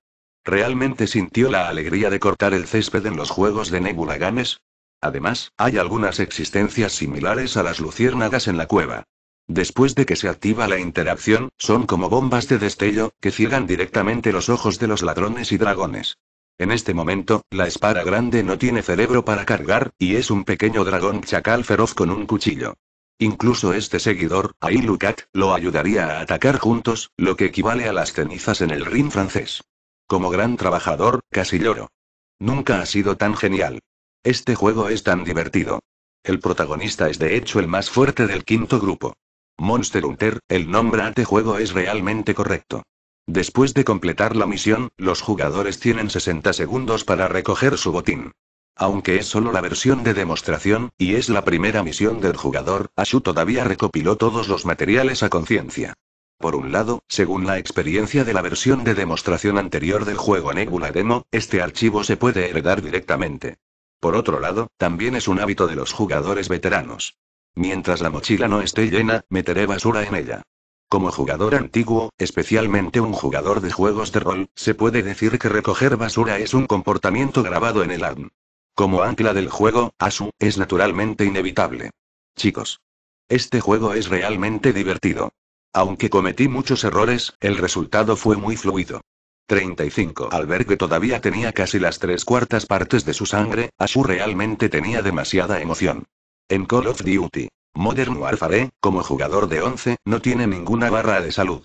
[SPEAKER 1] ¿Realmente sintió la alegría de cortar el césped en los juegos de Nebula Games? Además, hay algunas existencias similares a las luciérnagas en la cueva. Después de que se activa la interacción, son como bombas de destello, que ciegan directamente los ojos de los ladrones y dragones. En este momento, la espada grande no tiene cerebro para cargar, y es un pequeño dragón chacal feroz con un cuchillo. Incluso este seguidor, Ailucat, lo ayudaría a atacar juntos, lo que equivale a las cenizas en el ring francés. Como gran trabajador, casi lloro. Nunca ha sido tan genial. Este juego es tan divertido. El protagonista es de hecho el más fuerte del quinto grupo. Monster Hunter, el nombre ante juego es realmente correcto. Después de completar la misión, los jugadores tienen 60 segundos para recoger su botín. Aunque es solo la versión de demostración, y es la primera misión del jugador, Ashu todavía recopiló todos los materiales a conciencia. Por un lado, según la experiencia de la versión de demostración anterior del juego Nebula Demo, este archivo se puede heredar directamente. Por otro lado, también es un hábito de los jugadores veteranos. Mientras la mochila no esté llena, meteré basura en ella. Como jugador antiguo, especialmente un jugador de juegos de rol, se puede decir que recoger basura es un comportamiento grabado en el ARM. Como ancla del juego, Asu, es naturalmente inevitable. Chicos. Este juego es realmente divertido. Aunque cometí muchos errores, el resultado fue muy fluido. 35. Al ver que todavía tenía casi las tres cuartas partes de su sangre, Ashu realmente tenía demasiada emoción. En Call of Duty, Modern Warfare, como jugador de 11, no tiene ninguna barra de salud.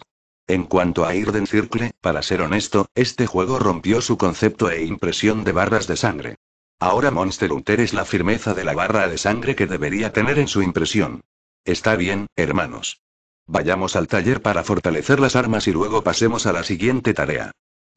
[SPEAKER 1] En cuanto a Irden Circle, para ser honesto, este juego rompió su concepto e impresión de barras de sangre. Ahora Monster Hunter es la firmeza de la barra de sangre que debería tener en su impresión. Está bien, hermanos. Vayamos al taller para fortalecer las armas y luego pasemos a la siguiente tarea.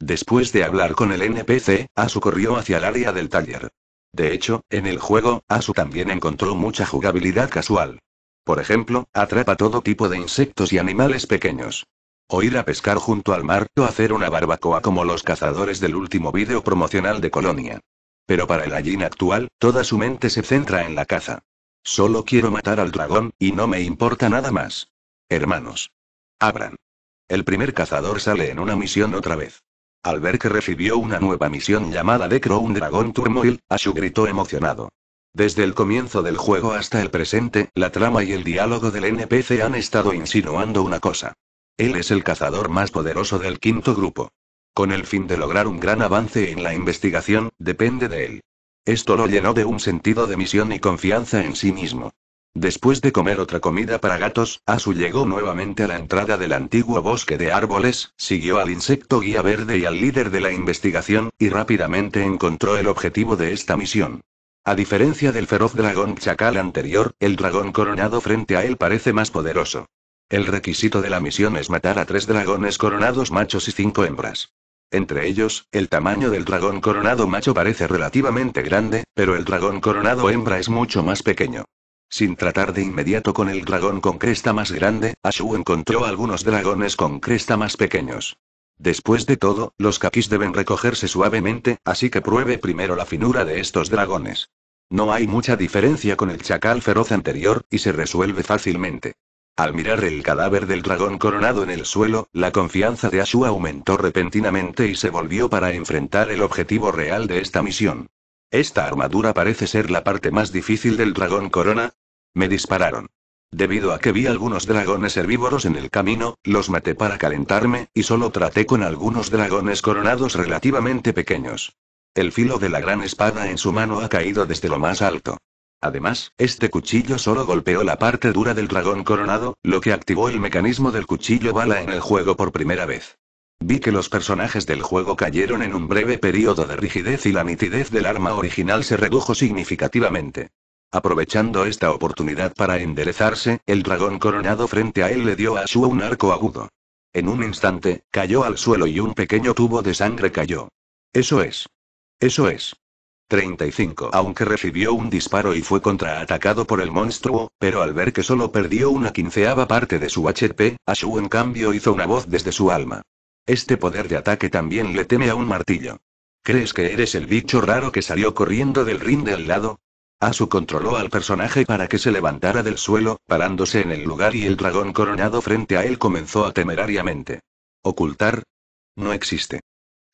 [SPEAKER 1] Después de hablar con el NPC, Asu corrió hacia el área del taller. De hecho, en el juego, Asu también encontró mucha jugabilidad casual. Por ejemplo, atrapa todo tipo de insectos y animales pequeños. O ir a pescar junto al mar, o hacer una barbacoa como los cazadores del último vídeo promocional de Colonia. Pero para el Allin actual, toda su mente se centra en la caza. Solo quiero matar al dragón, y no me importa nada más. Hermanos. Abran. El primer cazador sale en una misión otra vez. Al ver que recibió una nueva misión llamada The Crown Dragon Turmoil, Ashu gritó emocionado. Desde el comienzo del juego hasta el presente, la trama y el diálogo del NPC han estado insinuando una cosa. Él es el cazador más poderoso del quinto grupo. Con el fin de lograr un gran avance en la investigación, depende de él. Esto lo llenó de un sentido de misión y confianza en sí mismo. Después de comer otra comida para gatos, Asu llegó nuevamente a la entrada del antiguo bosque de árboles, siguió al insecto guía verde y al líder de la investigación, y rápidamente encontró el objetivo de esta misión. A diferencia del feroz dragón chacal anterior, el dragón coronado frente a él parece más poderoso. El requisito de la misión es matar a tres dragones coronados machos y cinco hembras. Entre ellos, el tamaño del dragón coronado macho parece relativamente grande, pero el dragón coronado hembra es mucho más pequeño. Sin tratar de inmediato con el dragón con cresta más grande, Ashu encontró algunos dragones con cresta más pequeños. Después de todo, los kakis deben recogerse suavemente, así que pruebe primero la finura de estos dragones. No hay mucha diferencia con el chacal feroz anterior, y se resuelve fácilmente. Al mirar el cadáver del dragón coronado en el suelo, la confianza de Ashu aumentó repentinamente y se volvió para enfrentar el objetivo real de esta misión. Esta armadura parece ser la parte más difícil del dragón corona, me dispararon. Debido a que vi algunos dragones herbívoros en el camino, los maté para calentarme, y solo traté con algunos dragones coronados relativamente pequeños. El filo de la gran espada en su mano ha caído desde lo más alto. Además, este cuchillo solo golpeó la parte dura del dragón coronado, lo que activó el mecanismo del cuchillo bala en el juego por primera vez. Vi que los personajes del juego cayeron en un breve periodo de rigidez y la nitidez del arma original se redujo significativamente. Aprovechando esta oportunidad para enderezarse, el dragón coronado frente a él le dio a Ashu un arco agudo. En un instante, cayó al suelo y un pequeño tubo de sangre cayó. Eso es. Eso es. 35. Aunque recibió un disparo y fue contraatacado por el monstruo, pero al ver que solo perdió una quinceava parte de su HP, Ashu en cambio hizo una voz desde su alma. Este poder de ataque también le teme a un martillo. ¿Crees que eres el bicho raro que salió corriendo del ring del lado? Asu controló al personaje para que se levantara del suelo, parándose en el lugar y el dragón coronado frente a él comenzó a temerariamente. ¿Ocultar? No existe.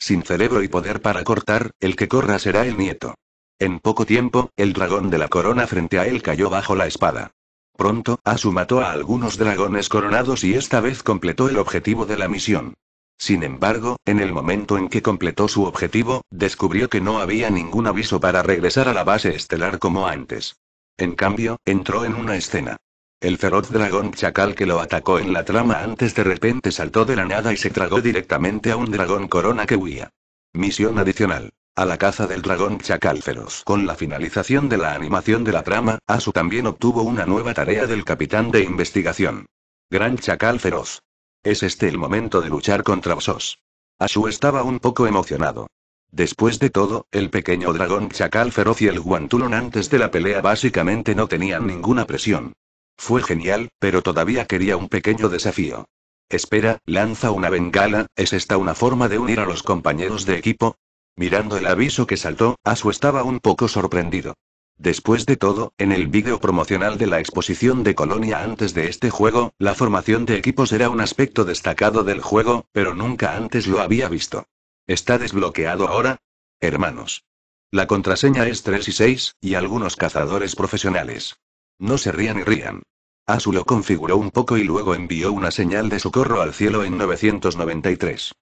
[SPEAKER 1] Sin cerebro y poder para cortar, el que corra será el nieto. En poco tiempo, el dragón de la corona frente a él cayó bajo la espada. Pronto, Asu mató a algunos dragones coronados y esta vez completó el objetivo de la misión. Sin embargo, en el momento en que completó su objetivo, descubrió que no había ningún aviso para regresar a la base estelar como antes. En cambio, entró en una escena. El feroz dragón chacal que lo atacó en la trama antes de repente saltó de la nada y se tragó directamente a un dragón corona que huía. Misión adicional. A la caza del dragón chacal feroz. Con la finalización de la animación de la trama, Asu también obtuvo una nueva tarea del capitán de investigación. Gran chacal feroz. Es este el momento de luchar contra Vsos. Ashu estaba un poco emocionado. Después de todo, el pequeño dragón chacal feroz y el guantulón antes de la pelea básicamente no tenían ninguna presión. Fue genial, pero todavía quería un pequeño desafío. Espera, lanza una bengala, ¿es esta una forma de unir a los compañeros de equipo? Mirando el aviso que saltó, Asu estaba un poco sorprendido. Después de todo, en el vídeo promocional de la exposición de Colonia antes de este juego, la formación de equipos era un aspecto destacado del juego, pero nunca antes lo había visto. ¿Está desbloqueado ahora? Hermanos. La contraseña es 3 y 6, y algunos cazadores profesionales. No se rían y rían. Asu lo configuró un poco y luego envió una señal de socorro al cielo en 993.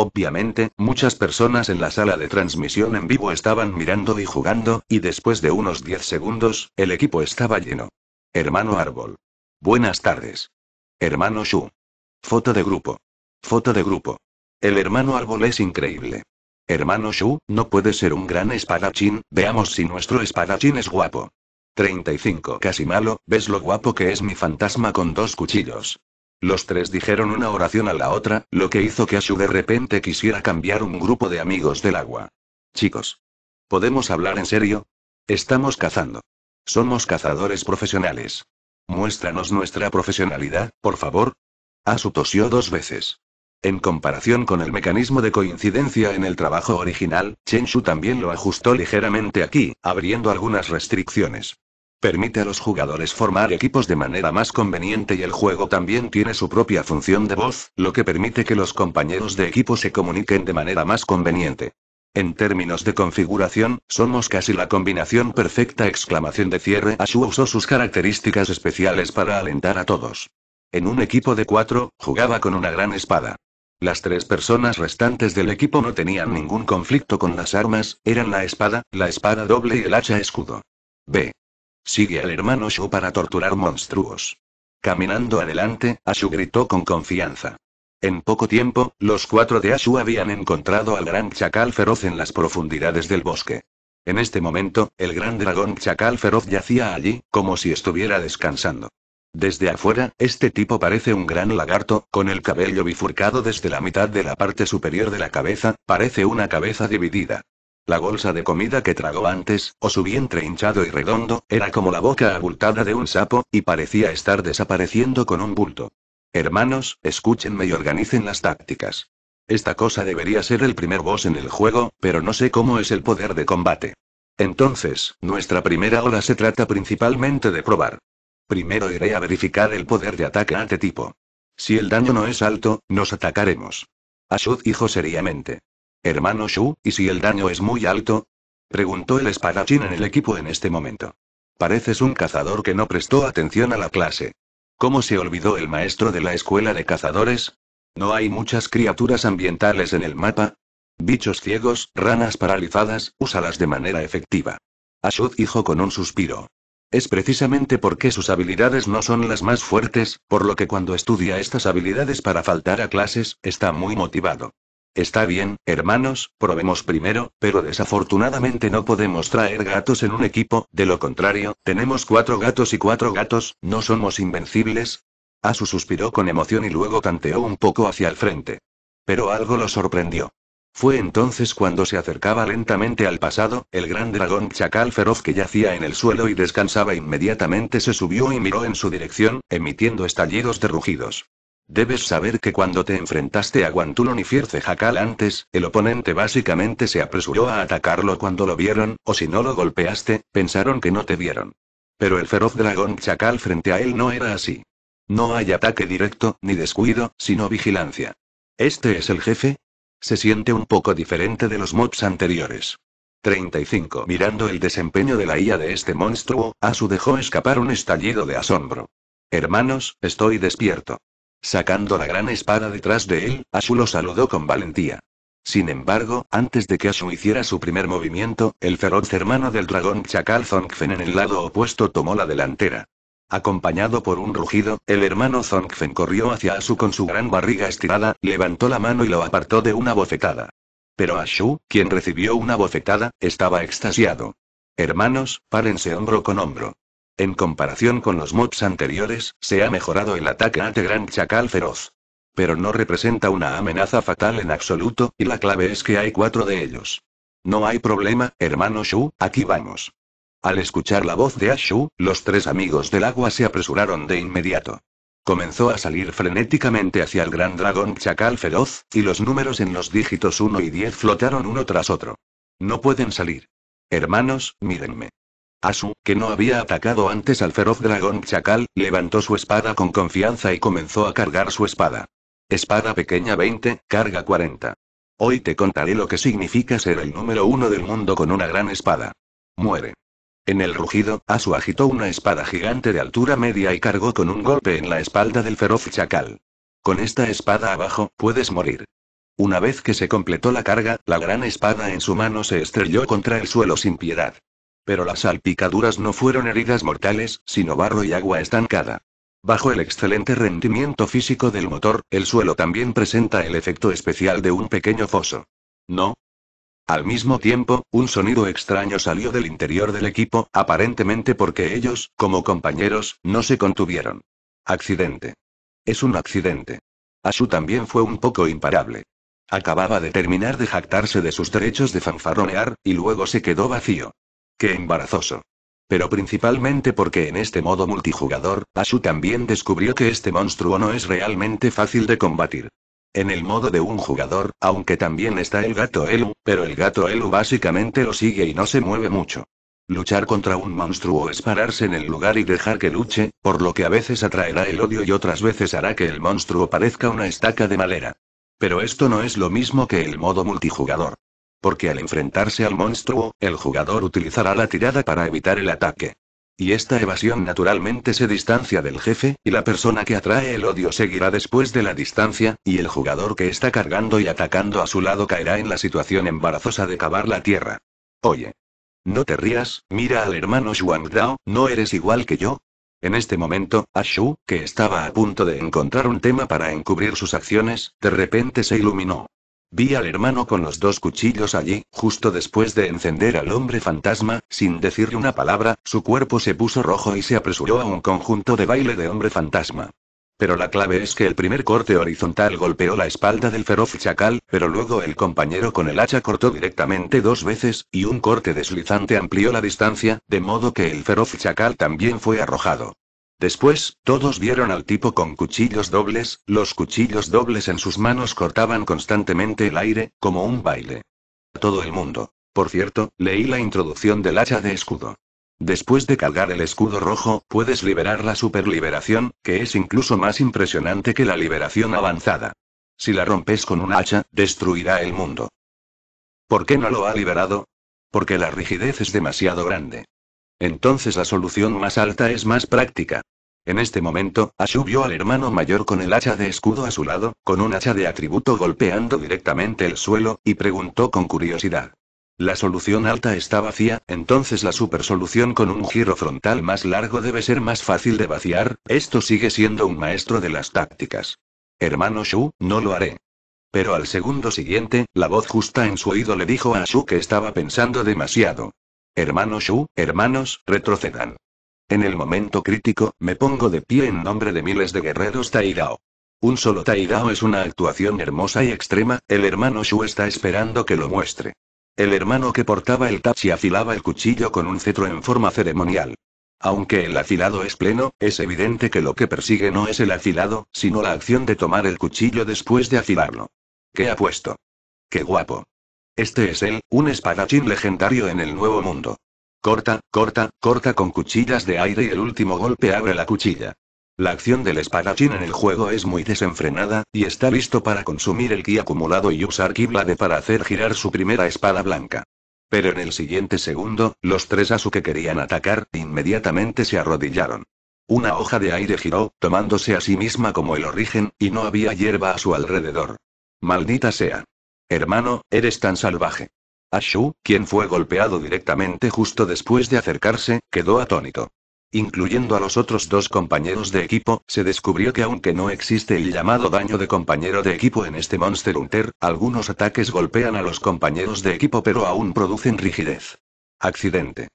[SPEAKER 1] Obviamente, muchas personas en la sala de transmisión en vivo estaban mirando y jugando, y después de unos 10 segundos, el equipo estaba lleno. Hermano Árbol. Buenas tardes. Hermano Shu. Foto de grupo. Foto de grupo. El hermano Árbol es increíble. Hermano Shu, no puede ser un gran espadachín, veamos si nuestro espadachín es guapo. 35 Casi malo, ¿ves lo guapo que es mi fantasma con dos cuchillos? Los tres dijeron una oración a la otra, lo que hizo que Ashu de repente quisiera cambiar un grupo de amigos del agua. Chicos. ¿Podemos hablar en serio? Estamos cazando. Somos cazadores profesionales. Muéstranos nuestra profesionalidad, por favor. Asu tosió dos veces. En comparación con el mecanismo de coincidencia en el trabajo original, Chen Shu también lo ajustó ligeramente aquí, abriendo algunas restricciones. Permite a los jugadores formar equipos de manera más conveniente y el juego también tiene su propia función de voz, lo que permite que los compañeros de equipo se comuniquen de manera más conveniente. En términos de configuración, somos casi la combinación perfecta exclamación de cierre. Ashu usó sus características especiales para alentar a todos. En un equipo de cuatro, jugaba con una gran espada. Las tres personas restantes del equipo no tenían ningún conflicto con las armas, eran la espada, la espada doble y el hacha escudo. B. Sigue al hermano Shu para torturar monstruos. Caminando adelante, Ashu gritó con confianza. En poco tiempo, los cuatro de Ashu habían encontrado al gran chacal feroz en las profundidades del bosque. En este momento, el gran dragón chacal feroz yacía allí, como si estuviera descansando. Desde afuera, este tipo parece un gran lagarto, con el cabello bifurcado desde la mitad de la parte superior de la cabeza, parece una cabeza dividida. La bolsa de comida que tragó antes, o su vientre hinchado y redondo, era como la boca abultada de un sapo, y parecía estar desapareciendo con un bulto. Hermanos, escúchenme y organicen las tácticas. Esta cosa debería ser el primer boss en el juego, pero no sé cómo es el poder de combate. Entonces, nuestra primera hora se trata principalmente de probar. Primero iré a verificar el poder de ataque ante tipo. Si el daño no es alto, nos atacaremos. Ashud dijo seriamente. Hermano Shu, ¿y si el daño es muy alto? Preguntó el espadachín en el equipo en este momento. Pareces un cazador que no prestó atención a la clase. ¿Cómo se olvidó el maestro de la escuela de cazadores? ¿No hay muchas criaturas ambientales en el mapa? Bichos ciegos, ranas paralizadas, úsalas de manera efectiva. Ashud dijo con un suspiro. Es precisamente porque sus habilidades no son las más fuertes, por lo que cuando estudia estas habilidades para faltar a clases, está muy motivado. Está bien, hermanos, probemos primero, pero desafortunadamente no podemos traer gatos en un equipo, de lo contrario, tenemos cuatro gatos y cuatro gatos, no somos invencibles. Asu suspiró con emoción y luego tanteó un poco hacia el frente. Pero algo lo sorprendió. Fue entonces cuando se acercaba lentamente al pasado, el gran dragón chacal feroz que yacía en el suelo y descansaba inmediatamente se subió y miró en su dirección, emitiendo estallidos de rugidos. Debes saber que cuando te enfrentaste a Guantulon y Fierce Jacal antes, el oponente básicamente se apresuró a atacarlo cuando lo vieron, o si no lo golpeaste, pensaron que no te vieron. Pero el feroz dragón chacal frente a él no era así. No hay ataque directo, ni descuido, sino vigilancia. ¿Este es el jefe? Se siente un poco diferente de los mobs anteriores. 35. Mirando el desempeño de la IA de este monstruo, Asu dejó escapar un estallido de asombro. Hermanos, estoy despierto. Sacando la gran espada detrás de él, Ashu lo saludó con valentía. Sin embargo, antes de que Ashu hiciera su primer movimiento, el feroz hermano del dragón Chakal Zongfen en el lado opuesto tomó la delantera. Acompañado por un rugido, el hermano Zongfen corrió hacia Ashu con su gran barriga estirada, levantó la mano y lo apartó de una bofetada. Pero Ashu, quien recibió una bofetada, estaba extasiado. Hermanos, párense hombro con hombro. En comparación con los mobs anteriores, se ha mejorado el ataque a Gran Chacal Feroz. Pero no representa una amenaza fatal en absoluto, y la clave es que hay cuatro de ellos. No hay problema, hermano Shu, aquí vamos. Al escuchar la voz de Ashu, los tres amigos del agua se apresuraron de inmediato. Comenzó a salir frenéticamente hacia el gran dragón chacal feroz, y los números en los dígitos 1 y 10 flotaron uno tras otro. No pueden salir. Hermanos, mírenme. Asu, que no había atacado antes al feroz dragón chacal, levantó su espada con confianza y comenzó a cargar su espada. Espada pequeña 20, carga 40. Hoy te contaré lo que significa ser el número uno del mundo con una gran espada. Muere. En el rugido, Asu agitó una espada gigante de altura media y cargó con un golpe en la espalda del feroz chacal. Con esta espada abajo, puedes morir. Una vez que se completó la carga, la gran espada en su mano se estrelló contra el suelo sin piedad pero las salpicaduras no fueron heridas mortales, sino barro y agua estancada. Bajo el excelente rendimiento físico del motor, el suelo también presenta el efecto especial de un pequeño foso. ¿No? Al mismo tiempo, un sonido extraño salió del interior del equipo, aparentemente porque ellos, como compañeros, no se contuvieron. Accidente. Es un accidente. Ashu también fue un poco imparable. Acababa de terminar de jactarse de sus derechos de fanfarronear, y luego se quedó vacío. Qué embarazoso. Pero principalmente porque en este modo multijugador, Asu también descubrió que este monstruo no es realmente fácil de combatir. En el modo de un jugador, aunque también está el gato Elu, pero el gato Elu básicamente lo sigue y no se mueve mucho. Luchar contra un monstruo es pararse en el lugar y dejar que luche, por lo que a veces atraerá el odio y otras veces hará que el monstruo parezca una estaca de madera. Pero esto no es lo mismo que el modo multijugador. Porque al enfrentarse al monstruo, el jugador utilizará la tirada para evitar el ataque. Y esta evasión naturalmente se distancia del jefe, y la persona que atrae el odio seguirá después de la distancia, y el jugador que está cargando y atacando a su lado caerá en la situación embarazosa de cavar la tierra. Oye. No te rías, mira al hermano Dao, no eres igual que yo. En este momento, Ashu, que estaba a punto de encontrar un tema para encubrir sus acciones, de repente se iluminó. Vi al hermano con los dos cuchillos allí, justo después de encender al hombre fantasma, sin decirle una palabra, su cuerpo se puso rojo y se apresuró a un conjunto de baile de hombre fantasma. Pero la clave es que el primer corte horizontal golpeó la espalda del feroz chacal, pero luego el compañero con el hacha cortó directamente dos veces, y un corte deslizante amplió la distancia, de modo que el feroz chacal también fue arrojado. Después, todos vieron al tipo con cuchillos dobles, los cuchillos dobles en sus manos cortaban constantemente el aire, como un baile. A Todo el mundo. Por cierto, leí la introducción del hacha de escudo. Después de cargar el escudo rojo, puedes liberar la superliberación, que es incluso más impresionante que la liberación avanzada. Si la rompes con un hacha, destruirá el mundo. ¿Por qué no lo ha liberado? Porque la rigidez es demasiado grande. Entonces la solución más alta es más práctica. En este momento, Ashu vio al hermano mayor con el hacha de escudo a su lado, con un hacha de atributo golpeando directamente el suelo, y preguntó con curiosidad. La solución alta está vacía, entonces la supersolución con un giro frontal más largo debe ser más fácil de vaciar, esto sigue siendo un maestro de las tácticas. Hermano Shu, no lo haré. Pero al segundo siguiente, la voz justa en su oído le dijo a Ashu que estaba pensando demasiado. Hermano Shu, hermanos, retrocedan. En el momento crítico, me pongo de pie en nombre de miles de guerreros Dao. Un solo Tairao es una actuación hermosa y extrema, el hermano Shu está esperando que lo muestre. El hermano que portaba el tachi afilaba el cuchillo con un cetro en forma ceremonial. Aunque el afilado es pleno, es evidente que lo que persigue no es el afilado, sino la acción de tomar el cuchillo después de afilarlo. ¿Qué ha puesto? ¡Qué guapo! Este es él, un espadachín legendario en el Nuevo Mundo. Corta, corta, corta con cuchillas de aire y el último golpe abre la cuchilla. La acción del espadachín en el juego es muy desenfrenada, y está listo para consumir el ki acumulado y usar Kiblade para hacer girar su primera espada blanca. Pero en el siguiente segundo, los tres Asu que querían atacar, inmediatamente se arrodillaron. Una hoja de aire giró, tomándose a sí misma como el origen, y no había hierba a su alrededor. Maldita sea. Hermano, eres tan salvaje. Ashu, quien fue golpeado directamente justo después de acercarse, quedó atónito. Incluyendo a los otros dos compañeros de equipo, se descubrió que aunque no existe el llamado daño de compañero de equipo en este Monster Hunter, algunos ataques golpean a los compañeros de equipo pero aún producen rigidez. Accidente.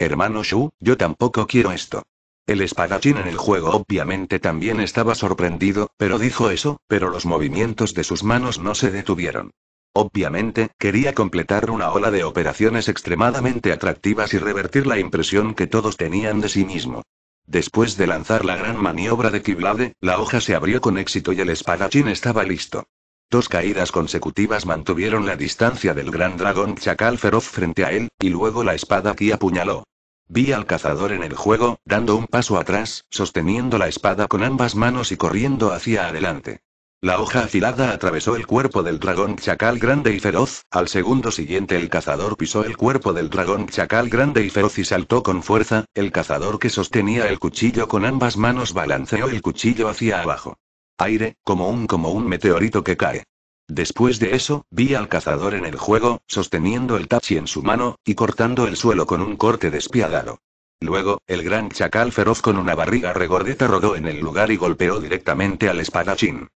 [SPEAKER 1] Hermano Shu, yo tampoco quiero esto. El espadachín en el juego obviamente también estaba sorprendido, pero dijo eso, pero los movimientos de sus manos no se detuvieron. Obviamente, quería completar una ola de operaciones extremadamente atractivas y revertir la impresión que todos tenían de sí mismo. Después de lanzar la gran maniobra de Kiblade, la hoja se abrió con éxito y el espadachín estaba listo. Dos caídas consecutivas mantuvieron la distancia del gran dragón chacal feroz frente a él, y luego la espada que apuñaló. Vi al cazador en el juego, dando un paso atrás, sosteniendo la espada con ambas manos y corriendo hacia adelante. La hoja afilada atravesó el cuerpo del dragón chacal grande y feroz, al segundo siguiente el cazador pisó el cuerpo del dragón chacal grande y feroz y saltó con fuerza, el cazador que sostenía el cuchillo con ambas manos balanceó el cuchillo hacia abajo. Aire, como un como un meteorito que cae. Después de eso, vi al cazador en el juego, sosteniendo el tachi en su mano, y cortando el suelo con un corte despiadado. Luego, el gran chacal feroz con una barriga regordeta rodó en el lugar y golpeó directamente al espadachín.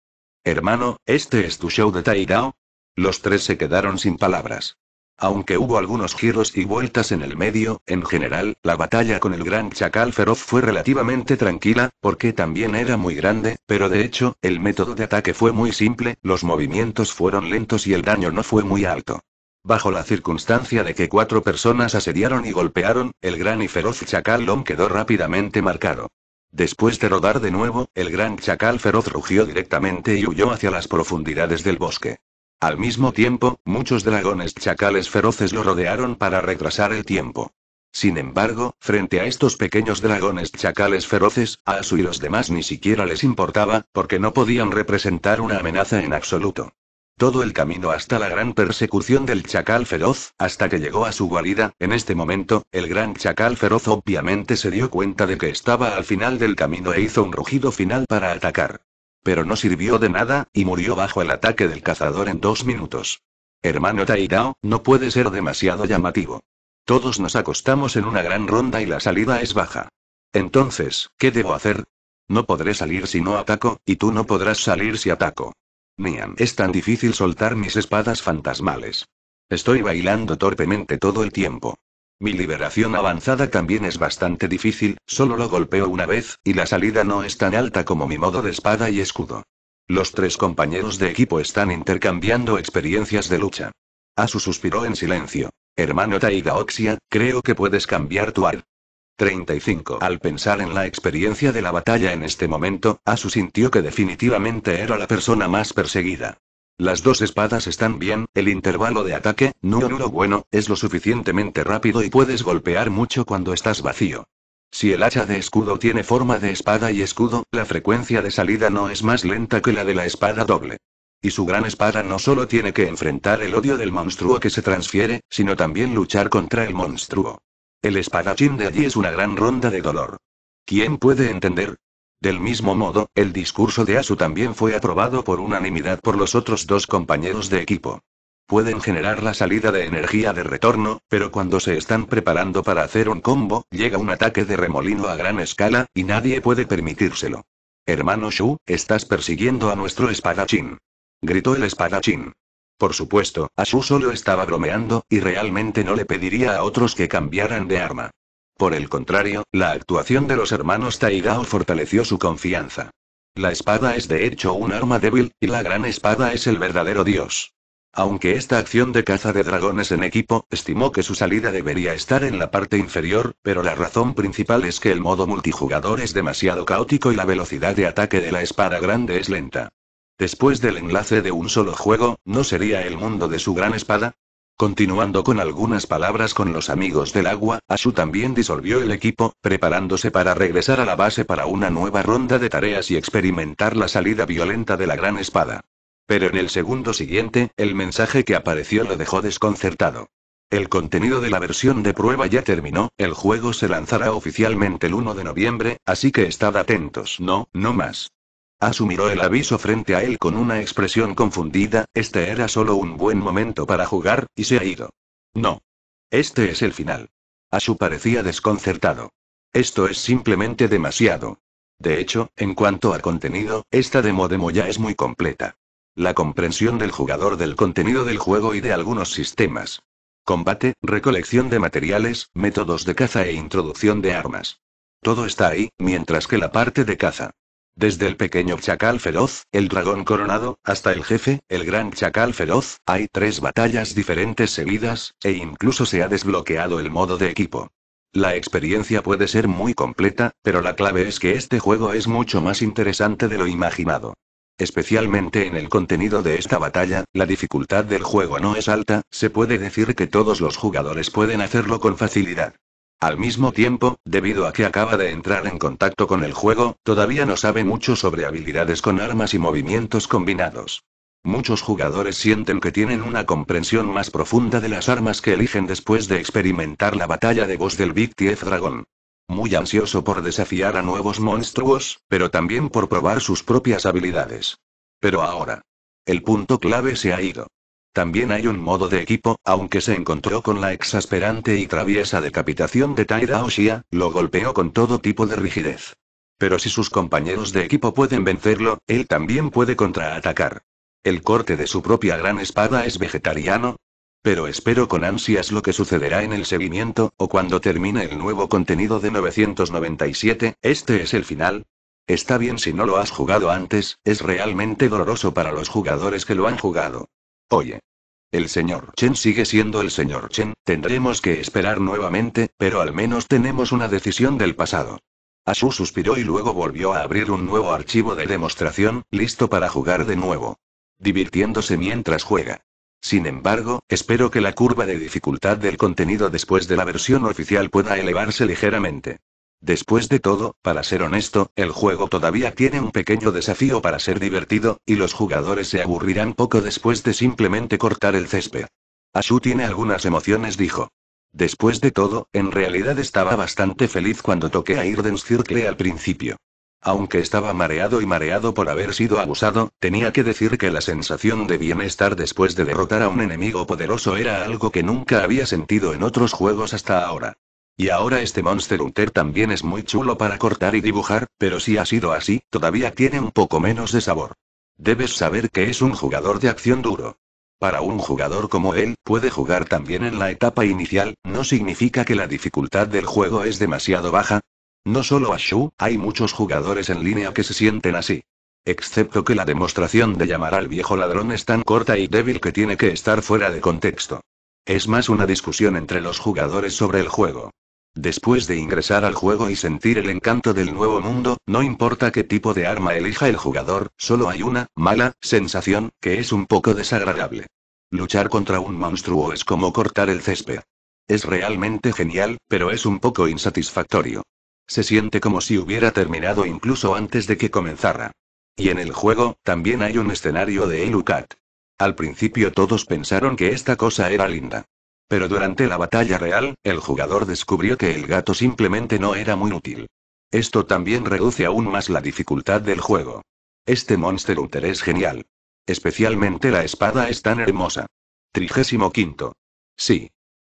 [SPEAKER 1] Hermano, ¿este es tu show de Taidao. Los tres se quedaron sin palabras. Aunque hubo algunos giros y vueltas en el medio, en general, la batalla con el gran chacal feroz fue relativamente tranquila, porque también era muy grande, pero de hecho, el método de ataque fue muy simple, los movimientos fueron lentos y el daño no fue muy alto. Bajo la circunstancia de que cuatro personas asediaron y golpearon, el gran y feroz chacal Lom quedó rápidamente marcado. Después de rodar de nuevo, el gran chacal feroz rugió directamente y huyó hacia las profundidades del bosque. Al mismo tiempo, muchos dragones chacales feroces lo rodearon para retrasar el tiempo. Sin embargo, frente a estos pequeños dragones chacales feroces, a Asu y los demás ni siquiera les importaba, porque no podían representar una amenaza en absoluto todo el camino hasta la gran persecución del chacal feroz, hasta que llegó a su guarida, en este momento, el gran chacal feroz obviamente se dio cuenta de que estaba al final del camino e hizo un rugido final para atacar. Pero no sirvió de nada, y murió bajo el ataque del cazador en dos minutos. Hermano Tairao, no puede ser demasiado llamativo. Todos nos acostamos en una gran ronda y la salida es baja. Entonces, ¿qué debo hacer? No podré salir si no ataco, y tú no podrás salir si ataco. Miam, es tan difícil soltar mis espadas fantasmales. Estoy bailando torpemente todo el tiempo. Mi liberación avanzada también es bastante difícil, solo lo golpeo una vez, y la salida no es tan alta como mi modo de espada y escudo. Los tres compañeros de equipo están intercambiando experiencias de lucha. Asu suspiró en silencio. Hermano Taiga Oxia, creo que puedes cambiar tu arte. 35. Al pensar en la experiencia de la batalla en este momento, Asu sintió que definitivamente era la persona más perseguida. Las dos espadas están bien, el intervalo de ataque, no uno bueno, es lo suficientemente rápido y puedes golpear mucho cuando estás vacío. Si el hacha de escudo tiene forma de espada y escudo, la frecuencia de salida no es más lenta que la de la espada doble. Y su gran espada no solo tiene que enfrentar el odio del monstruo que se transfiere, sino también luchar contra el monstruo. El espadachín de allí es una gran ronda de dolor. ¿Quién puede entender? Del mismo modo, el discurso de Asu también fue aprobado por unanimidad por los otros dos compañeros de equipo. Pueden generar la salida de energía de retorno, pero cuando se están preparando para hacer un combo, llega un ataque de remolino a gran escala, y nadie puede permitírselo. Hermano Shu, estás persiguiendo a nuestro espadachín. Gritó el espadachín. Por supuesto, Asu solo estaba bromeando, y realmente no le pediría a otros que cambiaran de arma. Por el contrario, la actuación de los hermanos Taigao fortaleció su confianza. La espada es de hecho un arma débil, y la gran espada es el verdadero dios. Aunque esta acción de caza de dragones en equipo, estimó que su salida debería estar en la parte inferior, pero la razón principal es que el modo multijugador es demasiado caótico y la velocidad de ataque de la espada grande es lenta. Después del enlace de un solo juego, ¿no sería el mundo de su gran espada? Continuando con algunas palabras con los amigos del agua, Ashu también disolvió el equipo, preparándose para regresar a la base para una nueva ronda de tareas y experimentar la salida violenta de la gran espada. Pero en el segundo siguiente, el mensaje que apareció lo dejó desconcertado. El contenido de la versión de prueba ya terminó, el juego se lanzará oficialmente el 1 de noviembre, así que estad atentos. No, no más. Asumiró el aviso frente a él con una expresión confundida, este era solo un buen momento para jugar, y se ha ido. No. Este es el final. Asu parecía desconcertado. Esto es simplemente demasiado. De hecho, en cuanto a contenido, esta demo demo ya es muy completa. La comprensión del jugador del contenido del juego y de algunos sistemas. Combate, recolección de materiales, métodos de caza e introducción de armas. Todo está ahí, mientras que la parte de caza, desde el pequeño chacal feroz, el dragón coronado, hasta el jefe, el gran chacal feroz, hay tres batallas diferentes seguidas, e incluso se ha desbloqueado el modo de equipo. La experiencia puede ser muy completa, pero la clave es que este juego es mucho más interesante de lo imaginado. Especialmente en el contenido de esta batalla, la dificultad del juego no es alta, se puede decir que todos los jugadores pueden hacerlo con facilidad. Al mismo tiempo, debido a que acaba de entrar en contacto con el juego, todavía no sabe mucho sobre habilidades con armas y movimientos combinados. Muchos jugadores sienten que tienen una comprensión más profunda de las armas que eligen después de experimentar la batalla de voz del Big Tief Dragon. Muy ansioso por desafiar a nuevos monstruos, pero también por probar sus propias habilidades. Pero ahora. El punto clave se ha ido. También hay un modo de equipo, aunque se encontró con la exasperante y traviesa decapitación de Taira Oshia, lo golpeó con todo tipo de rigidez. Pero si sus compañeros de equipo pueden vencerlo, él también puede contraatacar. El corte de su propia gran espada es vegetariano. Pero espero con ansias lo que sucederá en el seguimiento, o cuando termine el nuevo contenido de 997, este es el final, Está bien si no lo has jugado antes, es realmente doloroso para los jugadores que lo han jugado. Oye. El señor Chen sigue siendo el señor Chen, tendremos que esperar nuevamente, pero al menos tenemos una decisión del pasado. Asu suspiró y luego volvió a abrir un nuevo archivo de demostración, listo para jugar de nuevo. Divirtiéndose mientras juega. Sin embargo, espero que la curva de dificultad del contenido después de la versión oficial pueda elevarse ligeramente. Después de todo, para ser honesto, el juego todavía tiene un pequeño desafío para ser divertido, y los jugadores se aburrirán poco después de simplemente cortar el césped. Ashu tiene algunas emociones, dijo. Después de todo, en realidad estaba bastante feliz cuando toqué a Irden's Circle al principio. Aunque estaba mareado y mareado por haber sido abusado, tenía que decir que la sensación de bienestar después de derrotar a un enemigo poderoso era algo que nunca había sentido en otros juegos hasta ahora. Y ahora este Monster Hunter también es muy chulo para cortar y dibujar, pero si ha sido así, todavía tiene un poco menos de sabor. Debes saber que es un jugador de acción duro. Para un jugador como él, puede jugar también en la etapa inicial, ¿no significa que la dificultad del juego es demasiado baja? No solo Shu, hay muchos jugadores en línea que se sienten así. Excepto que la demostración de llamar al viejo ladrón es tan corta y débil que tiene que estar fuera de contexto. Es más una discusión entre los jugadores sobre el juego. Después de ingresar al juego y sentir el encanto del nuevo mundo, no importa qué tipo de arma elija el jugador, solo hay una, mala, sensación, que es un poco desagradable. Luchar contra un monstruo es como cortar el césped. Es realmente genial, pero es un poco insatisfactorio. Se siente como si hubiera terminado incluso antes de que comenzara. Y en el juego, también hay un escenario de Elucat. Al principio todos pensaron que esta cosa era linda. Pero durante la batalla real, el jugador descubrió que el gato simplemente no era muy útil. Esto también reduce aún más la dificultad del juego. Este Monster Hunter es genial. Especialmente la espada es tan hermosa. Trigésimo quinto. Sí.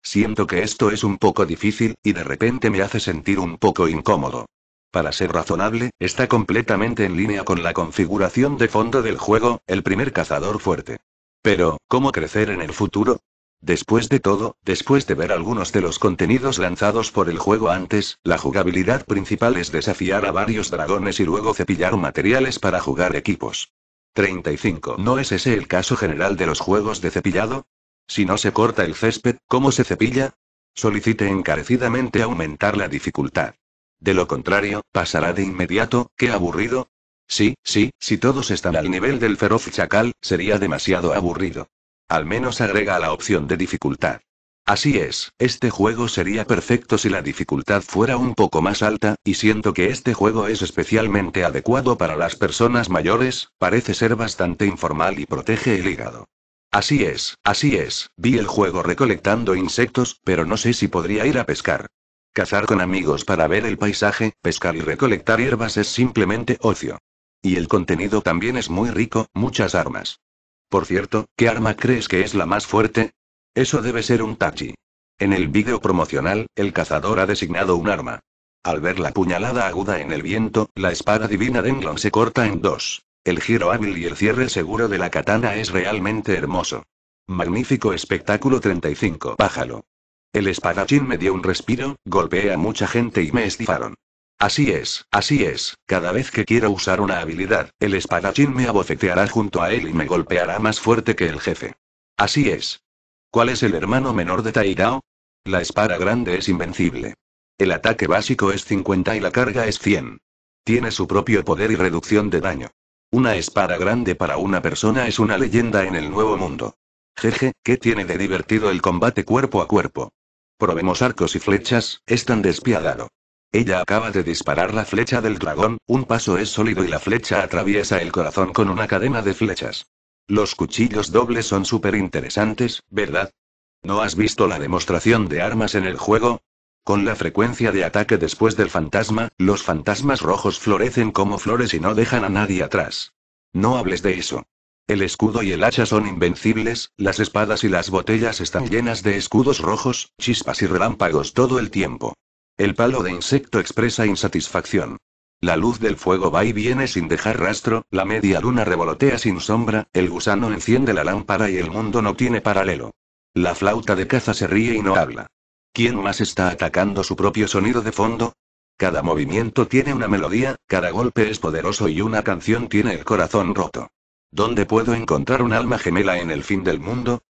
[SPEAKER 1] Siento que esto es un poco difícil, y de repente me hace sentir un poco incómodo. Para ser razonable, está completamente en línea con la configuración de fondo del juego, el primer cazador fuerte. Pero, ¿cómo crecer en el futuro? Después de todo, después de ver algunos de los contenidos lanzados por el juego antes, la jugabilidad principal es desafiar a varios dragones y luego cepillar materiales para jugar equipos. 35. ¿No es ese el caso general de los juegos de cepillado? Si no se corta el césped, ¿cómo se cepilla? Solicite encarecidamente aumentar la dificultad. De lo contrario, pasará de inmediato, qué aburrido. Sí, sí, si todos están al nivel del feroz chacal, sería demasiado aburrido. Al menos agrega la opción de dificultad. Así es, este juego sería perfecto si la dificultad fuera un poco más alta, y siento que este juego es especialmente adecuado para las personas mayores, parece ser bastante informal y protege el hígado. Así es, así es, vi el juego recolectando insectos, pero no sé si podría ir a pescar. Cazar con amigos para ver el paisaje, pescar y recolectar hierbas es simplemente ocio. Y el contenido también es muy rico, muchas armas. Por cierto, ¿qué arma crees que es la más fuerte? Eso debe ser un tachi. En el vídeo promocional, el cazador ha designado un arma. Al ver la puñalada aguda en el viento, la espada divina de Englon se corta en dos. El giro hábil y el cierre seguro de la katana es realmente hermoso. Magnífico espectáculo 35. Bájalo. El espadachín me dio un respiro, golpeé a mucha gente y me estifaron. Así es, así es, cada vez que quiero usar una habilidad, el espadachín me abofeteará junto a él y me golpeará más fuerte que el jefe. Así es. ¿Cuál es el hermano menor de Tairao? La espada grande es invencible. El ataque básico es 50 y la carga es 100. Tiene su propio poder y reducción de daño. Una espada grande para una persona es una leyenda en el nuevo mundo. Jeje, ¿qué tiene de divertido el combate cuerpo a cuerpo? Probemos arcos y flechas, es tan despiadado. Ella acaba de disparar la flecha del dragón, un paso es sólido y la flecha atraviesa el corazón con una cadena de flechas. Los cuchillos dobles son súper interesantes, ¿verdad? ¿No has visto la demostración de armas en el juego? Con la frecuencia de ataque después del fantasma, los fantasmas rojos florecen como flores y no dejan a nadie atrás. No hables de eso. El escudo y el hacha son invencibles, las espadas y las botellas están llenas de escudos rojos, chispas y relámpagos todo el tiempo. El palo de insecto expresa insatisfacción. La luz del fuego va y viene sin dejar rastro, la media luna revolotea sin sombra, el gusano enciende la lámpara y el mundo no tiene paralelo. La flauta de caza se ríe y no habla. ¿Quién más está atacando su propio sonido de fondo? Cada movimiento tiene una melodía, cada golpe es poderoso y una canción tiene el corazón roto. ¿Dónde puedo encontrar un alma gemela en el fin del mundo?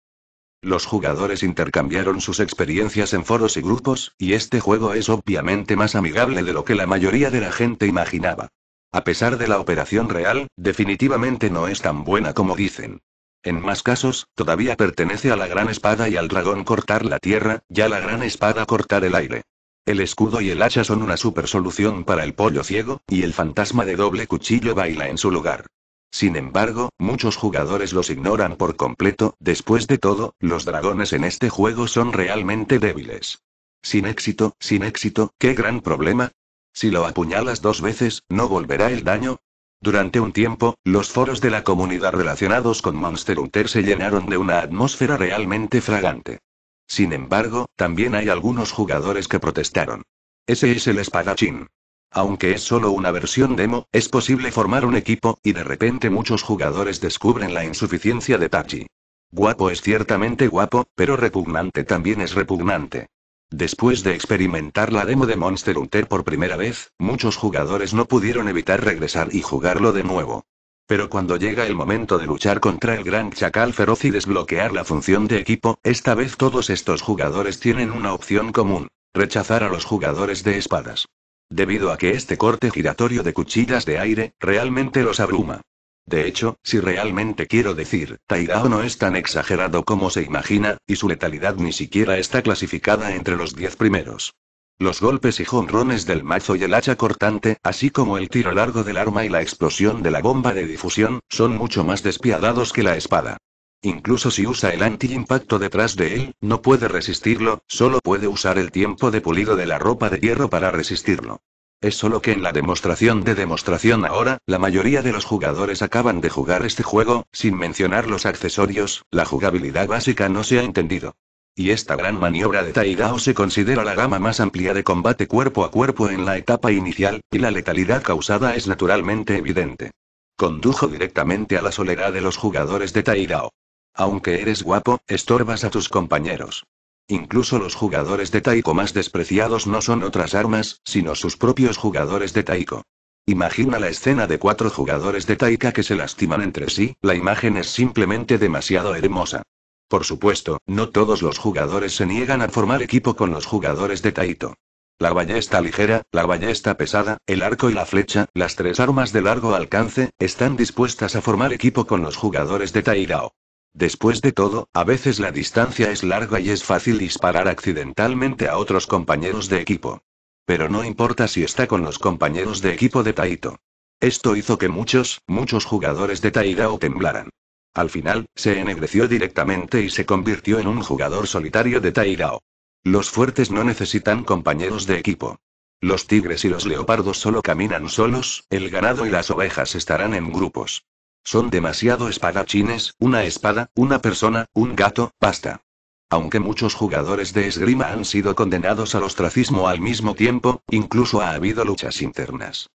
[SPEAKER 1] Los jugadores intercambiaron sus experiencias en foros y grupos, y este juego es obviamente más amigable de lo que la mayoría de la gente imaginaba. A pesar de la operación real, definitivamente no es tan buena como dicen. En más casos, todavía pertenece a la gran espada y al dragón cortar la tierra, ya la gran espada cortar el aire. El escudo y el hacha son una super solución para el pollo ciego, y el fantasma de doble cuchillo baila en su lugar. Sin embargo, muchos jugadores los ignoran por completo, después de todo, los dragones en este juego son realmente débiles. Sin éxito, sin éxito, qué gran problema. Si lo apuñalas dos veces, ¿no volverá el daño? Durante un tiempo, los foros de la comunidad relacionados con Monster Hunter se llenaron de una atmósfera realmente fragante. Sin embargo, también hay algunos jugadores que protestaron. Ese es el espadachín. Aunque es solo una versión demo, es posible formar un equipo, y de repente muchos jugadores descubren la insuficiencia de Tachi. Guapo es ciertamente guapo, pero repugnante también es repugnante. Después de experimentar la demo de Monster Hunter por primera vez, muchos jugadores no pudieron evitar regresar y jugarlo de nuevo. Pero cuando llega el momento de luchar contra el gran chacal feroz y desbloquear la función de equipo, esta vez todos estos jugadores tienen una opción común, rechazar a los jugadores de espadas. Debido a que este corte giratorio de cuchillas de aire, realmente los abruma. De hecho, si realmente quiero decir, Tairao no es tan exagerado como se imagina, y su letalidad ni siquiera está clasificada entre los diez primeros. Los golpes y jonrones del mazo y el hacha cortante, así como el tiro largo del arma y la explosión de la bomba de difusión, son mucho más despiadados que la espada. Incluso si usa el anti-impacto detrás de él, no puede resistirlo, solo puede usar el tiempo de pulido de la ropa de hierro para resistirlo. Es solo que en la demostración de demostración ahora, la mayoría de los jugadores acaban de jugar este juego, sin mencionar los accesorios, la jugabilidad básica no se ha entendido. Y esta gran maniobra de Taigao se considera la gama más amplia de combate cuerpo a cuerpo en la etapa inicial, y la letalidad causada es naturalmente evidente. Condujo directamente a la soledad de los jugadores de Taigao. Aunque eres guapo, estorbas a tus compañeros. Incluso los jugadores de taiko más despreciados no son otras armas, sino sus propios jugadores de taiko. Imagina la escena de cuatro jugadores de taika que se lastiman entre sí, la imagen es simplemente demasiado hermosa. Por supuesto, no todos los jugadores se niegan a formar equipo con los jugadores de Taito. La ballesta ligera, la ballesta pesada, el arco y la flecha, las tres armas de largo alcance, están dispuestas a formar equipo con los jugadores de Tairao. Después de todo, a veces la distancia es larga y es fácil disparar accidentalmente a otros compañeros de equipo. Pero no importa si está con los compañeros de equipo de Taito. Esto hizo que muchos, muchos jugadores de Tairao temblaran. Al final, se ennegreció directamente y se convirtió en un jugador solitario de Tairao. Los fuertes no necesitan compañeros de equipo. Los tigres y los leopardos solo caminan solos, el ganado y las ovejas estarán en grupos. Son demasiado espadachines, una espada, una persona, un gato, basta. Aunque muchos jugadores de esgrima han sido condenados al ostracismo al mismo tiempo, incluso ha habido luchas internas.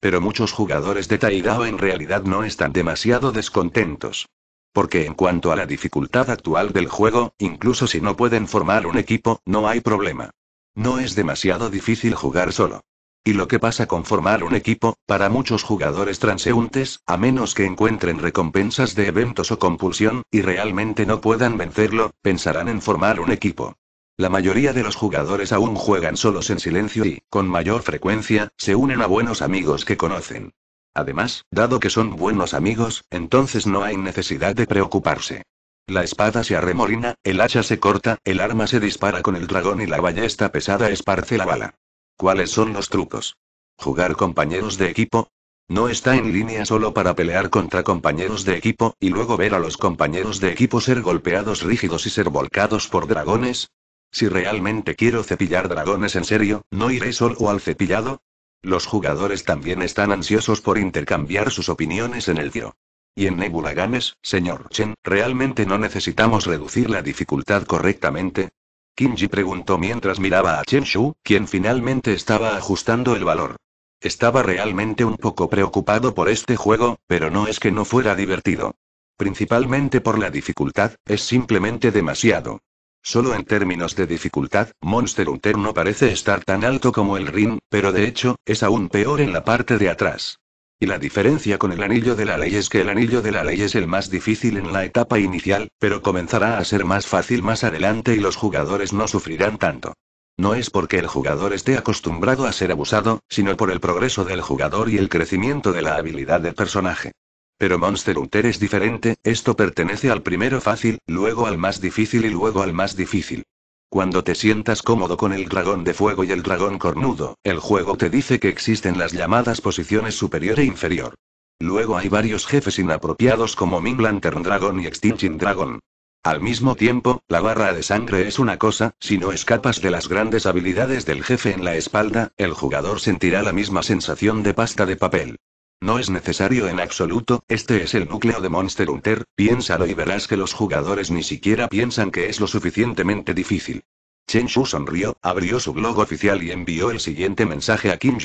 [SPEAKER 1] Pero muchos jugadores de Taidao en realidad no están demasiado descontentos. Porque en cuanto a la dificultad actual del juego, incluso si no pueden formar un equipo, no hay problema. No es demasiado difícil jugar solo. Y lo que pasa con formar un equipo, para muchos jugadores transeúntes, a menos que encuentren recompensas de eventos o compulsión, y realmente no puedan vencerlo, pensarán en formar un equipo. La mayoría de los jugadores aún juegan solos en silencio y, con mayor frecuencia, se unen a buenos amigos que conocen. Además, dado que son buenos amigos, entonces no hay necesidad de preocuparse. La espada se arremolina, el hacha se corta, el arma se dispara con el dragón y la ballesta pesada esparce la bala. ¿Cuáles son los trucos? Jugar compañeros de equipo. No está en línea solo para pelear contra compañeros de equipo, y luego ver a los compañeros de equipo ser golpeados rígidos y ser volcados por dragones. Si realmente quiero cepillar dragones en serio, ¿no iré solo al cepillado? Los jugadores también están ansiosos por intercambiar sus opiniones en el tiro. Y en Nebula Games, señor Chen, ¿realmente no necesitamos reducir la dificultad correctamente? Kinji preguntó mientras miraba a Chen Shu, quien finalmente estaba ajustando el valor. Estaba realmente un poco preocupado por este juego, pero no es que no fuera divertido. Principalmente por la dificultad, es simplemente demasiado. Solo en términos de dificultad, Monster Hunter no parece estar tan alto como el Ring, pero de hecho, es aún peor en la parte de atrás. Y la diferencia con el anillo de la ley es que el anillo de la ley es el más difícil en la etapa inicial, pero comenzará a ser más fácil más adelante y los jugadores no sufrirán tanto. No es porque el jugador esté acostumbrado a ser abusado, sino por el progreso del jugador y el crecimiento de la habilidad del personaje. Pero Monster Hunter es diferente, esto pertenece al primero fácil, luego al más difícil y luego al más difícil. Cuando te sientas cómodo con el dragón de fuego y el dragón cornudo, el juego te dice que existen las llamadas posiciones superior e inferior. Luego hay varios jefes inapropiados como Ming Lantern Dragon y Extinction Dragon. Al mismo tiempo, la barra de sangre es una cosa, si no escapas de las grandes habilidades del jefe en la espalda, el jugador sentirá la misma sensación de pasta de papel. No es necesario en absoluto, este es el núcleo de Monster Hunter, piénsalo y verás que los jugadores ni siquiera piensan que es lo suficientemente difícil. Chen Shu sonrió, abrió su blog oficial y envió el siguiente mensaje a Kim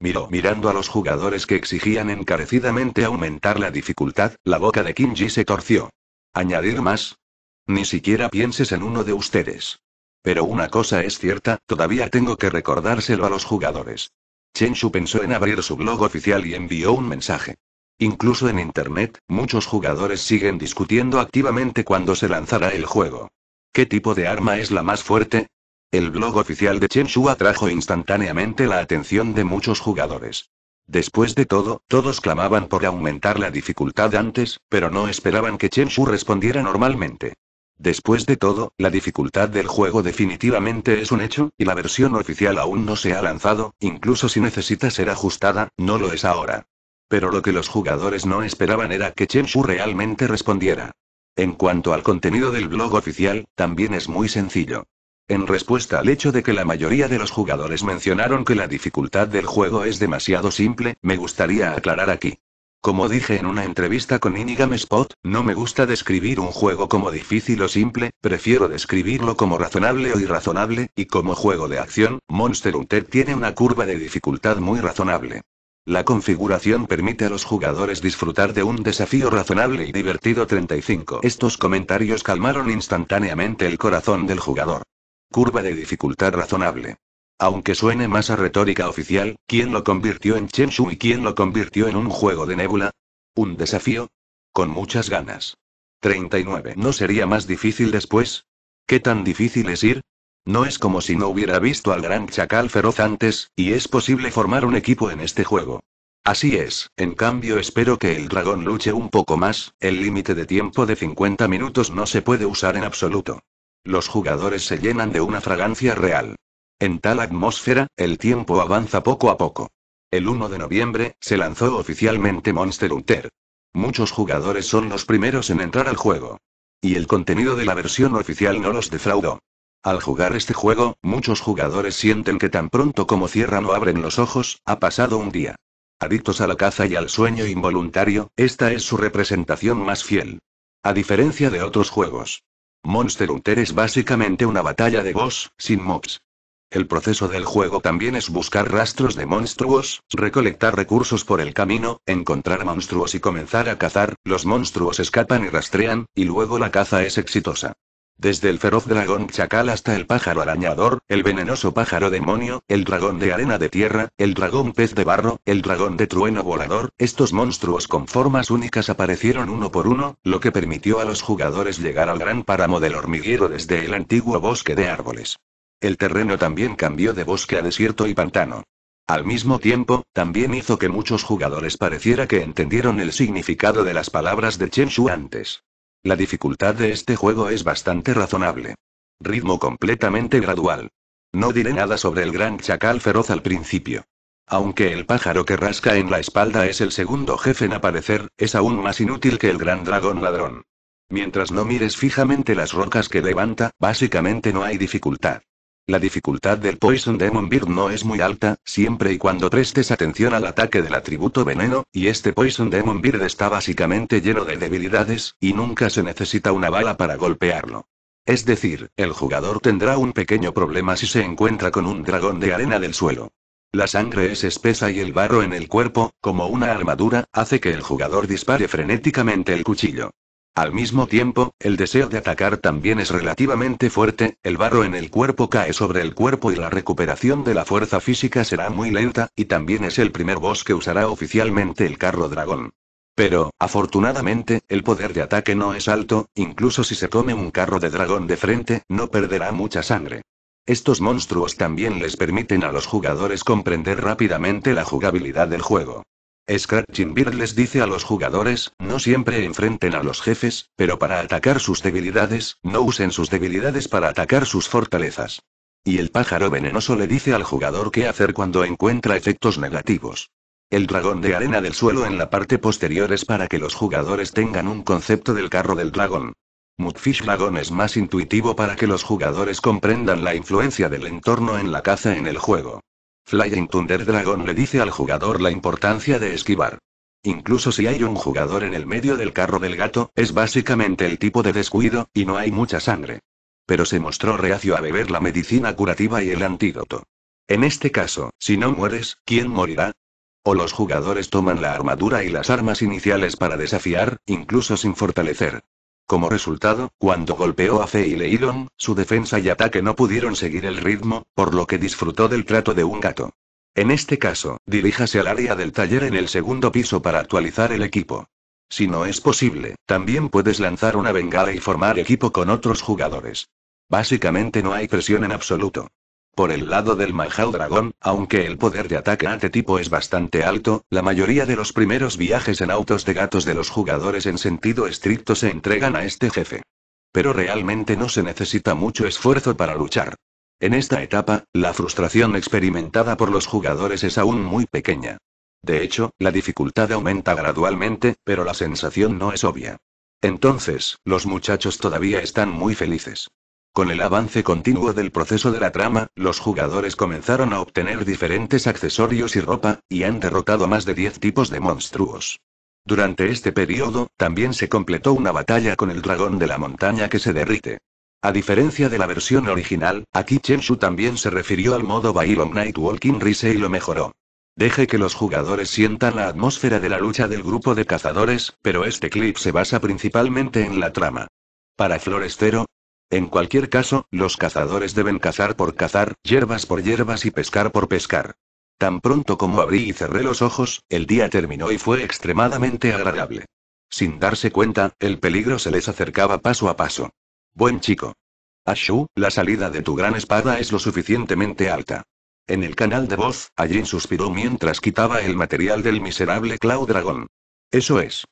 [SPEAKER 1] Miró mirando a los jugadores que exigían encarecidamente aumentar la dificultad, la boca de Kim se torció. ¿Añadir más? Ni siquiera pienses en uno de ustedes. Pero una cosa es cierta, todavía tengo que recordárselo a los jugadores. Chenshu pensó en abrir su blog oficial y envió un mensaje. Incluso en Internet, muchos jugadores siguen discutiendo activamente cuándo se lanzará el juego. ¿Qué tipo de arma es la más fuerte? El blog oficial de Chenshu atrajo instantáneamente la atención de muchos jugadores. Después de todo, todos clamaban por aumentar la dificultad antes, pero no esperaban que Chenshu respondiera normalmente. Después de todo, la dificultad del juego definitivamente es un hecho, y la versión oficial aún no se ha lanzado, incluso si necesita ser ajustada, no lo es ahora. Pero lo que los jugadores no esperaban era que Chen Shu realmente respondiera. En cuanto al contenido del blog oficial, también es muy sencillo. En respuesta al hecho de que la mayoría de los jugadores mencionaron que la dificultad del juego es demasiado simple, me gustaría aclarar aquí. Como dije en una entrevista con Inigame Spot, no me gusta describir un juego como difícil o simple, prefiero describirlo como razonable o irrazonable, y como juego de acción, Monster Hunter tiene una curva de dificultad muy razonable. La configuración permite a los jugadores disfrutar de un desafío razonable y divertido 35. Estos comentarios calmaron instantáneamente el corazón del jugador. Curva de dificultad razonable. Aunque suene más a retórica oficial, ¿quién lo convirtió en Chenshu y quién lo convirtió en un juego de nébula? ¿Un desafío? Con muchas ganas. 39. ¿No sería más difícil después? ¿Qué tan difícil es ir? No es como si no hubiera visto al gran chacal feroz antes, y es posible formar un equipo en este juego. Así es, en cambio espero que el dragón luche un poco más, el límite de tiempo de 50 minutos no se puede usar en absoluto. Los jugadores se llenan de una fragancia real. En tal atmósfera, el tiempo avanza poco a poco. El 1 de noviembre, se lanzó oficialmente Monster Hunter. Muchos jugadores son los primeros en entrar al juego. Y el contenido de la versión oficial no los defraudó. Al jugar este juego, muchos jugadores sienten que tan pronto como cierran o abren los ojos, ha pasado un día. Adictos a la caza y al sueño involuntario, esta es su representación más fiel. A diferencia de otros juegos. Monster Hunter es básicamente una batalla de boss, sin mobs. El proceso del juego también es buscar rastros de monstruos, recolectar recursos por el camino, encontrar monstruos y comenzar a cazar, los monstruos escapan y rastrean, y luego la caza es exitosa. Desde el feroz dragón chacal hasta el pájaro arañador, el venenoso pájaro demonio, el dragón de arena de tierra, el dragón pez de barro, el dragón de trueno volador, estos monstruos con formas únicas aparecieron uno por uno, lo que permitió a los jugadores llegar al gran páramo del hormiguero desde el antiguo bosque de árboles. El terreno también cambió de bosque a desierto y pantano. Al mismo tiempo, también hizo que muchos jugadores pareciera que entendieron el significado de las palabras de Chen Shu antes. La dificultad de este juego es bastante razonable. Ritmo completamente gradual. No diré nada sobre el gran chacal feroz al principio. Aunque el pájaro que rasca en la espalda es el segundo jefe en aparecer, es aún más inútil que el gran dragón ladrón. Mientras no mires fijamente las rocas que levanta, básicamente no hay dificultad. La dificultad del Poison Demon Bird no es muy alta, siempre y cuando prestes atención al ataque del atributo veneno, y este Poison Demon Bird está básicamente lleno de debilidades, y nunca se necesita una bala para golpearlo. Es decir, el jugador tendrá un pequeño problema si se encuentra con un dragón de arena del suelo. La sangre es espesa y el barro en el cuerpo, como una armadura, hace que el jugador dispare frenéticamente el cuchillo. Al mismo tiempo, el deseo de atacar también es relativamente fuerte, el barro en el cuerpo cae sobre el cuerpo y la recuperación de la fuerza física será muy lenta, y también es el primer boss que usará oficialmente el carro dragón. Pero, afortunadamente, el poder de ataque no es alto, incluso si se come un carro de dragón de frente, no perderá mucha sangre. Estos monstruos también les permiten a los jugadores comprender rápidamente la jugabilidad del juego. Scratching Beard les dice a los jugadores, no siempre enfrenten a los jefes, pero para atacar sus debilidades, no usen sus debilidades para atacar sus fortalezas. Y el pájaro venenoso le dice al jugador qué hacer cuando encuentra efectos negativos. El dragón de arena del suelo en la parte posterior es para que los jugadores tengan un concepto del carro del dragón. Mudfish Dragon es más intuitivo para que los jugadores comprendan la influencia del entorno en la caza en el juego. Flying Thunder Dragon le dice al jugador la importancia de esquivar. Incluso si hay un jugador en el medio del carro del gato, es básicamente el tipo de descuido, y no hay mucha sangre. Pero se mostró reacio a beber la medicina curativa y el antídoto. En este caso, si no mueres, ¿quién morirá? O los jugadores toman la armadura y las armas iniciales para desafiar, incluso sin fortalecer. Como resultado, cuando golpeó a y Leilon, su defensa y ataque no pudieron seguir el ritmo, por lo que disfrutó del trato de un gato. En este caso, diríjase al área del taller en el segundo piso para actualizar el equipo. Si no es posible, también puedes lanzar una bengala y formar equipo con otros jugadores. Básicamente no hay presión en absoluto. Por el lado del manjao Dragón, aunque el poder de ataque este tipo es bastante alto, la mayoría de los primeros viajes en autos de gatos de los jugadores en sentido estricto se entregan a este jefe. Pero realmente no se necesita mucho esfuerzo para luchar. En esta etapa, la frustración experimentada por los jugadores es aún muy pequeña. De hecho, la dificultad aumenta gradualmente, pero la sensación no es obvia. Entonces, los muchachos todavía están muy felices. Con el avance continuo del proceso de la trama, los jugadores comenzaron a obtener diferentes accesorios y ropa, y han derrotado más de 10 tipos de monstruos. Durante este periodo, también se completó una batalla con el dragón de la montaña que se derrite. A diferencia de la versión original, aquí Chenshu también se refirió al modo Night Walking Rise y lo mejoró. Deje que los jugadores sientan la atmósfera de la lucha del grupo de cazadores, pero este clip se basa principalmente en la trama. Para Florestero. En cualquier caso, los cazadores deben cazar por cazar, hierbas por hierbas y pescar por pescar. Tan pronto como abrí y cerré los ojos, el día terminó y fue extremadamente agradable. Sin darse cuenta, el peligro se les acercaba paso a paso. Buen chico. Ashu, la salida de tu gran espada es lo suficientemente alta. En el canal de voz, Allin suspiró mientras quitaba el material del miserable Cloud Dragón. Eso es.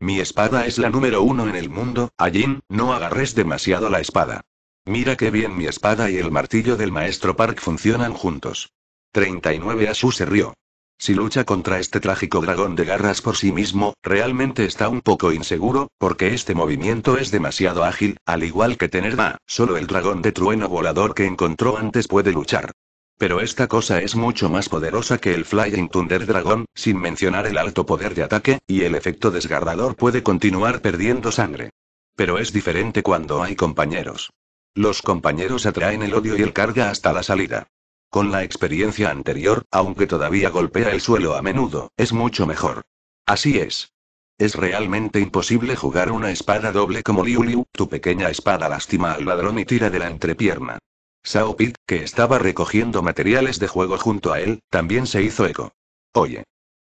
[SPEAKER 1] Mi espada es la número uno en el mundo, Ajin, no agarres demasiado la espada. Mira qué bien mi espada y el martillo del maestro Park funcionan juntos. 39 Asu se rió. Si lucha contra este trágico dragón de garras por sí mismo, realmente está un poco inseguro, porque este movimiento es demasiado ágil, al igual que va solo el dragón de trueno volador que encontró antes puede luchar. Pero esta cosa es mucho más poderosa que el Flying Thunder Dragon, sin mencionar el alto poder de ataque, y el efecto desgarrador puede continuar perdiendo sangre. Pero es diferente cuando hay compañeros. Los compañeros atraen el odio y el carga hasta la salida. Con la experiencia anterior, aunque todavía golpea el suelo a menudo, es mucho mejor. Así es. Es realmente imposible jugar una espada doble como Liu Liu, tu pequeña espada lastima al ladrón y tira de la entrepierna. Sao Pit, que estaba recogiendo materiales de juego junto a él, también se hizo eco. Oye.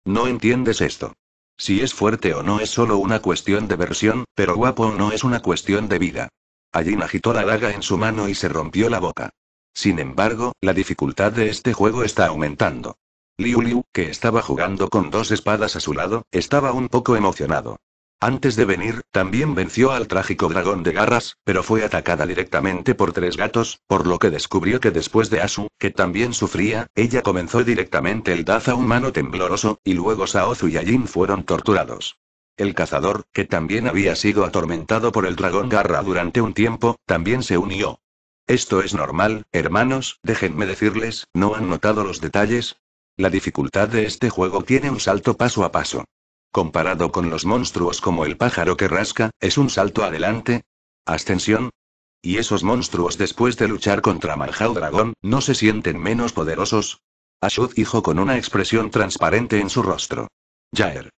[SPEAKER 1] No entiendes esto. Si es fuerte o no es solo una cuestión de versión, pero guapo o no es una cuestión de vida. Allin agitó la daga en su mano y se rompió la boca. Sin embargo, la dificultad de este juego está aumentando. Liu Liu, que estaba jugando con dos espadas a su lado, estaba un poco emocionado. Antes de venir, también venció al trágico dragón de garras, pero fue atacada directamente por tres gatos, por lo que descubrió que después de Asu, que también sufría, ella comenzó directamente el daza humano tembloroso, y luego Saozu y Ajin fueron torturados. El cazador, que también había sido atormentado por el dragón garra durante un tiempo, también se unió. Esto es normal, hermanos, déjenme decirles, ¿no han notado los detalles? La dificultad de este juego tiene un salto paso a paso. Comparado con los monstruos como el pájaro que rasca, es un salto adelante. Ascensión. Y esos monstruos después de luchar contra Marjao Dragón, ¿no se sienten menos poderosos? Ashut dijo con una expresión transparente en su rostro. Jaer.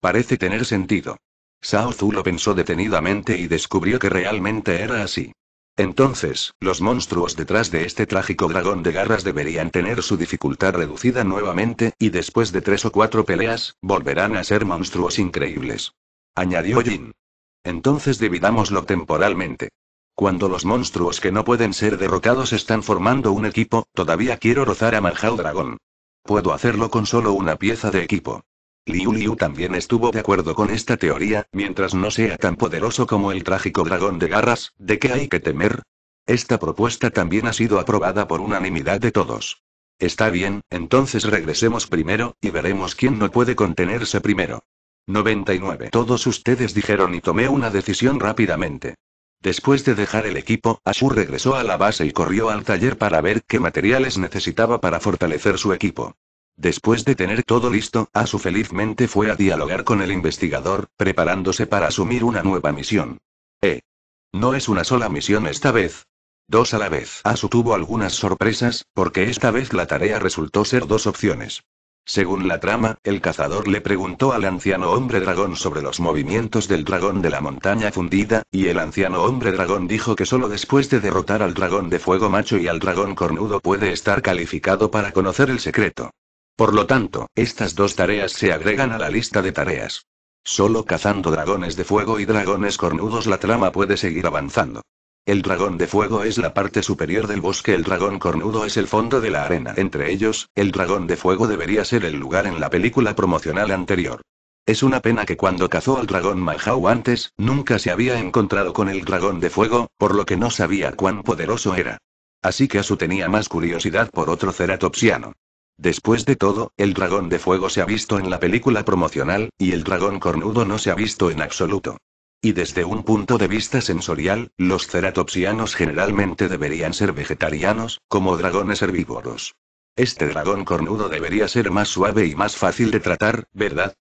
[SPEAKER 1] Parece tener sentido. Sao Zu lo pensó detenidamente y descubrió que realmente era así. Entonces, los monstruos detrás de este trágico dragón de garras deberían tener su dificultad reducida nuevamente, y después de tres o cuatro peleas, volverán a ser monstruos increíbles. Añadió Jin. Entonces dividámoslo temporalmente. Cuando los monstruos que no pueden ser derrocados están formando un equipo, todavía quiero rozar a Manjao Dragón. Puedo hacerlo con solo una pieza de equipo. Liu Liu también estuvo de acuerdo con esta teoría, mientras no sea tan poderoso como el trágico dragón de garras, ¿de qué hay que temer? Esta propuesta también ha sido aprobada por unanimidad de todos. Está bien, entonces regresemos primero, y veremos quién no puede contenerse primero. 99. Todos ustedes dijeron y tomé una decisión rápidamente. Después de dejar el equipo, Ashu regresó a la base y corrió al taller para ver qué materiales necesitaba para fortalecer su equipo. Después de tener todo listo, Asu felizmente fue a dialogar con el investigador, preparándose para asumir una nueva misión. Eh. No es una sola misión esta vez. Dos a la vez. Asu tuvo algunas sorpresas, porque esta vez la tarea resultó ser dos opciones. Según la trama, el cazador le preguntó al anciano hombre dragón sobre los movimientos del dragón de la montaña fundida, y el anciano hombre dragón dijo que solo después de derrotar al dragón de fuego macho y al dragón cornudo puede estar calificado para conocer el secreto. Por lo tanto, estas dos tareas se agregan a la lista de tareas. Solo cazando dragones de fuego y dragones cornudos la trama puede seguir avanzando. El dragón de fuego es la parte superior del bosque, el dragón cornudo es el fondo de la arena. Entre ellos, el dragón de fuego debería ser el lugar en la película promocional anterior. Es una pena que cuando cazó al dragón Mahau antes, nunca se había encontrado con el dragón de fuego, por lo que no sabía cuán poderoso era. Así que su tenía más curiosidad por otro ceratopsiano. Después de todo, el dragón de fuego se ha visto en la película promocional, y el dragón cornudo no se ha visto en absoluto. Y desde un punto de vista sensorial, los ceratopsianos generalmente deberían ser vegetarianos, como dragones herbívoros. Este dragón cornudo debería ser más suave y más fácil de tratar, ¿verdad?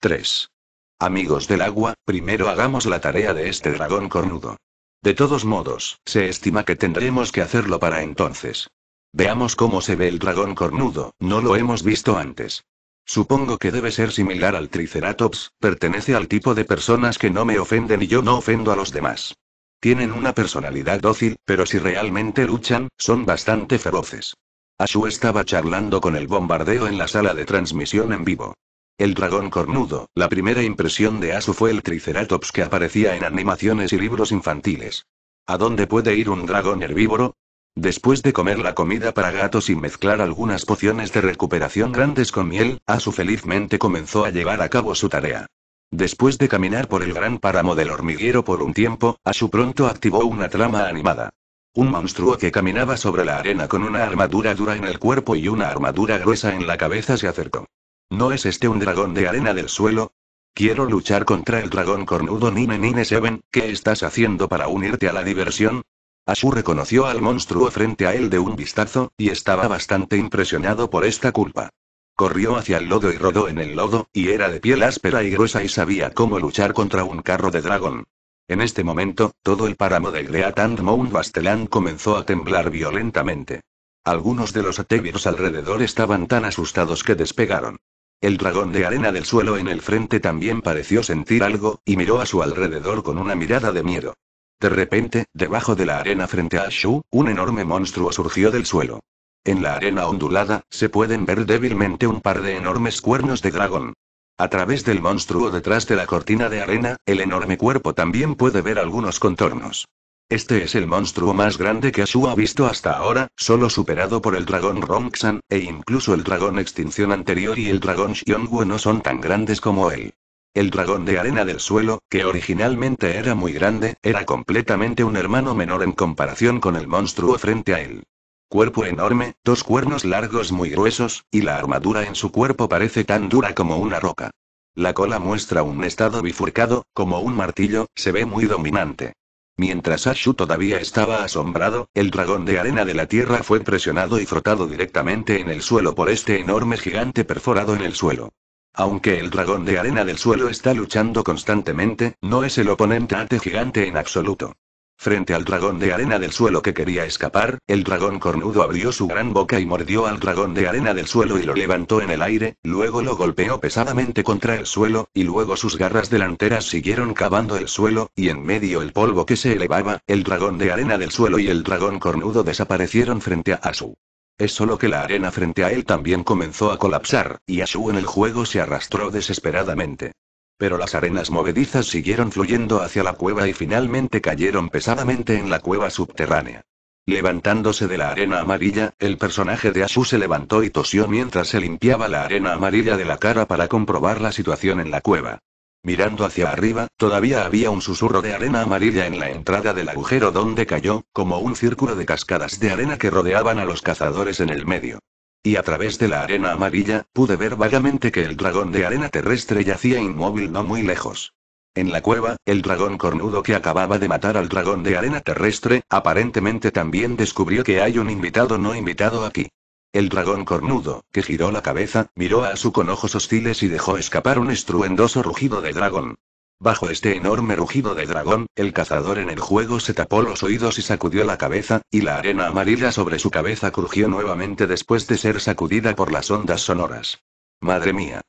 [SPEAKER 1] 3. Amigos del agua, primero hagamos la tarea de este dragón cornudo. De todos modos, se estima que tendremos que hacerlo para entonces. Veamos cómo se ve el dragón cornudo, no lo hemos visto antes. Supongo que debe ser similar al Triceratops, pertenece al tipo de personas que no me ofenden y yo no ofendo a los demás. Tienen una personalidad dócil, pero si realmente luchan, son bastante feroces. Ashu estaba charlando con el bombardeo en la sala de transmisión en vivo. El dragón cornudo, la primera impresión de Asu fue el Triceratops que aparecía en animaciones y libros infantiles. ¿A dónde puede ir un dragón herbívoro? Después de comer la comida para gatos y mezclar algunas pociones de recuperación grandes con miel, Asu felizmente comenzó a llevar a cabo su tarea. Después de caminar por el gran páramo del hormiguero por un tiempo, Asu pronto activó una trama animada. Un monstruo que caminaba sobre la arena con una armadura dura en el cuerpo y una armadura gruesa en la cabeza se acercó. ¿No es este un dragón de arena del suelo? Quiero luchar contra el dragón cornudo Nine Nine Seven, ¿qué estás haciendo para unirte a la diversión? Asu reconoció al monstruo frente a él de un vistazo, y estaba bastante impresionado por esta culpa. Corrió hacia el lodo y rodó en el lodo, y era de piel áspera y gruesa y sabía cómo luchar contra un carro de dragón. En este momento, todo el páramo de Great and Mount Bastelán comenzó a temblar violentamente. Algunos de los atevirs alrededor estaban tan asustados que despegaron. El dragón de arena del suelo en el frente también pareció sentir algo, y miró a su alrededor con una mirada de miedo. De repente, debajo de la arena frente a Shu, un enorme monstruo surgió del suelo. En la arena ondulada, se pueden ver débilmente un par de enormes cuernos de dragón. A través del monstruo detrás de la cortina de arena, el enorme cuerpo también puede ver algunos contornos. Este es el monstruo más grande que Ashu ha visto hasta ahora, solo superado por el dragón Rongxan, e incluso el dragón Extinción anterior y el dragón Xionguo no son tan grandes como él. El dragón de arena del suelo, que originalmente era muy grande, era completamente un hermano menor en comparación con el monstruo frente a él. Cuerpo enorme, dos cuernos largos muy gruesos, y la armadura en su cuerpo parece tan dura como una roca. La cola muestra un estado bifurcado, como un martillo, se ve muy dominante. Mientras Ashu todavía estaba asombrado, el dragón de arena de la tierra fue presionado y frotado directamente en el suelo por este enorme gigante perforado en el suelo. Aunque el dragón de arena del suelo está luchando constantemente, no es el oponente ate gigante en absoluto. Frente al dragón de arena del suelo que quería escapar, el dragón cornudo abrió su gran boca y mordió al dragón de arena del suelo y lo levantó en el aire, luego lo golpeó pesadamente contra el suelo, y luego sus garras delanteras siguieron cavando el suelo, y en medio el polvo que se elevaba, el dragón de arena del suelo y el dragón cornudo desaparecieron frente a Asu. Es solo que la arena frente a él también comenzó a colapsar, y Ashu en el juego se arrastró desesperadamente. Pero las arenas movedizas siguieron fluyendo hacia la cueva y finalmente cayeron pesadamente en la cueva subterránea. Levantándose de la arena amarilla, el personaje de Ashu se levantó y tosió mientras se limpiaba la arena amarilla de la cara para comprobar la situación en la cueva. Mirando hacia arriba, todavía había un susurro de arena amarilla en la entrada del agujero donde cayó, como un círculo de cascadas de arena que rodeaban a los cazadores en el medio. Y a través de la arena amarilla, pude ver vagamente que el dragón de arena terrestre yacía inmóvil no muy lejos. En la cueva, el dragón cornudo que acababa de matar al dragón de arena terrestre, aparentemente también descubrió que hay un invitado no invitado aquí. El dragón cornudo, que giró la cabeza, miró a su con ojos hostiles y dejó escapar un estruendoso rugido de dragón. Bajo este enorme rugido de dragón, el cazador en el juego se tapó los oídos y sacudió la cabeza, y la arena amarilla sobre su cabeza crujió nuevamente después de ser sacudida por las ondas sonoras. Madre mía.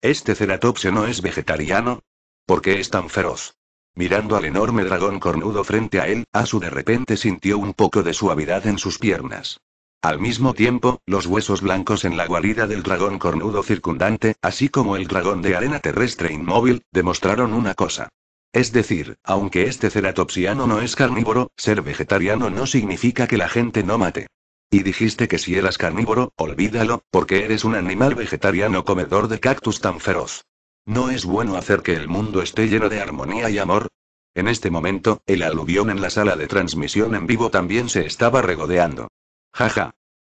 [SPEAKER 1] ¿Este ceratopsio no es vegetariano? ¿Por qué es tan feroz? Mirando al enorme dragón cornudo frente a él, Asu de repente sintió un poco de suavidad en sus piernas. Al mismo tiempo, los huesos blancos en la guarida del dragón cornudo circundante, así como el dragón de arena terrestre inmóvil, demostraron una cosa. Es decir, aunque este ceratopsiano no es carnívoro, ser vegetariano no significa que la gente no mate. Y dijiste que si eras carnívoro, olvídalo, porque eres un animal vegetariano comedor de cactus tan feroz. ¿No es bueno hacer que el mundo esté lleno de armonía y amor? En este momento, el aluvión en la sala de transmisión en vivo también se estaba regodeando. Jaja.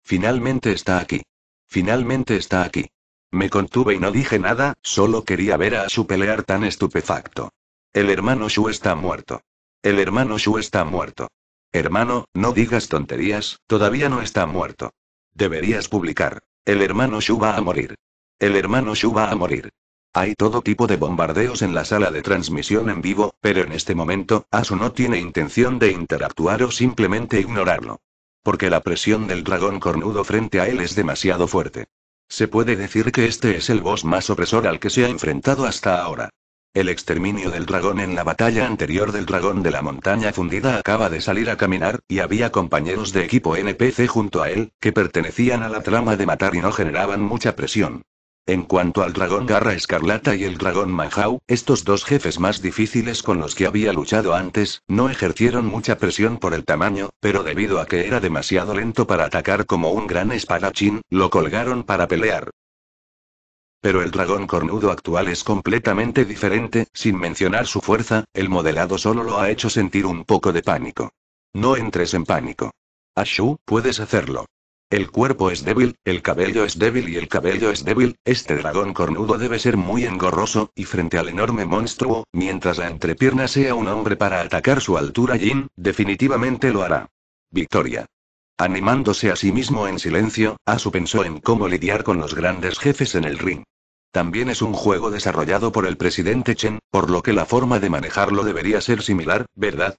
[SPEAKER 1] Finalmente está aquí. Finalmente está aquí. Me contuve y no dije nada, solo quería ver a su pelear tan estupefacto. El hermano Shu está muerto. El hermano Shu está muerto. Hermano, no digas tonterías, todavía no está muerto. Deberías publicar. El hermano Shu va a morir. El hermano Shu va a morir. Hay todo tipo de bombardeos en la sala de transmisión en vivo, pero en este momento, Asu no tiene intención de interactuar o simplemente ignorarlo. Porque la presión del dragón cornudo frente a él es demasiado fuerte. Se puede decir que este es el boss más opresor al que se ha enfrentado hasta ahora. El exterminio del dragón en la batalla anterior del dragón de la montaña fundida acaba de salir a caminar, y había compañeros de equipo NPC junto a él, que pertenecían a la trama de matar y no generaban mucha presión. En cuanto al dragón Garra Escarlata y el dragón Manjau, estos dos jefes más difíciles con los que había luchado antes, no ejercieron mucha presión por el tamaño, pero debido a que era demasiado lento para atacar como un gran espadachín, lo colgaron para pelear. Pero el dragón cornudo actual es completamente diferente, sin mencionar su fuerza, el modelado solo lo ha hecho sentir un poco de pánico. No entres en pánico. Ashu, puedes hacerlo. El cuerpo es débil, el cabello es débil y el cabello es débil, este dragón cornudo debe ser muy engorroso, y frente al enorme monstruo, mientras la entrepierna sea un hombre para atacar su altura Jin, definitivamente lo hará. Victoria. Animándose a sí mismo en silencio, Asu pensó en cómo lidiar con los grandes jefes en el ring. También es un juego desarrollado por el presidente Chen, por lo que la forma de manejarlo debería ser similar, ¿verdad?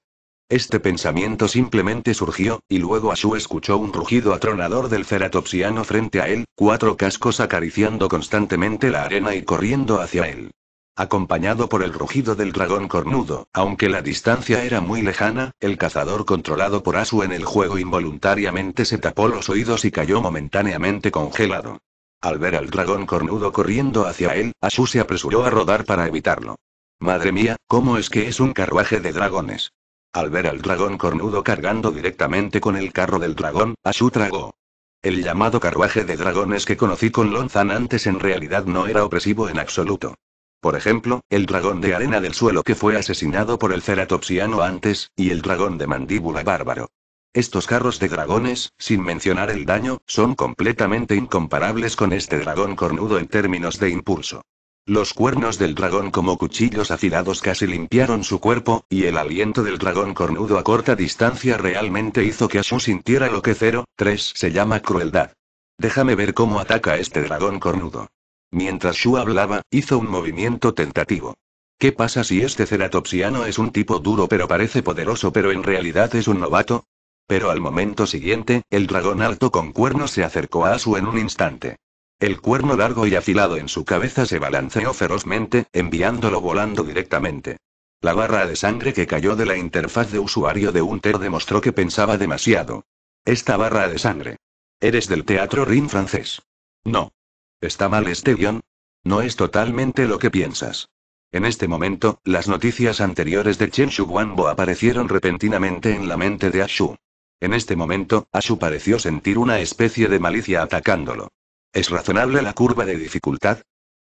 [SPEAKER 1] Este pensamiento simplemente surgió, y luego Ashu escuchó un rugido atronador del ceratopsiano frente a él, cuatro cascos acariciando constantemente la arena y corriendo hacia él acompañado por el rugido del dragón cornudo. Aunque la distancia era muy lejana, el cazador controlado por Asu en el juego involuntariamente se tapó los oídos y cayó momentáneamente congelado. Al ver al dragón cornudo corriendo hacia él, Asu se apresuró a rodar para evitarlo. Madre mía, ¿cómo es que es un carruaje de dragones? Al ver al dragón cornudo cargando directamente con el carro del dragón, su tragó. El llamado carruaje de dragones que conocí con Lonzan antes en realidad no era opresivo en absoluto. Por ejemplo, el dragón de arena del suelo que fue asesinado por el ceratopsiano antes, y el dragón de mandíbula bárbaro. Estos carros de dragones, sin mencionar el daño, son completamente incomparables con este dragón cornudo en términos de impulso. Los cuernos del dragón como cuchillos afilados casi limpiaron su cuerpo, y el aliento del dragón cornudo a corta distancia realmente hizo que Ashu sintiera lo que 03 se llama crueldad. Déjame ver cómo ataca este dragón cornudo. Mientras Shu hablaba, hizo un movimiento tentativo. ¿Qué pasa si este ceratopsiano es un tipo duro pero parece poderoso pero en realidad es un novato? Pero al momento siguiente, el dragón alto con cuernos se acercó a Asu en un instante. El cuerno largo y afilado en su cabeza se balanceó ferozmente, enviándolo volando directamente. La barra de sangre que cayó de la interfaz de usuario de Hunter demostró que pensaba demasiado. Esta barra de sangre. Eres del teatro Rin francés. No. ¿Está mal este guión? No es totalmente lo que piensas. En este momento, las noticias anteriores de Chen Guanbo aparecieron repentinamente en la mente de Ashu. En este momento, Ashu pareció sentir una especie de malicia atacándolo. ¿Es razonable la curva de dificultad?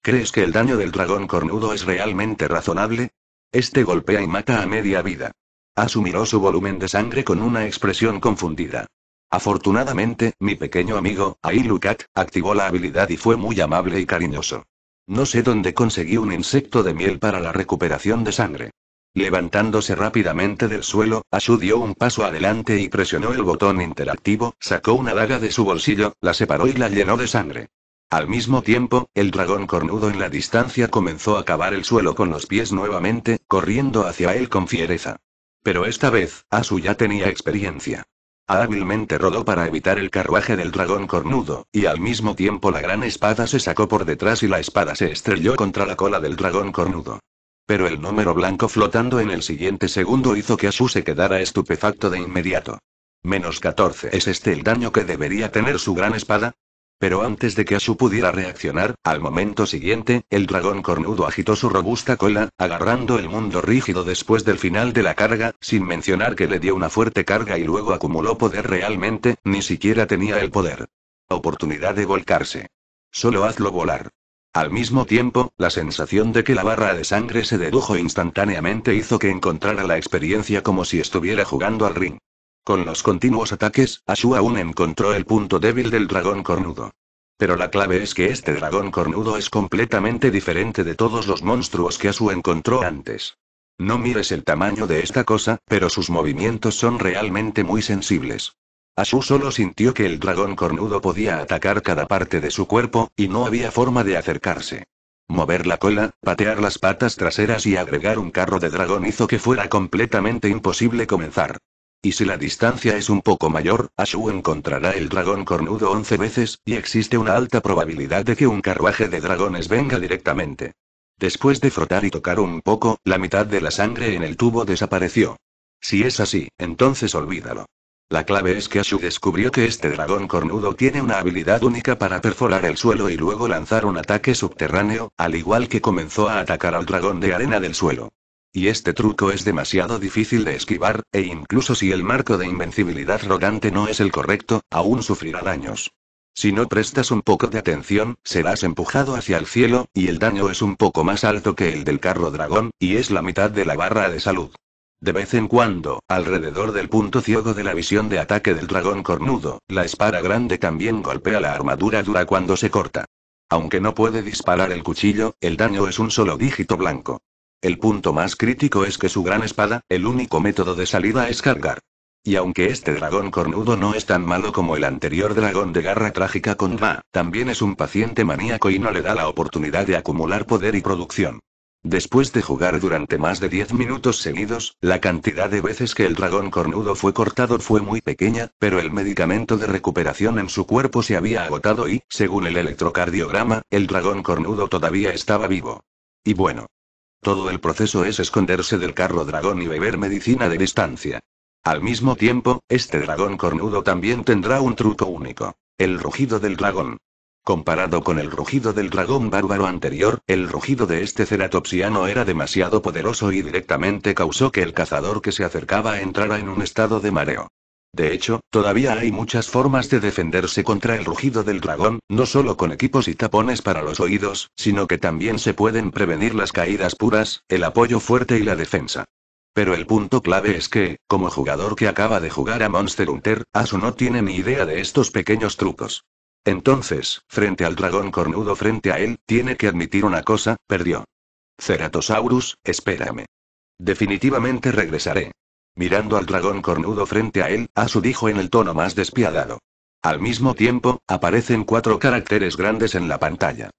[SPEAKER 1] ¿Crees que el daño del dragón cornudo es realmente razonable? Este golpea y mata a media vida. Asumiró su volumen de sangre con una expresión confundida. Afortunadamente, mi pequeño amigo, Ailukat, activó la habilidad y fue muy amable y cariñoso. No sé dónde conseguí un insecto de miel para la recuperación de sangre. Levantándose rápidamente del suelo, Asu dio un paso adelante y presionó el botón interactivo, sacó una daga de su bolsillo, la separó y la llenó de sangre. Al mismo tiempo, el dragón cornudo en la distancia comenzó a cavar el suelo con los pies nuevamente, corriendo hacia él con fiereza. Pero esta vez, Asu ya tenía experiencia. Hábilmente rodó para evitar el carruaje del dragón cornudo, y al mismo tiempo la gran espada se sacó por detrás y la espada se estrelló contra la cola del dragón cornudo. Pero el número blanco flotando en el siguiente segundo hizo que Asu se quedara estupefacto de inmediato. Menos 14. ¿Es este el daño que debería tener su gran espada? Pero antes de que Asu pudiera reaccionar, al momento siguiente, el dragón cornudo agitó su robusta cola, agarrando el mundo rígido después del final de la carga, sin mencionar que le dio una fuerte carga y luego acumuló poder realmente, ni siquiera tenía el poder. Oportunidad de volcarse. Solo hazlo volar. Al mismo tiempo, la sensación de que la barra de sangre se dedujo instantáneamente hizo que encontrara la experiencia como si estuviera jugando al ring. Con los continuos ataques, Ashu aún encontró el punto débil del dragón cornudo. Pero la clave es que este dragón cornudo es completamente diferente de todos los monstruos que Ashu encontró antes. No mires el tamaño de esta cosa, pero sus movimientos son realmente muy sensibles. Ashu solo sintió que el dragón cornudo podía atacar cada parte de su cuerpo, y no había forma de acercarse. Mover la cola, patear las patas traseras y agregar un carro de dragón hizo que fuera completamente imposible comenzar. Y si la distancia es un poco mayor, Ashu encontrará el dragón cornudo 11 veces, y existe una alta probabilidad de que un carruaje de dragones venga directamente. Después de frotar y tocar un poco, la mitad de la sangre en el tubo desapareció. Si es así, entonces olvídalo. La clave es que Ashu descubrió que este dragón cornudo tiene una habilidad única para perforar el suelo y luego lanzar un ataque subterráneo, al igual que comenzó a atacar al dragón de arena del suelo. Y este truco es demasiado difícil de esquivar, e incluso si el marco de invencibilidad rodante no es el correcto, aún sufrirá daños. Si no prestas un poco de atención, serás empujado hacia el cielo, y el daño es un poco más alto que el del carro dragón, y es la mitad de la barra de salud. De vez en cuando, alrededor del punto ciego de la visión de ataque del dragón cornudo, la espada grande también golpea la armadura dura cuando se corta. Aunque no puede disparar el cuchillo, el daño es un solo dígito blanco. El punto más crítico es que su gran espada, el único método de salida es cargar. Y aunque este dragón cornudo no es tan malo como el anterior dragón de garra trágica con Ma, también es un paciente maníaco y no le da la oportunidad de acumular poder y producción. Después de jugar durante más de 10 minutos seguidos, la cantidad de veces que el dragón cornudo fue cortado fue muy pequeña, pero el medicamento de recuperación en su cuerpo se había agotado y, según el electrocardiograma, el dragón cornudo todavía estaba vivo. Y bueno. Todo el proceso es esconderse del carro dragón y beber medicina de distancia. Al mismo tiempo, este dragón cornudo también tendrá un truco único. El rugido del dragón. Comparado con el rugido del dragón bárbaro anterior, el rugido de este ceratopsiano era demasiado poderoso y directamente causó que el cazador que se acercaba entrara en un estado de mareo. De hecho, todavía hay muchas formas de defenderse contra el rugido del dragón, no solo con equipos y tapones para los oídos, sino que también se pueden prevenir las caídas puras, el apoyo fuerte y la defensa. Pero el punto clave es que, como jugador que acaba de jugar a Monster Hunter, Asu no tiene ni idea de estos pequeños trucos. Entonces, frente al dragón cornudo frente a él, tiene que admitir una cosa, perdió. Ceratosaurus, espérame. Definitivamente regresaré. Mirando al dragón cornudo frente a él, Asu dijo en el tono más despiadado. Al mismo tiempo, aparecen cuatro caracteres grandes en la pantalla.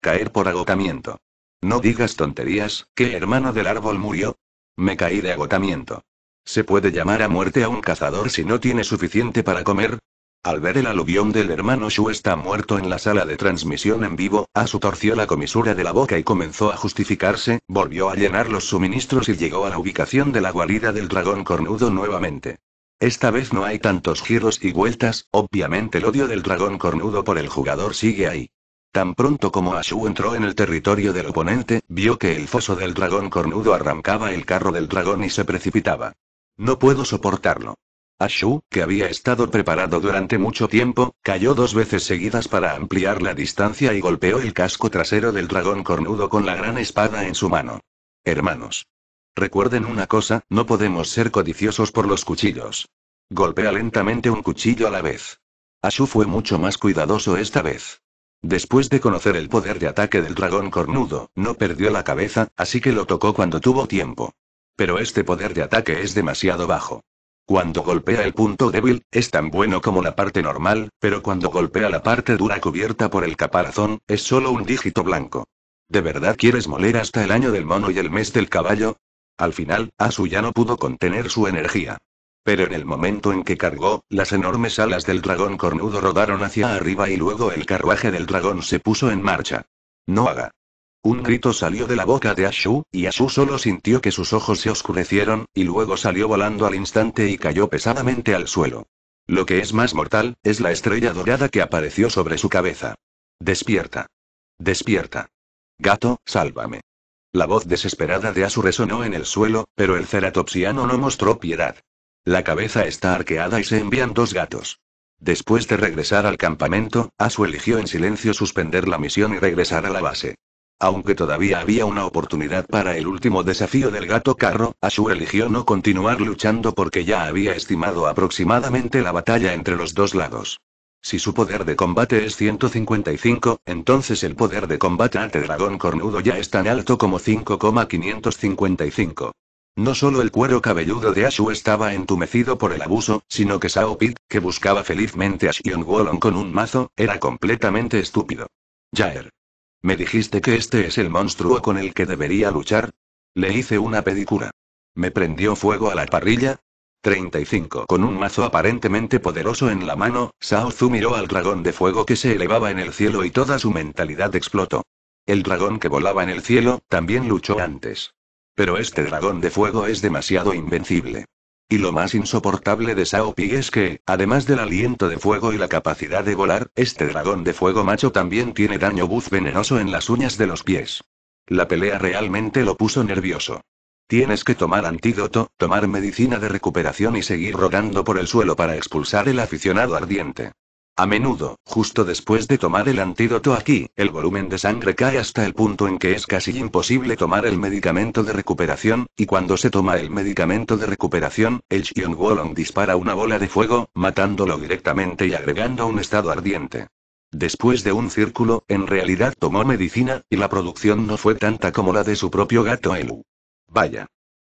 [SPEAKER 1] Caer por agotamiento. No digas tonterías, ¿qué hermano del árbol murió? Me caí de agotamiento. ¿Se puede llamar a muerte a un cazador si no tiene suficiente para comer? Al ver el aluvión del hermano Shu está muerto en la sala de transmisión en vivo, Asu torció la comisura de la boca y comenzó a justificarse, volvió a llenar los suministros y llegó a la ubicación de la guarida del dragón cornudo nuevamente. Esta vez no hay tantos giros y vueltas, obviamente el odio del dragón cornudo por el jugador sigue ahí. Tan pronto como Ashu entró en el territorio del oponente, vio que el foso del dragón cornudo arrancaba el carro del dragón y se precipitaba. No puedo soportarlo. Ashu, que había estado preparado durante mucho tiempo, cayó dos veces seguidas para ampliar la distancia y golpeó el casco trasero del dragón cornudo con la gran espada en su mano. Hermanos. Recuerden una cosa, no podemos ser codiciosos por los cuchillos. Golpea lentamente un cuchillo a la vez. Ashu fue mucho más cuidadoso esta vez. Después de conocer el poder de ataque del dragón cornudo, no perdió la cabeza, así que lo tocó cuando tuvo tiempo. Pero este poder de ataque es demasiado bajo. Cuando golpea el punto débil, es tan bueno como la parte normal, pero cuando golpea la parte dura cubierta por el caparazón, es solo un dígito blanco. ¿De verdad quieres moler hasta el año del mono y el mes del caballo? Al final, Asu ya no pudo contener su energía. Pero en el momento en que cargó, las enormes alas del dragón cornudo rodaron hacia arriba y luego el carruaje del dragón se puso en marcha. No haga. Un grito salió de la boca de Ashu, y Ashu solo sintió que sus ojos se oscurecieron, y luego salió volando al instante y cayó pesadamente al suelo. Lo que es más mortal, es la estrella dorada que apareció sobre su cabeza. Despierta. Despierta. Gato, sálvame. La voz desesperada de Ashu resonó en el suelo, pero el ceratopsiano no mostró piedad. La cabeza está arqueada y se envían dos gatos. Después de regresar al campamento, Ashu eligió en silencio suspender la misión y regresar a la base. Aunque todavía había una oportunidad para el último desafío del gato carro, Ashu eligió no continuar luchando porque ya había estimado aproximadamente la batalla entre los dos lados. Si su poder de combate es 155, entonces el poder de combate ante dragón cornudo ya es tan alto como 5,555. No solo el cuero cabelludo de Ashu estaba entumecido por el abuso, sino que Sao Pit, que buscaba felizmente a Xion Wolong con un mazo, era completamente estúpido. Jaer. ¿Me dijiste que este es el monstruo con el que debería luchar? Le hice una pedicura. Me prendió fuego a la parrilla. 35. Con un mazo aparentemente poderoso en la mano, Saozu miró al dragón de fuego que se elevaba en el cielo y toda su mentalidad explotó. El dragón que volaba en el cielo, también luchó antes. Pero este dragón de fuego es demasiado invencible. Y lo más insoportable de Sao Pi es que, además del aliento de fuego y la capacidad de volar, este dragón de fuego macho también tiene daño buz venenoso en las uñas de los pies. La pelea realmente lo puso nervioso. Tienes que tomar antídoto, tomar medicina de recuperación y seguir rodando por el suelo para expulsar el aficionado ardiente. A menudo, justo después de tomar el antídoto aquí, el volumen de sangre cae hasta el punto en que es casi imposible tomar el medicamento de recuperación, y cuando se toma el medicamento de recuperación, el Xion Wolong dispara una bola de fuego, matándolo directamente y agregando un estado ardiente. Después de un círculo, en realidad tomó medicina, y la producción no fue tanta como la de su propio gato Elu. Vaya.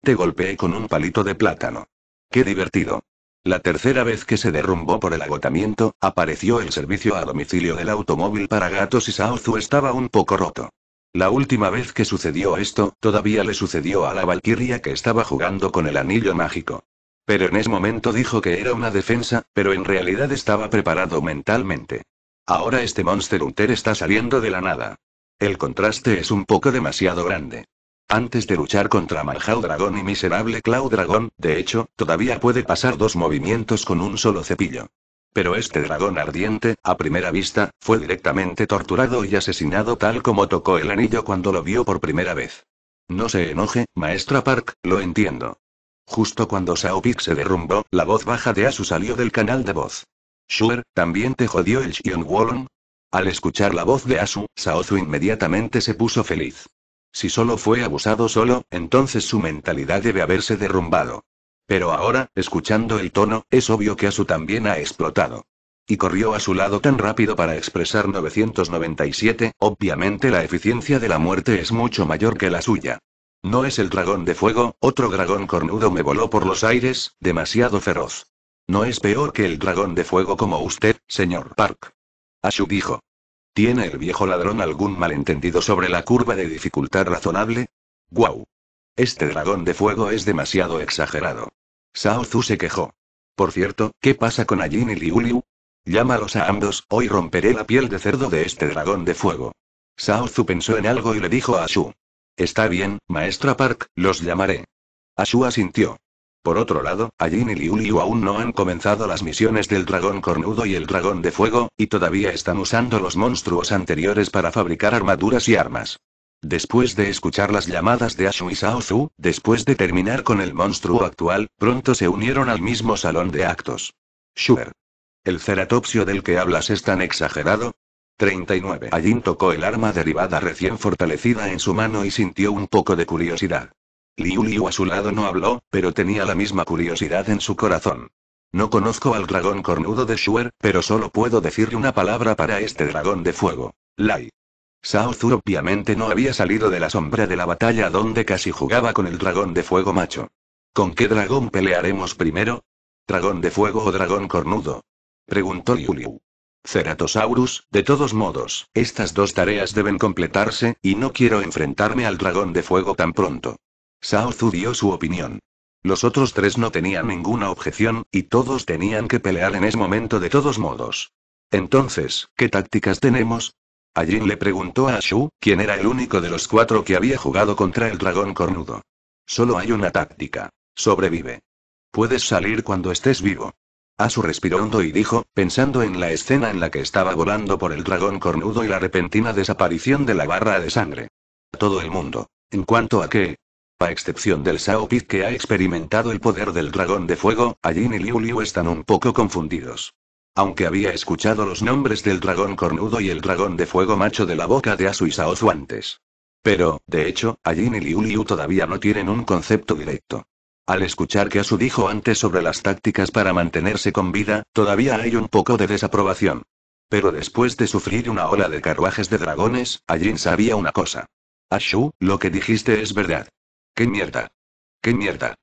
[SPEAKER 1] Te golpeé con un palito de plátano. Qué divertido. La tercera vez que se derrumbó por el agotamiento, apareció el servicio a domicilio del automóvil para gatos y Saozu estaba un poco roto. La última vez que sucedió esto, todavía le sucedió a la Valquiria que estaba jugando con el anillo mágico. Pero en ese momento dijo que era una defensa, pero en realidad estaba preparado mentalmente. Ahora este Monster Hunter está saliendo de la nada. El contraste es un poco demasiado grande. Antes de luchar contra Manjau Dragón y Miserable claw Dragón, de hecho, todavía puede pasar dos movimientos con un solo cepillo. Pero este dragón ardiente, a primera vista, fue directamente torturado y asesinado tal como tocó el anillo cuando lo vio por primera vez. No se enoje, maestra Park, lo entiendo. Justo cuando Pic se derrumbó, la voz baja de Asu salió del canal de voz. Sure, ¿también te jodió el Shion Wallon? Al escuchar la voz de Asu, Saozu inmediatamente se puso feliz. Si solo fue abusado solo, entonces su mentalidad debe haberse derrumbado. Pero ahora, escuchando el tono, es obvio que Asu también ha explotado. Y corrió a su lado tan rápido para expresar 997, obviamente la eficiencia de la muerte es mucho mayor que la suya. No es el dragón de fuego, otro dragón cornudo me voló por los aires, demasiado feroz. No es peor que el dragón de fuego como usted, señor Park. Asu dijo. ¿Tiene el viejo ladrón algún malentendido sobre la curva de dificultad razonable? ¡Guau! Este dragón de fuego es demasiado exagerado. Sao Tzu se quejó. Por cierto, ¿qué pasa con Ajin y Liuliu? Llámalos a ambos, hoy romperé la piel de cerdo de este dragón de fuego. Sao Tzu pensó en algo y le dijo a Shu. Está bien, maestra Park, los llamaré. Shu asintió. Por otro lado, Ajin y Liu aún no han comenzado las misiones del dragón cornudo y el dragón de fuego, y todavía están usando los monstruos anteriores para fabricar armaduras y armas. Después de escuchar las llamadas de Ashu y Sao después de terminar con el monstruo actual, pronto se unieron al mismo salón de actos. Shuer. ¿El ceratopsio del que hablas es tan exagerado? 39. Ajin tocó el arma derivada recién fortalecida en su mano y sintió un poco de curiosidad. Liu Liu a su lado no habló, pero tenía la misma curiosidad en su corazón. No conozco al dragón cornudo de Shuer, pero solo puedo decirle una palabra para este dragón de fuego. Lai. Sao obviamente no había salido de la sombra de la batalla donde casi jugaba con el dragón de fuego macho. ¿Con qué dragón pelearemos primero? ¿Dragón de fuego o dragón cornudo? Preguntó Liu Liu. Ceratosaurus, de todos modos, estas dos tareas deben completarse, y no quiero enfrentarme al dragón de fuego tan pronto. Sao dio su opinión. Los otros tres no tenían ninguna objeción, y todos tenían que pelear en ese momento de todos modos. Entonces, ¿qué tácticas tenemos? Jin le preguntó a Shu, quien era el único de los cuatro que había jugado contra el dragón cornudo. Solo hay una táctica. Sobrevive. Puedes salir cuando estés vivo. Asu respiró hondo y dijo, pensando en la escena en la que estaba volando por el dragón cornudo y la repentina desaparición de la barra de sangre. Todo el mundo. En cuanto a qué? A excepción del Sao Pit que ha experimentado el poder del dragón de fuego, Ajin y Liu Liu están un poco confundidos. Aunque había escuchado los nombres del dragón cornudo y el dragón de fuego macho de la boca de Asu y Saozu antes. Pero, de hecho, Ajin y Liu Liu todavía no tienen un concepto directo. Al escuchar que Asu dijo antes sobre las tácticas para mantenerse con vida, todavía hay un poco de desaprobación. Pero después de sufrir una ola de carruajes de dragones, Ajin sabía una cosa. Ashu, lo que dijiste es verdad. ¡Qué mierda! ¡Qué mierda!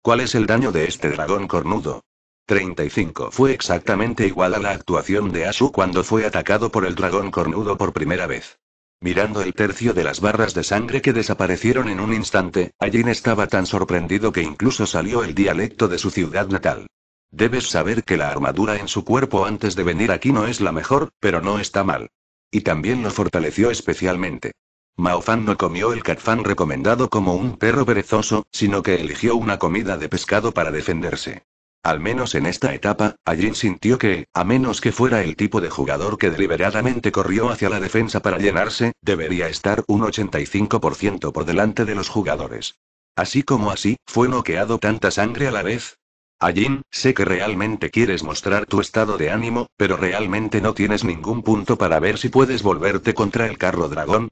[SPEAKER 1] ¿Cuál es el daño de este dragón cornudo? 35 fue exactamente igual a la actuación de Asu cuando fue atacado por el dragón cornudo por primera vez. Mirando el tercio de las barras de sangre que desaparecieron en un instante, Ajin estaba tan sorprendido que incluso salió el dialecto de su ciudad natal. Debes saber que la armadura en su cuerpo antes de venir aquí no es la mejor, pero no está mal. Y también lo fortaleció especialmente. Maofan no comió el catfan recomendado como un perro perezoso, sino que eligió una comida de pescado para defenderse. Al menos en esta etapa, Ajin sintió que, a menos que fuera el tipo de jugador que deliberadamente corrió hacia la defensa para llenarse, debería estar un 85% por delante de los jugadores. Así como así, fue noqueado tanta sangre a la vez. Ajin, sé que realmente quieres mostrar tu estado de ánimo, pero realmente no tienes ningún punto para ver si puedes volverte contra el carro dragón,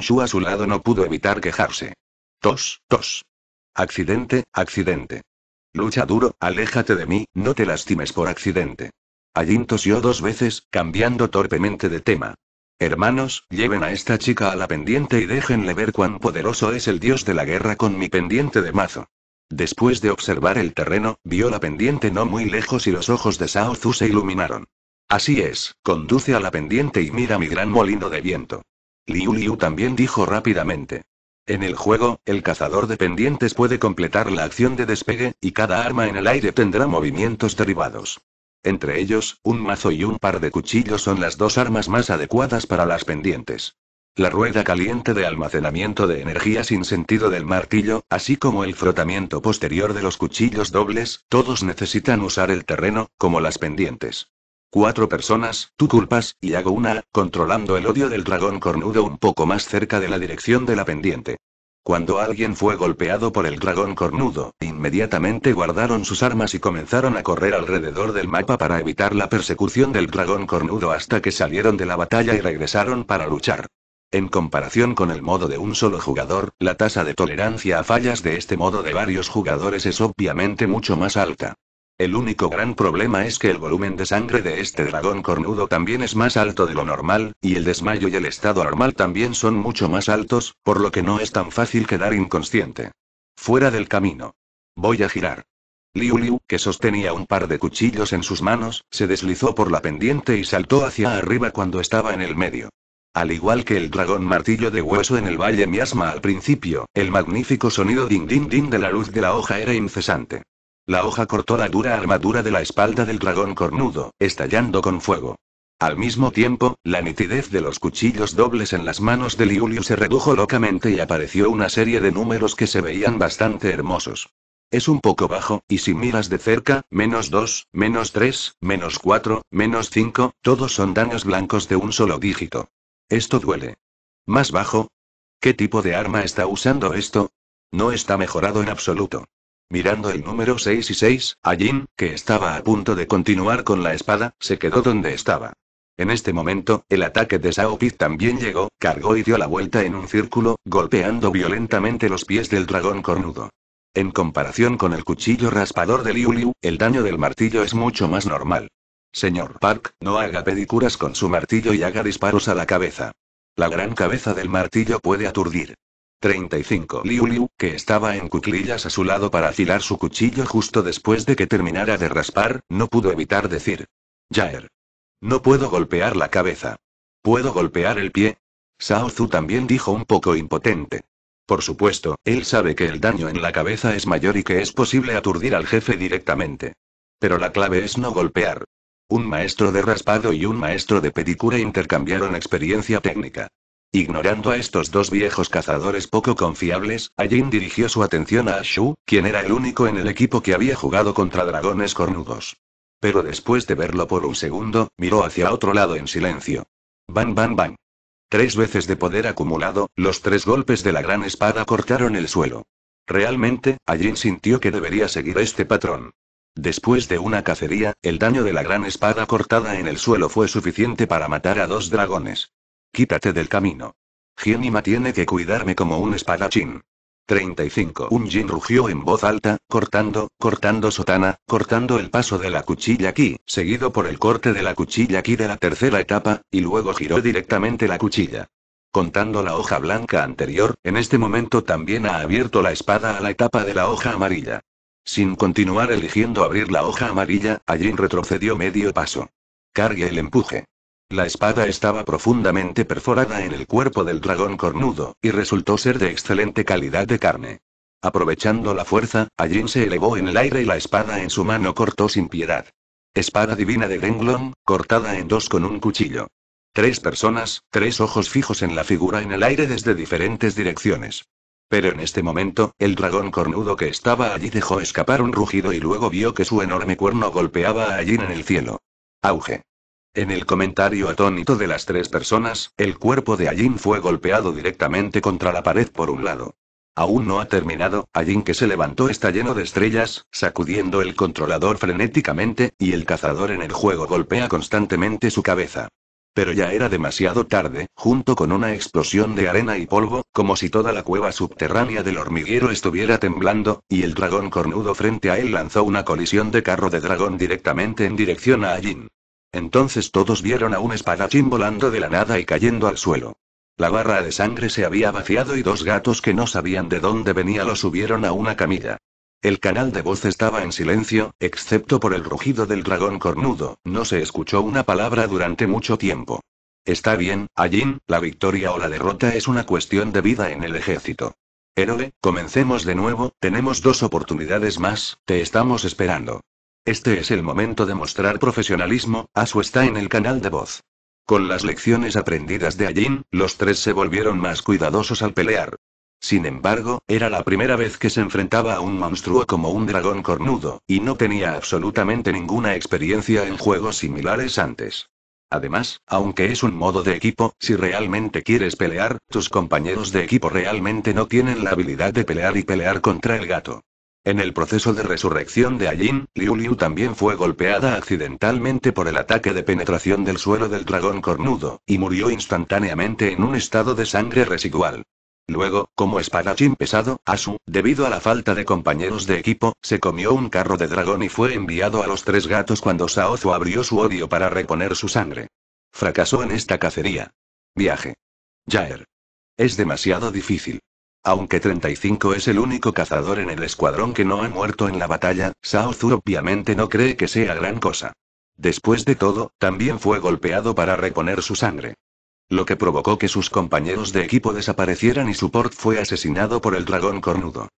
[SPEAKER 1] Shu a su lado no pudo evitar quejarse. Tos, tos. Accidente, accidente. Lucha duro, aléjate de mí, no te lastimes por accidente. Allin tosió dos veces, cambiando torpemente de tema. Hermanos, lleven a esta chica a la pendiente y déjenle ver cuán poderoso es el dios de la guerra con mi pendiente de mazo. Después de observar el terreno, vio la pendiente no muy lejos y los ojos de Sao Zu se iluminaron. Así es, conduce a la pendiente y mira mi gran molino de viento. Liu Liu también dijo rápidamente. En el juego, el cazador de pendientes puede completar la acción de despegue, y cada arma en el aire tendrá movimientos derivados. Entre ellos, un mazo y un par de cuchillos son las dos armas más adecuadas para las pendientes. La rueda caliente de almacenamiento de energía sin sentido del martillo, así como el frotamiento posterior de los cuchillos dobles, todos necesitan usar el terreno, como las pendientes. Cuatro personas, tú culpas, y hago una, controlando el odio del dragón cornudo un poco más cerca de la dirección de la pendiente. Cuando alguien fue golpeado por el dragón cornudo, inmediatamente guardaron sus armas y comenzaron a correr alrededor del mapa para evitar la persecución del dragón cornudo hasta que salieron de la batalla y regresaron para luchar. En comparación con el modo de un solo jugador, la tasa de tolerancia a fallas de este modo de varios jugadores es obviamente mucho más alta. El único gran problema es que el volumen de sangre de este dragón cornudo también es más alto de lo normal, y el desmayo y el estado normal también son mucho más altos, por lo que no es tan fácil quedar inconsciente. Fuera del camino. Voy a girar. Liu Liu, que sostenía un par de cuchillos en sus manos, se deslizó por la pendiente y saltó hacia arriba cuando estaba en el medio. Al igual que el dragón martillo de hueso en el valle miasma al principio, el magnífico sonido ding ding ding de la luz de la hoja era incesante. La hoja cortó la dura armadura de la espalda del dragón cornudo, estallando con fuego. Al mismo tiempo, la nitidez de los cuchillos dobles en las manos de Liulio se redujo locamente y apareció una serie de números que se veían bastante hermosos. Es un poco bajo, y si miras de cerca, menos 2, menos 3, menos 4, menos 5, todos son daños blancos de un solo dígito. Esto duele. Más bajo. ¿Qué tipo de arma está usando esto? No está mejorado en absoluto. Mirando el número 6 y 6, Ajin, que estaba a punto de continuar con la espada, se quedó donde estaba. En este momento, el ataque de Sao Pit también llegó, cargó y dio la vuelta en un círculo, golpeando violentamente los pies del dragón cornudo. En comparación con el cuchillo raspador de Liu Liu, el daño del martillo es mucho más normal. Señor Park, no haga pedicuras con su martillo y haga disparos a la cabeza. La gran cabeza del martillo puede aturdir. 35. Liu Liu, que estaba en cuclillas a su lado para afilar su cuchillo justo después de que terminara de raspar, no pudo evitar decir. Jaer. No puedo golpear la cabeza. ¿Puedo golpear el pie? Sao Zhu también dijo un poco impotente. Por supuesto, él sabe que el daño en la cabeza es mayor y que es posible aturdir al jefe directamente. Pero la clave es no golpear. Un maestro de raspado y un maestro de pedicura intercambiaron experiencia técnica. Ignorando a estos dos viejos cazadores poco confiables, Ajin dirigió su atención a Ashu, quien era el único en el equipo que había jugado contra dragones cornudos. Pero después de verlo por un segundo, miró hacia otro lado en silencio. van van van Tres veces de poder acumulado, los tres golpes de la gran espada cortaron el suelo. Realmente, Ajin sintió que debería seguir este patrón. Después de una cacería, el daño de la gran espada cortada en el suelo fue suficiente para matar a dos dragones. Quítate del camino. Gienima tiene que cuidarme como un espadachín. 35. Un Jin rugió en voz alta, cortando, cortando sotana, cortando el paso de la cuchilla aquí, seguido por el corte de la cuchilla aquí de la tercera etapa, y luego giró directamente la cuchilla. Contando la hoja blanca anterior, en este momento también ha abierto la espada a la etapa de la hoja amarilla. Sin continuar eligiendo abrir la hoja amarilla, Ajin retrocedió medio paso. Cargue el empuje. La espada estaba profundamente perforada en el cuerpo del dragón cornudo, y resultó ser de excelente calidad de carne. Aprovechando la fuerza, Allin se elevó en el aire y la espada en su mano cortó sin piedad. Espada divina de Grenglon, cortada en dos con un cuchillo. Tres personas, tres ojos fijos en la figura en el aire desde diferentes direcciones. Pero en este momento, el dragón cornudo que estaba allí dejó escapar un rugido y luego vio que su enorme cuerno golpeaba a Ajin en el cielo. Auge. En el comentario atónito de las tres personas, el cuerpo de Allín fue golpeado directamente contra la pared por un lado. Aún no ha terminado, Ayin, que se levantó está lleno de estrellas, sacudiendo el controlador frenéticamente, y el cazador en el juego golpea constantemente su cabeza. Pero ya era demasiado tarde, junto con una explosión de arena y polvo, como si toda la cueva subterránea del hormiguero estuviera temblando, y el dragón cornudo frente a él lanzó una colisión de carro de dragón directamente en dirección a Allin. Entonces todos vieron a un espadachín volando de la nada y cayendo al suelo. La barra de sangre se había vaciado y dos gatos que no sabían de dónde venía lo subieron a una camilla. El canal de voz estaba en silencio, excepto por el rugido del dragón cornudo, no se escuchó una palabra durante mucho tiempo. Está bien, Allín, la victoria o la derrota es una cuestión de vida en el ejército. Héroe, comencemos de nuevo, tenemos dos oportunidades más, te estamos esperando. Este es el momento de mostrar profesionalismo, Asu está en el canal de voz. Con las lecciones aprendidas de Ajin, los tres se volvieron más cuidadosos al pelear. Sin embargo, era la primera vez que se enfrentaba a un monstruo como un dragón cornudo, y no tenía absolutamente ninguna experiencia en juegos similares antes. Además, aunque es un modo de equipo, si realmente quieres pelear, tus compañeros de equipo realmente no tienen la habilidad de pelear y pelear contra el gato. En el proceso de resurrección de Ajin, Liu Liu también fue golpeada accidentalmente por el ataque de penetración del suelo del dragón cornudo, y murió instantáneamente en un estado de sangre residual. Luego, como espadachín pesado, Asu, debido a la falta de compañeros de equipo, se comió un carro de dragón y fue enviado a los tres gatos cuando Saozu abrió su odio para reponer su sangre. Fracasó en esta cacería. Viaje. Jaer. Es demasiado difícil. Aunque 35 es el único cazador en el escuadrón que no ha muerto en la batalla, Sao Zur obviamente no cree que sea gran cosa. Después de todo, también fue golpeado para reponer su sangre. Lo que provocó que sus compañeros de equipo desaparecieran y su port fue asesinado por el dragón cornudo.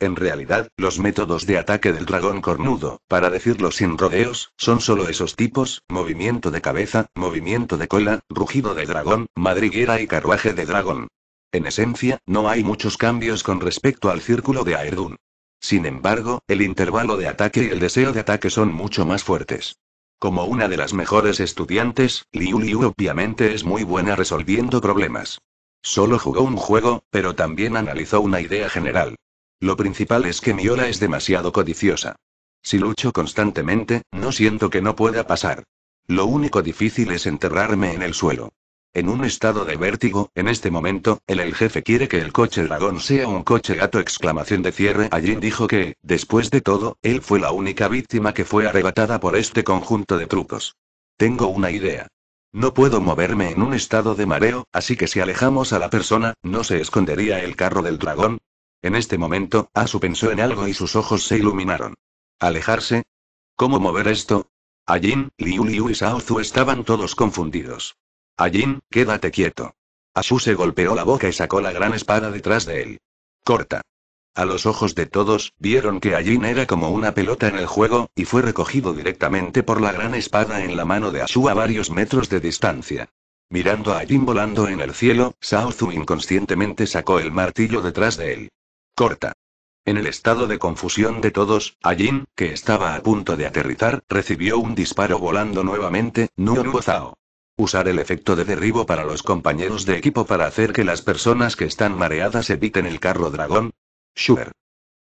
[SPEAKER 1] En realidad, los métodos de ataque del dragón
[SPEAKER 2] cornudo,
[SPEAKER 1] para decirlo sin rodeos, son solo esos tipos, movimiento de cabeza, movimiento de cola, rugido de dragón, madriguera y carruaje de dragón. En esencia, no hay muchos cambios con respecto al círculo de Aerdun. Sin embargo, el intervalo de ataque y el deseo de ataque son mucho más fuertes. Como una de las mejores estudiantes, Liu Liu obviamente es muy buena resolviendo problemas. Solo jugó un juego, pero también analizó una idea general. Lo principal es que Miola es demasiado codiciosa. Si lucho constantemente, no siento que no pueda pasar. Lo único difícil es enterrarme en el suelo. En un estado de vértigo, en este momento, el el jefe quiere que el coche dragón sea un coche gato exclamación de cierre. Allí dijo que, después de todo, él fue la única víctima que fue arrebatada por este conjunto de trucos. Tengo una idea. No puedo moverme en un estado de mareo, así que si alejamos a la persona, ¿no se escondería el carro del dragón? En este momento, Asu pensó en algo y sus ojos se iluminaron. ¿Alejarse? ¿Cómo mover esto? Allí, Liu Liu y Zhu estaban todos confundidos. Ajin, quédate quieto. Asu se golpeó la boca y sacó la gran espada detrás de él. Corta. A los ojos de todos, vieron que Ajin era como una pelota en el juego, y fue recogido directamente por la gran espada en la mano de Asu a varios metros de distancia. Mirando a Ajin volando en el cielo, Zhu inconscientemente sacó el martillo detrás de él. Corta. En el estado de confusión de todos, Ajin, que estaba a punto de aterrizar, recibió un disparo volando nuevamente, Nuo Usar el efecto de derribo para los compañeros de equipo para hacer que las personas que están mareadas eviten el carro dragón. Schubert.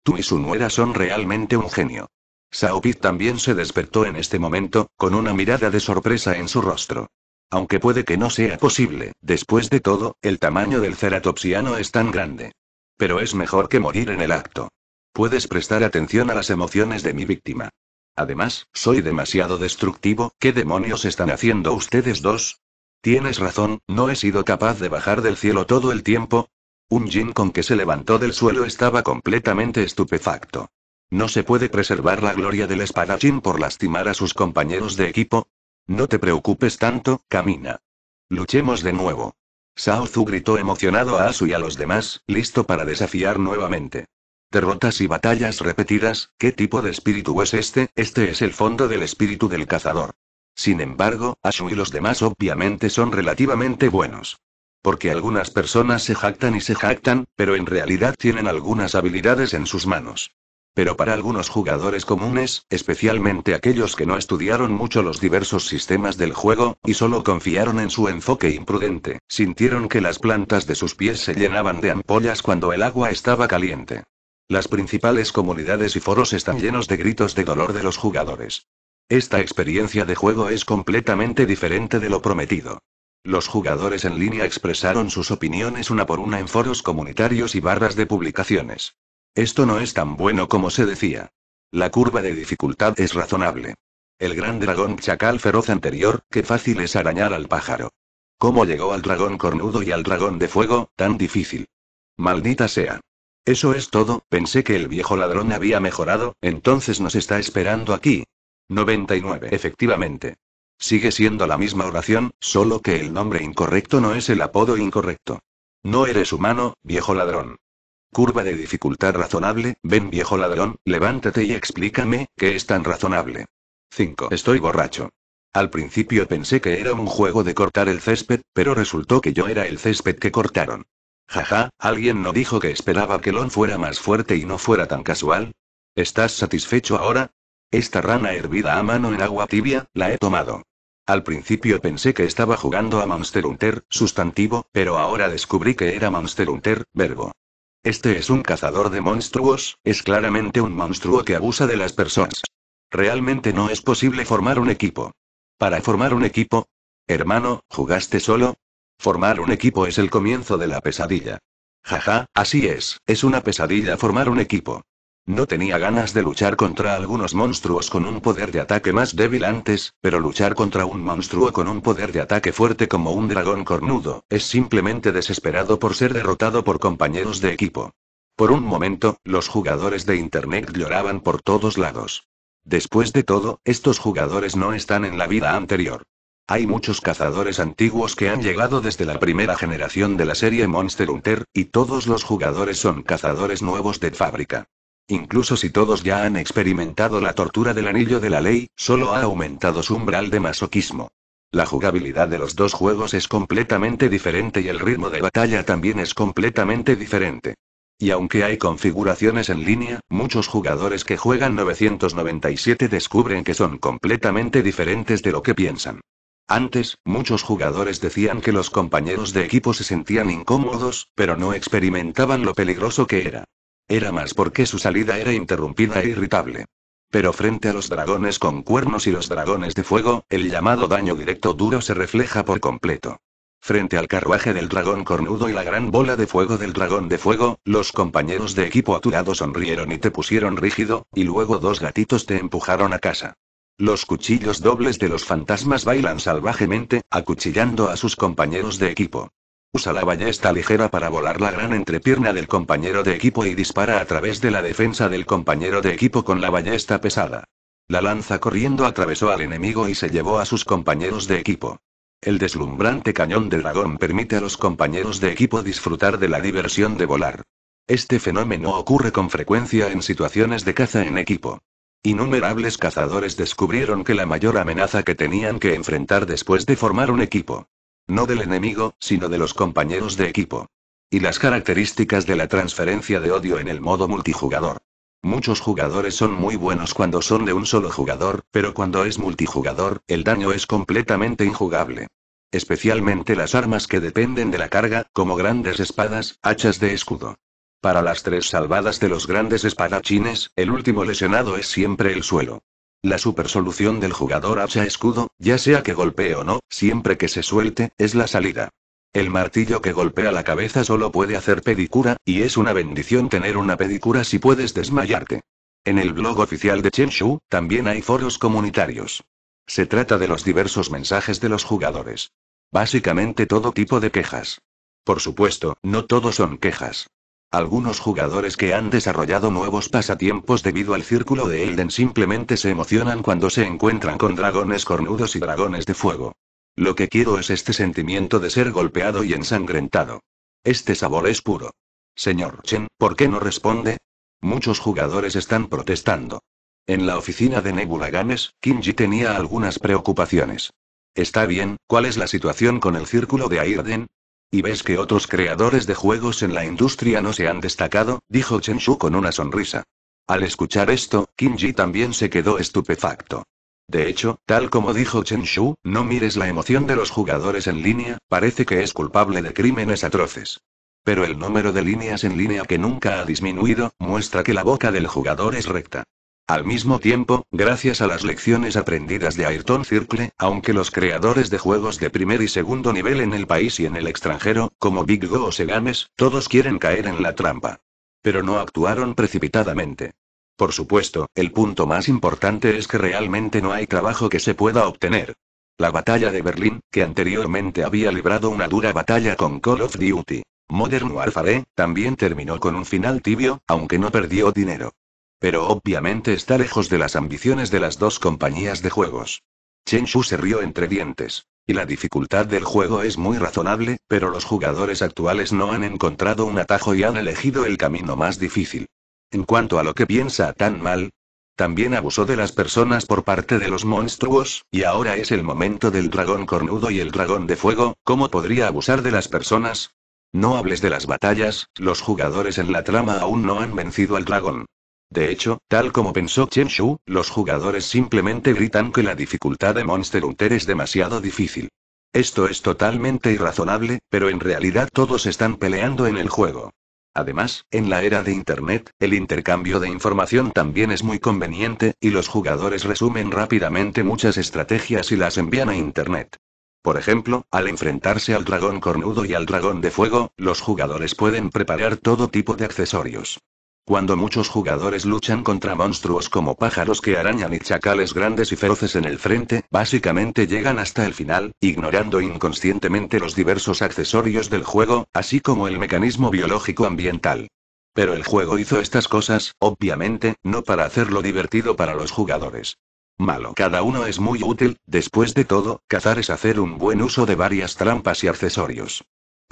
[SPEAKER 1] Tú y su nuera son realmente un genio. Saopit también se despertó en este momento, con una mirada de sorpresa en su rostro. Aunque puede que no sea posible, después de todo, el tamaño del ceratopsiano es tan grande. Pero es mejor que morir en el acto. Puedes prestar atención a las emociones de mi víctima. Además, soy demasiado destructivo. ¿Qué demonios están haciendo ustedes dos? Tienes razón, no he sido capaz de bajar del cielo todo el tiempo. Un Jin con que se levantó del suelo estaba completamente estupefacto. No se puede preservar la gloria del espadachín por lastimar a sus compañeros de equipo. No te preocupes tanto, camina. Luchemos de nuevo. Shao Zu gritó emocionado a Asu y a los demás, listo para desafiar nuevamente. Derrotas y batallas repetidas, ¿qué tipo de espíritu es este? Este es el fondo del espíritu del cazador. Sin embargo, Ashu y los demás obviamente son relativamente buenos. Porque algunas personas se jactan y se jactan, pero en realidad tienen algunas habilidades en sus manos. Pero para algunos jugadores comunes, especialmente aquellos que no estudiaron mucho los diversos sistemas del juego, y solo confiaron en su enfoque imprudente, sintieron que las plantas de sus pies se llenaban de ampollas cuando el agua estaba caliente. Las principales comunidades y foros están llenos de gritos de dolor de los jugadores. Esta experiencia de juego es completamente diferente de lo prometido. Los jugadores en línea expresaron sus opiniones una por una en foros comunitarios y barras de publicaciones. Esto no es tan bueno como se decía. La curva de dificultad es razonable. El gran dragón chacal feroz anterior, qué fácil es arañar al pájaro. ¿Cómo llegó al dragón cornudo y al dragón de fuego, tan difícil? Maldita sea. Eso es todo, pensé que el viejo ladrón había mejorado, entonces nos está esperando aquí. 99. Efectivamente. Sigue siendo la misma oración, solo que el nombre incorrecto no es el apodo incorrecto. No eres humano, viejo ladrón. Curva de dificultad razonable, ven viejo ladrón, levántate y explícame, ¿qué es tan razonable? 5. Estoy borracho. Al principio pensé que era un juego de cortar el césped, pero resultó que yo era el césped que cortaron. Jaja, ¿alguien no dijo que esperaba que Lon fuera más fuerte y no fuera tan casual? ¿Estás satisfecho ahora? Esta rana hervida a mano en agua tibia, la he tomado. Al principio pensé que estaba jugando a Monster Hunter, sustantivo, pero ahora descubrí que era Monster Hunter, verbo. Este es un cazador de monstruos, es claramente un monstruo que abusa de las personas. Realmente no es posible formar un equipo. Para formar un equipo, hermano, ¿jugaste solo? Formar un equipo es el comienzo de la pesadilla. Jaja, así es, es una pesadilla formar un equipo. No tenía ganas de luchar contra algunos monstruos con un poder de ataque más débil antes, pero luchar contra un monstruo con un poder de ataque fuerte como un dragón cornudo, es simplemente desesperado por ser derrotado por compañeros de equipo. Por un momento, los jugadores de Internet lloraban por todos lados. Después de todo, estos jugadores no están en la vida anterior. Hay muchos cazadores antiguos que han llegado desde la primera generación de la serie Monster Hunter, y todos los jugadores son cazadores nuevos de fábrica. Incluso si todos ya han experimentado la tortura del anillo de la ley, solo ha aumentado su umbral de masoquismo. La jugabilidad de los dos juegos es completamente diferente y el ritmo de batalla también es completamente diferente. Y aunque hay configuraciones en línea, muchos jugadores que juegan 997 descubren que son completamente diferentes de lo que piensan. Antes, muchos jugadores decían que los compañeros de equipo se sentían incómodos, pero no experimentaban lo peligroso que era. Era más porque su salida era interrumpida e irritable. Pero frente a los dragones con cuernos y los dragones de fuego, el llamado daño directo duro se refleja por completo. Frente al carruaje del dragón cornudo y la gran bola de fuego del dragón de fuego, los compañeros de equipo a tu lado sonrieron y te pusieron rígido, y luego dos gatitos te empujaron a casa. Los cuchillos dobles de los fantasmas bailan salvajemente, acuchillando a sus compañeros de equipo. Usa la ballesta ligera para volar la gran entrepierna del compañero de equipo y dispara a través de la defensa del compañero de equipo con la ballesta pesada. La lanza corriendo atravesó al enemigo y se llevó a sus compañeros de equipo. El deslumbrante cañón del dragón permite a los compañeros de equipo disfrutar de la diversión de volar. Este fenómeno ocurre con frecuencia en situaciones de caza en equipo. Innumerables cazadores descubrieron que la mayor amenaza que tenían que enfrentar después de formar un equipo. No del enemigo, sino de los compañeros de equipo. Y las características de la transferencia de odio en el modo multijugador. Muchos jugadores son muy buenos cuando son de un solo jugador, pero cuando es multijugador, el daño es completamente injugable especialmente las armas que dependen de la carga, como grandes espadas, hachas de escudo. Para las tres salvadas de los grandes espadachines, el último lesionado es siempre el suelo. La supersolución del jugador hacha escudo, ya sea que golpee o no, siempre que se suelte, es la salida. El martillo que golpea la cabeza solo puede hacer pedicura, y es una bendición tener una pedicura si puedes desmayarte. En el blog oficial de Chenshu, también hay foros comunitarios. Se trata de los diversos mensajes de los jugadores. Básicamente todo tipo de quejas. Por supuesto, no todos son quejas. Algunos jugadores que han desarrollado nuevos pasatiempos debido al círculo de Elden simplemente se emocionan cuando se encuentran con dragones cornudos y dragones de fuego. Lo que quiero es este sentimiento de ser golpeado y ensangrentado. Este sabor es puro. Señor Chen, ¿por qué no responde? Muchos jugadores están protestando. En la oficina de Nebula Games, Kinji tenía algunas preocupaciones. Está bien, ¿cuál es la situación con el círculo de Airden? ¿Y ves que otros creadores de juegos en la industria no se han destacado? dijo Chen Shu con una sonrisa. Al escuchar esto, Kim Ji también se quedó estupefacto. De hecho, tal como dijo Chen Shu, no mires la emoción de los jugadores en línea, parece que es culpable de crímenes atroces. Pero el número de líneas en línea que nunca ha disminuido, muestra que la boca del jugador es recta. Al mismo tiempo, gracias a las lecciones aprendidas de Ayrton Circle, aunque los creadores de juegos de primer y segundo nivel en el país y en el extranjero, como Big Go o Segames, todos quieren caer en la trampa. Pero no actuaron precipitadamente. Por supuesto, el punto más importante es que realmente no hay trabajo que se pueda obtener. La batalla de Berlín, que anteriormente había librado una dura batalla con Call of Duty. Modern Warfare, también terminó con un final tibio, aunque no perdió dinero. Pero obviamente está lejos de las ambiciones de las dos compañías de juegos. Chen Shu se rió entre dientes. Y la dificultad del juego es muy razonable, pero los jugadores actuales no han encontrado un atajo y han elegido el camino más difícil. En cuanto a lo que piensa tan mal, también abusó de las personas por parte de los monstruos, y ahora es el momento del dragón cornudo y el dragón de fuego, ¿cómo podría abusar de las personas? No hables de las batallas, los jugadores en la trama aún no han vencido al dragón. De hecho, tal como pensó Chen Shu, los jugadores simplemente gritan que la dificultad de Monster Hunter es demasiado difícil. Esto es totalmente irrazonable, pero en realidad todos están peleando en el juego. Además, en la era de Internet, el intercambio de información también es muy conveniente, y los jugadores resumen rápidamente muchas estrategias y las envían a Internet. Por ejemplo, al enfrentarse al dragón cornudo y al dragón de fuego, los jugadores pueden preparar todo tipo de accesorios. Cuando muchos jugadores luchan contra monstruos como pájaros que arañan y chacales grandes y feroces en el frente, básicamente llegan hasta el final, ignorando inconscientemente los diversos accesorios del juego, así como el mecanismo biológico ambiental. Pero el juego hizo estas cosas, obviamente, no para hacerlo divertido para los jugadores. Malo. Cada uno es muy útil, después de todo, cazar es hacer un buen uso de varias trampas y accesorios.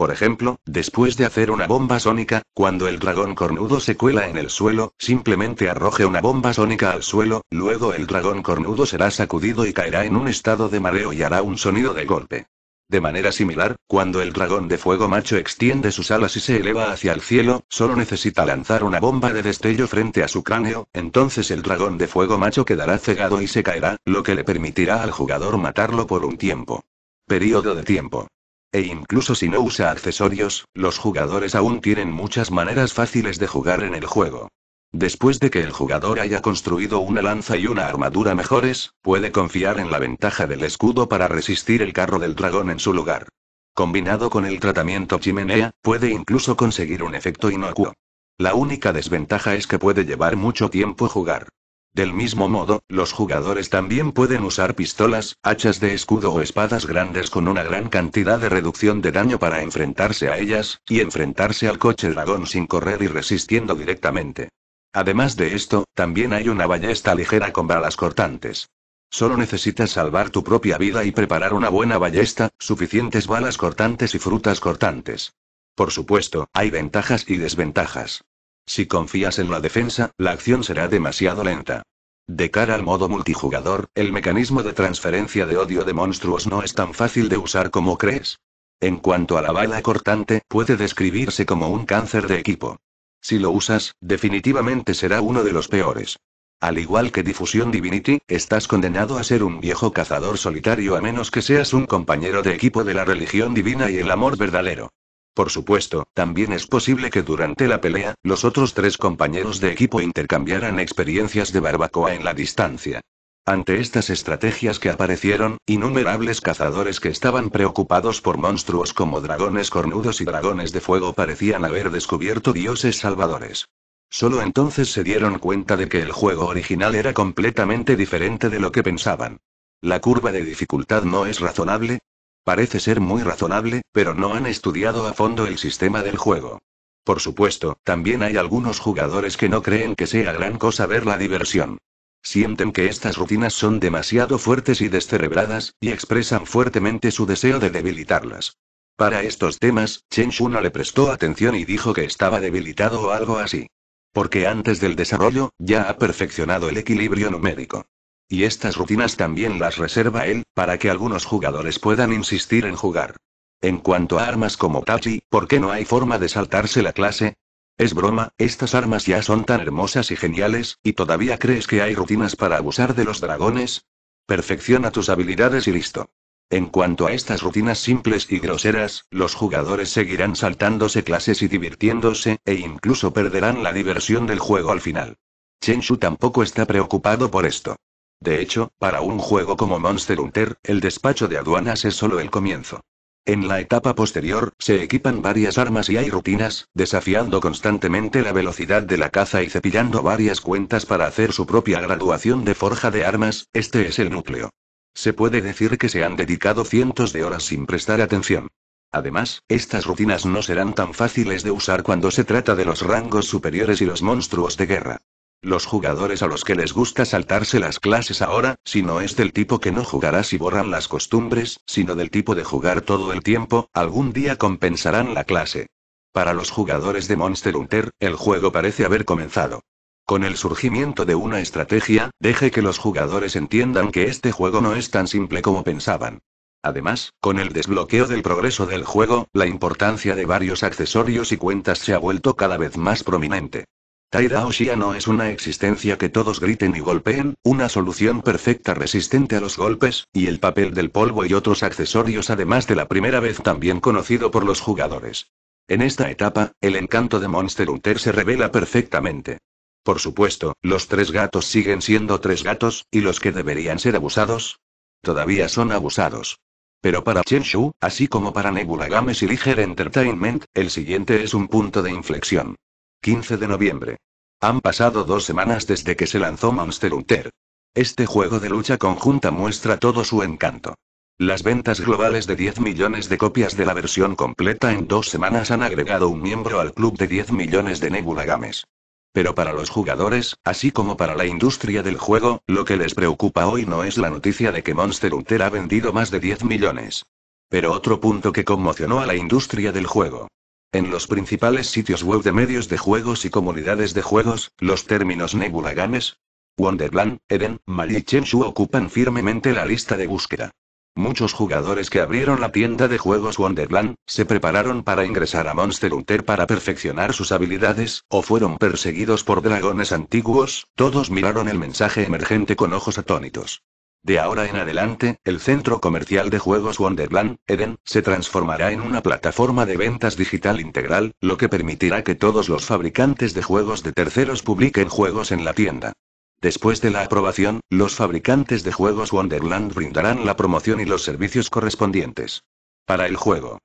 [SPEAKER 1] Por ejemplo, después de hacer una bomba sónica, cuando el dragón cornudo se cuela en el suelo, simplemente arroje una bomba sónica al suelo, luego el dragón cornudo será sacudido y caerá en un estado de mareo y hará un sonido de golpe. De manera similar, cuando el dragón de fuego macho extiende sus alas y se eleva hacia el cielo, solo necesita lanzar una bomba de destello frente a su cráneo, entonces el dragón de fuego macho quedará cegado y se caerá, lo que le permitirá al jugador matarlo por un tiempo. Período de tiempo. E incluso si no usa accesorios, los jugadores aún tienen muchas maneras fáciles de jugar en el juego. Después de que el jugador haya construido una lanza y una armadura mejores, puede confiar en la ventaja del escudo para resistir el carro del dragón en su lugar. Combinado con el tratamiento chimenea, puede incluso conseguir un efecto inocuo. La única desventaja es que puede llevar mucho tiempo jugar. Del mismo modo, los jugadores también pueden usar pistolas, hachas de escudo o espadas grandes con una gran cantidad de reducción de daño para enfrentarse a ellas, y enfrentarse al coche dragón sin correr y resistiendo directamente. Además de esto, también hay una ballesta ligera con balas cortantes. Solo necesitas salvar tu propia vida y preparar una buena ballesta, suficientes balas cortantes y frutas cortantes. Por supuesto, hay ventajas y desventajas. Si confías en la defensa, la acción será demasiado lenta. De cara al modo multijugador, el mecanismo de transferencia de odio de monstruos no es tan fácil de usar como crees. En cuanto a la bala cortante, puede describirse como un cáncer de equipo. Si lo usas, definitivamente será uno de los peores. Al igual que Difusión Divinity, estás condenado a ser un viejo cazador solitario a menos que seas un compañero de equipo de la religión divina y el amor verdadero. Por supuesto, también es posible que durante la pelea, los otros tres compañeros de equipo intercambiaran experiencias de barbacoa en la distancia. Ante estas estrategias que aparecieron, innumerables cazadores que estaban preocupados por monstruos como dragones cornudos y dragones de fuego parecían haber descubierto dioses salvadores. Solo entonces se dieron cuenta de que el juego original era completamente diferente de lo que pensaban. La curva de dificultad no es razonable, Parece ser muy razonable, pero no han estudiado a fondo el sistema del juego. Por supuesto, también hay algunos jugadores que no creen que sea gran cosa ver la diversión. Sienten que estas rutinas son demasiado fuertes y descerebradas, y expresan fuertemente su deseo de debilitarlas. Para estos temas, Chen Shu le prestó atención y dijo que estaba debilitado o algo así. Porque antes del desarrollo, ya ha perfeccionado el equilibrio numérico. Y estas rutinas también las reserva él, para que algunos jugadores puedan insistir en jugar. En cuanto a armas como Tachi, ¿por qué no hay forma de saltarse la clase? Es broma, estas armas ya son tan hermosas y geniales, ¿y todavía crees que hay rutinas para abusar de los dragones? Perfecciona tus habilidades y listo. En cuanto a estas rutinas simples y groseras, los jugadores seguirán saltándose clases y divirtiéndose, e incluso perderán la diversión del juego al final. Chen Shu tampoco está preocupado por esto. De hecho, para un juego como Monster Hunter, el despacho de aduanas es solo el comienzo. En la etapa posterior, se equipan varias armas y hay rutinas, desafiando constantemente la velocidad de la caza y cepillando varias cuentas para hacer su propia graduación de forja de armas, este es el núcleo. Se puede decir que se han dedicado cientos de horas sin prestar atención. Además, estas rutinas no serán tan fáciles de usar cuando se trata de los rangos superiores y los monstruos de guerra. Los jugadores a los que les gusta saltarse las clases ahora, si no es del tipo que no jugará si borran las costumbres, sino del tipo de jugar todo el tiempo, algún día compensarán la clase. Para los jugadores de Monster Hunter, el juego parece haber comenzado. Con el surgimiento de una estrategia, deje que los jugadores entiendan que este juego no es tan simple como pensaban. Además, con el desbloqueo del progreso del juego, la importancia de varios accesorios y cuentas se ha vuelto cada vez más prominente. Taira no es una existencia que todos griten y golpeen, una solución perfecta resistente a los golpes, y el papel del polvo y otros accesorios además de la primera vez también conocido por los jugadores. En esta etapa, el encanto de Monster Hunter se revela perfectamente. Por supuesto, los tres gatos siguen siendo tres gatos, y los que deberían ser abusados, todavía son abusados. Pero para Chenshu, así como para Nebula Games y Liger Entertainment, el siguiente es un punto de inflexión. 15 de noviembre. Han pasado dos semanas desde que se lanzó Monster Hunter. Este juego de lucha conjunta muestra todo su encanto. Las ventas globales de 10 millones de copias de la versión completa en dos semanas han agregado un miembro al club de 10 millones de Nebula Games. Pero para los jugadores, así como para la industria del juego, lo que les preocupa hoy no es la noticia de que Monster Hunter ha vendido más de 10 millones. Pero otro punto que conmocionó a la industria del juego. En los principales sitios web de medios de juegos y comunidades de juegos, los términos Nebula Games, Wonderland, Eden, y Chenshu ocupan firmemente la lista de búsqueda. Muchos jugadores que abrieron la tienda de juegos Wonderland, se prepararon para ingresar a Monster Hunter para perfeccionar sus habilidades, o fueron perseguidos por dragones antiguos, todos miraron el mensaje emergente con ojos atónitos. De ahora en adelante, el centro comercial de juegos Wonderland, Eden, se transformará en una plataforma de ventas digital integral, lo que permitirá que todos los fabricantes de juegos de terceros publiquen juegos en la tienda. Después de la aprobación, los fabricantes de juegos Wonderland brindarán la promoción y los servicios correspondientes. Para el juego.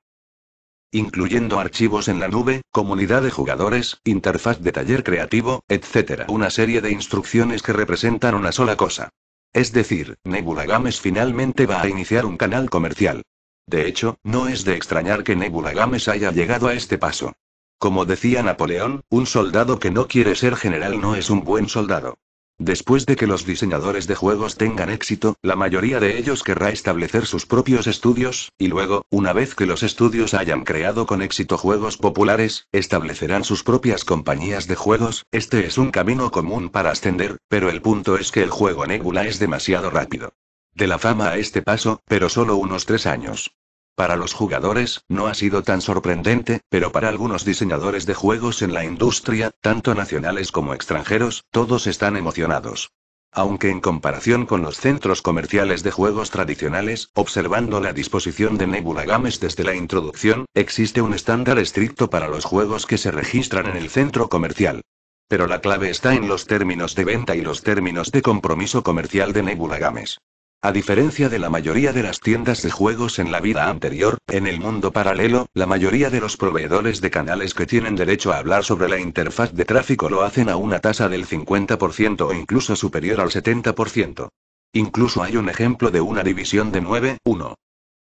[SPEAKER 1] Incluyendo archivos en la nube, comunidad de jugadores, interfaz de taller creativo, etc. Una serie de instrucciones que representan una sola cosa. Es decir, Nebula Games finalmente va a iniciar un canal comercial. De hecho, no es de extrañar que Nebula Games haya llegado a este paso. Como decía Napoleón, un soldado que no quiere ser general no es un buen soldado. Después de que los diseñadores de juegos tengan éxito, la mayoría de ellos querrá establecer sus propios estudios, y luego, una vez que los estudios hayan creado con éxito juegos populares, establecerán sus propias compañías de juegos, este es un camino común para ascender, pero el punto es que el juego Nebula es demasiado rápido. De la fama a este paso, pero solo unos tres años. Para los jugadores, no ha sido tan sorprendente, pero para algunos diseñadores de juegos en la industria, tanto nacionales como extranjeros, todos están emocionados. Aunque en comparación con los centros comerciales de juegos tradicionales, observando la disposición de Nebula Games desde la introducción, existe un estándar estricto para los juegos que se registran en el centro comercial. Pero la clave está en los términos de venta y los términos de compromiso comercial de Nebula Games. A diferencia de la mayoría de las tiendas de juegos en la vida anterior, en el mundo paralelo, la mayoría de los proveedores de canales que tienen derecho a hablar sobre la interfaz de tráfico lo hacen a una tasa del 50% o incluso superior al 70%. Incluso hay un ejemplo de una división de 9-1.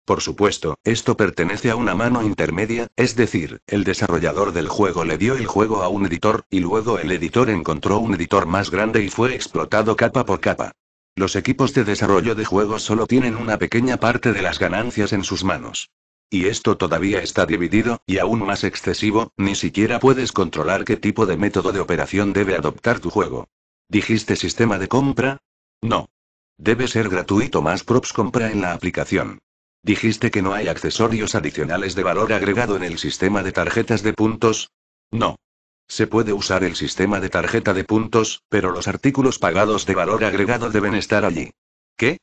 [SPEAKER 1] Por supuesto, esto pertenece a una mano intermedia, es decir, el desarrollador del juego le dio el juego a un editor, y luego el editor encontró un editor más grande y fue explotado capa por capa. Los equipos de desarrollo de juegos solo tienen una pequeña parte de las ganancias en sus manos. Y esto todavía está dividido, y aún más excesivo, ni siquiera puedes controlar qué tipo de método de operación debe adoptar tu juego. ¿Dijiste sistema de compra? No. Debe ser gratuito más props compra en la aplicación. ¿Dijiste que no hay accesorios adicionales de valor agregado en el sistema de tarjetas de puntos? No. Se puede usar el sistema de tarjeta de puntos, pero los artículos pagados de valor agregado deben estar allí. ¿Qué?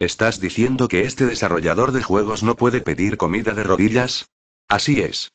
[SPEAKER 1] ¿Estás diciendo que este desarrollador de juegos no puede pedir comida de rodillas? Así es.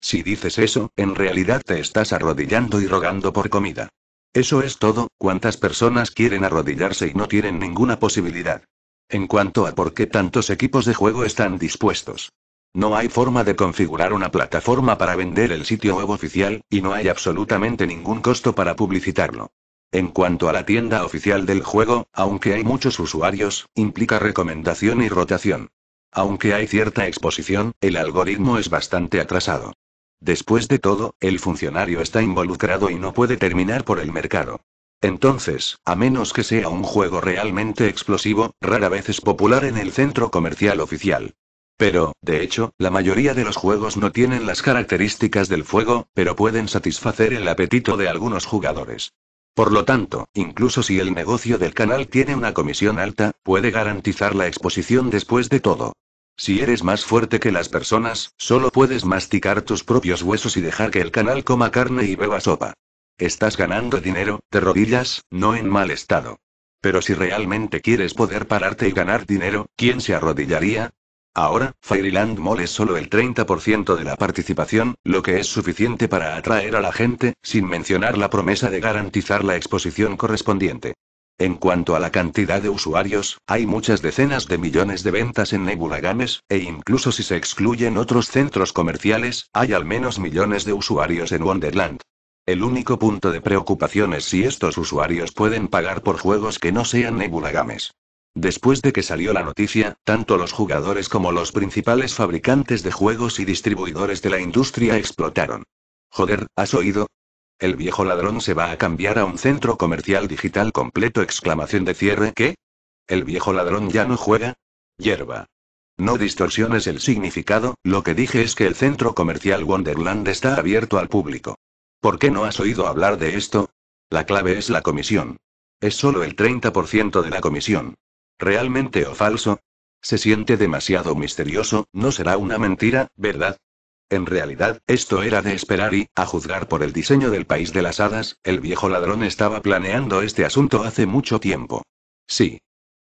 [SPEAKER 1] Si dices eso, en realidad te estás arrodillando y rogando por comida. Eso es todo, cuántas personas quieren arrodillarse y no tienen ninguna posibilidad. En cuanto a por qué tantos equipos de juego están dispuestos no hay forma de configurar una plataforma para vender el sitio web oficial, y no hay absolutamente ningún costo para publicitarlo. En cuanto a la tienda oficial del juego, aunque hay muchos usuarios, implica recomendación y rotación. Aunque hay cierta exposición, el algoritmo es bastante atrasado. Después de todo, el funcionario está involucrado y no puede terminar por el mercado. Entonces, a menos que sea un juego realmente explosivo, rara vez es popular en el centro comercial oficial. Pero, de hecho, la mayoría de los juegos no tienen las características del fuego, pero pueden satisfacer el apetito de algunos jugadores. Por lo tanto, incluso si el negocio del canal tiene una comisión alta, puede garantizar la exposición después de todo. Si eres más fuerte que las personas, solo puedes masticar tus propios huesos y dejar que el canal coma carne y beba sopa. Estás ganando dinero, te rodillas, no en mal estado. Pero si realmente quieres poder pararte y ganar dinero, ¿quién se arrodillaría? Ahora, Fairyland Mall es solo el 30% de la participación, lo que es suficiente para atraer a la gente, sin mencionar la promesa de garantizar la exposición correspondiente. En cuanto a la cantidad de usuarios, hay muchas decenas de millones de ventas en Nebula Games, e incluso si se excluyen otros centros comerciales, hay al menos millones de usuarios en Wonderland. El único punto de preocupación es si estos usuarios pueden pagar por juegos que no sean Nebula Games. Después de que salió la noticia, tanto los jugadores como los principales fabricantes de juegos y distribuidores de la industria explotaron. Joder, ¿has oído? El viejo ladrón se va a cambiar a un centro comercial digital completo exclamación de cierre ¿qué? ¿El viejo ladrón ya no juega? Hierba. No distorsiones el significado, lo que dije es que el centro comercial Wonderland está abierto al público. ¿Por qué no has oído hablar de esto? La clave es la comisión. Es solo el 30% de la comisión. ¿Realmente o falso? Se siente demasiado misterioso, no será una mentira, ¿verdad? En realidad, esto era de esperar y, a juzgar por el diseño del país de las hadas, el viejo ladrón estaba planeando este asunto hace mucho tiempo. Sí.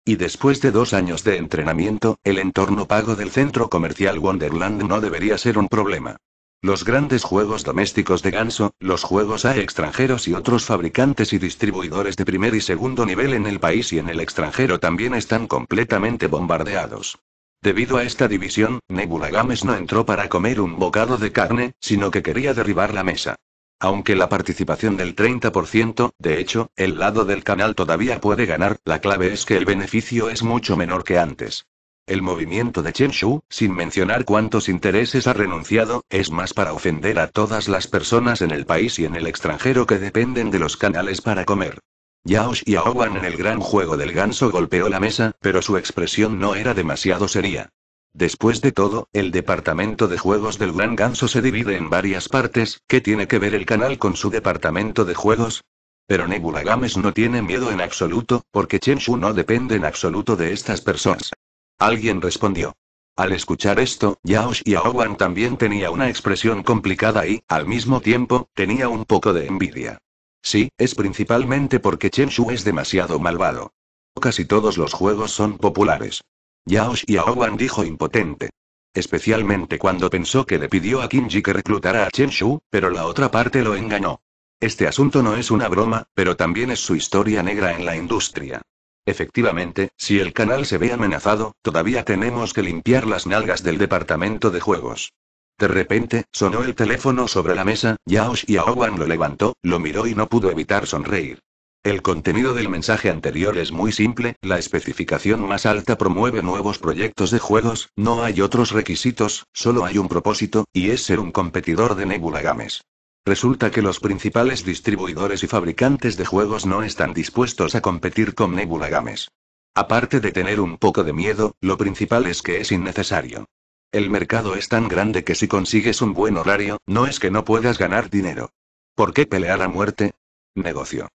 [SPEAKER 1] Y después de dos años de entrenamiento, el entorno pago del centro comercial Wonderland no debería ser un problema. Los grandes juegos domésticos de Ganso, los juegos A extranjeros y otros fabricantes y distribuidores de primer y segundo nivel en el país y en el extranjero también están completamente bombardeados. Debido a esta división, Nebula Games no entró para comer un bocado de carne, sino que quería derribar la mesa. Aunque la participación del 30%, de hecho, el lado del canal todavía puede ganar, la clave es que el beneficio es mucho menor que antes. El movimiento de Chen Shu, sin mencionar cuántos intereses ha renunciado, es más para ofender a todas las personas en el país y en el extranjero que dependen de los canales para comer. Yao Yaowan en el gran juego del ganso golpeó la mesa, pero su expresión no era demasiado seria. Después de todo, el departamento de juegos del gran ganso se divide en varias partes, ¿qué tiene que ver el canal con su departamento de juegos? Pero Nebula Games no tiene miedo en absoluto, porque Chen Shu no depende en absoluto de estas personas. Alguien respondió. Al escuchar esto, Yao Wan también tenía una expresión complicada y, al mismo tiempo, tenía un poco de envidia. Sí, es principalmente porque Chen Shu es demasiado malvado. Casi todos los juegos son populares. Yao Wan dijo impotente. Especialmente cuando pensó que le pidió a Kinji que reclutara a Chen Shu, pero la otra parte lo engañó. Este asunto no es una broma, pero también es su historia negra en la industria. Efectivamente, si el canal se ve amenazado, todavía tenemos que limpiar las nalgas del departamento de juegos. De repente, sonó el teléfono sobre la mesa, y Aowan lo levantó, lo miró y no pudo evitar sonreír. El contenido del mensaje anterior es muy simple, la especificación más alta promueve nuevos proyectos de juegos, no hay otros requisitos, solo hay un propósito, y es ser un competidor de Nebula Games. Resulta que los principales distribuidores y fabricantes de juegos no están dispuestos a competir con Nebula Games. Aparte de tener un poco de miedo, lo principal es que es innecesario. El mercado es tan grande que si consigues un buen horario, no es que no puedas ganar dinero. ¿Por qué pelear a muerte? Negocio.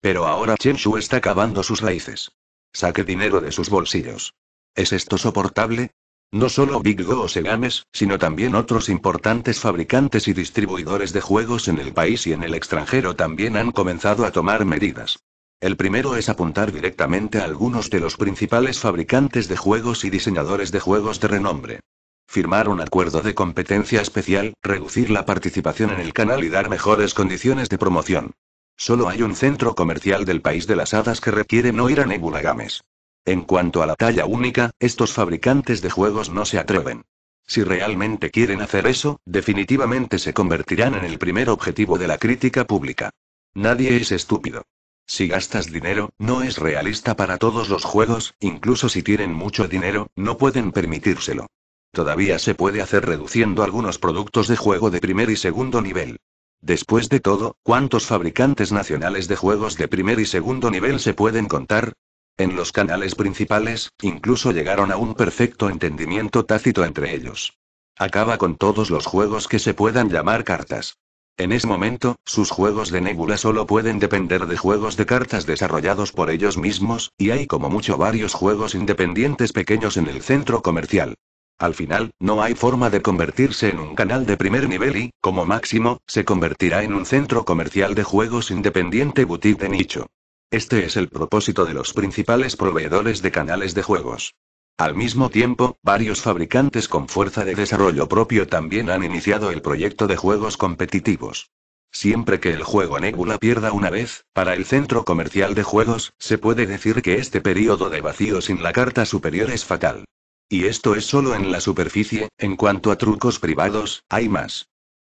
[SPEAKER 1] Pero ahora Chenshu está cavando sus raíces. Saque dinero de sus bolsillos. ¿Es esto soportable? No solo Big Go o Segames, sino también otros importantes fabricantes y distribuidores de juegos en el país y en el extranjero también han comenzado a tomar medidas. El primero es apuntar directamente a algunos de los principales fabricantes de juegos y diseñadores de juegos de renombre. Firmar un acuerdo de competencia especial, reducir la participación en el canal y dar mejores condiciones de promoción. Solo hay un centro comercial del país de las hadas que requiere no ir a Nebula Games. En cuanto a la talla única, estos fabricantes de juegos no se atreven. Si realmente quieren hacer eso, definitivamente se convertirán en el primer objetivo de la crítica pública. Nadie es estúpido. Si gastas dinero, no es realista para todos los juegos, incluso si tienen mucho dinero, no pueden permitírselo. Todavía se puede hacer reduciendo algunos productos de juego de primer y segundo nivel. Después de todo, ¿cuántos fabricantes nacionales de juegos de primer y segundo nivel se pueden contar? En los canales principales, incluso llegaron a un perfecto entendimiento tácito entre ellos. Acaba con todos los juegos que se puedan llamar cartas. En ese momento, sus juegos de Nebula solo pueden depender de juegos de cartas desarrollados por ellos mismos, y hay como mucho varios juegos independientes pequeños en el centro comercial. Al final, no hay forma de convertirse en un canal de primer nivel y, como máximo, se convertirá en un centro comercial de juegos independiente boutique de nicho. Este es el propósito de los principales proveedores de canales de juegos. Al mismo tiempo, varios fabricantes con fuerza de desarrollo propio también han iniciado el proyecto de juegos competitivos. Siempre que el juego Nebula pierda una vez, para el centro comercial de juegos, se puede decir que este periodo de vacío sin la carta superior es fatal. Y esto es solo en la superficie, en cuanto a trucos privados, hay más.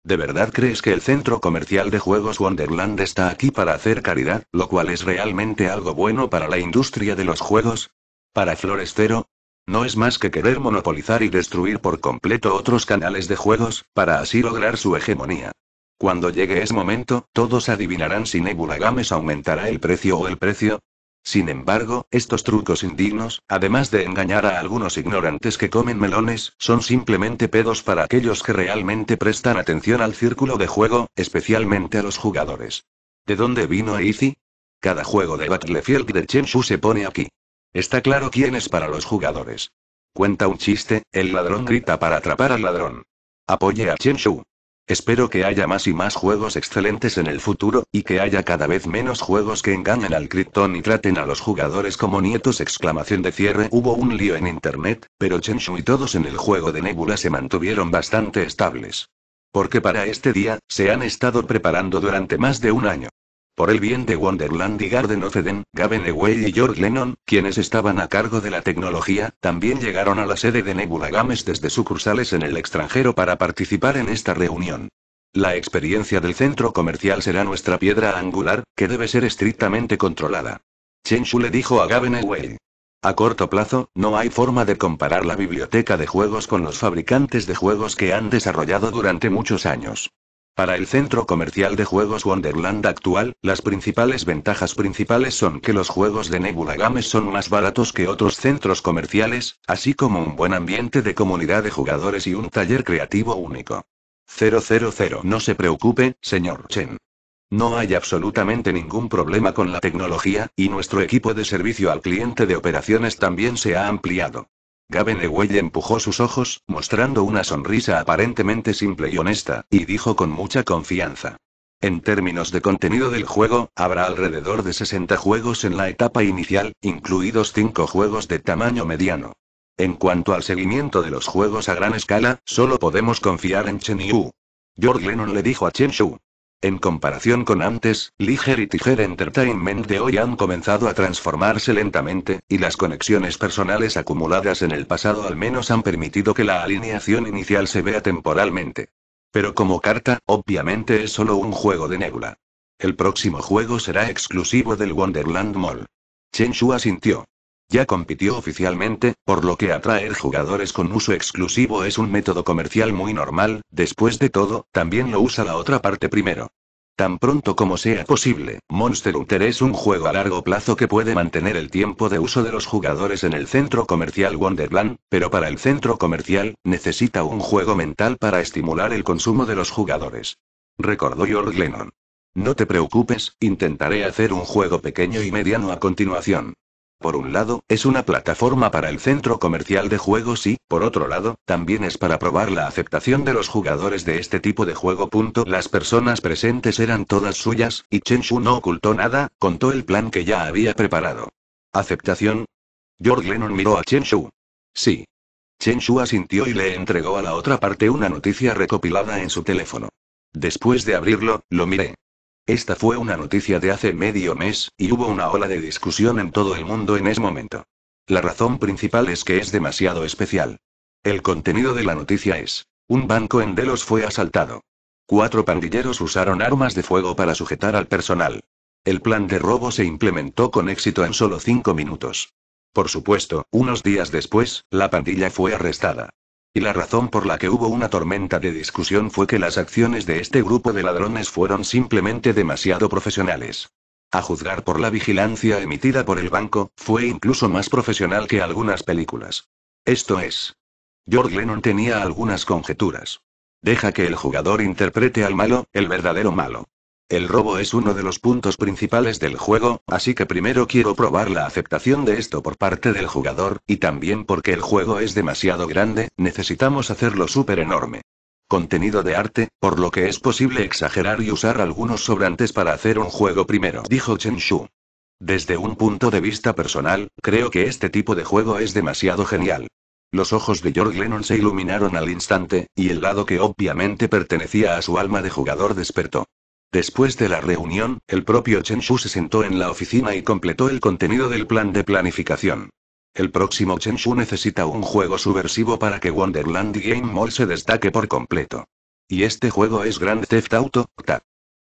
[SPEAKER 1] ¿De verdad crees que el centro comercial de juegos Wonderland está aquí para hacer caridad, lo cual es realmente algo bueno para la industria de los juegos? ¿Para Florestero? ¿No es más que querer monopolizar y destruir por completo otros canales de juegos, para así lograr su hegemonía? Cuando llegue ese momento, todos adivinarán si Nebula Games aumentará el precio o el precio, sin embargo, estos trucos indignos, además de engañar a algunos ignorantes que comen melones, son simplemente pedos para aquellos que realmente prestan atención al círculo de juego, especialmente a los jugadores. ¿De dónde vino Easy? Cada juego de Battlefield de Chenshu se pone aquí. Está claro quién es para los jugadores. Cuenta un chiste, el ladrón grita para atrapar al ladrón. Apoye a Chenshu. Espero que haya más y más juegos excelentes en el futuro, y que haya cada vez menos juegos que engañen al Krypton y traten a los jugadores como nietos. Exclamación de cierre. Hubo un lío en internet, pero Chenshu y todos en el juego de Nebula se mantuvieron bastante estables. Porque para este día, se han estado preparando durante más de un año. Por el bien de Wonderland y Garden of Eden, Gavin Ewell y George Lennon, quienes estaban a cargo de la tecnología, también llegaron a la sede de Nebula Games desde sucursales en el extranjero para participar en esta reunión. La experiencia del centro comercial será nuestra piedra angular, que debe ser estrictamente controlada. Chen Shu le dijo a Gavin Ewell. A corto plazo, no hay forma de comparar la biblioteca de juegos con los fabricantes de juegos que han desarrollado durante muchos años. Para el centro comercial de juegos Wonderland actual, las principales ventajas principales son que los juegos de Nebula Games son más baratos que otros centros comerciales, así como un buen ambiente de comunidad de jugadores y un taller creativo único. 000 No se preocupe, señor Chen. No hay absolutamente ningún problema con la tecnología, y nuestro equipo de servicio al cliente de operaciones también se ha ampliado. Gavin Ewell empujó sus ojos, mostrando una sonrisa aparentemente simple y honesta, y dijo con mucha confianza. En términos de contenido del juego, habrá alrededor de 60 juegos en la etapa inicial, incluidos 5 juegos de tamaño mediano. En cuanto al seguimiento de los juegos a gran escala, solo podemos confiar en Chen Yu. George Lennon le dijo a Chen Shu. En comparación con antes, Liger y Tiger Entertainment de hoy han comenzado a transformarse lentamente, y las conexiones personales acumuladas en el pasado al menos han permitido que la alineación inicial se vea temporalmente. Pero como carta, obviamente es solo un juego de Nebula. El próximo juego será exclusivo del Wonderland Mall. Chen Shu asintió. Ya compitió oficialmente, por lo que atraer jugadores con uso exclusivo es un método comercial muy normal, después de todo, también lo usa la otra parte primero. Tan pronto como sea posible, Monster Hunter es un juego a largo plazo que puede mantener el tiempo de uso de los jugadores en el centro comercial Wonderland, pero para el centro comercial, necesita un juego mental para estimular el consumo de los jugadores. Recordó George Lennon. No te preocupes, intentaré hacer un juego pequeño y mediano a continuación. Por un lado, es una plataforma para el centro comercial de juegos y, por otro lado, también es para probar la aceptación de los jugadores de este tipo de juego. Las personas presentes eran todas suyas, y Chen Shu no ocultó nada, contó el plan que ya había preparado. ¿Aceptación? George Lennon miró a Chen Shu. Sí. Chen Shu asintió y le entregó a la otra parte una noticia recopilada en su teléfono. Después de abrirlo, lo miré. Esta fue una noticia de hace medio mes, y hubo una ola de discusión en todo el mundo en ese momento. La razón principal es que es demasiado especial. El contenido de la noticia es, un banco en Delos fue asaltado. Cuatro pandilleros usaron armas de fuego para sujetar al personal. El plan de robo se implementó con éxito en solo cinco minutos. Por supuesto, unos días después, la pandilla fue arrestada. Y la razón por la que hubo una tormenta de discusión fue que las acciones de este grupo de ladrones fueron simplemente demasiado profesionales. A juzgar por la vigilancia emitida por el banco, fue incluso más profesional que algunas películas. Esto es. George Lennon tenía algunas conjeturas. Deja que el jugador interprete al malo, el verdadero malo. El robo es uno de los puntos principales del juego, así que primero quiero probar la aceptación de esto por parte del jugador, y también porque el juego es demasiado grande, necesitamos hacerlo súper enorme. Contenido de arte, por lo que es posible exagerar y usar algunos sobrantes para hacer un juego primero, dijo Chen Shu. Desde un punto de vista personal, creo que este tipo de juego es demasiado genial. Los ojos de George Lennon se iluminaron al instante, y el lado que obviamente pertenecía a su alma de jugador despertó. Después de la reunión, el propio Chen se sentó en la oficina y completó el contenido del plan de planificación. El próximo Chen necesita un juego subversivo para que Wonderland Game Mall se destaque por completo. Y este juego es Grand Theft Auto,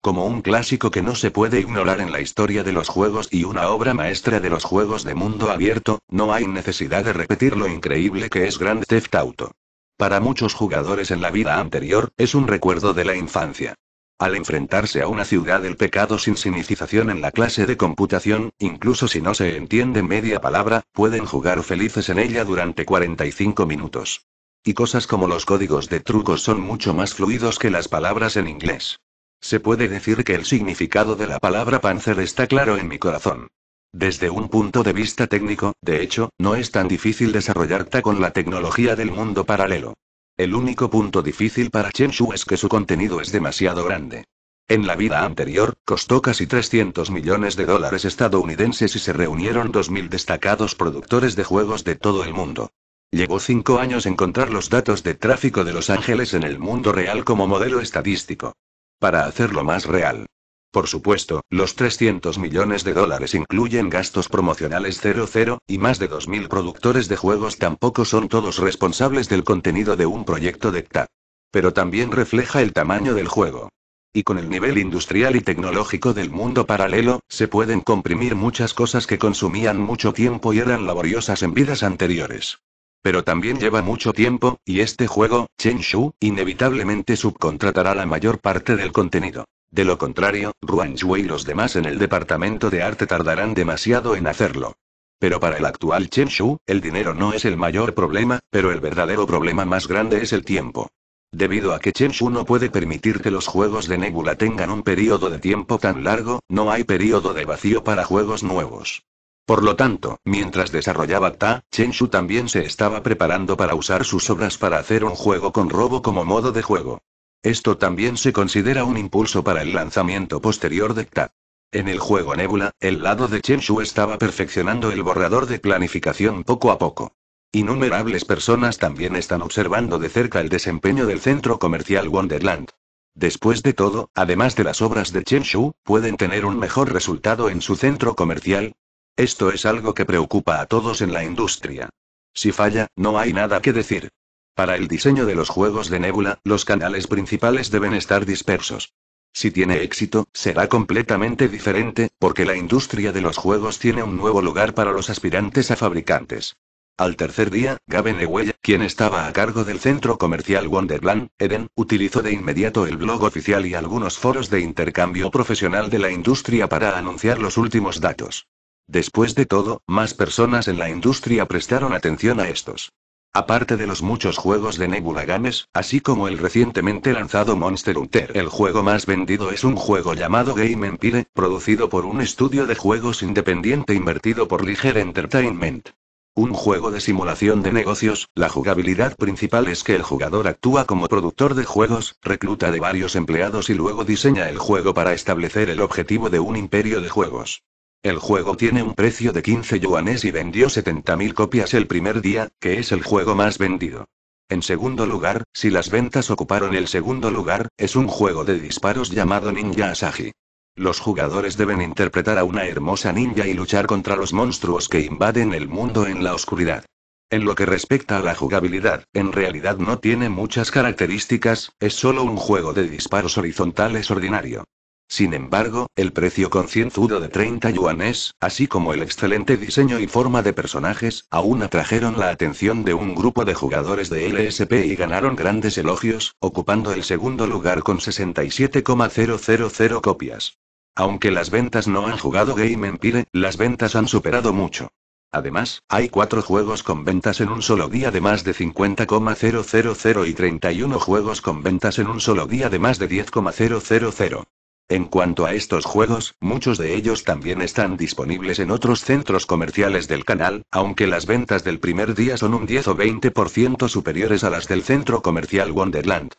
[SPEAKER 1] Como un clásico que no se puede ignorar en la historia de los juegos y una obra maestra de los juegos de mundo abierto, no hay necesidad de repetir lo increíble que es Grand Theft Auto. Para muchos jugadores en la vida anterior, es un recuerdo de la infancia. Al enfrentarse a una ciudad del pecado sin sinicización en la clase de computación, incluso si no se entiende media palabra, pueden jugar felices en ella durante 45 minutos. Y cosas como los códigos de trucos son mucho más fluidos que las palabras en inglés. Se puede decir que el significado de la palabra panzer está claro en mi corazón. Desde un punto de vista técnico, de hecho, no es tan difícil desarrollar con la tecnología del mundo paralelo. El único punto difícil para Chen Shu es que su contenido es demasiado grande. En la vida anterior, costó casi 300 millones de dólares estadounidenses y se reunieron 2.000 destacados productores de juegos de todo el mundo. Llevó cinco años encontrar los datos de tráfico de Los Ángeles en el mundo real como modelo estadístico. Para hacerlo más real, por supuesto, los 300 millones de dólares incluyen gastos promocionales 00, y más de 2.000 productores de juegos tampoco son todos responsables del contenido de un proyecto de CTA. Pero también refleja el tamaño del juego. Y con el nivel industrial y tecnológico del mundo paralelo, se pueden comprimir muchas cosas que consumían mucho tiempo y eran laboriosas en vidas anteriores. Pero también lleva mucho tiempo, y este juego, Chen Shu, inevitablemente subcontratará la mayor parte del contenido. De lo contrario, Ruan y los demás en el departamento de arte tardarán demasiado en hacerlo. Pero para el actual Chen Shu, el dinero no es el mayor problema, pero el verdadero problema más grande es el tiempo. Debido a que Chen Shu no puede permitir que los juegos de Nebula tengan un periodo de tiempo tan largo, no hay periodo de vacío para juegos nuevos. Por lo tanto, mientras desarrollaba Ta, Chen Shu también se estaba preparando para usar sus obras para hacer un juego con robo como modo de juego. Esto también se considera un impulso para el lanzamiento posterior de CTA. En el juego Nebula, el lado de Chenshu estaba perfeccionando el borrador de planificación poco a poco. Innumerables personas también están observando de cerca el desempeño del centro comercial Wonderland. Después de todo, además de las obras de Chenshu, pueden tener un mejor resultado en su centro comercial. Esto es algo que preocupa a todos en la industria. Si falla, no hay nada que decir. Para el diseño de los juegos de Nebula, los canales principales deben estar dispersos. Si tiene éxito, será completamente diferente, porque la industria de los juegos tiene un nuevo lugar para los aspirantes a fabricantes. Al tercer día, Gavin Ewell, quien estaba a cargo del centro comercial Wonderland, Eden, utilizó de inmediato el blog oficial y algunos foros de intercambio profesional de la industria para anunciar los últimos datos. Después de todo, más personas en la industria prestaron atención a estos Aparte de los muchos juegos de Nebula Games, así como el recientemente lanzado Monster Hunter, el juego más vendido es un juego llamado Game Empire, producido por un estudio de juegos independiente invertido por Liger Entertainment. Un juego de simulación de negocios, la jugabilidad principal es que el jugador actúa como productor de juegos, recluta de varios empleados y luego diseña el juego para establecer el objetivo de un imperio de juegos. El juego tiene un precio de 15 yuanes y vendió 70.000 copias el primer día, que es el juego más vendido. En segundo lugar, si las ventas ocuparon el segundo lugar, es un juego de disparos llamado Ninja Asahi. Los jugadores deben interpretar a una hermosa ninja y luchar contra los monstruos que invaden el mundo en la oscuridad. En lo que respecta a la jugabilidad, en realidad no tiene muchas características, es solo un juego de disparos horizontales ordinario. Sin embargo, el precio concienzudo de 30 yuanes, así como el excelente diseño y forma de personajes, aún atrajeron la atención de un grupo de jugadores de LSP y ganaron grandes elogios, ocupando el segundo lugar con 67,000 copias. Aunque las ventas no han jugado Game Empire, las ventas han superado mucho. Además, hay cuatro juegos con ventas en un solo día de más de 50,000 y 31 juegos con ventas en un solo día de más de 10,000. En cuanto a estos juegos, muchos de ellos también están disponibles en otros centros comerciales del canal, aunque las ventas del primer día son un 10 o 20% superiores a las del centro comercial Wonderland.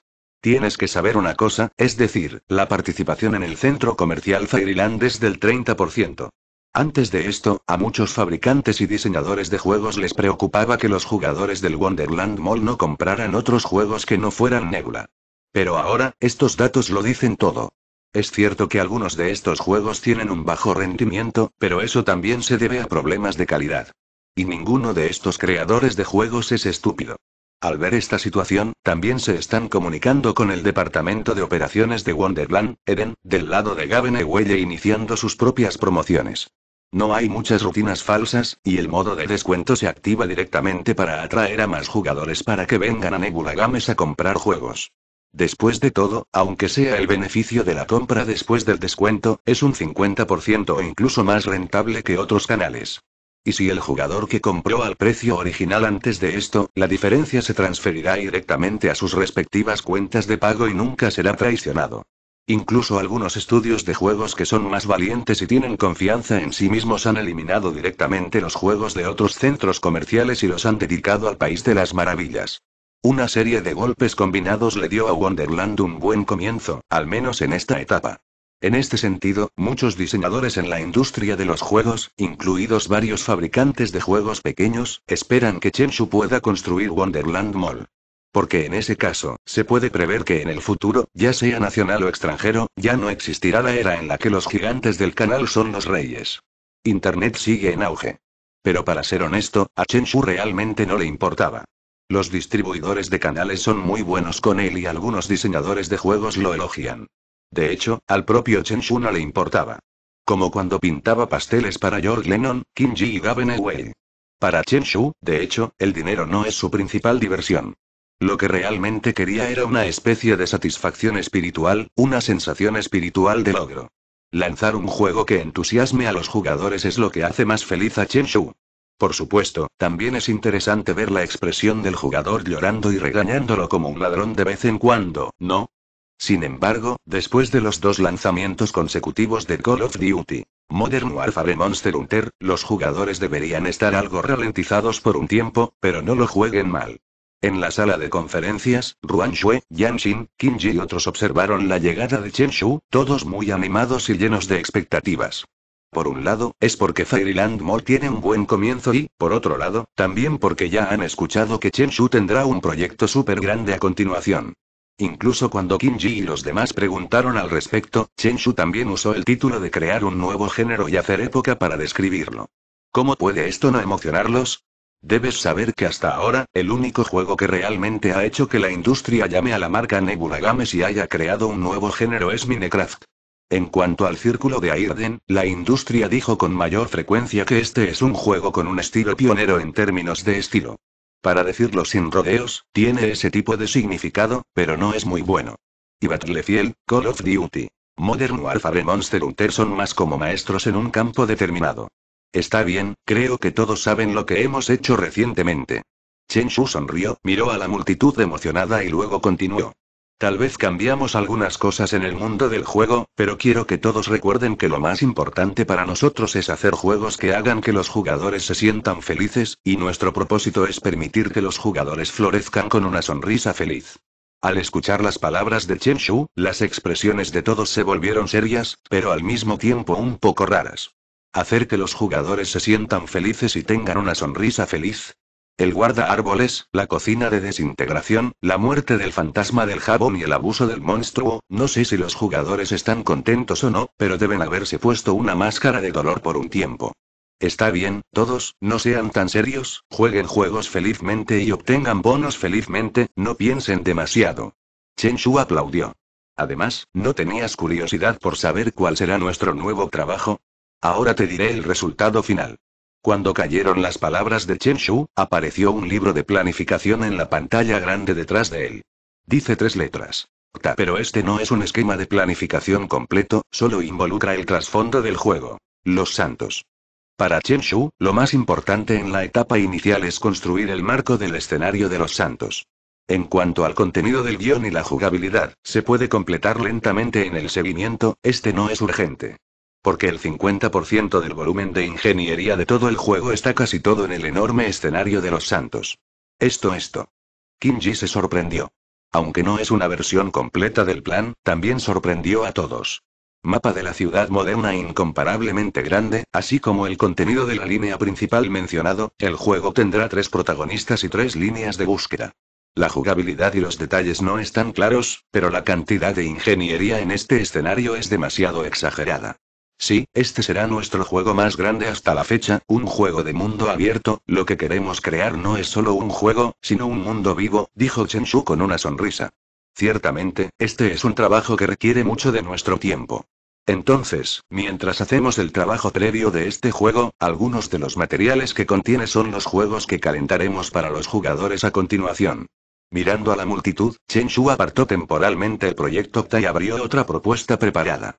[SPEAKER 1] Tienes que saber una cosa, es decir, la participación en el centro comercial Fairyland es del 30%. Antes de esto, a muchos fabricantes y diseñadores de juegos les preocupaba que los jugadores del Wonderland Mall no compraran otros juegos que no fueran Nebula. Pero ahora, estos datos lo dicen todo. Es cierto que algunos de estos juegos tienen un bajo rendimiento, pero eso también se debe a problemas de calidad. Y ninguno de estos creadores de juegos es estúpido. Al ver esta situación, también se están comunicando con el Departamento de Operaciones de Wonderland, Eden, del lado de Gavin Huelle iniciando sus propias promociones. No hay muchas rutinas falsas, y el modo de descuento se activa directamente para atraer a más jugadores para que vengan a Nebula Games a comprar juegos. Después de todo, aunque sea el beneficio de la compra después del descuento, es un 50% o incluso más rentable que otros canales. Y si el jugador que compró al precio original antes de esto, la diferencia se transferirá directamente a sus respectivas cuentas de pago y nunca será traicionado. Incluso algunos estudios de juegos que son más valientes y tienen confianza en sí mismos han eliminado directamente los juegos de otros centros comerciales y los han dedicado al país de las maravillas. Una serie de golpes combinados le dio a Wonderland un buen comienzo, al menos en esta etapa. En este sentido, muchos diseñadores en la industria de los juegos, incluidos varios fabricantes de juegos pequeños, esperan que Chenshu pueda construir Wonderland Mall. Porque en ese caso, se puede prever que en el futuro, ya sea nacional o extranjero, ya no existirá la era en la que los gigantes del canal son los reyes. Internet sigue en auge. Pero para ser honesto, a Chenshu realmente no le importaba. Los distribuidores de canales son muy buenos con él y algunos diseñadores de juegos lo elogian. De hecho, al propio Chen Shu no le importaba. Como cuando pintaba pasteles para George Lennon, Kim Ji y Gavin Away. Para Chen Shu, de hecho, el dinero no es su principal diversión. Lo que realmente quería era una especie de satisfacción espiritual, una sensación espiritual de logro. Lanzar un juego que entusiasme a los jugadores es lo que hace más feliz a Chen Shu. Por supuesto, también es interesante ver la expresión del jugador llorando y regañándolo como un ladrón de vez en cuando, ¿no? Sin embargo, después de los dos lanzamientos consecutivos de Call of Duty, Modern Warfare Monster Hunter, los jugadores deberían estar algo ralentizados por un tiempo, pero no lo jueguen mal. En la sala de conferencias, Ruan Shui, Xin, Qin Ji y otros observaron la llegada de Chen Shu, todos muy animados y llenos de expectativas. Por un lado, es porque Fairyland Mall tiene un buen comienzo y, por otro lado, también porque ya han escuchado que Chen tendrá un proyecto súper grande a continuación. Incluso cuando Kim Ji y los demás preguntaron al respecto, Chen también usó el título de crear un nuevo género y hacer época para describirlo. ¿Cómo puede esto no emocionarlos? Debes saber que hasta ahora, el único juego que realmente ha hecho que la industria llame a la marca Nebula Games y haya creado un nuevo género es Minecraft. En cuanto al círculo de Airden, la industria dijo con mayor frecuencia que este es un juego con un estilo pionero en términos de estilo. Para decirlo sin rodeos, tiene ese tipo de significado, pero no es muy bueno. Y Battlefield, Call of Duty, Modern Warfare Monster Hunter son más como maestros en un campo determinado. Está bien, creo que todos saben lo que hemos hecho recientemente. Chen Shu sonrió, miró a la multitud emocionada y luego continuó. Tal vez cambiamos algunas cosas en el mundo del juego, pero quiero que todos recuerden que lo más importante para nosotros es hacer juegos que hagan que los jugadores se sientan felices, y nuestro propósito es permitir que los jugadores florezcan con una sonrisa feliz. Al escuchar las palabras de Chen Shu, las expresiones de todos se volvieron serias, pero al mismo tiempo un poco raras. Hacer que los jugadores se sientan felices y tengan una sonrisa feliz, el guarda árboles, la cocina de desintegración, la muerte del fantasma del jabón y el abuso del monstruo, no sé si los jugadores están contentos o no, pero deben haberse puesto una máscara de dolor por un tiempo. Está bien, todos, no sean tan serios, jueguen juegos felizmente y obtengan bonos felizmente, no piensen demasiado. Chen Shu aplaudió. Además, ¿no tenías curiosidad por saber cuál será nuestro nuevo trabajo? Ahora te diré el resultado final. Cuando cayeron las palabras de Chen Shu, apareció un libro de planificación en la pantalla grande detrás de él. Dice tres letras. Pero este no es un esquema de planificación completo, solo involucra el trasfondo del juego. Los santos. Para Chen Shu, lo más importante en la etapa inicial es construir el marco del escenario de los santos. En cuanto al contenido del guión y la jugabilidad, se puede completar lentamente en el seguimiento, este no es urgente. Porque el 50% del volumen de ingeniería de todo el juego está casi todo en el enorme escenario de los santos. Esto, esto. Kinji se sorprendió. Aunque no es una versión completa del plan, también sorprendió a todos. Mapa de la ciudad moderna incomparablemente grande, así como el contenido de la línea principal mencionado, el juego tendrá tres protagonistas y tres líneas de búsqueda. La jugabilidad y los detalles no están claros, pero la cantidad de ingeniería en este escenario es demasiado exagerada. Sí, este será nuestro juego más grande hasta la fecha, un juego de mundo abierto, lo que queremos crear no es solo un juego, sino un mundo vivo, dijo Chen Shu con una sonrisa. Ciertamente, este es un trabajo que requiere mucho de nuestro tiempo. Entonces, mientras hacemos el trabajo previo de este juego, algunos de los materiales que contiene son los juegos que calentaremos para los jugadores a continuación. Mirando a la multitud, Chen Shu apartó temporalmente el proyecto y abrió otra propuesta preparada.